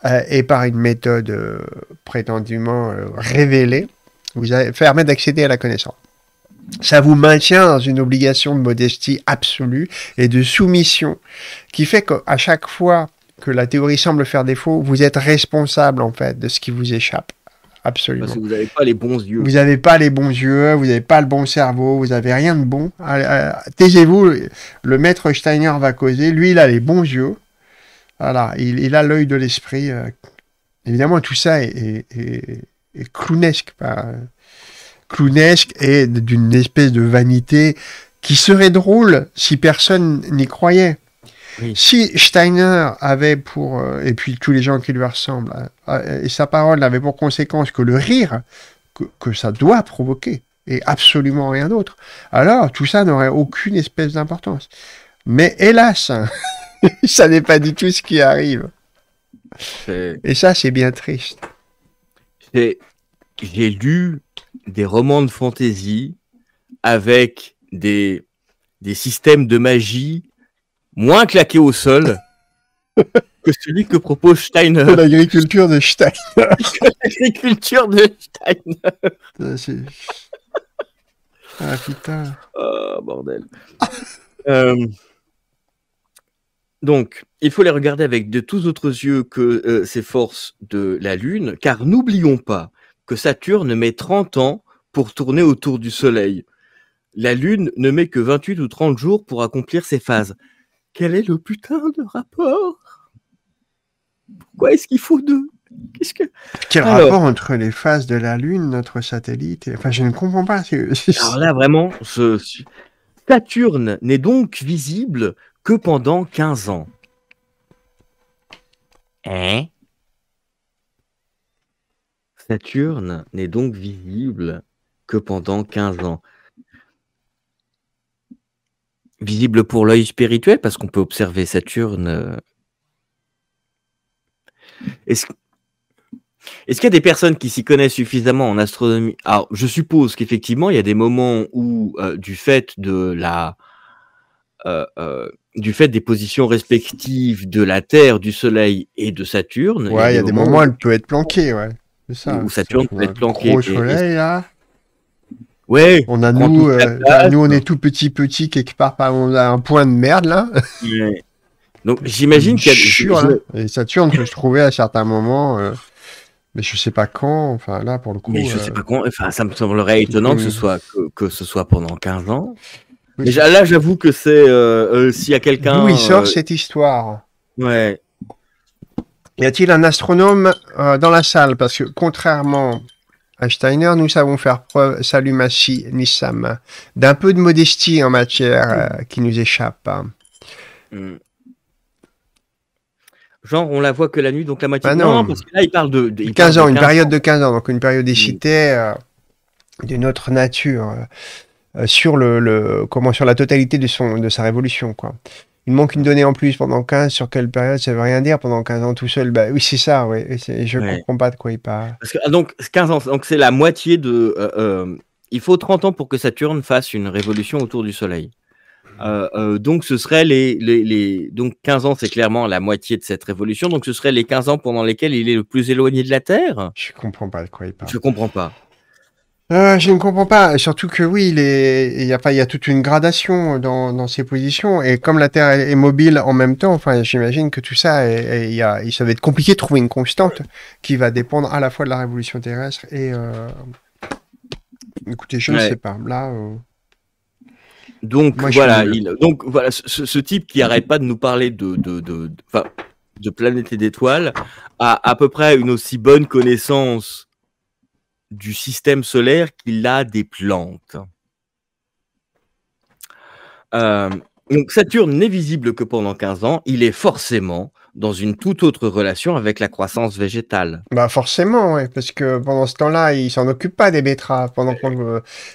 euh, et par une méthode euh, prétendument euh, révélée, vous permet d'accéder à la connaissance. Ça vous maintient dans une obligation de modestie absolue et de soumission qui fait qu'à chaque fois que la théorie semble faire défaut, vous êtes responsable en fait de ce qui vous échappe. Absolument. Parce que vous n'avez pas les bons yeux. Vous n'avez pas les bons yeux, vous n'avez pas le bon cerveau, vous n'avez rien de bon. Ah, ah, taisez-vous, le maître Steiner va causer. Lui, il a les bons yeux. Voilà, il, a l'œil de l'esprit. Euh. Évidemment, tout ça est, clownesque. Pas, clownesque et d'une espèce de vanité qui serait drôle si personne n'y croyait. Si Steiner avait pour, euh, et puis tous les gens qui lui ressemblent, euh, euh, et sa parole n'avait pour conséquence que le rire que, ça doit provoquer, et absolument rien d'autre, alors tout ça n'aurait aucune espèce d'importance. Mais hélas, hein, ça n'est pas du tout ce qui arrive. Et ça, c'est bien triste. J'ai lu des romans de fantaisie avec des, des systèmes de magie moins claqué au sol que celui que propose Steiner. L'agriculture de Steiner. L'agriculture de Steiner. ah putain. Oh bordel. Euh, donc, il faut les regarder avec de tous autres yeux que euh, ces forces de la Lune, car n'oublions pas que Saturne met 30 ans pour tourner autour du Soleil. La Lune ne met que 28 ou 30 jours pour accomplir ses phases. Quel est le putain de rapport Pourquoi est-ce qu'il faut deux Qu'est-ce que... Quel rapport entre les phases de la Lune, notre satellite Enfin, je ne comprends pas. Alors là, vraiment, ce... Saturne n'est donc visible que pendant 15 ans. Hein Saturne n'est donc visible que pendant 15 ans visible pour l'œil spirituel, parce qu'on peut observer Saturne. Euh. Est-ce qu'il y a des personnes qui s'y connaissent suffisamment en astronomie Alors, je suppose qu'effectivement, il y a des moments où, euh, du fait de la... Euh, du fait des positions respectives de la Terre, du Soleil et de Saturne. Ouais, il y a des, moments où elle peut être planquée, ouais. C'est ça. Où hein, Saturne peut être planquée. Ouais. On a ah, euh, nous, on est tout petit petit quelque part, on a un point de merde là. Donc j'imagine qu'il y a Saturne, hein. que je trouvais à certains moments, euh, mais je sais pas quand. Enfin là pour le coup. Mais je euh, sais pas quand. Enfin ça me semblerait étonnant que ce soit que, ce soit pendant 15 ans. là j'avoue que c'est s'il y a quelqu'un. D'où il sort cette histoire Ouais. Y a-t-il un astronome dans la salle Parce que contrairement Einsteiner, nous savons faire preuve, salut Massi Nissam, d'un peu de modestie en matière euh, qui nous échappe. Hmm. Genre, on la voit que la nuit, donc la moitié. non. Bah non. parce que là, il parle de. 15 ans, une période de 15 ans, donc une périodicité hmm. euh, d'une autre nature, euh, sur, comment, sur la totalité de, son, de sa révolution. Quoi il manque une donnée en plus pendant 15, sur quelle période, ça veut rien dire pendant 15 ans tout seul. Bah oui, c'est ça, oui. Je ne comprends pas de quoi il parle. Ah, donc, 15 ans, donc c'est la moitié de. Euh, euh, il faut 30 ans pour que Saturne fasse une révolution autour du Soleil. Euh, donc, ce serait les, les, Donc, 15 ans, c'est clairement la moitié de cette révolution. Donc, ce serait les 15 ans pendant lesquels il est le plus éloigné de la Terre. Je comprends pas de quoi il parle. Je comprends pas. Euh, je ne comprends pas. Surtout que oui, il y a pas, il toute une gradation dans, dans ces positions. Et comme la Terre est mobile en même temps, enfin, j'imagine que tout ça, il, ça va être compliqué de trouver une constante qui va dépendre à la fois de la révolution terrestre et. Euh, écoutez, je ne sais pas. Là. Euh, donc, voilà, donc voilà, ce, type qui n'arrête pas de nous parler de, de, et d'étoiles a à peu près une aussi bonne connaissance du système solaire qu'il a des plantes. Euh, donc Saturne n'est visible que pendant 15 ans, il est forcément dans une toute autre relation avec la croissance végétale. Bah forcément, parce que pendant ce temps-là, il s'en occupe pas des betteraves.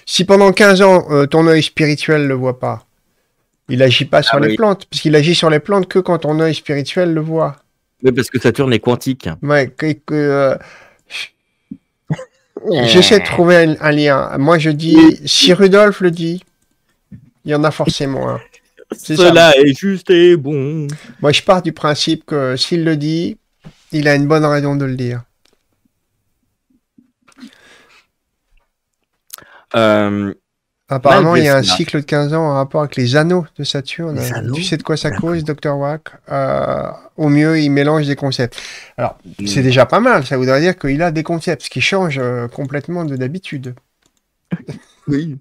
si pendant 15 ans, euh, ton œil spirituel le voit pas, il agit pas sur ah les plantes, parce qu'il agit sur les plantes que quand ton œil spirituel le voit. Mais parce que Saturne est quantique. Ouais, que, euh, J'essaie de euh. trouver un, lien. Moi, je dis, si Rudolf le dit, il y en a forcément un. Cela est juste et bon. Moi, je pars du principe que s'il le dit, il a une bonne raison de le dire. Euh, Apparemment, il y a un cycle de 15 ans en rapport avec les anneaux de Saturne. tu sais de quoi ça cause, Dr. Wack euh, Au mieux, il mélange des concepts. Alors, mm. c'est déjà pas mal. Ça voudrait dire qu'il a des concepts, qui changent euh, complètement de d'habitude. Oui.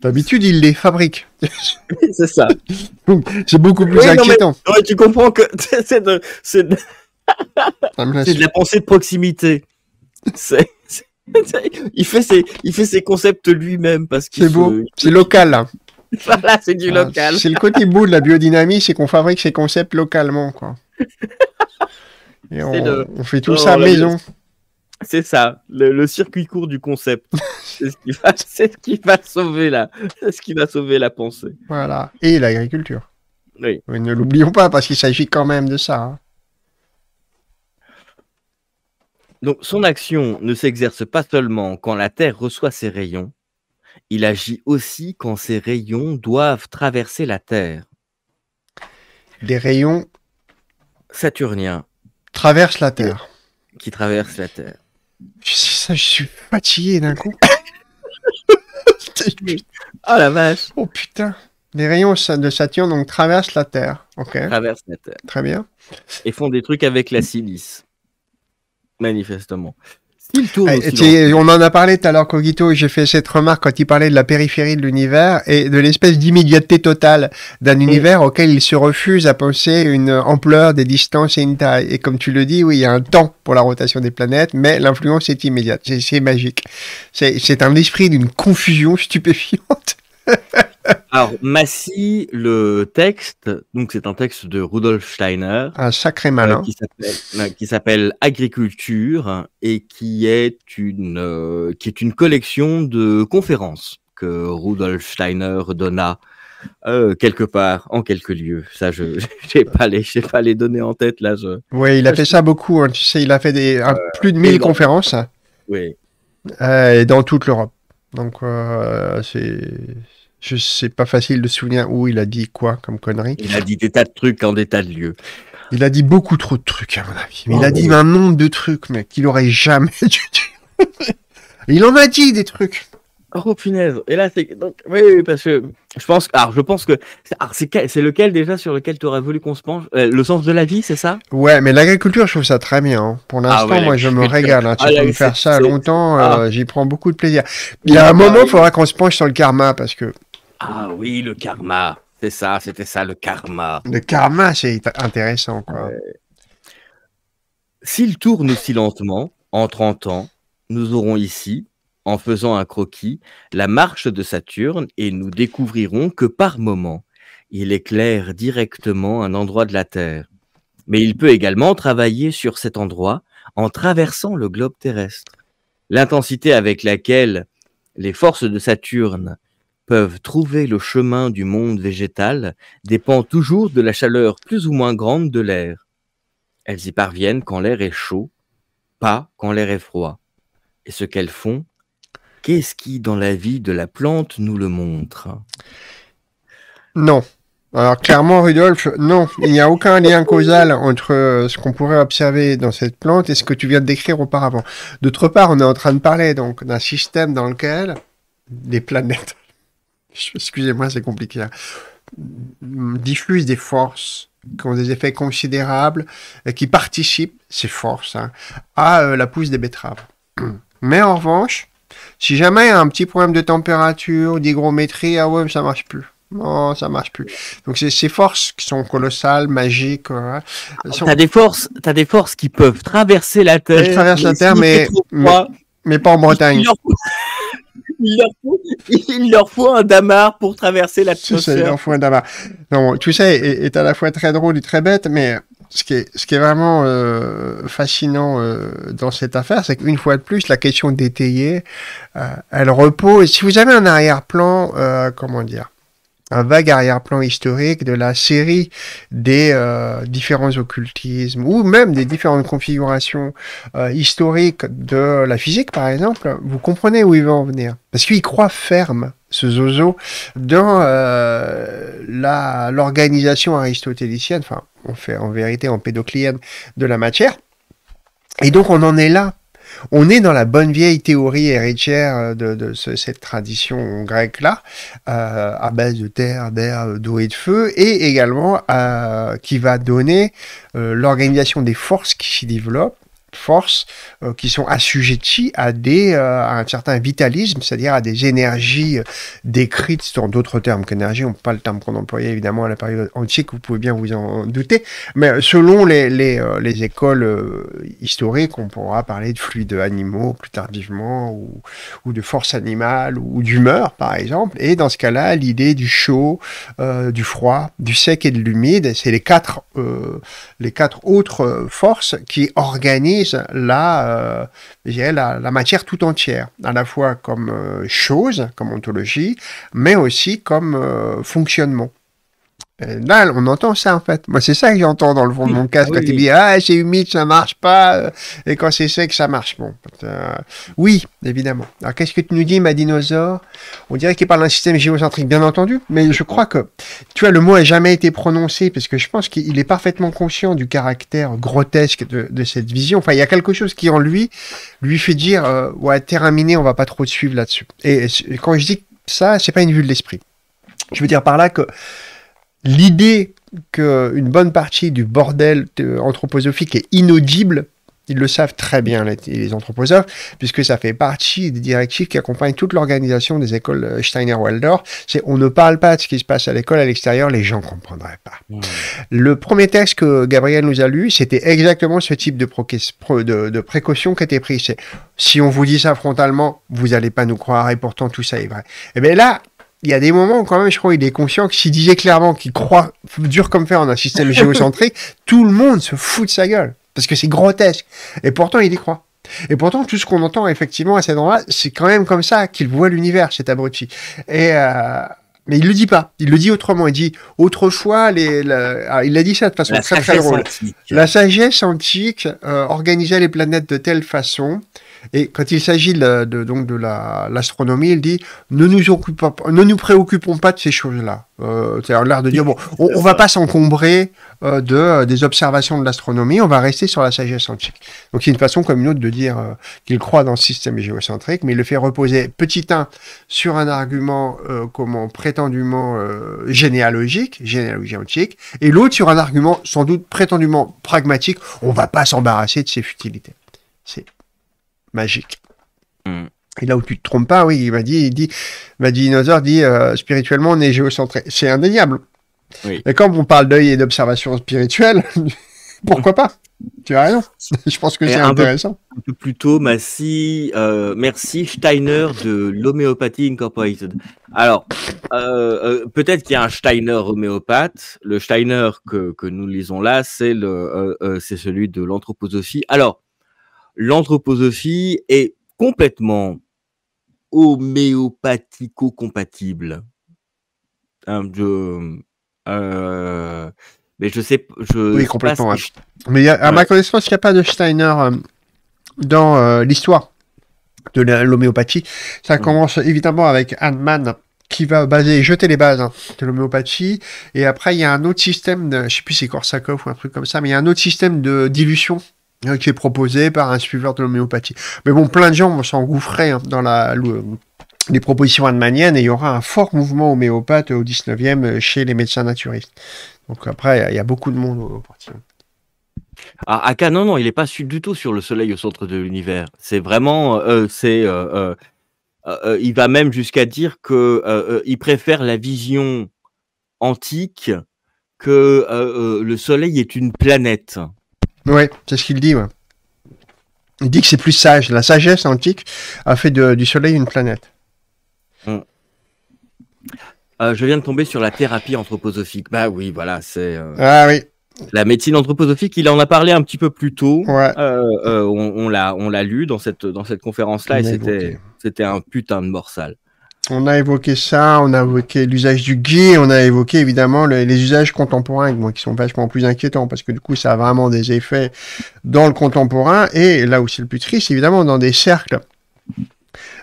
D'habitude, il les fabrique. c'est ça. c'est beaucoup plus inquiétant. tu comprends que ah, c'est de la pensée de proximité. C'est. il fait ses, il fait ses concepts lui-même parce qu'il. C'est beau. C'est local. Hein. voilà, c'est du ah, local. C'est le côté beau de la biodynamie, c'est qu'on fabrique ses concepts localement, quoi. Et on, fait tout oh, ça à maison. C'est ça, le, circuit court du concept. c'est ce qui va, c'est ce qui va sauver la, ce qui va sauver la pensée. Voilà. Et l'agriculture. Oui. ne l'oublions pas parce qu'il s'agit quand même de ça. Hein. Donc, son action ne s'exerce pas seulement quand la Terre reçoit ses rayons, il agit aussi quand ses rayons doivent traverser la Terre. Des rayons saturniens traversent la Terre. Qui traversent la Terre. Ça, je suis fatigué d'un coup. Oh la vache. Oh putain. Les rayons de Saturne donc traversent la Terre. Ok. Traversent la Terre. Très bien. Et font des trucs avec la silice. Manifestement. Eh, on en a parlé tout à l'heure, Cogito, j'ai fait cette remarque quand il parlait de la périphérie de l'univers et de l'espèce d'immédiateté totale d'un univers auquel il se refuse à penser une ampleur, des distances et une taille. Et comme tu le dis, oui, il y a un temps pour la rotation des planètes, mais l'influence est immédiate. C'est magique. C'est un esprit d'une confusion stupéfiante. Alors, Massy, le texte, donc c'est un texte de Rudolf Steiner. Un sacré malin. Euh, euh, qui s'appelle Agriculture et qui est, une, euh, qui est une collection de conférences que Rudolf Steiner donna quelque part, en quelques lieux. Ça, je n'ai pas, les, pas les données en tête là. Je... Oui, il a fait ça beaucoup. Hein. Tu sais, il a fait des, plus de 1000 conférences. Hein. Oui. et dans toute l'Europe. Donc, c'est je sais pas facile de se souvenir où il a dit quoi comme connerie. Il a dit des tas de trucs en des tas de lieux. Il a dit beaucoup trop de trucs à mon avis. il a oh, dit un nombre de trucs, mais qu'il aurait jamais dû dire. il en a dit des trucs. Oh punaise. Et là, c'est. Donc, oui, parce que je pense. je pense que. c'est, c'est lequel déjà sur lequel tu aurais voulu qu'on se penche euh, Le sens de la vie, c'est ça Ouais, mais l'agriculture, je trouve ça très bien. Hein. Pour l'instant, ah moi, je me régale. Tu hein. ah, peux me faire ça longtemps. Euh, ah. j'y prends beaucoup de plaisir. Il y a un moment, il faudra qu'on se penche sur le karma parce que ah oui, le karma. C'est ça, c'était ça, le karma. Le karma, c'est intéressant. Quoi. Euh, s'il tourne aussi lentement, en 30 ans, nous aurons ici, en faisant un croquis, la marche de Saturne et nous découvrirons que par moment, il éclaire directement un endroit de la Terre. Mais il peut également travailler sur cet endroit en traversant le globe terrestre. L'intensité avec laquelle les forces de Saturne peuvent trouver le chemin du monde végétal dépend toujours de la chaleur plus ou moins grande de l'air. Elles y parviennent quand l'air est chaud, pas quand l'air est froid. Et ce qu'elles font, qu'est-ce qui dans la vie de la plante nous le montre Non. Alors clairement, Rudolf, non, il n'y a aucun lien causal entre euh, ce qu'on pourrait observer dans cette plante et ce que tu viens de décrire auparavant. D'autre part, on est en train de parler donc d'un système dans lequel les planètes excusez-moi, c'est compliqué, hein. diffuse des forces qui ont des effets considérables, et qui participent, ces forces, hein, à euh, la pousse des betteraves. Mais en revanche, si jamais il y a un petit problème de température, d'hygrométrie, ah ouais, ça marche plus. Non, ça marche plus. Donc c'est ces forces qui sont colossales, magiques. Hein, ah, tu des forces, as des forces qui peuvent traverser la Terre. Je la Terre, mais, mais, mais, pas en Bretagne. il, leur faut, un damar pour traverser la Il Tout ça est, à la fois très drôle et très bête, mais ce qui est, ce qui est vraiment euh, fascinant euh, dans cette affaire, c'est qu'une fois de plus, la question d'étayer, euh, elle repose. Si vous avez un arrière-plan, comment dire un vague arrière-plan historique de la série des euh, différents occultismes ou même des différentes configurations euh, historiques de la physique, par exemple, vous comprenez où il veut en venir. Parce qu'il croit ferme, ce zozo, dans euh, la l'organisation aristotélicienne, enfin, on fait en vérité en pédoclienne de la matière. Et donc on en est là on est dans la bonne vieille théorie héritière de, cette tradition grecque-là, euh, à base de terre, d'air, d'eau et de feu, et également euh, qui va donner euh, l'organisation des forces qui s'y développent forces euh, qui sont assujetties à, des, euh, à un certain vitalisme, c'est-à-dire à des énergies euh, décrites dans d'autres termes qu'énergie. On ne pas le terme qu'on employait évidemment à la période antique, vous pouvez bien vous en douter. Mais selon les, les, écoles historiques, on pourra parler de fluides animaux plus tardivement ou, ou de force animale ou d'humeur par exemple. Et dans ce cas-là, l'idée du chaud, du froid, du sec et de l'humide, c'est les, quatre les quatre autres forces qui organisent euh, la, matière tout entière, à la fois comme euh, chose, comme ontologie, mais aussi comme euh, fonctionnement. Euh, on entend ça en fait. Moi, c'est ça que j'entends dans le fond de mon casque quand ah il dit ah c'est humide, ça marche pas, euh, et quand c'est sec, ça marche. Bon, euh, oui, évidemment. Alors, qu'est-ce que tu nous dis, ma dinosaure On dirait qu'il parle d'un système géocentrique, bien entendu, mais je crois que tu vois le mot n'a jamais été prononcé parce que je pense qu'il est parfaitement conscient du caractère grotesque de, cette vision. Enfin, il y a quelque chose qui en lui lui fait dire ouais, terrain miné, on va pas trop te suivre là-dessus. Et, et quand je dis ça, c'est pas une vue de l'esprit. Je veux dire par là que l'idée qu'une bonne partie du bordel euh, anthroposophique est inaudible, ils le savent très bien, les, anthroposophes, puisque ça fait partie des directives qui accompagnent toute l'organisation des écoles euh, Steiner-Waldorf. C'est on ne parle pas de ce qui se passe à l'école, à l'extérieur, les gens ne comprendraient pas. Le premier texte que Gabriel nous a lu, c'était exactement ce type de, de précaution qui était prise. C'est si on vous dit ça frontalement, vous n'allez pas nous croire, et pourtant tout ça est vrai. Et eh bien là, il y a des moments où quand même, je crois, il est conscient que s'il disait clairement qu'il croit dur comme fer en un système géocentrique, tout le monde se fout de sa gueule. Parce que c'est grotesque. Et pourtant, il y croit. Et pourtant, tout ce qu'on entend effectivement à cet endroit, c'est quand même comme ça qu'il voit l'univers, cet abruti. Et euh, mais il le dit pas. Il le dit autrement. Il dit autrefois les. La... il a dit ça de façon très La sagesse antique euh, organisait les planètes de telle façon et quand il s'agit de, donc de l'astronomie, il dit ne nous, occupons, ne nous préoccupons pas de ces choses-là. Euh, c'est-à-dire l'art de dire bon, on, ne va pas s'encombrer euh, de, euh, des observations de l'astronomie, on va rester sur la sagesse antique. Donc c'est une façon comme une autre de dire qu'il croit dans le système géocentrique, mais il le fait reposer petit un, sur un argument comment prétendument généalogique, généalogie antique, et l'autre sur un argument sans doute prétendument pragmatique. On ne va pas s'embarrasser de ces futilités. C'est magique. Mm. Et là où tu te trompes pas, oui, il m'a dit, il dit, m'a dit, dinosaure dit, euh, spirituellement, on est géocentré. C'est indéniable. Et quand on parle d'œil et d'observation spirituelle, pourquoi pas Tu as raison. Je pense que c'est intéressant. Plutôt, un peu merci, euh, merci Steiner de l'Homéopathie Incorporated. Alors, euh, peut-être qu'il y a un Steiner homéopathe. Le Steiner que, nous lisons là, c'est le, c'est celui de l'anthroposophie. Alors, l'anthroposophie est complètement homéopathico-compatible. Hein, je, euh, mais je sais, je. Oui, complètement. Mais à ma connaissance, il n'y a pas de Steiner euh, dans euh, l'histoire de l'homéopathie. Ça mm. commence évidemment avec Hahnemann qui va baser, jeter les bases hein, de l'homéopathie. Et après, il y a un autre système, de, je sais plus si c'est Korsakov ou un truc comme ça, mais il y a un autre système de dilution euh, qui est proposé par un suiveur de l'homéopathie. Mais bon, plein de gens vont s'engouffrer hein, dans la, euh, les propositions hahnemanniennes et il y aura un fort mouvement homéopathe au 19e chez les médecins naturistes. Donc après, il y a beaucoup de monde au, parti. Ah, ah non, non, il n'est pas du tout sur le soleil au centre de l'univers. C'est vraiment. Euh, c'est, il va même jusqu'à dire qu'il préfère la vision antique que le soleil est une planète. Oui, c'est ce qu'il dit. Il dit que c'est plus sage. La sagesse antique a fait du Soleil une planète. Mm. Euh, je viens de tomber sur la thérapie anthroposophique. Bah oui, voilà, c'est. Euh, ah la médecine anthroposophique, il en a parlé un petit peu plus tôt. Ouais. Euh, on, l'a lu dans cette, dans cette conférence-là et c'était un putain de morsal. On a évoqué ça, on a évoqué l'usage du gui, on a évoqué évidemment les usages contemporains, qui sont vachement plus inquiétants, parce que du coup, ça a vraiment des effets dans le contemporain, et là où c'est le plus triste, évidemment, dans des cercles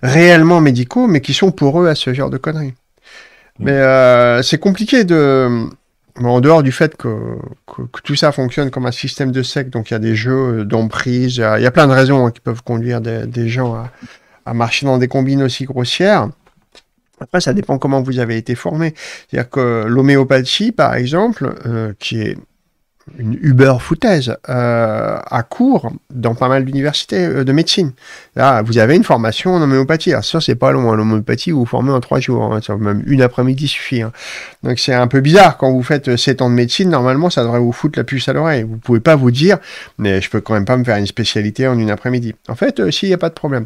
réellement médicaux, mais qui sont pour eux à ce genre de conneries. Mais euh, c'est compliqué de... en dehors du fait que, tout ça fonctionne comme un système de sec, donc il y a des jeux d'emprise, il y, a plein de raisons hein, qui peuvent conduire des, gens à, à marcher dans des combines aussi grossières. Après, ça dépend comment vous avez été formé. C'est-à-dire que l'homéopathie, par exemple, euh, qui est une Uber foutaise euh, à cours dans pas mal d'universités euh, de médecine. Là, vous avez une formation en homéopathie. Alors, ça, c'est pas loin. L'homéopathie, vous vous formez en trois jours. Hein. même une après-midi suffit. Hein. Donc, c'est un peu bizarre. Quand vous faites euh, sept ans de médecine, normalement, ça devrait vous foutre la puce à l'oreille. Vous pouvez pas vous dire, mais je peux quand même pas me faire une spécialité en une après-midi. En fait, s'il n'y a pas de problème.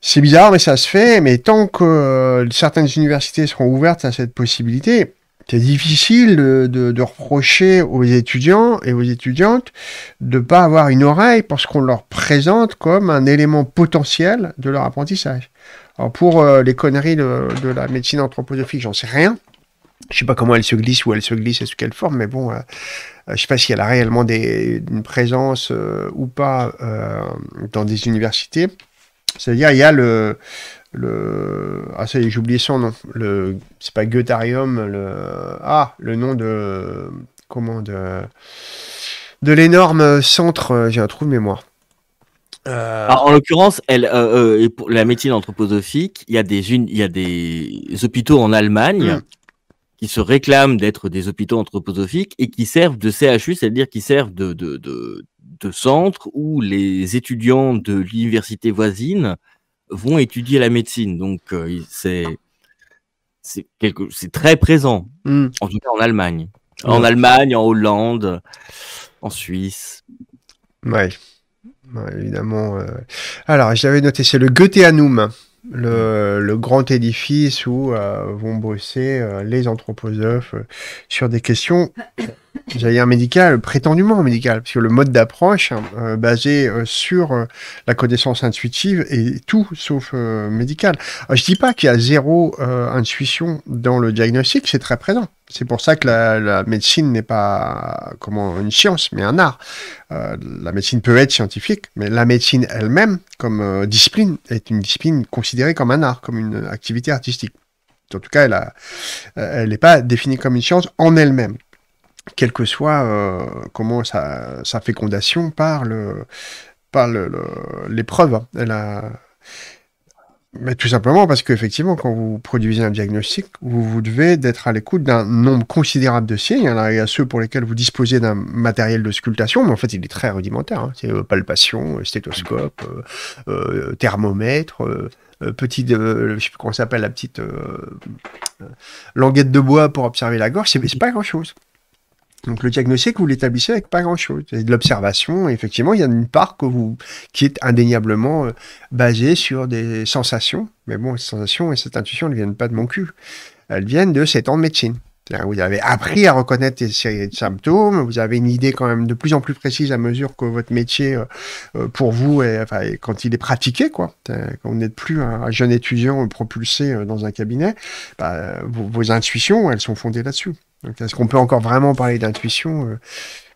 C'est bizarre, mais ça se fait. Mais tant que euh, certaines universités seront ouvertes à cette possibilité, c'est difficile de, reprocher aux étudiants et aux étudiantes de ne pas avoir une oreille parce qu'on leur présente comme un élément potentiel de leur apprentissage. Alors pour euh, les conneries de, la médecine anthroposophique, j'en sais rien. Je ne sais pas comment elle se glisse, où elle se glisse et sous quelle forme, mais bon, je euh, je sais pas si elle a réellement des, une présence ou pas dans des universités. C'est-à-dire, il y a le. le ah, ça y j'ai oublié son nom. Le... C'est pas Götarium. le. Ah, le nom de. Comment De, l'énorme centre. Euh, j'ai un trou de mémoire. Euh, ah, en l'occurrence, elle, euh, pour la médecine anthroposophique, il y a des, y des hôpitaux en Allemagne hmm. qui se réclament d'être des hôpitaux anthroposophiques et qui servent de CHU, c'est-à-dire qui servent de, de de centre où les étudiants de l'université voisine vont étudier la médecine. Donc, euh, c'est c'est quelque... très présent, mmh. en tout cas en Allemagne. Mmh. En Allemagne, en Hollande, en Suisse. Ouais, évidemment. Euh. Alors, j'avais noté, c'est le Goetheanum. Le, mmh. le, grand édifice où euh, vont bosser les anthroposophes sur des questions j'allais dire médical, prétendument médical, puisque le mode d'approche hein, euh, basé euh, sur euh, la connaissance intuitive est tout sauf médical. je dis pas qu'il y a zéro intuition dans le diagnostic, c'est très présent. C'est pour ça que la, médecine n'est pas comment une science, mais un art. la médecine peut être scientifique, mais la médecine elle-même, comme discipline, est une discipline considérée comme un art, comme une activité artistique. En tout cas, elle n'est pas définie comme une science en elle-même quelle que soit euh, comment sa, fécondation par le par l'épreuve. Hein. mais tout simplement parce qu'effectivement, quand vous produisez un diagnostic, vous, vous devez d'être à l'écoute d'un nombre considérable de signes. Il y en a ceux pour lesquels vous disposez d'un matériel de mais en fait, il est très rudimentaire. Hein. C'est euh, palpation, euh, stéthoscope, thermomètre. petite, je sais plus comment s'appelle, la petite languette de bois pour observer la gorge, c'est pas grand chose. Donc le diagnostic, vous l'établissez avec pas grand-chose. De l'observation, effectivement, il y a une part que vous, qui est indéniablement euh, basée sur des sensations. Mais bon, ces sensations et cette intuition ne viennent pas de mon cul. Elles viennent de ces temps de médecine. Vous avez appris à reconnaître ces symptômes, vous avez une idée quand même de plus en plus précise à mesure que votre métier, euh, euh, pour vous, et quand il est pratiqué, quoi. Quand vous n'êtes plus un jeune étudiant propulsé dans un cabinet, bah, vos intuitions, elles sont fondées là-dessus. Est-ce qu'on peut encore vraiment parler d'intuition euh,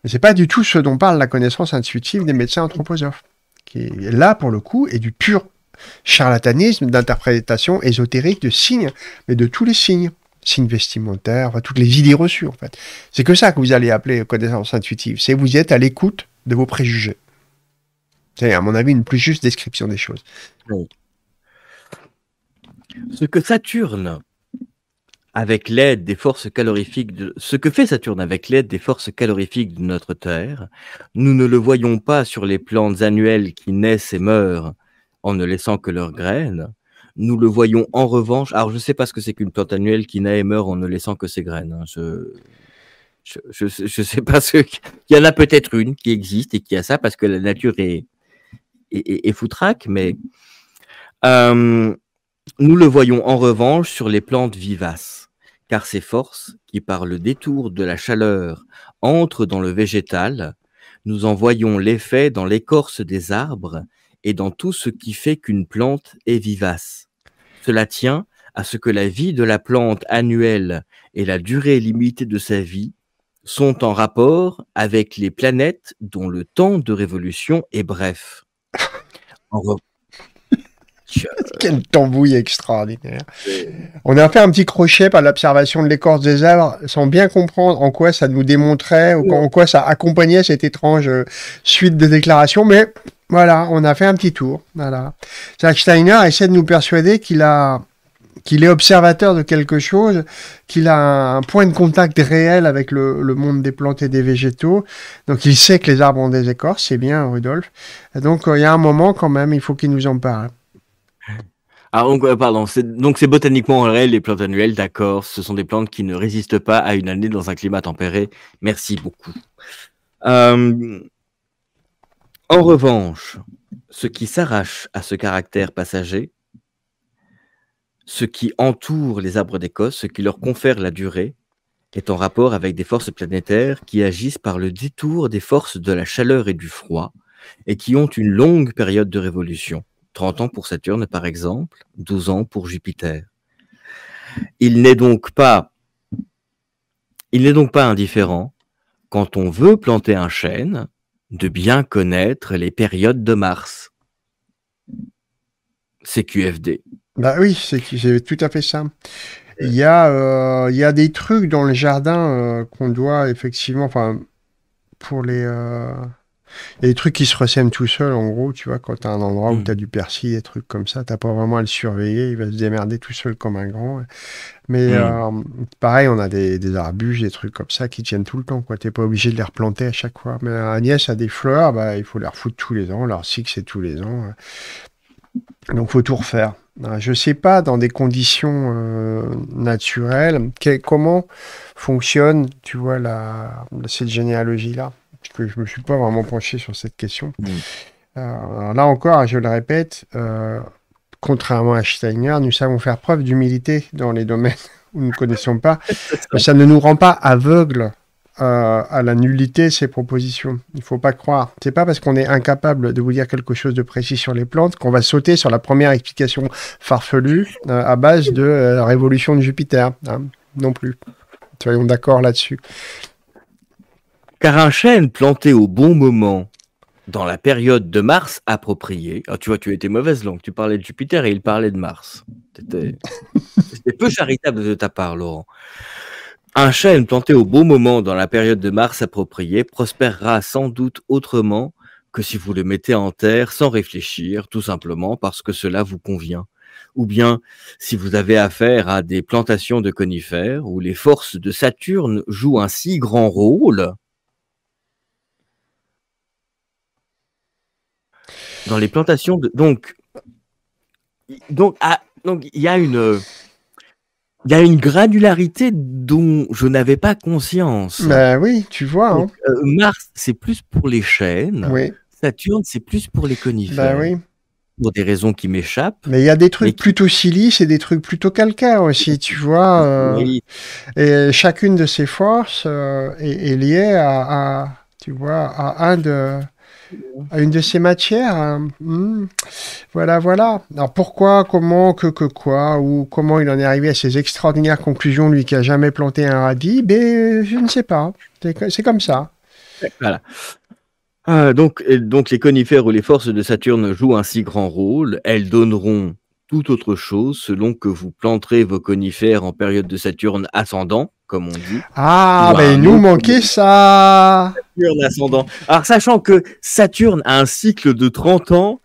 Mais c'est pas du tout ce dont parle la connaissance intuitive des médecins anthroposophes, qui est là pour le coup est du pur charlatanisme d'interprétation ésotérique de signes, mais de tous les signes signes vestimentaires, toutes les idées reçues en fait. C'est que ça que vous allez appeler connaissance intuitive, c'est vous êtes à l'écoute de vos préjugés. C'est à mon avis une plus juste description des choses. Ce que Saturne avec l'aide des forces calorifiques de ce que fait Saturne avec l'aide des forces calorifiques de notre Terre, nous ne le voyons pas sur les plantes annuelles qui naissent et meurent en ne laissant que leurs graines. Nous le voyons en revanche. Alors je ne sais pas ce que c'est qu'une plante annuelle qui naît et meurt en ne laissant que ses graines. Hein. Je ne sais pas ce qu'il y en a peut-être une qui existe et qui a ça parce que la nature est, foutraque, mais euh, nous le voyons en revanche sur les plantes vivaces car ces forces, qui par le détour de la chaleur entrent dans le végétal, nous en voyons l'effet dans l'écorce des arbres et dans tout ce qui fait qu'une plante est vivace. Cela tient à ce que la vie de la plante annuelle et la durée limitée de sa vie sont en rapport avec les planètes dont le temps de révolution est bref. En, Quelle tambouille extraordinaire. On a fait un petit crochet par l'observation de l'écorce des arbres sans bien comprendre en quoi ça nous démontrait, ou en quoi ça accompagnait cette étrange euh, suite de déclarations, mais voilà, on a fait un petit tour. Voilà. Steiner essaie de nous persuader qu'il a qu'il est observateur de quelque chose, qu'il a un point de contact réel avec le, monde des plantes et des végétaux. Donc il sait que les arbres ont des écorces, c'est bien, Rudolf. donc euh, il y a un moment quand même, il faut qu'il nous en parle. Ah, donc, euh, pardon, donc c'est botaniquement réel, les plantes annuelles, d'accord. Ce sont des plantes qui ne résistent pas à une année dans un climat tempéré. Merci beaucoup. Euh, en revanche, ce qui s'arrache à ce caractère passager, ce qui entoure les arbres d'Écosse, ce qui leur confère la durée, est en rapport avec des forces planétaires qui agissent par le détour des forces de la chaleur et du froid, et qui ont une longue période de révolution 30 ans pour Saturne, par exemple, 12 ans pour Jupiter. Il n'est donc pas, il n'est donc pas indifférent quand on veut planter un chêne de bien connaître les périodes de Mars. C'est QFD. Bah oui, c'est tout à fait ça. Il y, a, euh, il des trucs dans le jardin euh, qu'on doit effectivement, enfin, pour les, euh, il y a des trucs qui se ressèment tout seul en gros, tu vois, quand tu as un endroit où mm. tu as du persil, des trucs comme ça, tu pas vraiment à le surveiller, il va se démerder tout seul comme un grand. Mais mm. euh, pareil, on a des, des, arbustes, des trucs comme ça qui tiennent tout le temps, quoi. Tu pas obligé de les replanter à chaque fois. Mais Agnès a des fleurs, bah, il faut les refoutre tous les ans, leur six c'est tous les ans. Donc, faut tout refaire. Ah, je ne sais pas dans des conditions euh, naturelles comment fonctionne, tu vois, la, cette généalogie-là je ne me suis pas vraiment penché sur cette question. Mm. Euh, là encore, je le répète, euh, contrairement à Steiner, nous savons faire preuve d'humilité dans les domaines où nous ne connaissons pas. ça ne nous rend pas aveugles euh, à la nullité de ces propositions. Il ne faut pas croire. Ce n'est pas parce qu'on est incapable de vous dire quelque chose de précis sur les plantes qu'on va sauter sur la première explication farfelue à base de la révolution de Jupiter. Hein, non plus. Soyons d'accord là-dessus. Car un chêne planté au bon moment, dans la période de Mars appropriée, ah, tu vois, tu étais mauvaise langue, tu parlais de Jupiter et il parlait de Mars. C'était peu charitable de ta part, Laurent. Un chêne planté au bon moment dans la période de Mars appropriée prospérera sans doute autrement que si vous le mettez en terre sans réfléchir, tout simplement parce que cela vous convient. Ou bien si vous avez affaire à des plantations de conifères où les forces de Saturne jouent un si grand rôle Dans les plantations de. Donc. Donc, ah, donc il y a une. Il y a une granularité dont je n'avais pas conscience. Ben oui, tu vois. Hein. Euh, Mars, c'est plus pour les chênes. Oui. Saturne, c'est plus pour les conifères. Ben oui. Pour des raisons qui m'échappent. Mais il y a des trucs plutôt silices et des trucs plutôt calcaires aussi, tu vois. oui. Euh. Et chacune de ces forces euh, est, liée à, à, tu vois, à un de à une de ces matières. Hein. Hmm. Voilà, voilà. Alors pourquoi, comment, que, que, quoi, ou comment il en est arrivé à ces extraordinaires conclusions, lui qui a jamais planté un radis, ben, je ne sais pas. C'est comme ça. Voilà. Euh, donc, donc les conifères ou les forces de Saturne jouent un si grand rôle. Elles donneront toute autre chose selon que vous planterez vos conifères en période de Saturne ascendant, comme on dit. Ah, mais nous manquait ça Saturne ascendant. Alors, sachant que Saturne a un cycle de 30 ans,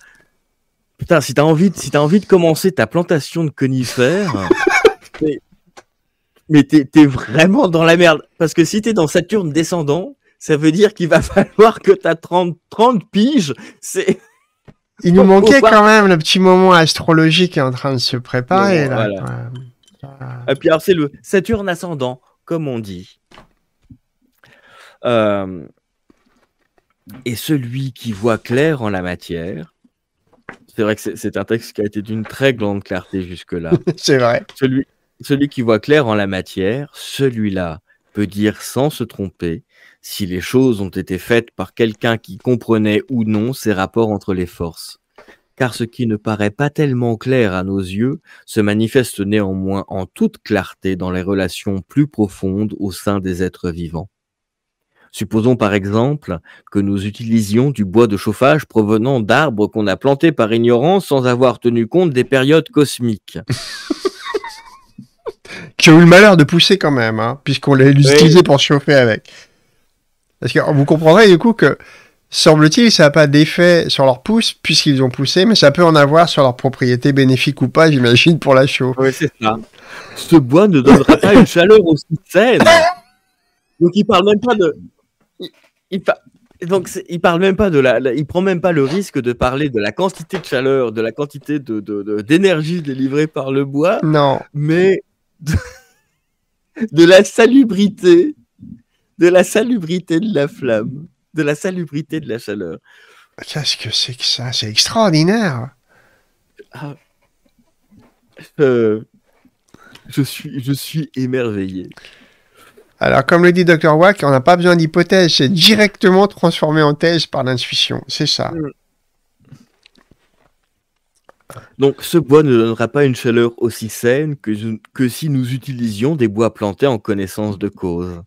putain, si t'as envie, de, si as envie de commencer ta plantation de conifères, mais t'es vraiment dans la merde. Parce que si t'es dans Saturne descendant, ça veut dire qu'il va falloir que t'as 30, 30 piges. C'est... Il nous manquait quand même le petit moment astrologique est en train de se préparer. Et ah, puis alors c'est le Saturne ascendant, comme on dit. Euh, et celui qui voit clair en la matière, c'est vrai que c'est un texte qui a été d'une très grande clarté jusque-là. c'est vrai. Celui, celui qui voit clair en la matière, celui-là peut dire sans se tromper si les choses ont été faites par quelqu'un qui comprenait ou non ces rapports entre les forces. Car ce qui ne paraît pas tellement clair à nos yeux se manifeste néanmoins en toute clarté dans les relations plus profondes au sein des êtres vivants. Supposons par exemple que nous utilisions du bois de chauffage provenant d'arbres qu'on a plantés par ignorance sans avoir tenu compte des périodes cosmiques. qui ont eu le malheur de pousser quand même, hein, puisqu'on l'a utilisé pour chauffer avec. Parce que vous comprendrez du coup que, semble-t-il, ça n'a pas d'effet sur leur pouce puisqu'ils ont poussé, mais ça peut en avoir sur leur propriété bénéfique ou pas, j'imagine, pour la chaux. Oui, c'est ça. Ce bois ne donnera pas une chaleur aussi saine. Donc il parle même pas de. Il, Donc il parle même pas de la... il prend même pas le risque de parler de la quantité de chaleur, de la quantité d'énergie délivrée par le bois. Non. Mais de la salubrité de la salubrité de la flamme, de la salubrité de la chaleur. Qu'est-ce que c'est que ça C'est extraordinaire. Ah. Euh, je suis, je suis émerveillé. Alors, comme le dit Dr. Wack, on n'a pas besoin d'hypothèse, c'est directement transformé en thèse par l'intuition, c'est ça. Mm. Donc, ce bois ne donnera pas une chaleur aussi saine que si nous utilisions des bois plantés en connaissance de cause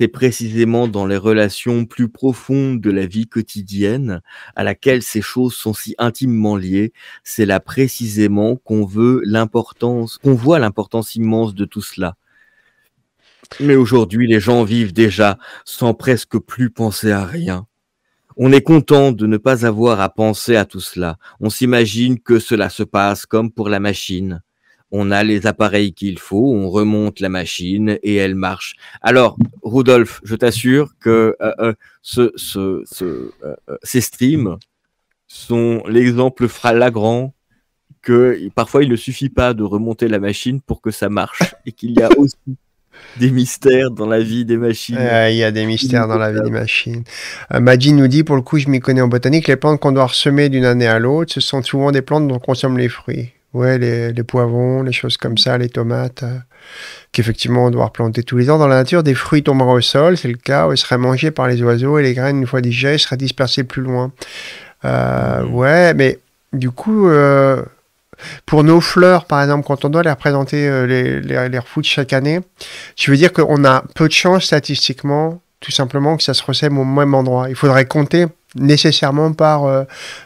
c'est précisément dans les relations plus profondes de la vie quotidienne à laquelle ces choses sont si intimement liées. C'est là précisément qu'on veut l'importance, qu'on voit l'importance immense de tout cela. Mais aujourd'hui, les gens vivent déjà sans presque plus penser à rien. On est content de ne pas avoir à penser à tout cela. On s'imagine que cela se passe comme pour la machine on a les appareils qu'il faut, on remonte la machine et elle marche. Alors, Rudolf, je t'assure que euh, euh, ce, ce, euh, ces streams sont l'exemple flagrant que parfois il ne suffit pas de remonter la machine pour que ça marche et qu'il y a aussi des mystères dans la vie des machines. il y a des mystères dans la vie des machines. Euh, nous dit, pour le coup, je m'y connais en botanique, les plantes qu'on doit ressemer d'une année à l'autre, ce sont souvent des plantes dont on consomme les fruits. Ouais, les, les, poivrons, les choses comme ça, les tomates, euh, qu'effectivement on doit replanter tous les ans. Dans la nature, des fruits tomberont au sol, c'est le cas, ils seraient mangés par les oiseaux et les graines, une fois digérées, seraient dispersées plus loin. Euh, mmh. Ouais, mais du coup, euh, pour nos fleurs, par exemple, quand on doit les représenter, les, les, chaque année, je veux dire qu'on a peu de chance statistiquement, tout simplement, que ça se ressème au même endroit. Il faudrait compter nécessairement par,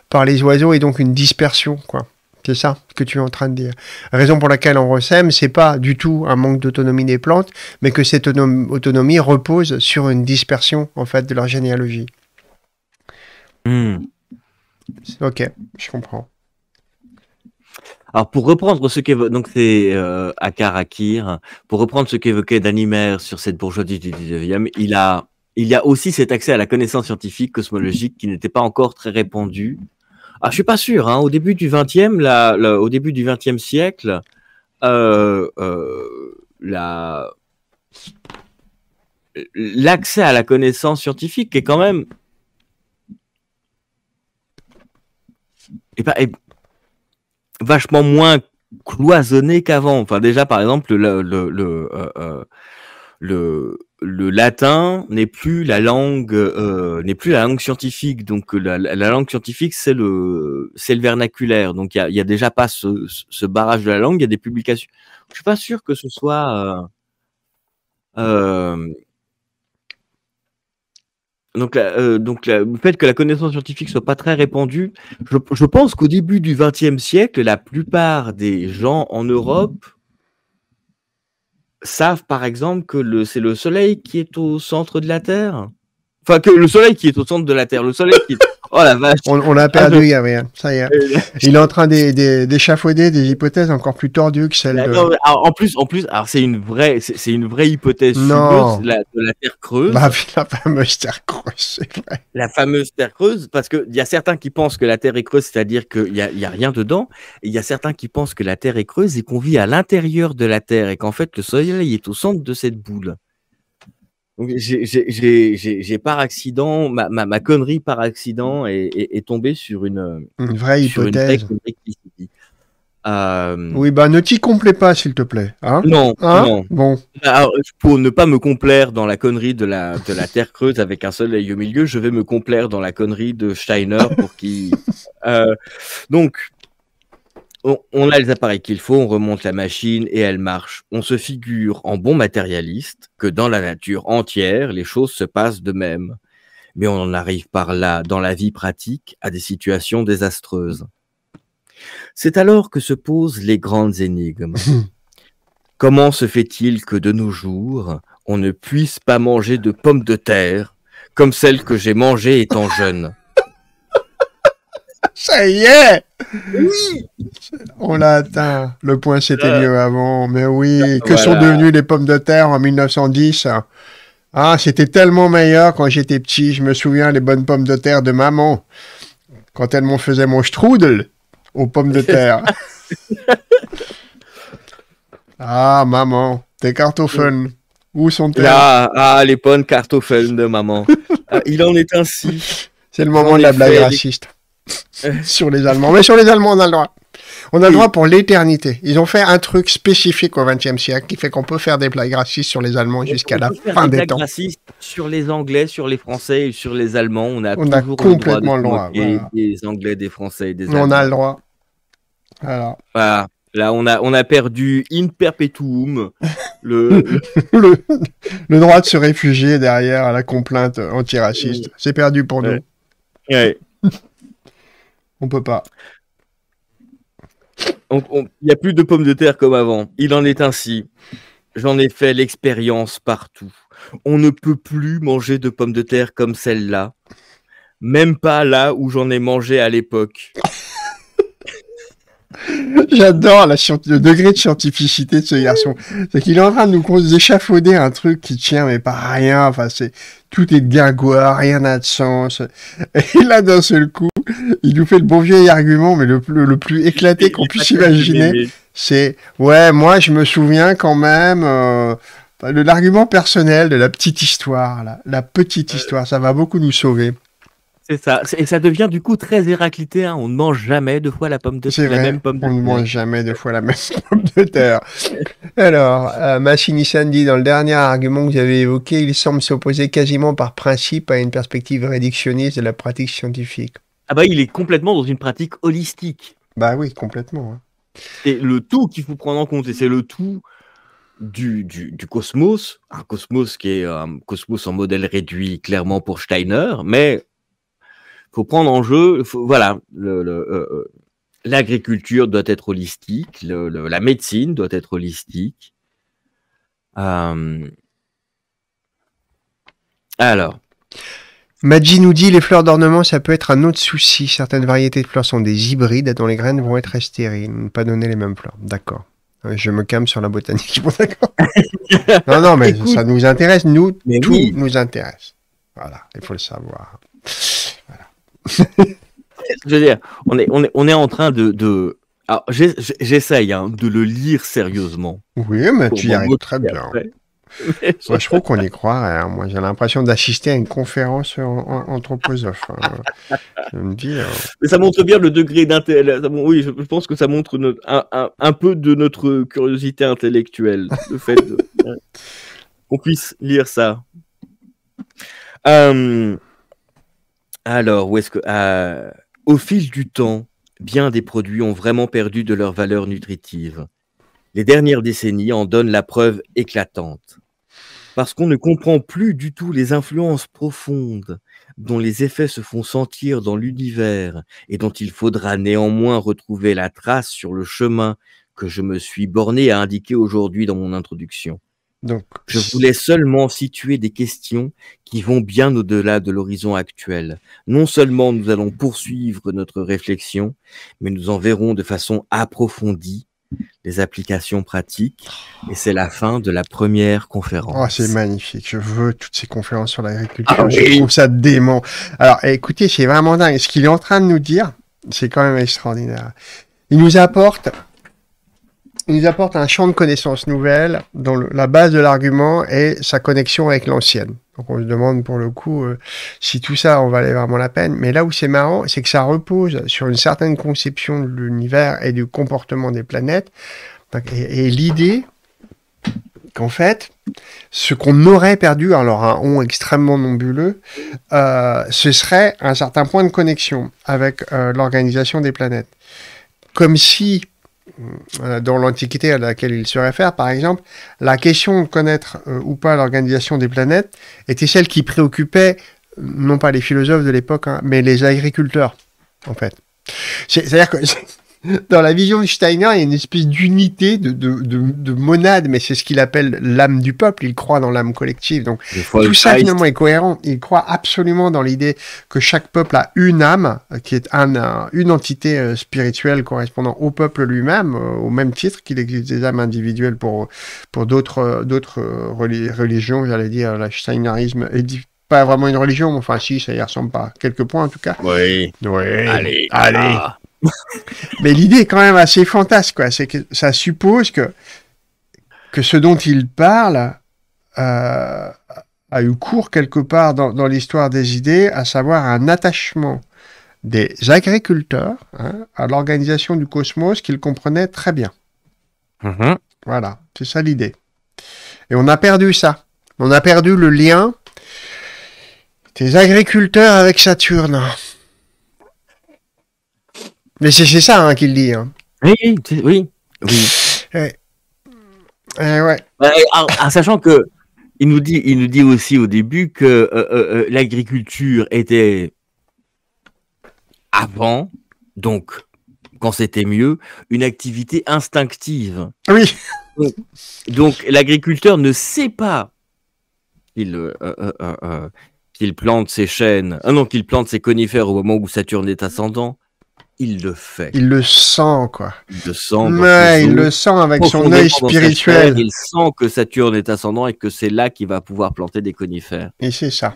par les oiseaux et donc une dispersion, quoi. C'est ça que tu es en train de dire. Raison pour laquelle on ressème, c'est pas du tout un manque d'autonomie des plantes, mais que cette autonomie repose sur une dispersion en fait de leur généalogie. Hmm. Ok, je comprends. Alors pour reprendre ce qu'évoquait donc c'est euh, pour reprendre ce qu'évoquait Danimer sur cette bourgeoisie du 19e, il a il y a aussi cet accès à la connaissance scientifique cosmologique qui n'était pas encore très répandu ah, je suis pas sûr. Hein. Au début du 20e, au début du 20e siècle, euh, euh l'accès à la connaissance scientifique est quand même et pas, vachement moins cloisonné qu'avant. Enfin, déjà, par exemple, le, le, le euh, euh, le latin n'est plus la langue euh, n'est plus la langue scientifique donc euh, la, langue scientifique c'est le c'est le vernaculaire donc il y a, y a, déjà pas ce, barrage de la langue il y a des publications je suis pas sûr que ce soit euh, donc, donc le fait que la connaissance scientifique soit pas très répandue, je, je pense qu'au début du XXe siècle, la plupart des gens en Europe savent par exemple que le c'est le Soleil qui est au centre de la Terre. Enfin, que le Soleil qui est au centre de la Terre, le Soleil qui est Oh la vache. On, on a ah, perdu ah, ça y est. Euh, il est en train d'échafauder des, hypothèses encore plus tordues que celle bah de... en plus, en plus, alors c'est une vraie, c'est une vraie hypothèse De la, Terre creuse. Bah, la fameuse Terre creuse, c'est vrai. La fameuse Terre creuse, parce qu'il y a certains qui pensent que la Terre est creuse, c'est-à-dire qu'il n'y a, a rien dedans. Il y a certains qui pensent que la Terre est creuse et qu'on vit à l'intérieur de la Terre et qu'en fait le Soleil est au centre de cette boule. Donc, j'ai par accident, ma, ma, ma, connerie par accident est, est, tombée sur une, euh, une vraie hypothèse. Euh, oui, bah ne t'y complais pas, s'il te plaît. Hein non, hein non. Bon. pour ne pas me complaire dans la connerie de la, de la Terre creuse avec un soleil au milieu, je vais me complaire dans la connerie de Steiner pour qui. Euh, donc, on, a les appareils qu'il faut, on remonte la machine et elle marche. On se figure en bon matérialiste que dans la nature entière, les choses se passent de même. Mais on en arrive par là, dans la vie pratique, à des situations désastreuses. C'est alors que se posent les grandes énigmes. Comment se fait-il que de nos jours, on ne puisse pas manger de pommes de terre comme celles que j'ai mangées étant jeune ça y est Oui On l'a atteint. Le point, c'était mieux avant. Mais oui, que sont devenues les pommes de terre en 1910 Ah, c'était tellement meilleur quand j'étais petit. Je me souviens les bonnes pommes de terre de maman. Quand elle m'en faisait mon strudel aux pommes de terre. ah, maman, tes fun Où sont-elles ah, les bonnes fun de maman. Ah, il en est ainsi. C'est le moment de la blague raciste. sur les Allemands. Mais sur les Allemands, on a le droit. On a le droit pour l'éternité. Ils ont fait un truc spécifique au XXe siècle qui fait qu'on peut faire des blagues racistes sur les Allemands jusqu'à la fin des, des temps. sur les Anglais, sur les Français et sur les Allemands. On a, toujours complètement le droit. De le droit Des Anglais, des Français des Allemands. On a le droit. Alors. Voilà. Là, on a, on a perdu in perpetuum le... le, droit de se réfugier derrière la complainte antiraciste. C'est perdu pour nous. On peut pas. Il n'y a plus de pommes de terre comme avant. Il en est ainsi. J'en ai fait l'expérience partout. On ne peut plus manger de pommes de terre comme celle-là. Même pas là où j'en ai mangé à l'époque. J'adore le degré de scientificité de ce garçon. C'est qu'il est en train de nous échafauder un truc qui tient mais pas rien. Enfin, tout est de rien n'a de sens. Et là, d'un seul coup, il nous fait le bon vieil argument, mais le, plus éclaté qu'on puisse imaginer. C'est ouais, moi je me souviens quand même. Euh, de L'argument personnel de la petite histoire, la petite euh. histoire, ça va beaucoup nous sauver. C'est ça. Et ça devient du coup très héraclitéen. Hein. On ne mange jamais deux fois la pomme de terre. La même pomme de on ne mange jamais deux fois la même pomme de terre. Alors, euh, Massini-Sandy, dans le dernier argument que vous avez évoqué, il semble s'opposer quasiment par principe à une perspective rédictionniste de la pratique scientifique. Ah bah il est complètement dans une pratique holistique. Bah oui, complètement. et C'est le tout qu'il faut prendre en compte et c'est le tout du, cosmos, un cosmos qui est un euh, cosmos en modèle réduit clairement pour Steiner, mais faut prendre en jeu, voilà, euh, euh, l'agriculture doit être holistique, la médecine doit être holistique. Alors. Madji nous dit les fleurs d'ornement, ça peut être un autre souci. Certaines variétés de fleurs sont des hybrides dont les graines vont être estériles, ne pas donner les mêmes fleurs. D'accord. Je me calme sur la botanique. non, non, mais ça nous intéresse. Nous, tout nous intéresse. Voilà, il faut le savoir. Je veux dire, on est, on on est en train de. de... j'essaye hein, de le lire sérieusement. Oui, mais tu y arrives très bien je trouve qu'on y croit. Hein. Moi, j'ai l'impression d'assister à une conférence en, hein. euh, Mais ça montre bien le degré d'intérêt. Oui, je pense que ça montre un, peu de notre curiosité intellectuelle, le fait euh, qu'on puisse lire ça. Hum, alors, où est-ce que ah, au fil du temps, bien des produits ont vraiment perdu de leur valeur nutritive. Les dernières décennies en donnent la preuve éclatante. Parce qu'on ne comprend plus du tout les influences profondes dont les effets se font sentir dans l'univers et dont il faudra néanmoins retrouver la trace sur le chemin que je me suis borné à indiquer aujourd'hui dans mon introduction. Donc, je voulais seulement situer des questions qui vont bien au-delà de l'horizon actuel. Non seulement nous allons poursuivre notre réflexion, mais nous en verrons de façon approfondie les applications pratiques. Et c'est la fin de la première conférence. Oh, c'est magnifique. Je veux toutes ces conférences sur l'agriculture. Ah je trouve ça dément. Alors, écoutez, c'est vraiment dingue. Ce qu'il est en train de nous dire, c'est quand même extraordinaire. Il nous apporte il nous apporte un champ de connaissances nouvelles dont la base de l'argument est sa connexion avec l'ancienne. Donc on se demande pour le coup euh, si tout ça en valait vraiment la peine. Mais là où c'est marrant, c'est que ça repose sur une certaine conception de l'univers et du comportement des planètes. Et, l'idée qu'en fait, ce qu'on aurait perdu, alors un on extrêmement nombuleux, euh, ce serait un certain point de connexion avec euh, l'organisation des planètes. Comme si euh, dans l'Antiquité à laquelle il se réfère, par exemple, la question de connaître euh, ou pas l'organisation des planètes était celle qui préoccupait non pas les philosophes de l'époque, hein, mais les agriculteurs, en fait. C'est-à-dire que dans la vision de Steiner, il y a une espèce d'unité, de, monade, mais c'est ce qu'il appelle l'âme du peuple. Il croit dans l'âme collective. Donc tout ça finalement est cohérent. Il croit absolument dans l'idée que chaque peuple a une âme, qui est une entité euh, spirituelle correspondant au peuple lui-même, euh, au même titre qu'il existe des âmes individuelles pour pour d'autres euh, d'autres religions. J'allais dire, le Steinerisme n'est pas vraiment une religion, mais enfin si, ça y ressemble pas. Quelques points en tout cas. Oui. Allez. Allez. Ah. Mais l'idée est quand même assez fantasque, quoi. C'est que ça suppose que, que ce dont il parle euh, a eu cours quelque part dans, l'histoire des idées, à savoir un attachement des agriculteurs hein, à l'organisation du cosmos qu'ils comprenaient très bien. Mm-hmm. Voilà, c'est ça l'idée. Et on a perdu ça. On a perdu le lien des agriculteurs avec Saturne. Mais c'est ça hein, qu'il dit. Hein. Oui, oui, oui. Euh, en, sachant que il nous dit, il nous dit aussi au début que euh, euh, l'agriculture était avant, donc quand c'était mieux, une activité instinctive. Oui. Donc, l'agriculteur ne sait pas qu'il qu'il plante ses chênes, non, qu'il plante ses conifères au moment où Saturne est ascendant, il le fait. Il le sent, quoi. Il le sent. Mais il le sent avec son œil spirituel. il sent que Saturne est ascendant et que c'est là qu'il va pouvoir planter des conifères. Et c'est ça.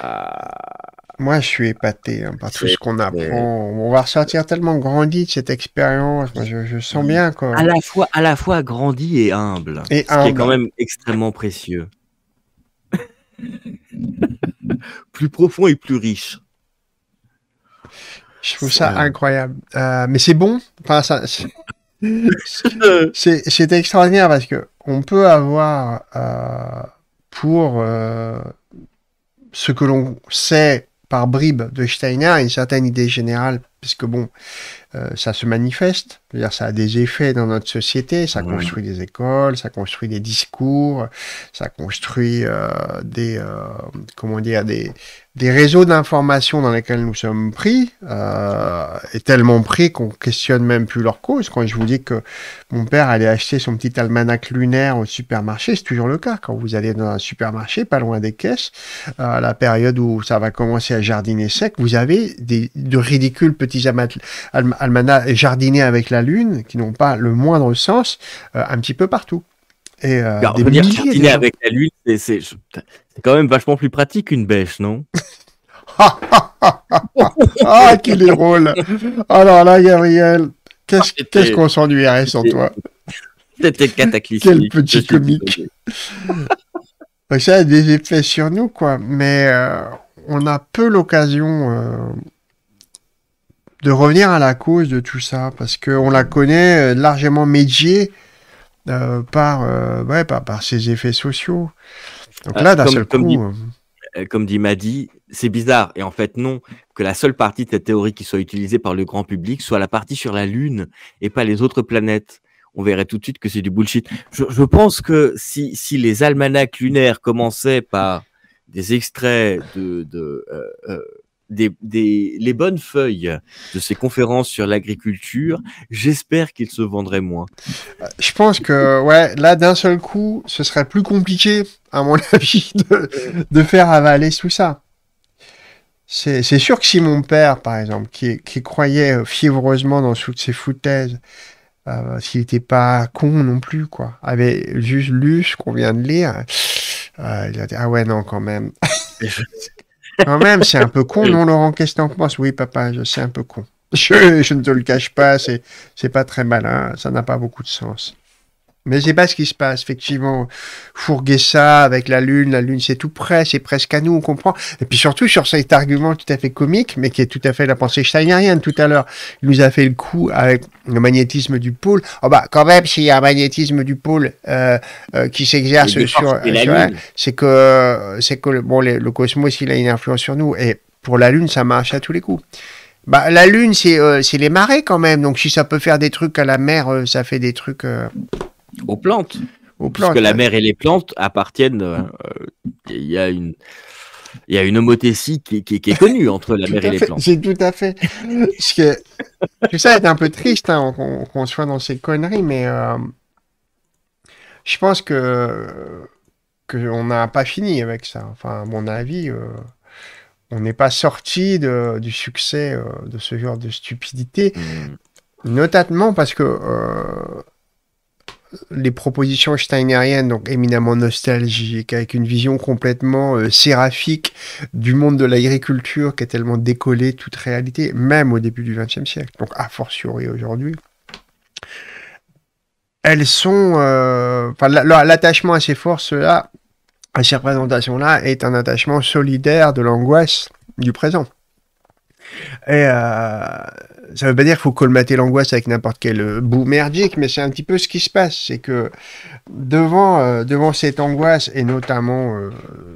Ah. Moi, je suis épaté hein, par tout ce qu'on apprend. On va ressortir tellement grandi de cette expérience. Moi, je, sens bien, quoi. À la fois, à la fois grandi et humble. Et ce qui est quand même extrêmement précieux. plus profond et plus riche. Je trouve ça incroyable. Euh, mais c'est bon. Enfin, ça, c'est extraordinaire parce que on peut avoir euh, pour euh, ce que l'on sait par bribes de Steiner une certaine idée générale, parce que bon, euh, ça se manifeste, c'est-à-dire ça a des effets dans notre société, ça construit des écoles, ça construit des discours, ça construit euh, des, euh, comment dire, des, des réseaux d'information dans lesquels nous sommes pris euh, est tellement pris qu'on questionne même plus leur cause. Quand je vous dis que mon père allait acheter son petit almanach lunaire au supermarché, c'est toujours le cas. Quand vous allez dans un supermarché, pas loin des caisses, à euh, la période où ça va commencer à jardiner sec, vous avez des, de ridicules petits almanachs jardinés avec la lune qui n'ont pas le moindre sens euh, un petit peu partout. Et euh, avec la lune, c'est quand même vachement plus pratique qu'une bêche, non Ah, qu'il est drôle Alors oh là, Gabriel, qu'est-ce ah, qu'on s'ennuierait sans toi C'était cataclysmique. Quel petit comique Ça a des effets sur nous, quoi. Mais euh, on a peu l'occasion euh, de revenir à la cause de tout ça, parce qu'on la connaît euh, largement médiée euh, par, euh, ouais, par, ses effets sociaux. Donc euh, là, d'un seul comme coup. Dit, comme dit Maddy, c'est bizarre. Et en fait, non, que la seule partie de cette théorie qui soit utilisée par le grand public soit la partie sur la Lune et pas les autres planètes on verrait tout de suite que c'est du bullshit. Je, je, pense que si, si les almanachs lunaires commençaient par des extraits de, de des, les bonnes feuilles de ces conférences sur l'agriculture, j'espère qu'ils se vendraient moins. Je pense que ouais, là d'un seul coup, ce serait plus compliqué, à mon avis, de, faire avaler tout ça. C'est sûr que si mon père, par exemple, qui, croyait euh, fiévreusement dans toutes ces foutaises, euh, s'il n'était pas con non plus, quoi, avait juste lu ce qu'on vient de lire, euh, il a dit Ah ouais, non, quand même. Quand même, c'est un peu con, non, Laurent Qu'est-ce que t'en Oui, papa, c'est un peu con. Je, je, ne te le cache pas, c'est pas très malin, ça n'a pas beaucoup de sens. Mais c'est pas ce qui se passe, effectivement. Fourguer ça avec la Lune, la Lune c'est tout près, c'est presque à nous, on comprend. Et puis surtout sur cet argument tout à fait comique, mais qui est tout à fait la pensée steinérienne tout à l'heure. Il nous a fait le coup avec le magnétisme du pôle. Oh bah quand même, s'il y a un magnétisme du pôle euh, euh, qui s'exerce sur, c'est que c'est que le, bon le cosmos il a une influence sur nous et pour la Lune ça marche à tous les coups. Bah, la Lune, c'est euh, les marées quand même. Donc, si ça peut faire des trucs à la mer, euh, ça fait des trucs. Aux plantes. Aux Parce que la mer et les plantes appartiennent. Euh, euh, il y a une. Il y a une homothétie qui, qui, est connue entre la mer et les plantes. C'est tout à fait. Parce que tout ça est un peu triste hein, qu'on soit dans ces conneries, mais euh, je pense que qu'on n'a pas fini avec ça. Enfin, à mon avis, on n'est pas sorti du succès de ce genre de stupidité, hmm. notamment parce que les propositions steinériennes, donc éminemment nostalgiques, avec une vision complètement euh, séraphique du monde de l'agriculture qui a tellement décollé toute réalité, même au début du XXe siècle, donc a fortiori aujourd'hui elles sont. Euh, l'attachement à ces forces-là, à ces représentations-là, est un attachement solidaire de l'angoisse du présent. Et euh, ça veut pas dire qu'il faut colmater l'angoisse avec n'importe quel euh, bout merdique, mais c'est un petit peu ce qui se passe. C'est que devant, euh, devant cette angoisse, et notamment euh,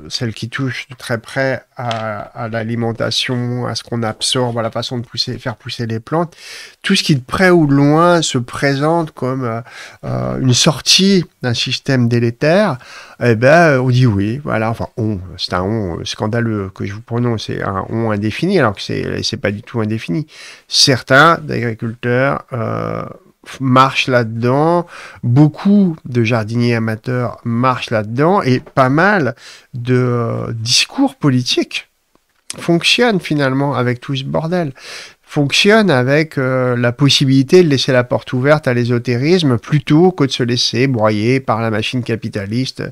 celle qui touche de très près à, l'alimentation, à ce qu'on absorbe, à la façon de pousser, faire pousser les plantes, tout ce qui de près ou de loin se présente comme une sortie d'un système délétère, eh ben, on dit oui. Voilà, enfin, on, c'est un on euh, scandaleux que je vous prononce, c'est un on indéfini, alors que c'est, euh, c'est pas du tout indéfini. Certains agriculteurs euh, marchent là-dedans, beaucoup de jardiniers amateurs marchent là-dedans, et pas mal de discours politiques fonctionnent finalement avec tout ce bordel fonctionne avec euh, la possibilité de laisser la porte ouverte à l'ésotérisme plutôt que de se laisser broyer par la machine capitaliste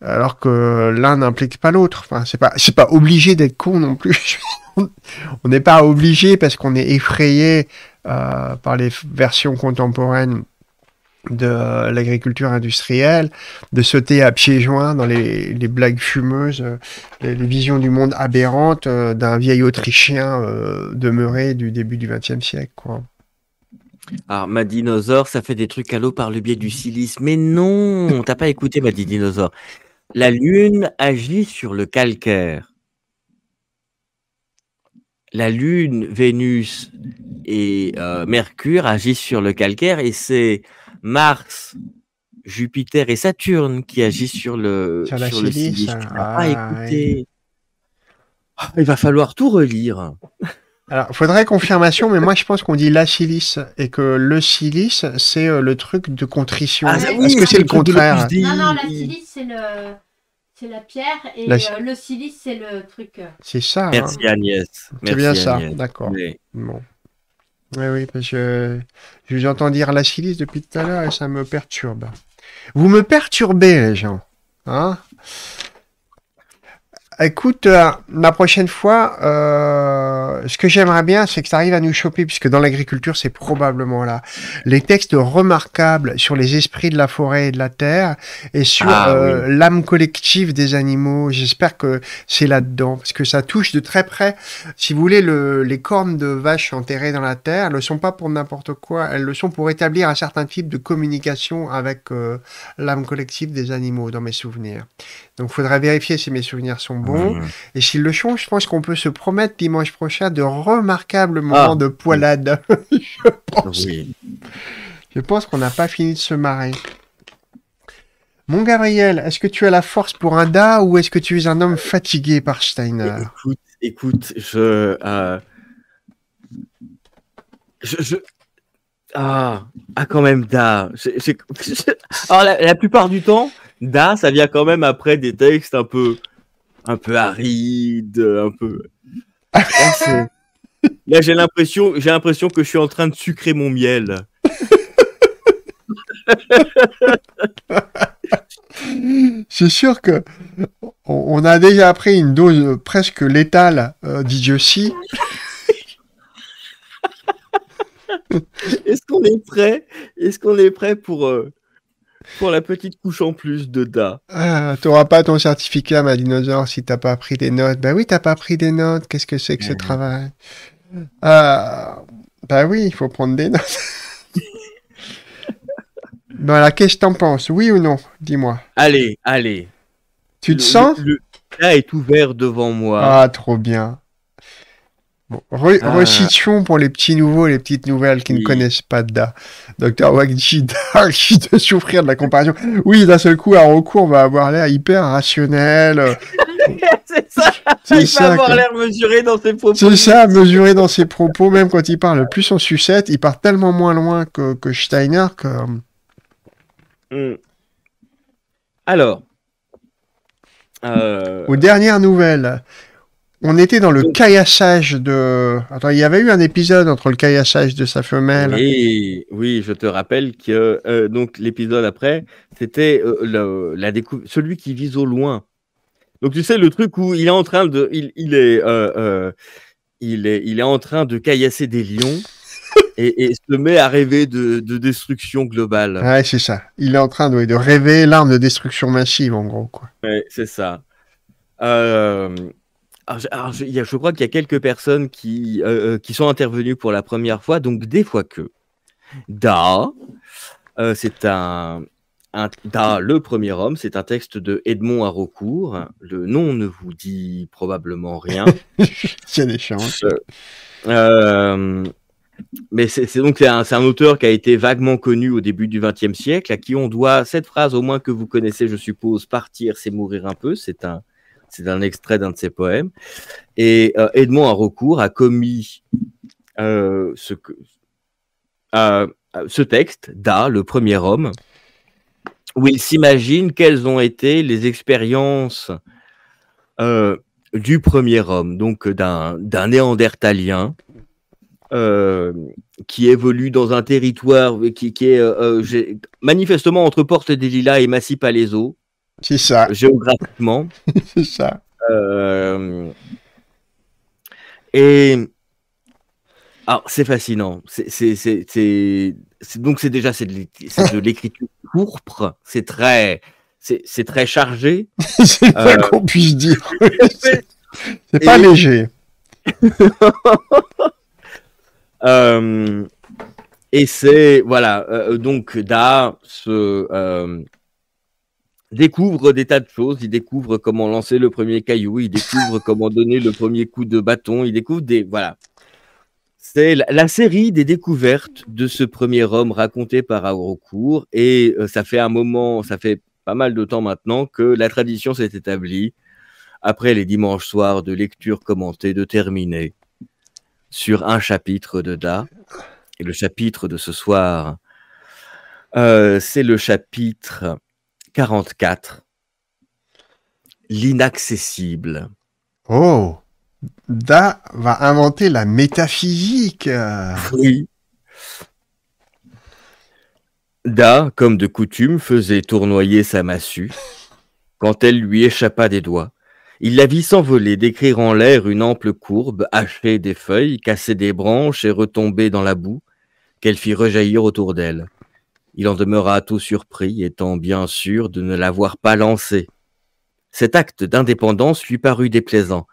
alors que l'un n'implique pas l'autre. Enfin, c'est pas, c'est pas obligé d'être con non plus. on n'est pas obligé parce qu'on est effrayé euh, par les versions contemporaines de l'agriculture industrielle, de sauter à pieds joints dans les, blagues fumeuses, euh, les, visions du monde aberrantes euh, d'un vieil Autrichien euh, demeuré du début du XXe siècle. Quoi. Alors, ma dinosaure, ça fait des trucs à l'eau par le biais du silice. Mais non, t'as pas écouté, ma dinosaure. La Lune agit sur le calcaire. La Lune, Vénus et Mercure agissent sur le calcaire et c'est Mars, Jupiter et Saturne qui agissent sur le, sur, silice. Ah, écoutez, ah, il va falloir tout relire. Alors, faudrait confirmation, mais moi je pense qu'on dit la silice et que le silice, c'est euh, le truc de contrition. Ah, Est-ce que c'est le contraire Non, non, la silice, c'est la pierre et euh, le silice c'est le truc. C'est ça. Hein. Merci Agnès. C'est bien ça, d'accord. Oui, oui, parce que je j'entends dire la silice depuis tout à l'heure et ça me perturbe. Vous me perturbez, les gens. Hein Écoute, la euh, prochaine fois, euh, ce que j'aimerais bien, c'est que tu arrives à nous choper, puisque dans l'agriculture, c'est probablement là. Les textes remarquables sur les esprits de la forêt et de la terre, et sur ah euh, l'âme collective des animaux. J'espère que c'est là-dedans, parce que ça touche de très près. Si vous voulez, les cornes de vaches enterrées dans la terre, elles ne sont pas pour n'importe quoi, elles le sont pour établir un certain type de communication avec l'âme collective des animaux, dans mes souvenirs. Donc, il faudra vérifier si mes souvenirs sont bons. Et s'ils le sont, je pense qu'on peut se promettre dimanche prochain de remarquables ah, moments de poilade. je pense. qu'on n'a pas fini de se marrer. Mon Gabriel, est-ce que tu as la force pour un da ou est-ce que tu es un homme fatigué par Steiner Écoute, écoute, je, euh, je, ah, ah, quand même, da. Alors, oh, la, plupart du temps, Da, ça vient quand même après des textes un peu, un peu arides, un peu. Là, j'ai l'impression, j'ai l'impression que je suis en train de sucrer mon miel. C'est sûr que on a déjà pris une dose presque létale euh, Est-ce qu'on est prêt Est-ce qu'on est prêt pour euh, pour la petite couche en plus de da. Ah, t'auras pas ton certificat, ma dinosaure, si t'as pas pris des notes. Ben oui, t'as pas pris des notes. Qu'est-ce que c'est que ce travail Ah, ben oui, il faut prendre des notes. voilà, qu'est-ce que t'en penses Oui ou non Dis-moi. Allez, allez. Tu te sens Le, le est ouvert devant moi. Ah, trop bien. Bon, ah. Resituons pour les petits nouveaux les petites nouvelles qui ne connaissent pas Da. Docteur Wagji qui de souffrir de la comparaison. Oui, d'un seul coup, à recours va avoir l'air hyper rationnel. Euh. c'est ça. Il va avoir l'air mesuré dans ses propos. C'est ça, mesuré dans ses propos, même quand il parle plus en sucette, il part tellement moins loin que, Steiner hmm. Alors. Euh, Aux dernières nouvelles, on était dans le caillassage de. Attends, il y avait eu un épisode entre le caillassage de sa femelle. Et oui, je te rappelle que euh, donc l'épisode après, c'était euh, la celui qui vise au loin. Donc tu sais le truc où il est en train de, il, est, euh, il est, il est en train de caillasser des lions. Et, se met à rêver de, destruction globale. Ouais, c'est ça. Il est en train de, rêver l'arme de destruction massive, en gros. Quoi. c'est ça. Euh, je, crois qu'il y a quelques personnes qui, euh, euh, qui sont intervenues pour la première fois, donc des fois que. Da, euh, c'est un, Da, le premier homme, c'est un texte de Edmond Haraucourt. Le nom ne vous dit probablement rien. Il mais c'est donc un, un, auteur qui a été vaguement connu au début du XXe siècle, à qui on doit cette phrase, au moins que vous connaissez, je suppose, partir, c'est mourir un peu. C'est un c'est un extrait d'un de ses poèmes. Et euh, Edmond a recours a commis euh, euh, ce, texte, Da, le premier homme, où il s'imagine quelles ont été les expériences du premier homme, donc d'un néandertalien. qui évolue dans un territoire qui, est manifestement entre Porte des Lilas et Massy c'est ça. Géographiquement. C'est ça. Euh, et. Alors, c'est fascinant. C'est donc c'est déjà c'est de l'écriture pourpre. C'est très c'est très chargé. c'est euh... pas qu'on puisse dire. c'est pas léger. Euh, et c'est voilà euh, donc Da ce découvre des tas de choses. Il découvre comment lancer le premier caillou. Il découvre comment donner le premier coup de bâton. Il découvre des. Voilà. C'est la, série des découvertes de ce premier homme raconté par Aurocourt. Et euh, ça fait un moment, ça fait pas mal de temps maintenant que la tradition s'est établie après les dimanches soirs de lecture commentée de terminer sur un chapitre de Da. Et le chapitre de ce soir, euh, c'est le chapitre 44. L'inaccessible. Oh Da va inventer la métaphysique. Oui. Da, comme de coutume, faisait tournoyer sa massue quand elle lui échappa des doigts. Il la vit s'envoler, décrire en l'air une ample courbe, hacher des feuilles, casser des branches et retomber dans la boue, qu'elle fit rejaillir autour d'elle. Il en demeura tout surpris, étant bien sûr de ne l'avoir pas lancé. Cet acte d'indépendance lui parut déplaisant.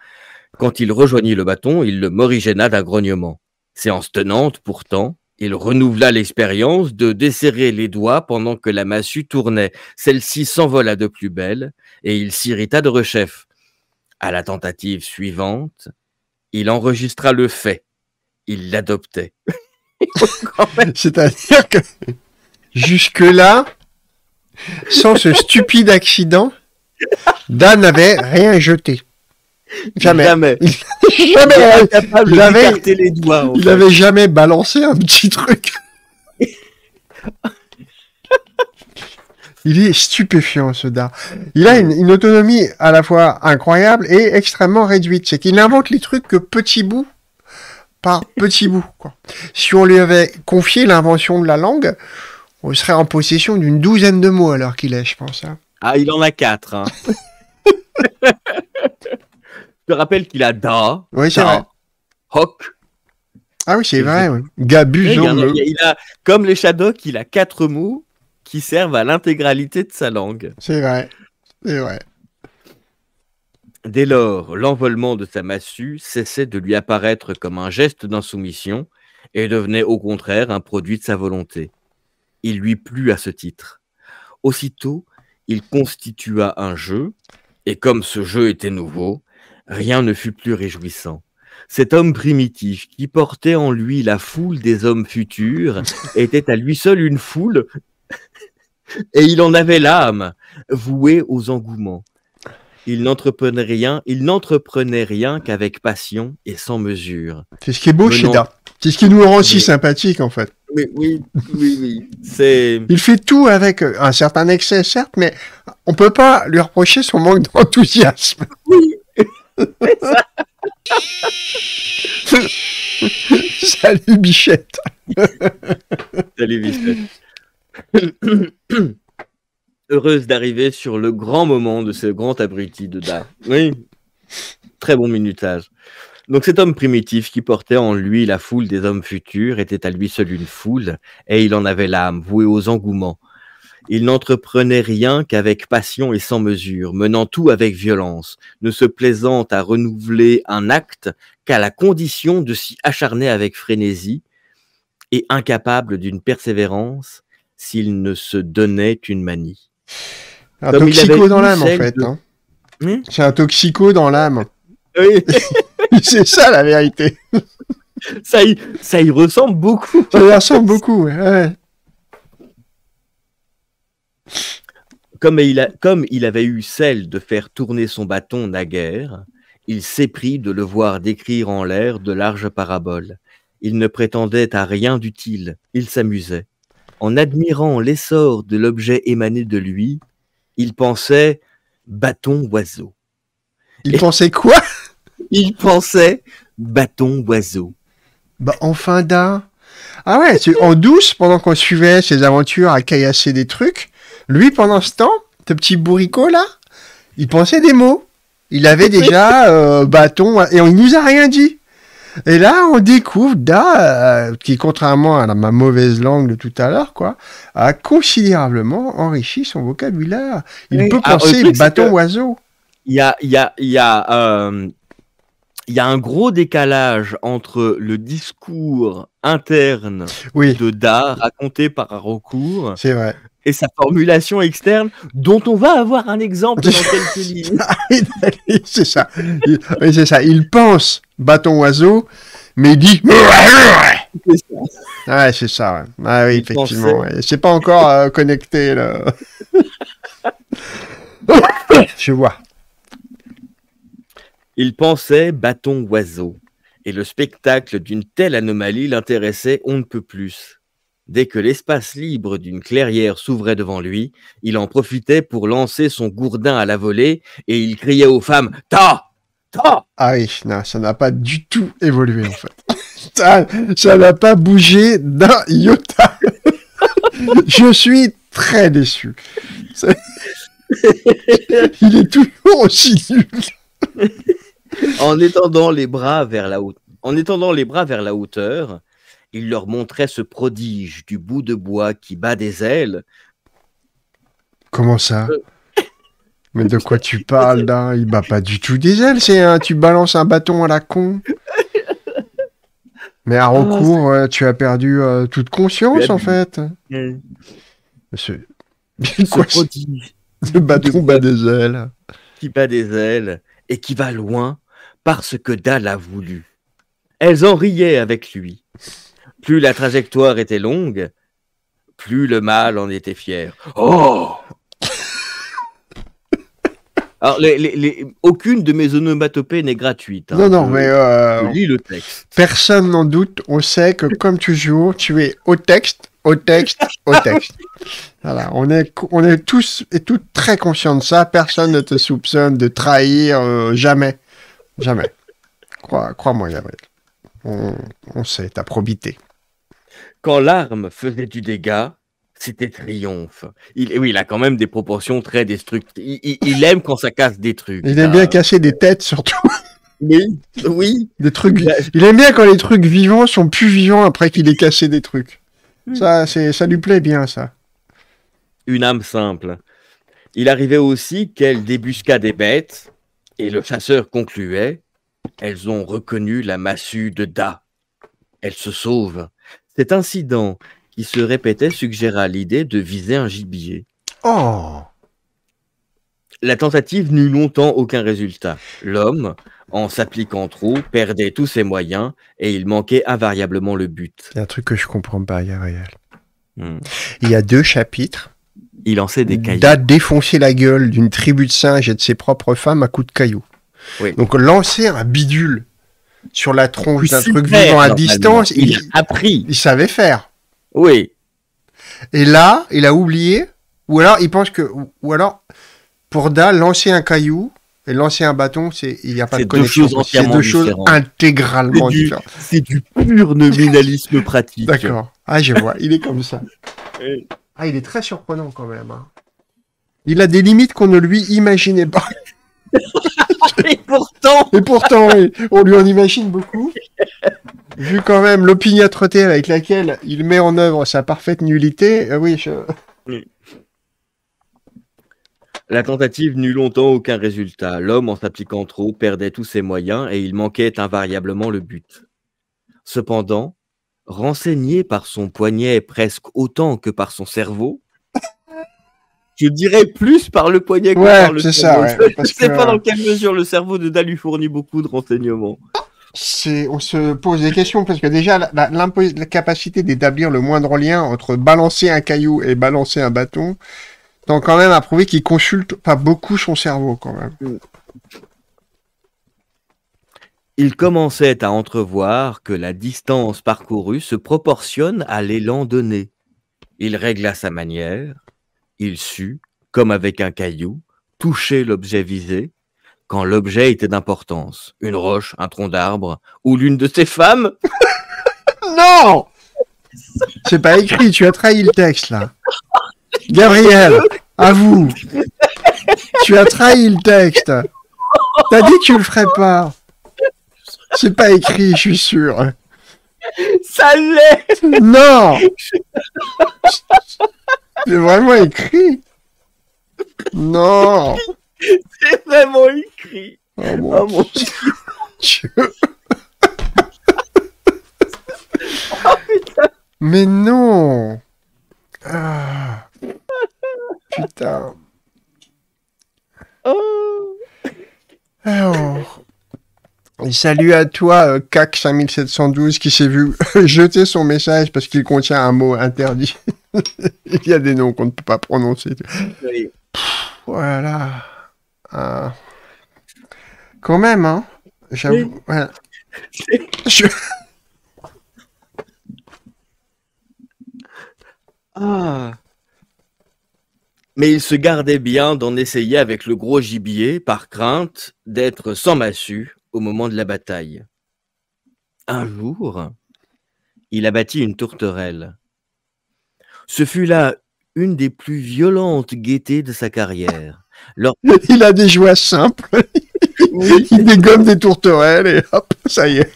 Quand il rejoignit le bâton, il le morigéna d'un grognement. Séance tenante, pourtant, il renouvela l'expérience de desserrer les doigts pendant que la massue tournait. Celle-ci s'envola de plus belle, et il s'irrita de rechef. À la tentative suivante, il enregistra le fait. Il l'adoptait. C'est-à-dire que Jusque-là, sans ce stupide accident, Dan n'avait rien jeté. Jamais. Jamais. Il jamais. Il, jamais balancé un petit truc. il est stupéfiant ce Dan. Il a une, autonomie à la fois incroyable et extrêmement réduite. C'est qu'il invente les trucs que petit bout par petit bout. Si on lui avait confié l'invention de la langue, on serait en possession d'une douzaine de mots alors qu'il est, je pense. Hein. Ah, il en a quatre. Hein. je te rappelle qu'il a da, oui, Ah oui, c'est vrai. Oui. Gabuzon. comme les Shadok, il a quatre mots qui servent à l'intégralité de sa langue. C'est vrai. C'est vrai. Dès lors, l'envolement de sa massue cessait de lui apparaître comme un geste d'insoumission et devenait au contraire un produit de sa volonté il lui plut à ce titre. Aussitôt, il constitua un jeu, et comme ce jeu était nouveau, rien ne fut plus réjouissant. Cet homme primitif qui portait en lui la foule des hommes futurs était à lui seul une foule, et il en avait l'âme, vouée aux engouements. Il n'entreprenait rien, il n'entreprenait rien qu'avec passion et sans mesure. C'est ce qui est beau, C'est ce qui nous rend si sympathiques en fait. Oui, oui, oui, Il fait tout avec euh, un certain excès, certes, mais on peut pas lui reprocher son manque d'enthousiasme. Oui. Salut Bichette. Salut Bichette. Heureuse d'arriver sur le grand moment de ce grand abruti de Da. Oui. Très bon minutage. Donc cet homme primitif qui portait en lui la foule des hommes futurs était à lui seul une foule, et il en avait l'âme vouée aux engouements. Il n'entreprenait rien qu'avec passion et sans mesure, menant tout avec violence, ne se plaisant à renouveler un acte qu'à la condition de s'y acharner avec frénésie, et incapable d'une persévérance s'il ne se donnait une manie. Un toxico dans l'âme, en fait. Hein. Hein C'est un toxico dans l'âme. Oui. c'est ça la vérité. ça, y, ça y ressemble beaucoup. Ça y ressemble beaucoup, Comme il, avait eu celle de faire tourner son bâton naguère, il s'éprit de le voir décrire en l'air de larges paraboles. Il ne prétendait à rien d'utile, il s'amusait. En admirant l'essor de l'objet émané de lui, il pensait bâton oiseau. Il pensait quoi il pensait bâton oiseau. Bah, enfin d'un. Ah ouais, en douce, pendant qu'on suivait ses aventures à caillasser des trucs, lui, pendant ce temps, ce petit bourricot là, il pensait des mots. Il avait déjà euh, bâton et on ne nous a rien dit. Et là, on découvre Da, euh, qui contrairement à ma mauvaise langue de tout à l'heure, quoi, a considérablement enrichi son vocabulaire. Il peut ah, penser bâton oiseau. Il y a, y y a euh, il y a un gros décalage entre le discours interne de Dar, raconté par Rocourt, c'est vrai. et sa formulation externe dont on va avoir un exemple dans quelques lignes. Ah, c'est ça. Il, c'est ça. Il pense bâton oiseau, mais il dit. Ouais, c'est ça. Ah oui, effectivement. C'est pas encore euh, connecté là. Je vois. Il pensait bâton oiseau, et le spectacle d'une telle anomalie l'intéressait on ne peut plus. Dès que l'espace libre d'une clairière s'ouvrait devant lui, il en profitait pour lancer son gourdin à la volée, et il criait aux femmes Ta Ta Ah oui, ça n'a pas du tout évolué en fait. ça n'a pas bougé d'un iota. Je suis très déçu. il est toujours aussi nul. en, étendant les bras vers la hauteur, il leur montrait ce prodige du bout de bois qui bat des ailes. Comment ça euh. Mais de quoi tu parles là Il bat pas du tout des ailes, c'est un... tu balances un bâton à la con. Mais à recours, ah, euh, tu as perdu euh, toute conscience en fait. Mm. Ce... bâton bat des ailes. Qui bat des ailes et qui va loin parce que Dal a voulu. Elles en riaient avec lui. Plus la trajectoire était longue, plus le mâle en était fier. Oh Alors, aucune de mes onomatopées n'est gratuite. Hein. Non, non, mais. Euh... lis le texte. Personne n'en doute. On sait que, comme toujours, tu es au texte, au texte, au texte. Voilà, on est, tous et toutes très conscients de ça. Personne ne te soupçonne de trahir euh, jamais. Jamais. Crois, moi Gabriel. On, sait ta probité. Quand l'arme faisait du dégât, c'était triomphe. Il, oui, il a quand même des proportions très destructives. Il, aime quand ça casse des trucs. Il aime bien casser des têtes, surtout. Oui, oui. Des trucs. Il aime bien quand les trucs vivants sont plus vivants après qu'il ait cassé des trucs. Ça, ça lui plaît bien, ça une âme simple. Il arrivait aussi qu'elle débusqua des bêtes, et le chasseur concluait Elles ont reconnu la massue de Da. Elles se sauvent. Cet incident qui se répétait suggéra l'idée de viser un gibier. Oh La tentative n'eut longtemps aucun résultat. L'homme, en s'appliquant trop, perdait tous ses moyens et il manquait invariablement le but. a un truc que je comprends pas, Yariel. Hmm. Il y a deux chapitres il lançait des cailloux. D'a défoncé la gueule d'une tribu de singes et de ses propres femmes à coups de cailloux. Donc lancer un bidule sur la tronche d'un truc vivant à distance, il, a appris. Il savait faire. Oui. Et là, il a oublié, ou alors il pense que, ou alors, pour Da, lancer un caillou et lancer un bâton, c'est il n'y a pas de connexion. C'est deux choses différentes. intégralement différentes. C'est du pur nominalisme pratique. D'accord. Ah, je vois. Il est comme ça. Ah, il est très surprenant quand même. Hein. Il a des limites qu'on ne lui imaginait pas. Et pourtant Et pourtant, on lui en imagine beaucoup. Vu quand même l'opiniâtreté avec laquelle il met en œuvre sa parfaite nullité, euh, oui, je... Mm. La tentative n'eut longtemps aucun résultat. L'homme, en s'appliquant trop, perdait tous ses moyens et il manquait invariablement le but. Cependant, renseigné par son poignet presque autant que par son cerveau. Je dirais plus par le poignet que par le cerveau. Ça, je ne sais pas dans quelle mesure le cerveau de Da lui fournit beaucoup de renseignements. On se pose des questions parce que déjà, la, la, capacité d'établir le moindre lien entre balancer un caillou et balancer un bâton tend quand même à prouver qu'il consulte pas beaucoup son cerveau quand même. Mm. Il commençait à entrevoir que la distance parcourue se proportionne à l'élan donné. Il régla sa manière, il sut, comme avec un caillou, toucher l'objet visé, quand l'objet était d'importance, une roche, un tronc d'arbre, ou l'une de ses femmes. non C'est pas écrit, tu as trahi le texte là. Gabriel, à vous. Tu as trahi le texte. T'as dit que tu le ferais pas. C'est pas écrit, je suis sûr. Ça l'est Non C'est vraiment écrit Non C'est vraiment écrit Oh mon, oh Dieu, Oh putain Mais non ah. Putain Oh Alors... Salut à toi, euh, CAC 5712, qui s'est vu jeter son message parce qu'il contient un mot interdit. Il y a des noms qu'on ne peut pas prononcer. voilà. Ah. Quand même, hein. J'avoue. Ah. Mais il se gardait bien d'en essayer avec le gros gibier par crainte d'être sans massue au moment de la bataille. Un jour, il abattit une tourterelle. Ce fut là une des plus violentes gaietés de sa carrière. Il a des joies simples. il dégomme des tourterelles et hop, ça y est.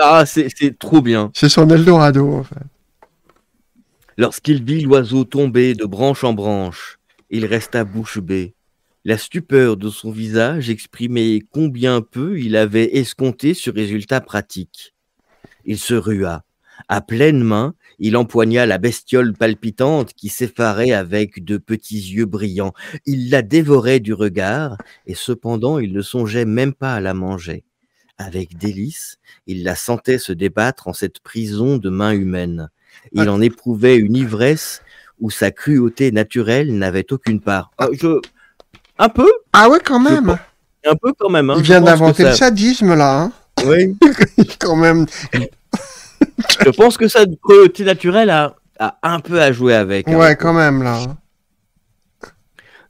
ah, c'est trop bien. C'est son Eldorado, en fait. Lorsqu'il vit l'oiseau tomber de branche en branche, il resta bouche bée. La stupeur de son visage exprimait combien peu il avait escompté ce résultat pratique. Il se rua. À pleine main, il empoigna la bestiole palpitante qui s'effarait avec de petits yeux brillants. Il la dévorait du regard, et cependant il ne songeait même pas à la manger. Avec délice, il la sentait se débattre en cette prison de main humaine. Il ah. en éprouvait une ivresse où sa cruauté naturelle n'avait aucune part. Ah, je, un peu Ah ouais, quand même Un peu quand même. Hein. Il vient d'inventer le sadisme, là. Hein. oui. quand même. je pense que sa côté naturelle a, a, un peu à jouer avec. Hein. Ouais, quand même, là.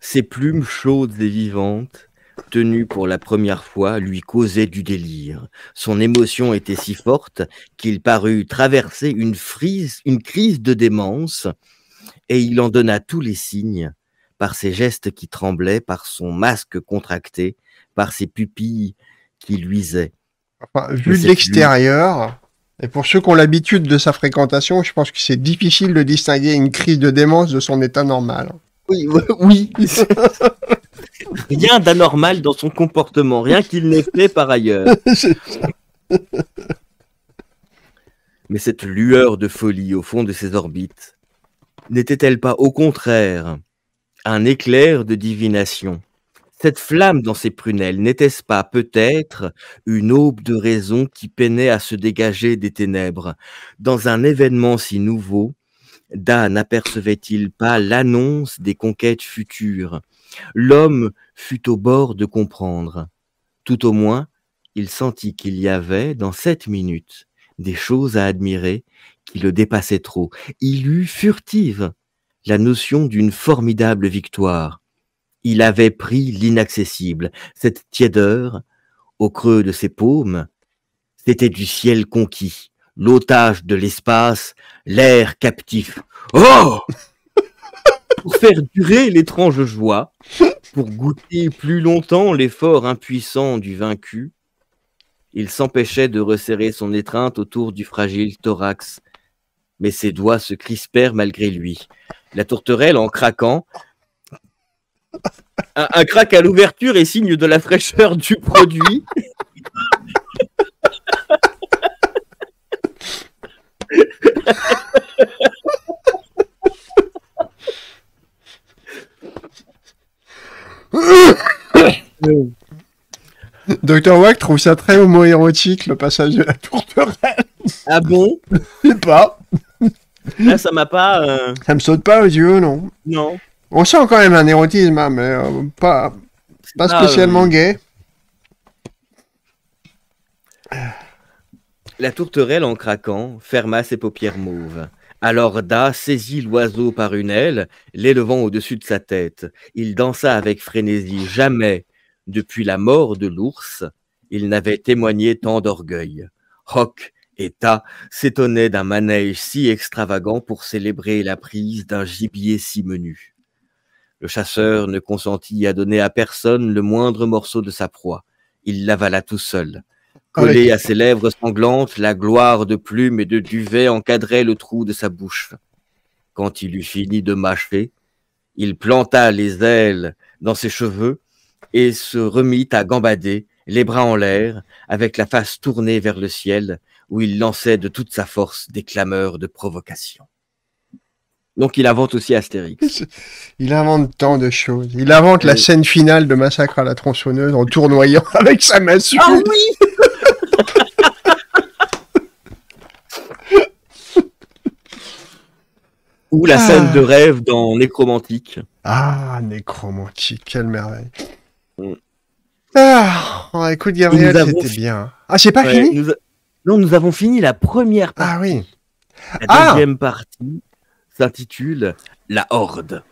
Ses plumes chaudes et vivantes, tenues pour la première fois, lui causaient du délire. Son émotion était si forte qu'il parut traverser une, frise, une crise de démence, et il en donna tous les signes par ses gestes qui tremblaient, par son masque contracté, par ses pupilles qui luisaient. vu de l'extérieur, et pour ceux qui ont l'habitude de sa fréquentation, je pense que c'est difficile de distinguer une crise de démence de son état normal. Oui, oui. rien d'anormal dans son comportement, rien qu'il n'ait fait par ailleurs. Mais cette lueur de folie au fond de ses orbites, n'était-elle pas au contraire un éclair de divination. Cette flamme dans ses prunelles n'était-ce pas peut-être une aube de raison qui peinait à se dégager des ténèbres Dans un événement si nouveau, Da n'apercevait-il pas l'annonce des conquêtes futures L'homme fut au bord de comprendre. Tout au moins, il sentit qu'il y avait, dans cette minute, des choses à admirer qui le dépassaient trop. Il eut furtive la notion d'une formidable victoire. Il avait pris l'inaccessible, cette tiédeur, au creux de ses paumes, c'était du ciel conquis, l'otage de l'espace, l'air captif. Oh Pour faire durer l'étrange joie, pour goûter plus longtemps l'effort impuissant du vaincu, il s'empêchait de resserrer son étreinte autour du fragile thorax, mais ses doigts se crispèrent malgré lui. La tourterelle, en craquant, un, un à l'ouverture est signe de la fraîcheur du produit. Docteur Wack trouve ça très homoérotique, érotique le passage de la tourterelle. Ah bon pas ça m'a pas. Euh, ça me saute pas aux yeux, non Non. On sent quand même un érotisme, hein, mais euh, pas, pas, euh, spécialement gai. gay. La tourterelle, en craquant, ferma ses paupières mauves. Alors Da saisit l'oiseau par une aile, l'élevant au-dessus de sa tête. Il dansa avec frénésie. Jamais, depuis la mort de l'ours, il n'avait témoigné tant d'orgueil. Rock État s'étonnait d'un manège si extravagant pour célébrer la prise d'un gibier si menu. Le chasseur ne consentit à donner à personne le moindre morceau de sa proie. Il l'avala tout seul. Collé à ses lèvres sanglantes, la gloire de plumes et de duvet encadrait le trou de sa bouche. Quand il eut fini de mâcher, il planta les ailes dans ses cheveux et se remit à gambader, les bras en l'air, avec la face tournée vers le ciel, où il lançait de toute sa force des clameurs de provocation. Donc il invente aussi Astérix. Il invente tant de choses. Il invente la scène finale de Massacre à la tronçonneuse en tournoyant avec sa massue. Ah oui Ou la ah. scène de rêve dans Nécromantique. Ah, Nécromantique, quelle merveille. Mm. Ah, écoute Gabriel, c'était bien. Ah, c'est pas fini non, nous avons fini la première partie. Ah oui. La ah deuxième partie s'intitule La Horde.